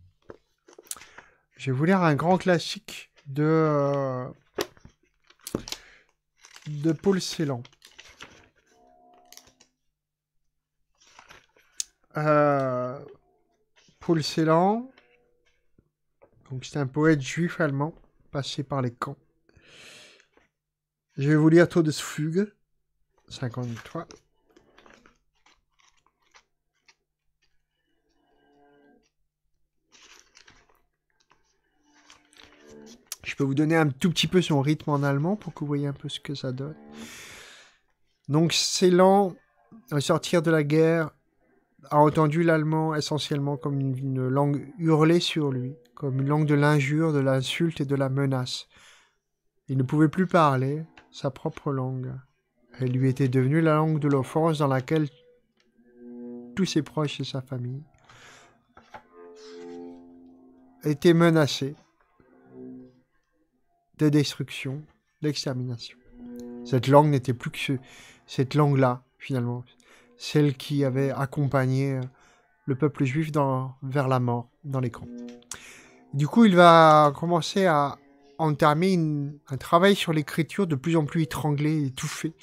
Je vais vous lire un grand classique de. Euh, de Paul Celan. Euh, Paul Celan. Donc, c'est un poète juif allemand passé par les camps. Je vais vous lire fugue. Je peux vous donner un tout petit peu son rythme en allemand pour que vous voyez un peu ce que ça donne. Donc c'est lent, sortir de la guerre, a entendu l'allemand essentiellement comme une, langue hurlée sur lui, comme une langue de l'injure, de l'insulte et de la menace. Il ne pouvait plus parler sa propre langue. Elle lui était devenue la langue de l'offense dans laquelle tous ses proches et sa famille étaient menacés de destruction, d'extermination. Cette langue n'était plus que cette langue-là, finalement, celle qui avait accompagné euh, le peuple juif vers la mort dans les camps. Du coup, il va commencer à entamer un travail sur l'écriture de plus en plus étranglé, étouffé,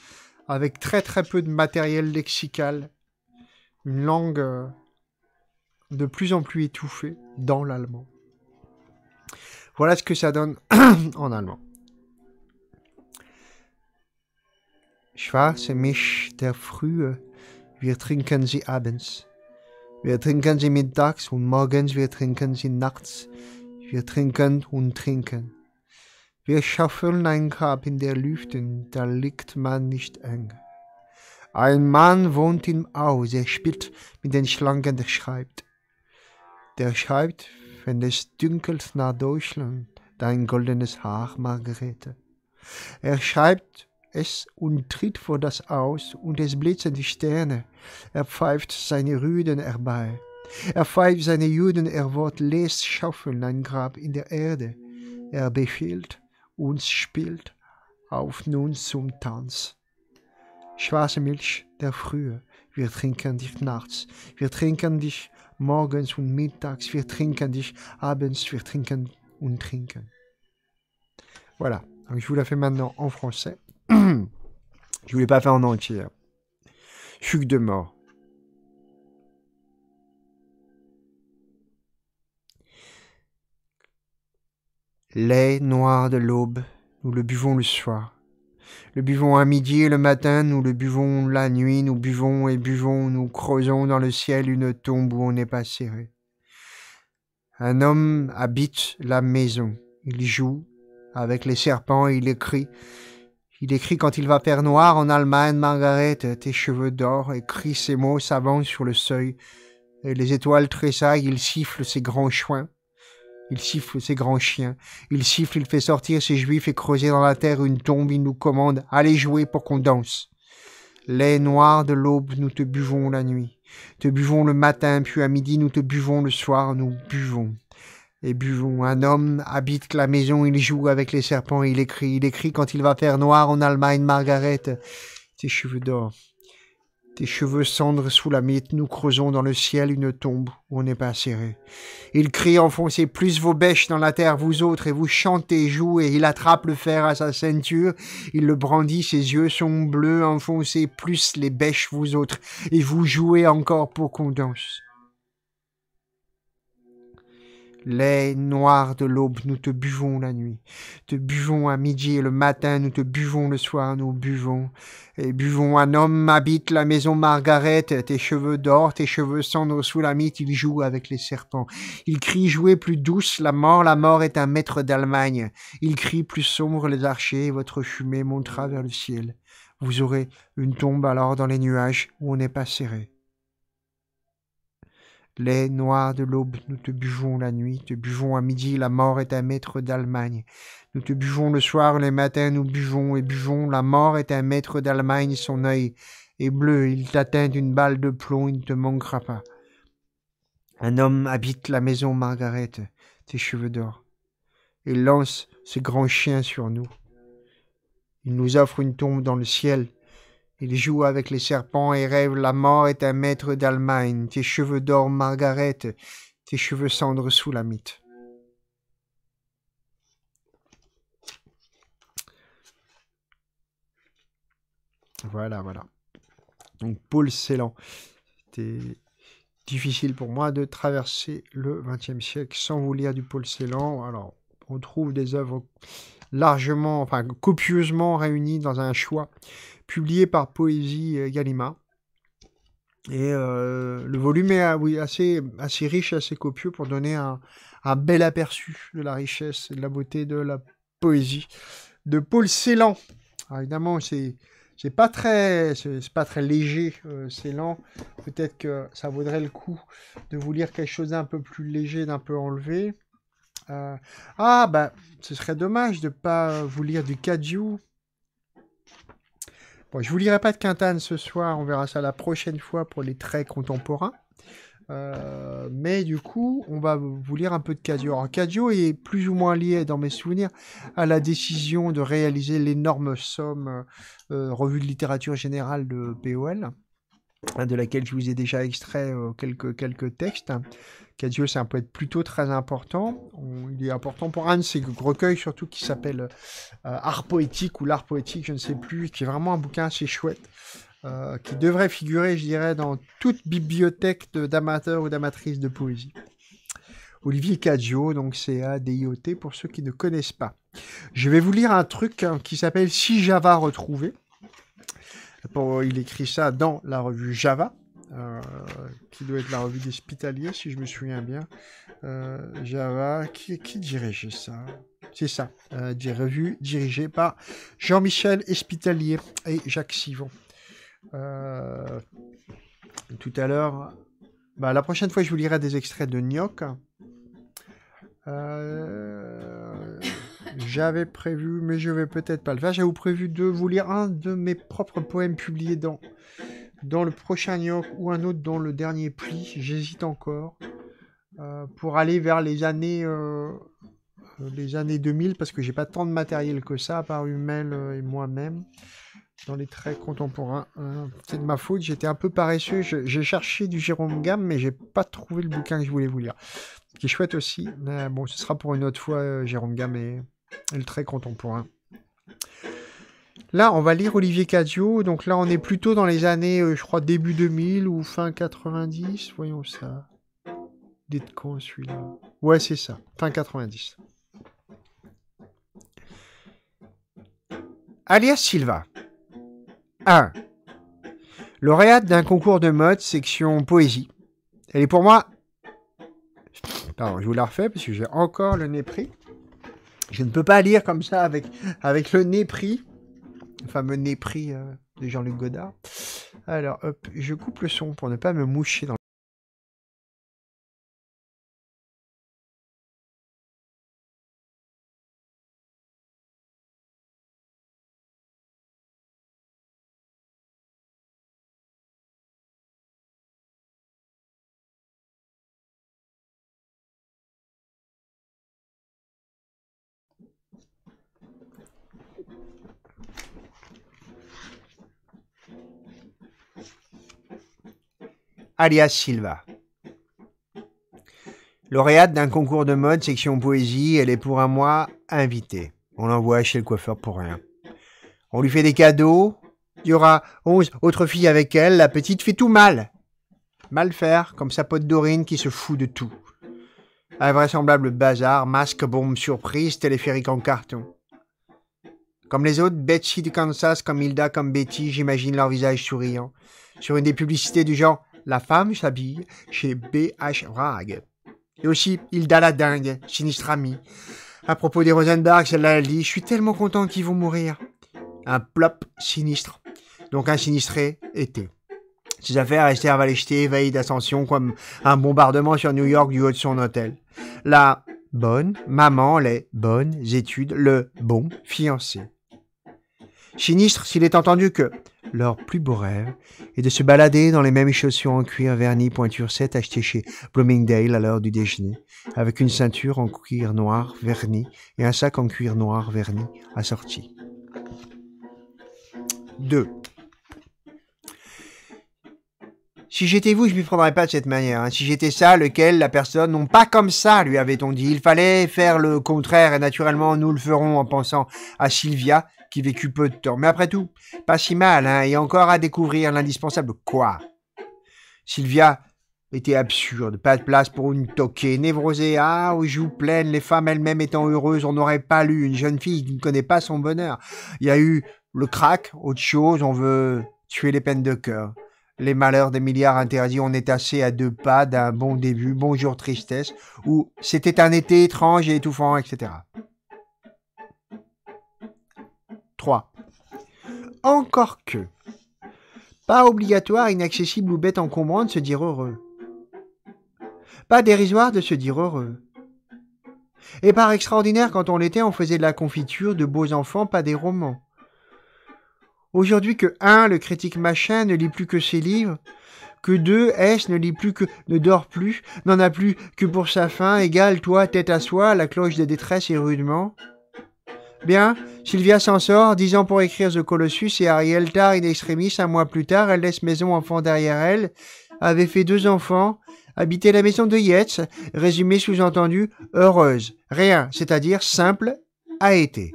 avec très très peu de matériel lexical, une langue euh, de plus en plus étouffée dans l'allemand. Voilà ce que ça donne en allemand. Schwarze misch der Frühe, wir trinken sie abends. Wir trinken sie mittags und morgens, wir trinken sie nachts. Wir trinken und trinken. Wir schaffen ein Grab in der Lüften, da liegt man nicht eng. Ein Mann wohnt im Haus, er spielt mit den Schlangen, der schreibt. Der schreibt, wenn es dunkelt nach Deutschland, dein goldenes Haar, Margarete. Er schreibt es und tritt vor das Haus, und es blitzen die Sterne. Er pfeift seine Rüden herbei. Er pfeift seine Juden, er wird lässt schaufeln ein Grab in der Erde. Er befiehlt, uns spielt auf nun zum Tanz. Schwarze Milch der Frühe, wir trinken dich nachts, wir trinken dich morgens und mittags, wir trinken dich abends, wir trinken und trinken. Voilà, donc je vous la fais maintenant en français. je ne voulais pas faire en entier. Fugue de mort. Lait noir de l'aube, nous le buvons le soir. Le buvons à midi et le matin, nous le buvons la nuit, nous buvons et buvons, nous creusons dans le ciel une tombe où on n'est pas serré. Un homme habite la maison. Il joue avec les serpents, il écrit. Il écrit quand il va faire noir en Allemagne, Margaret, tes cheveux d'or, écrit ces mots s'avancent sur le seuil, et les étoiles tressaillent, il siffle ses grands chouins. Il siffle ses grands chiens. Il siffle, il fait sortir ses juifs et creuser dans la terre une tombe. Il nous commande Allez jouer pour qu'on danse. Lait noir de l'aube, nous te buvons la nuit. Te buvons le matin, puis à midi, nous te buvons le soir, nous buvons. Et buvons. Un homme habite la maison, il joue avec les serpents, il écrit. Il écrit quand il va faire noir en Allemagne, Margaret. Tes cheveux d'or. Tes cheveux cendres sous la mythe, nous creusons dans le ciel une tombe où on n'est pas serré. Il crie enfoncez plus vos bêches dans la terre, vous autres, et vous chantez, jouez. Il attrape le fer à sa ceinture, il le brandit, ses yeux sont bleus, enfoncez plus les bêches, vous autres, et vous jouez encore pour qu'on danse. Lait noir de l'aube, nous te buvons la nuit. Te buvons à midi et le matin, nous te buvons le soir, nous buvons. Et buvons un homme habite la maison Margaret, tes cheveux d'or, tes cheveux cendres sous la mythe, il joue avec les serpents. Il crie jouer plus douce la mort, la mort est un maître d'Allemagne. Il crie plus sombre les archers, votre fumée montera vers le ciel. Vous aurez une tombe alors dans les nuages où on n'est pas serré. Les noirs de l'aube, nous te buvons la nuit, te buvons à midi, la mort est un maître d'Allemagne. Nous te buvons le soir, les matins, nous buvons et buvons, la mort est un maître d'Allemagne, son œil est bleu, il t'atteint d'une balle de plomb, il ne te manquera pas. Un homme habite la maison Margaret, tes cheveux d'or, Il lance ses grands chiens sur nous. Il nous offre une tombe dans le ciel, il joue avec les serpents et rêve la mort est un maître d'Allemagne. Tes cheveux d'or, Margaret, tes cheveux cendres sous la mythe. Voilà, voilà. Donc, Paul Célan. C'était difficile pour moi de traverser le XXe siècle sans vous lire du Paul Célan. Alors, on trouve des œuvres largement, enfin copieusement réunies dans un choix publié par Poésie euh, Gallimard. Et euh, le volume est ah oui, assez, assez riche, assez copieux pour donner un, bel aperçu de la richesse et de la beauté de la poésie de Paul Celan. évidemment, c'est pas très c'est pas très léger euh, c'est peut-être que ça vaudrait le coup de vous lire quelque chose d'un peu plus léger d'un peu enlevé ah bah ce serait dommage de pas vous lire du Cadiou. Bon, je vous lirai pas de Quintane ce soir, on verra ça la prochaine fois pour les traits contemporains. Euh, mais du coup, on va vous lire un peu de Cadio. Alors, Cadio est plus ou moins lié, dans mes souvenirs, à la décision de réaliser l'énorme somme euh, euh, revue de littérature générale de POL de laquelle je vous ai déjà extrait euh, quelques, quelques textes. Cadio, c'est un poète plutôt très important. il est important pour un de ses recueils, surtout qui s'appelle euh, Art poétique ou L'art poétique, je ne sais plus, qui est vraiment un bouquin assez chouette. Euh, qui devrait figurer, je dirais, dans toute bibliothèque d'amateurs ou d'amatrices de poésie. Olivier Cadio, donc c'est A-D-I-O-T pour ceux qui ne connaissent pas. Je vais vous lire un truc hein, qui s'appelle Si Java retrouvé, il écrit ça dans la revue Java, euh, qui doit être la revue des si je me souviens bien. Euh, Java, qui, qui dirigeait ça C'est ça, euh, des revues dirigées par Jean-Michel Espitalier et Jacques Sivon. Euh, tout à l'heure, bah, la prochaine fois, je vous lirai des extraits de Gnoc. Euh, j'avais prévu, mais je vais peut-être pas le faire. J'avais prévu de vous lire un de mes propres poèmes publiés dans, dans le prochain New ou un autre dans le dernier pli. J'hésite encore euh, pour aller vers les années, euh, les années 2000 parce que j'ai pas tant de matériel que ça, à part Hummel euh, et moi-même dans les traits contemporains. c'est de ma faute, j'étais un peu paresseux. J'ai cherché du Jérôme Gamme, mais j'ai pas trouvé le bouquin que je voulais vous lire. Ce qui est chouette aussi. Mais bon, ce sera pour une autre fois, Jérôme Gamme et est très contemporain. Là, on va lire Olivier Cadio. Donc là, on est plutôt dans les années, euh, je crois, début 2000 ou fin 90. Voyons ça. Dites quand celui-là Ouais, c'est ça. Fin 90. Alias Silva. 1. Lauréate d'un concours de mode section poésie. Elle est pour moi... Pardon, je vous la refais parce que j'ai encore le nez pris. Je ne peux pas lire comme ça avec, avec le nez Le fameux nez euh, de Jean-Luc Godard. Alors, hop, je coupe le son pour ne pas me moucher dans alias Silva. Lauréate d'un concours de mode section poésie, elle est pour un mois invitée. On l'envoie chez le coiffeur pour rien. On lui fait des cadeaux. Il y aura onze autres filles avec elle. La petite fait tout mal. Mal faire, comme sa pote Dorine qui se fout de tout. Invraisemblable bazar, masque, bombe surprise, téléphérique en carton. Comme les autres, Betsy du Kansas, comme Hilda, comme Betty, j'imagine leur visage souriant. Sur une des publicités du genre la femme s'habille chez B.H. Rag. Et aussi Hilda la dingue, sinistre amie. À propos des Rosenberg, celle-là dit Je suis tellement content qu'ils vont mourir. Un plop sinistre. Donc un sinistré été. Ses affaires restèrent à les d'ascension comme un bombardement sur New York du haut de son hôtel. La bonne maman, les bonnes études, le bon fiancé. Sinistre s'il est entendu que leur plus beau rêve est de se balader dans les mêmes chaussures en cuir verni pointure 7 achetées chez Bloomingdale à l'heure du déjeuner, avec une ceinture en cuir noir verni et un sac en cuir noir verni assorti. 2. Si j'étais vous, je m'y prendrais pas de cette manière. Hein. Si j'étais ça, lequel la personne, non pas comme ça, lui avait-on dit. Il fallait faire le contraire et naturellement, nous le ferons en pensant à Sylvia, qui vécut peu de temps. Mais après tout, pas si mal, hein, et encore à découvrir l'indispensable quoi. Sylvia était absurde, pas de place pour une toquée, névrosée, ah, aux joues pleines, les femmes elles-mêmes étant heureuses, on n'aurait pas lu une jeune fille qui ne connaît pas son bonheur. Il y a eu le crack, autre chose, on veut tuer les peines de cœur. Les malheurs des milliards interdits, on est assez à deux pas d'un bon début, bonjour tristesse, ou c'était un été étrange et étouffant, etc. 3. Encore que. Pas obligatoire, inaccessible ou bête encombrant de se dire heureux. Pas dérisoire de se dire heureux. Et par extraordinaire, quand on l'était, on faisait de la confiture, de beaux enfants, pas des romans. Aujourd'hui que 1, le critique machin, ne lit plus que ses livres, que 2, S ne lit plus que, ne dort plus, n'en a plus que pour sa faim, égale toi, tête à soi, la cloche des détresse et rudement. Bien, Sylvia s'en sort, dix ans pour écrire The Colossus et Ariel tard in extremis, un mois plus tard, elle laisse maison enfant derrière elle, avait fait deux enfants, habitait la maison de Yetz, résumé sous-entendu heureuse, rien, c'est-à-dire simple, a été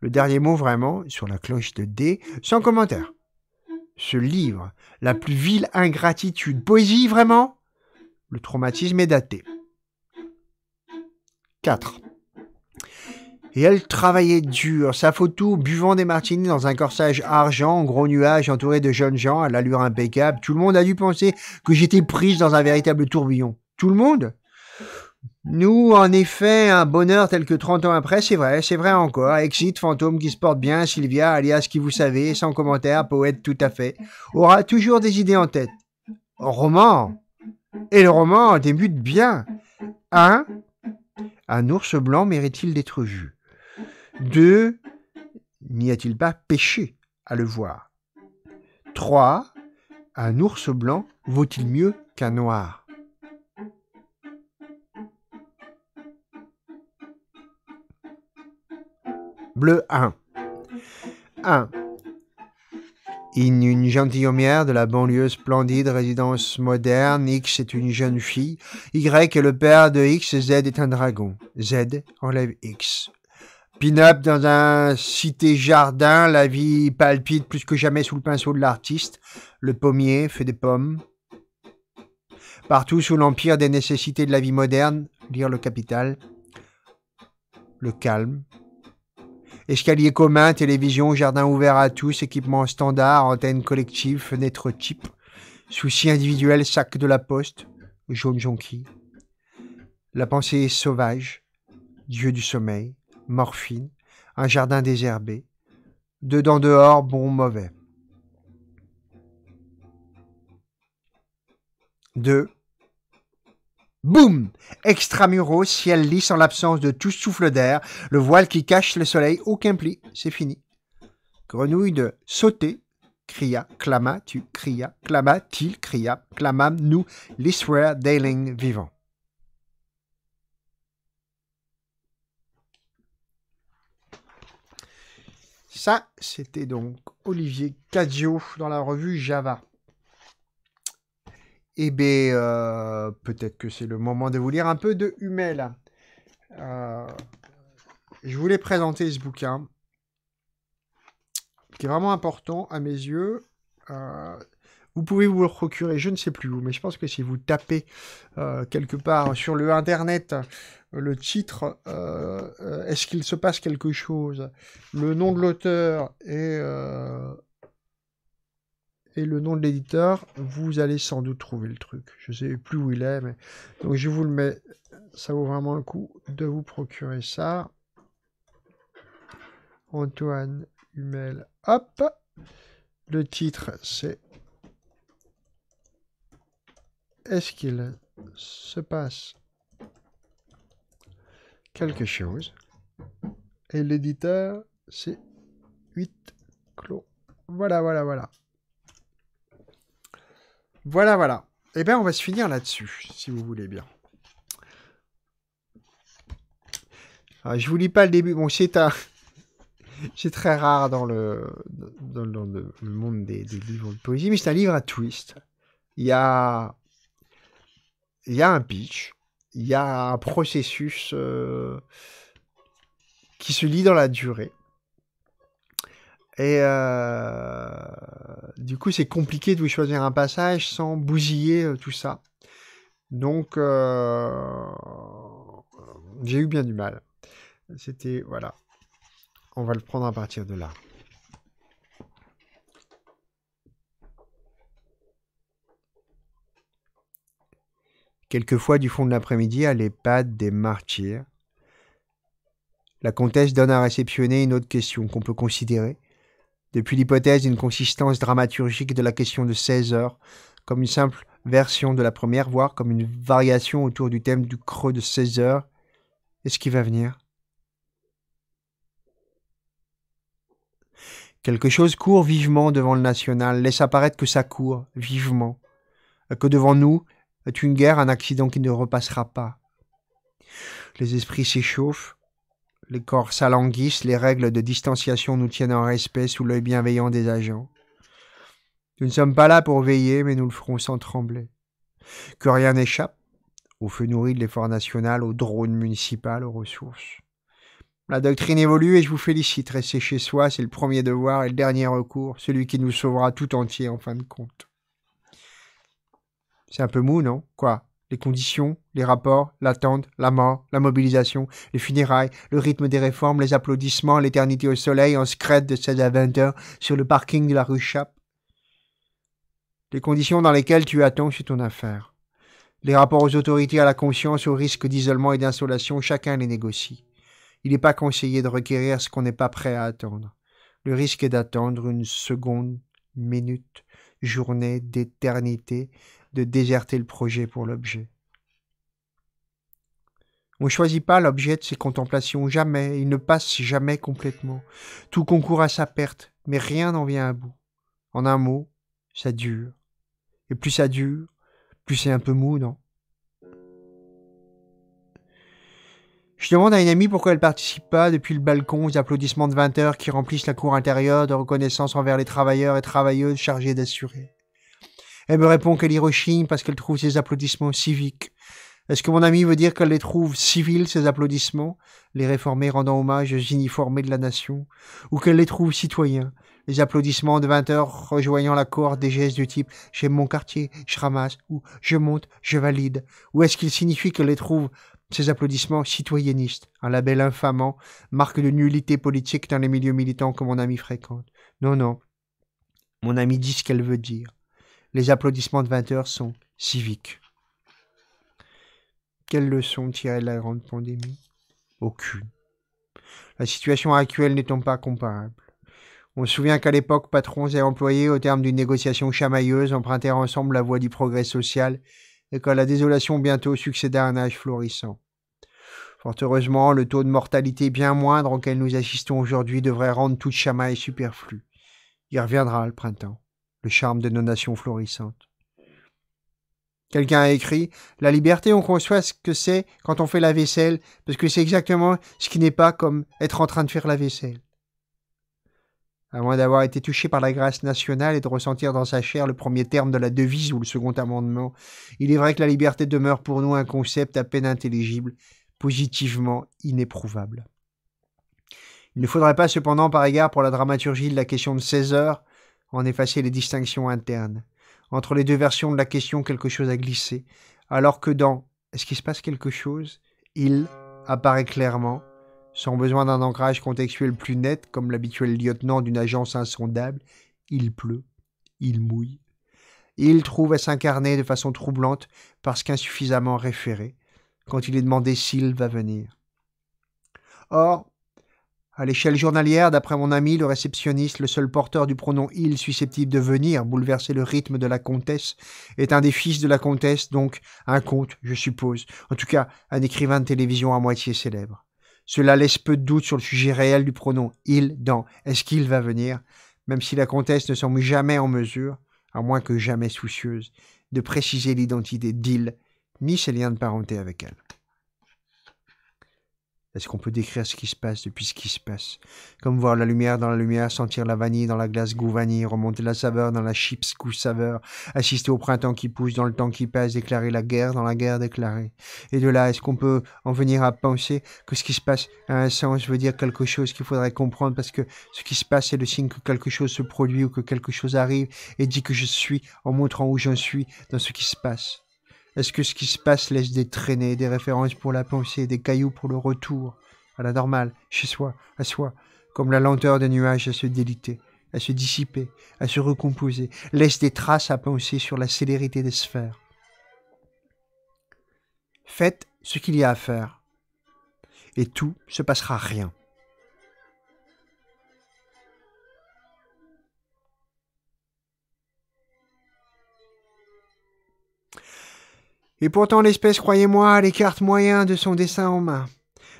le dernier mot vraiment sur la cloche de D, sans commentaire. Ce livre, la plus vile ingratitude, poésie vraiment Le traumatisme est daté. 4. Et elle travaillait dur, sa photo buvant des martinis dans un corsage argent, gros nuage entouré de jeunes gens à l'allure impeccable. Tout le monde a dû penser que j'étais prise dans un véritable tourbillon. Tout le monde nous, en effet, un bonheur tel que 30 ans après, c'est vrai, c'est vrai encore. Exit, fantôme qui se porte bien, Sylvia, alias qui vous savez, sans commentaire, poète tout à fait, aura toujours des idées en tête. Roman Et le roman débute bien. 1. Un ours blanc mérite-t-il d'être vu 2. N'y a-t-il pas péché à le voir 3. Un ours blanc vaut-il mieux qu'un noir Bleu 1. 1. In une gentilhommière de la banlieue splendide, résidence moderne, X est une jeune fille, Y est le père de X, Z est un dragon. Z enlève X. Pin-up dans un cité-jardin, la vie palpite plus que jamais sous le pinceau de l'artiste. Le pommier fait des pommes. Partout sous l'empire des nécessités de la vie moderne, lire le capital. Le calme, Escalier commun, télévision, jardin ouvert à tous, équipement standard, antenne collective, fenêtre type, souci individuel, sac de la poste, jaune jonquille. La pensée sauvage, dieu du sommeil, morphine, un jardin désherbé, dedans dehors, bon mauvais. 2. Boum Extramuros, ciel lisse en l'absence de tout souffle d'air, le voile qui cache le soleil, aucun pli, c'est fini. Grenouille de sauter, cria, clama, tu, cria, clama, til, cria, clama, nous, l'Israël d'Ailing vivant. Ça, c'était donc Olivier Cadio dans la revue Java. Eh bien, euh, peut-être que c'est le moment de vous lire un peu de Hummel. Euh, je voulais présenter ce bouquin, qui est vraiment important à mes yeux. Euh, vous pouvez vous le procurer, je ne sais plus où, mais je pense que si vous tapez quelque part sur le Internet le titre Est-ce qu'il se passe quelque chose Le nom de l'auteur et et le nom de l'éditeur, vous allez sans doute trouver le truc. Je sais plus où il est, mais donc je vous le mets. Ça vaut vraiment le coup de vous procurer ça. Antoine Humel, hop. Le titre, c'est Est-ce qu'il se passe quelque chose Et l'éditeur, c'est 8 clos. Voilà, voilà, voilà. Voilà, voilà. Eh bien, on va se finir là-dessus, si vous voulez bien. Je ah, je vous lis pas le début. Bon, c'est très rare dans le, monde des, livres de poésie, mais c'est un livre à twist. Il y a, il un pitch, il y a un processus euh, qui se lit dans la durée. Et euh, du coup, c'est compliqué de vous choisir un passage sans bousiller euh, tout ça. Donc, euh, j'ai eu bien du mal. C'était, voilà. On va le prendre à partir de là. Quelquefois, du fond de l'après-midi, à l'EHPAD des martyrs, la comtesse donne à réceptionner une autre question qu'on peut considérer depuis l'hypothèse d'une consistance dramaturgique de la question de 16 heures, comme une simple version de la première, voire comme une variation autour du thème du creux de 16 heures, est ce qui va venir. Quelque chose court vivement devant le national, laisse apparaître que ça court vivement, que devant nous est une guerre, un accident qui ne repassera pas. Les esprits s'échauffent, les corps s'alanguissent, les règles de distanciation nous tiennent en respect sous l'œil bienveillant des agents. Nous ne sommes pas là pour veiller, mais nous le ferons sans trembler. Que rien n'échappe, au feu nourri de l'effort national, aux drones municipal, aux ressources. La doctrine évolue et je vous félicite. Rester chez soi, c'est le premier devoir et le dernier recours, celui qui nous sauvera tout entier en fin de compte. C'est un peu mou, non Quoi les conditions, les rapports, l'attente, la mort, la mobilisation, les funérailles, le rythme des réformes, les applaudissements, l'éternité au soleil, en secrète de 16 à 20 heures, sur le parking de la rue Chape. Les conditions dans lesquelles tu attends sur ton affaire. Les rapports aux autorités, à la conscience, au risque d'isolement et d'insolation, chacun les négocie. Il n'est pas conseillé de requérir ce qu'on n'est pas prêt à attendre. Le risque est d'attendre une seconde, minute, journée d'éternité de déserter le projet pour l'objet. On ne choisit pas l'objet de ses contemplations, jamais, il ne passe jamais complètement. Tout concourt à sa perte, mais rien n'en vient à bout. En un mot, ça dure. Et plus ça dure, plus c'est un peu mou, non Je demande à une amie pourquoi elle participe pas depuis le balcon aux applaudissements de 20 heures qui remplissent la cour intérieure de reconnaissance envers les travailleurs et travailleuses chargés d'assurer. Elle me répond qu'elle y rechigne parce qu'elle trouve ses applaudissements civiques. Est-ce que mon ami veut dire qu'elle les trouve civils, ces applaudissements, les réformés rendant hommage aux uniformés de la nation, ou qu'elle les trouve citoyens, les applaudissements de 20 heures rejoignant la cohorte des gestes du type « j'aime mon quartier, je ramasse » ou « je monte, je valide », ou est-ce qu'il signifie qu'elle les trouve ces applaudissements citoyennistes, un label infamant, marque de nullité politique dans les milieux militants que mon ami fréquente. Non, non. Mon ami dit ce qu'elle veut dire. Les applaudissements de 20 heures sont civiques. Quelle leçon tirer de la grande pandémie Aucune. La situation actuelle n'étant pas comparable. On se souvient qu'à l'époque, patrons et employés, au terme d'une négociation chamailleuse, empruntèrent ensemble la voie du progrès social et que la désolation bientôt succéda un âge florissant. Fort heureusement, le taux de mortalité bien moindre auquel nous assistons aujourd'hui devrait rendre toute chamaille superflue. Il reviendra le printemps le charme de nos nations florissantes. Quelqu'un a écrit La liberté, on conçoit ce que c'est quand on fait la vaisselle, parce que c'est exactement ce qui n'est pas comme être en train de faire la vaisselle. À moins d'avoir été touché par la grâce nationale et de ressentir dans sa chair le premier terme de la devise ou le second amendement, il est vrai que la liberté demeure pour nous un concept à peine intelligible, positivement inéprouvable. Il ne faudrait pas cependant, par égard pour la dramaturgie de la question de 16 heures, en effacer les distinctions internes. Entre les deux versions de la question, quelque chose a glissé, alors que dans Est-ce qu'il se passe quelque chose il apparaît clairement, sans besoin d'un ancrage contextuel plus net, comme l'habituel lieutenant d'une agence insondable, il pleut, il mouille. Il trouve à s'incarner de façon troublante parce qu'insuffisamment référé, quand il est demandé s'il va venir. Or, à l'échelle journalière, d'après mon ami, le réceptionniste, le seul porteur du pronom il susceptible de venir bouleverser le rythme de la comtesse, est un des fils de la comtesse, donc un comte, je suppose. En tout cas, un écrivain de télévision à moitié célèbre. Cela laisse peu de doute sur le sujet réel du pronom il dans est-ce qu'il va venir, même si la comtesse ne semble jamais en mesure, à moins que jamais soucieuse, de préciser l'identité d'il, ni ses liens de parenté avec elle. Est-ce qu'on peut décrire ce qui se passe depuis ce qui se passe Comme voir la lumière dans la lumière, sentir la vanille dans la glace goût vanille, remonter la saveur dans la chips goût saveur, assister au printemps qui pousse dans le temps qui passe, déclarer la guerre dans la guerre déclarée. Et de là, est-ce qu'on peut en venir à penser que ce qui se passe a un sens, veut dire quelque chose qu'il faudrait comprendre parce que ce qui se passe est le signe que quelque chose se produit ou que quelque chose arrive et dit que je suis en montrant où j'en suis dans ce qui se passe est-ce que ce qui se passe laisse des traînées, des références pour la pensée, des cailloux pour le retour à la normale, chez soi, à soi, comme la lenteur des nuages à se déliter, à se dissiper, à se recomposer, laisse des traces à penser sur la célérité des sphères. Faites ce qu'il y a à faire, et tout se passera rien. Et pourtant l'espèce, croyez-moi, a les cartes moyens de son dessin en main.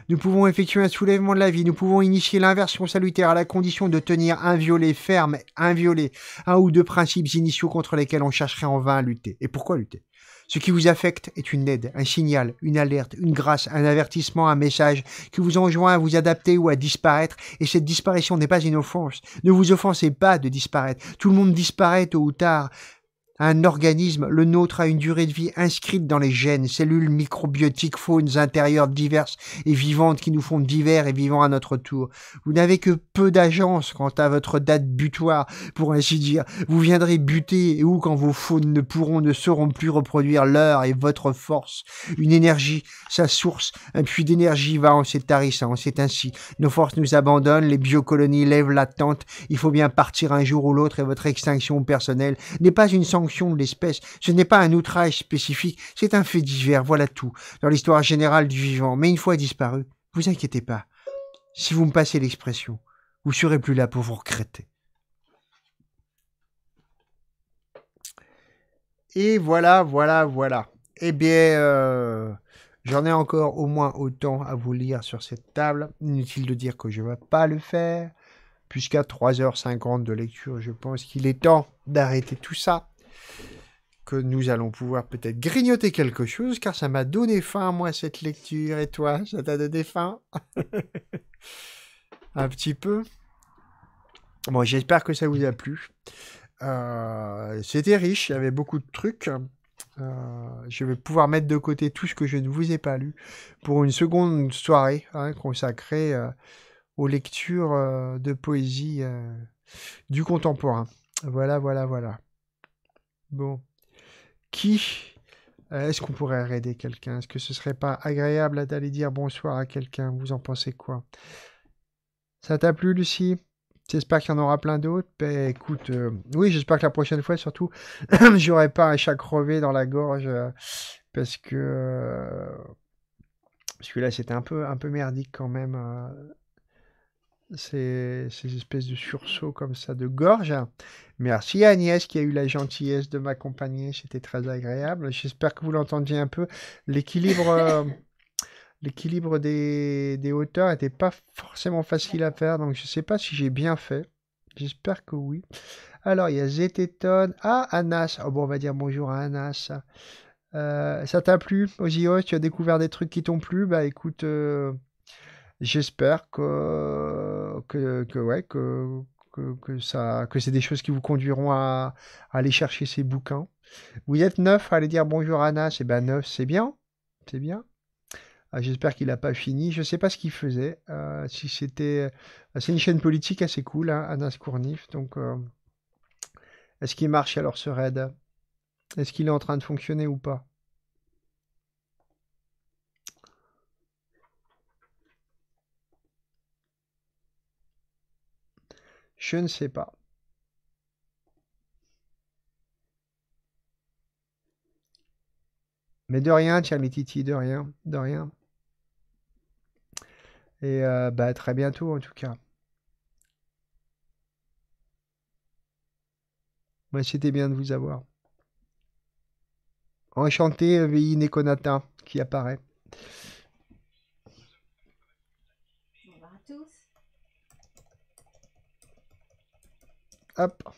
Nous pouvons effectuer un soulèvement de la vie, nous pouvons initier l'inversion salutaire à la condition de tenir inviolé, ferme, inviolé, un ou deux principes initiaux contre lesquels on chercherait en vain à lutter. Et pourquoi lutter ce qui vous affecte est une aide, un signal, une alerte, une grâce, un avertissement, un message qui vous enjoint à vous adapter ou à disparaître, et cette disparition n'est pas une offense. Ne vous offensez pas de disparaître. Tout le monde disparaît tôt ou tard. Un organisme, le nôtre, a une durée de vie inscrite dans les gènes, cellules microbiotiques, faunes intérieures diverses et vivantes qui nous font divers et vivants à notre tour. Vous n'avez que peu d'agence quant à votre date butoir, pour ainsi dire. Vous viendrez buter et où quand vos faunes ne pourront, ne sauront plus reproduire leur et votre force. Une énergie, sa source, un puits d'énergie va en s'étarissant. C'est ainsi. Nos forces nous abandonnent, les biocolonies lèvent l'attente. Il faut bien partir un jour ou l'autre et votre extinction personnelle n'est pas une sanction de l'espèce. Ce n'est pas un outrage spécifique, c'est un fait divers, voilà tout, dans l'histoire générale du vivant. Mais une fois disparu, vous inquiétez pas. Si vous me passez l'expression, vous serez plus là pour vous regretter. Et voilà, voilà, voilà. Eh bien, euh, j'en ai encore au moins autant à vous lire sur cette table. Inutile de dire que je ne vais pas le faire puisqu'à 3h50 de lecture, je pense qu'il est temps d'arrêter tout ça que nous allons pouvoir peut-être grignoter quelque chose, car ça m'a donné faim, moi, cette lecture. Et toi, ça t'a donné faim Un petit peu. Bon, j'espère que ça vous a plu. Euh, c'était riche, il y avait beaucoup de trucs. Euh, je vais pouvoir mettre de côté tout ce que je ne vous ai pas lu pour une seconde soirée hein, consacrée euh, aux lectures de poésie du contemporain. Voilà, voilà, voilà. Bon qui euh, Est-ce qu'on pourrait aider quelqu'un Est-ce que ce serait pas agréable d'aller dire bonsoir à quelqu'un Vous en pensez quoi Ça t'a plu, Lucie J'espère qu'il y en aura plein d'autres. Ben, écoute, euh, oui, j'espère que la prochaine fois, surtout, j'aurai pas un chaque crevé dans la gorge euh, parce que celui-là, c'était un peu, un peu merdique quand même. Ces, ces, espèces de sursauts comme ça de gorge. Merci Agnès qui a eu la gentillesse de m'accompagner, c'était très agréable. J'espère que vous l'entendiez un peu. L'équilibre, euh, l'équilibre des, des, hauteurs n'était pas forcément facile à faire, donc je ne sais pas si j'ai bien fait. J'espère que oui. Alors, il y a Zeteton. Ah, Anas. Oh, bon, on va dire bonjour à Anas. Euh, ça t'a plu, Ozio Tu as découvert des trucs qui t'ont plu Bah écoute, euh, j'espère que, que, que, ouais, que, que, que c'est des choses qui vous conduiront à, aller chercher ces bouquins. Vous êtes neuf allez dire bonjour à Nas, ben neuf, c'est bien, c'est bien. Ah, j'espère qu'il n'a pas fini. Je ne sais pas ce qu'il faisait. Euh, si c'était, euh, c'est une chaîne politique assez cool, hein, Anas Cournif. Donc, euh, est-ce qu'il marche alors ce raid Est-ce qu'il est en train de fonctionner ou pas Je ne sais pas. Mais de rien, Titi, de rien, de rien. Et euh, bah, très bientôt en tout cas. moi bah, C'était bien de vous avoir. Enchanté, euh, VI Nekonata qui apparaît. Hop.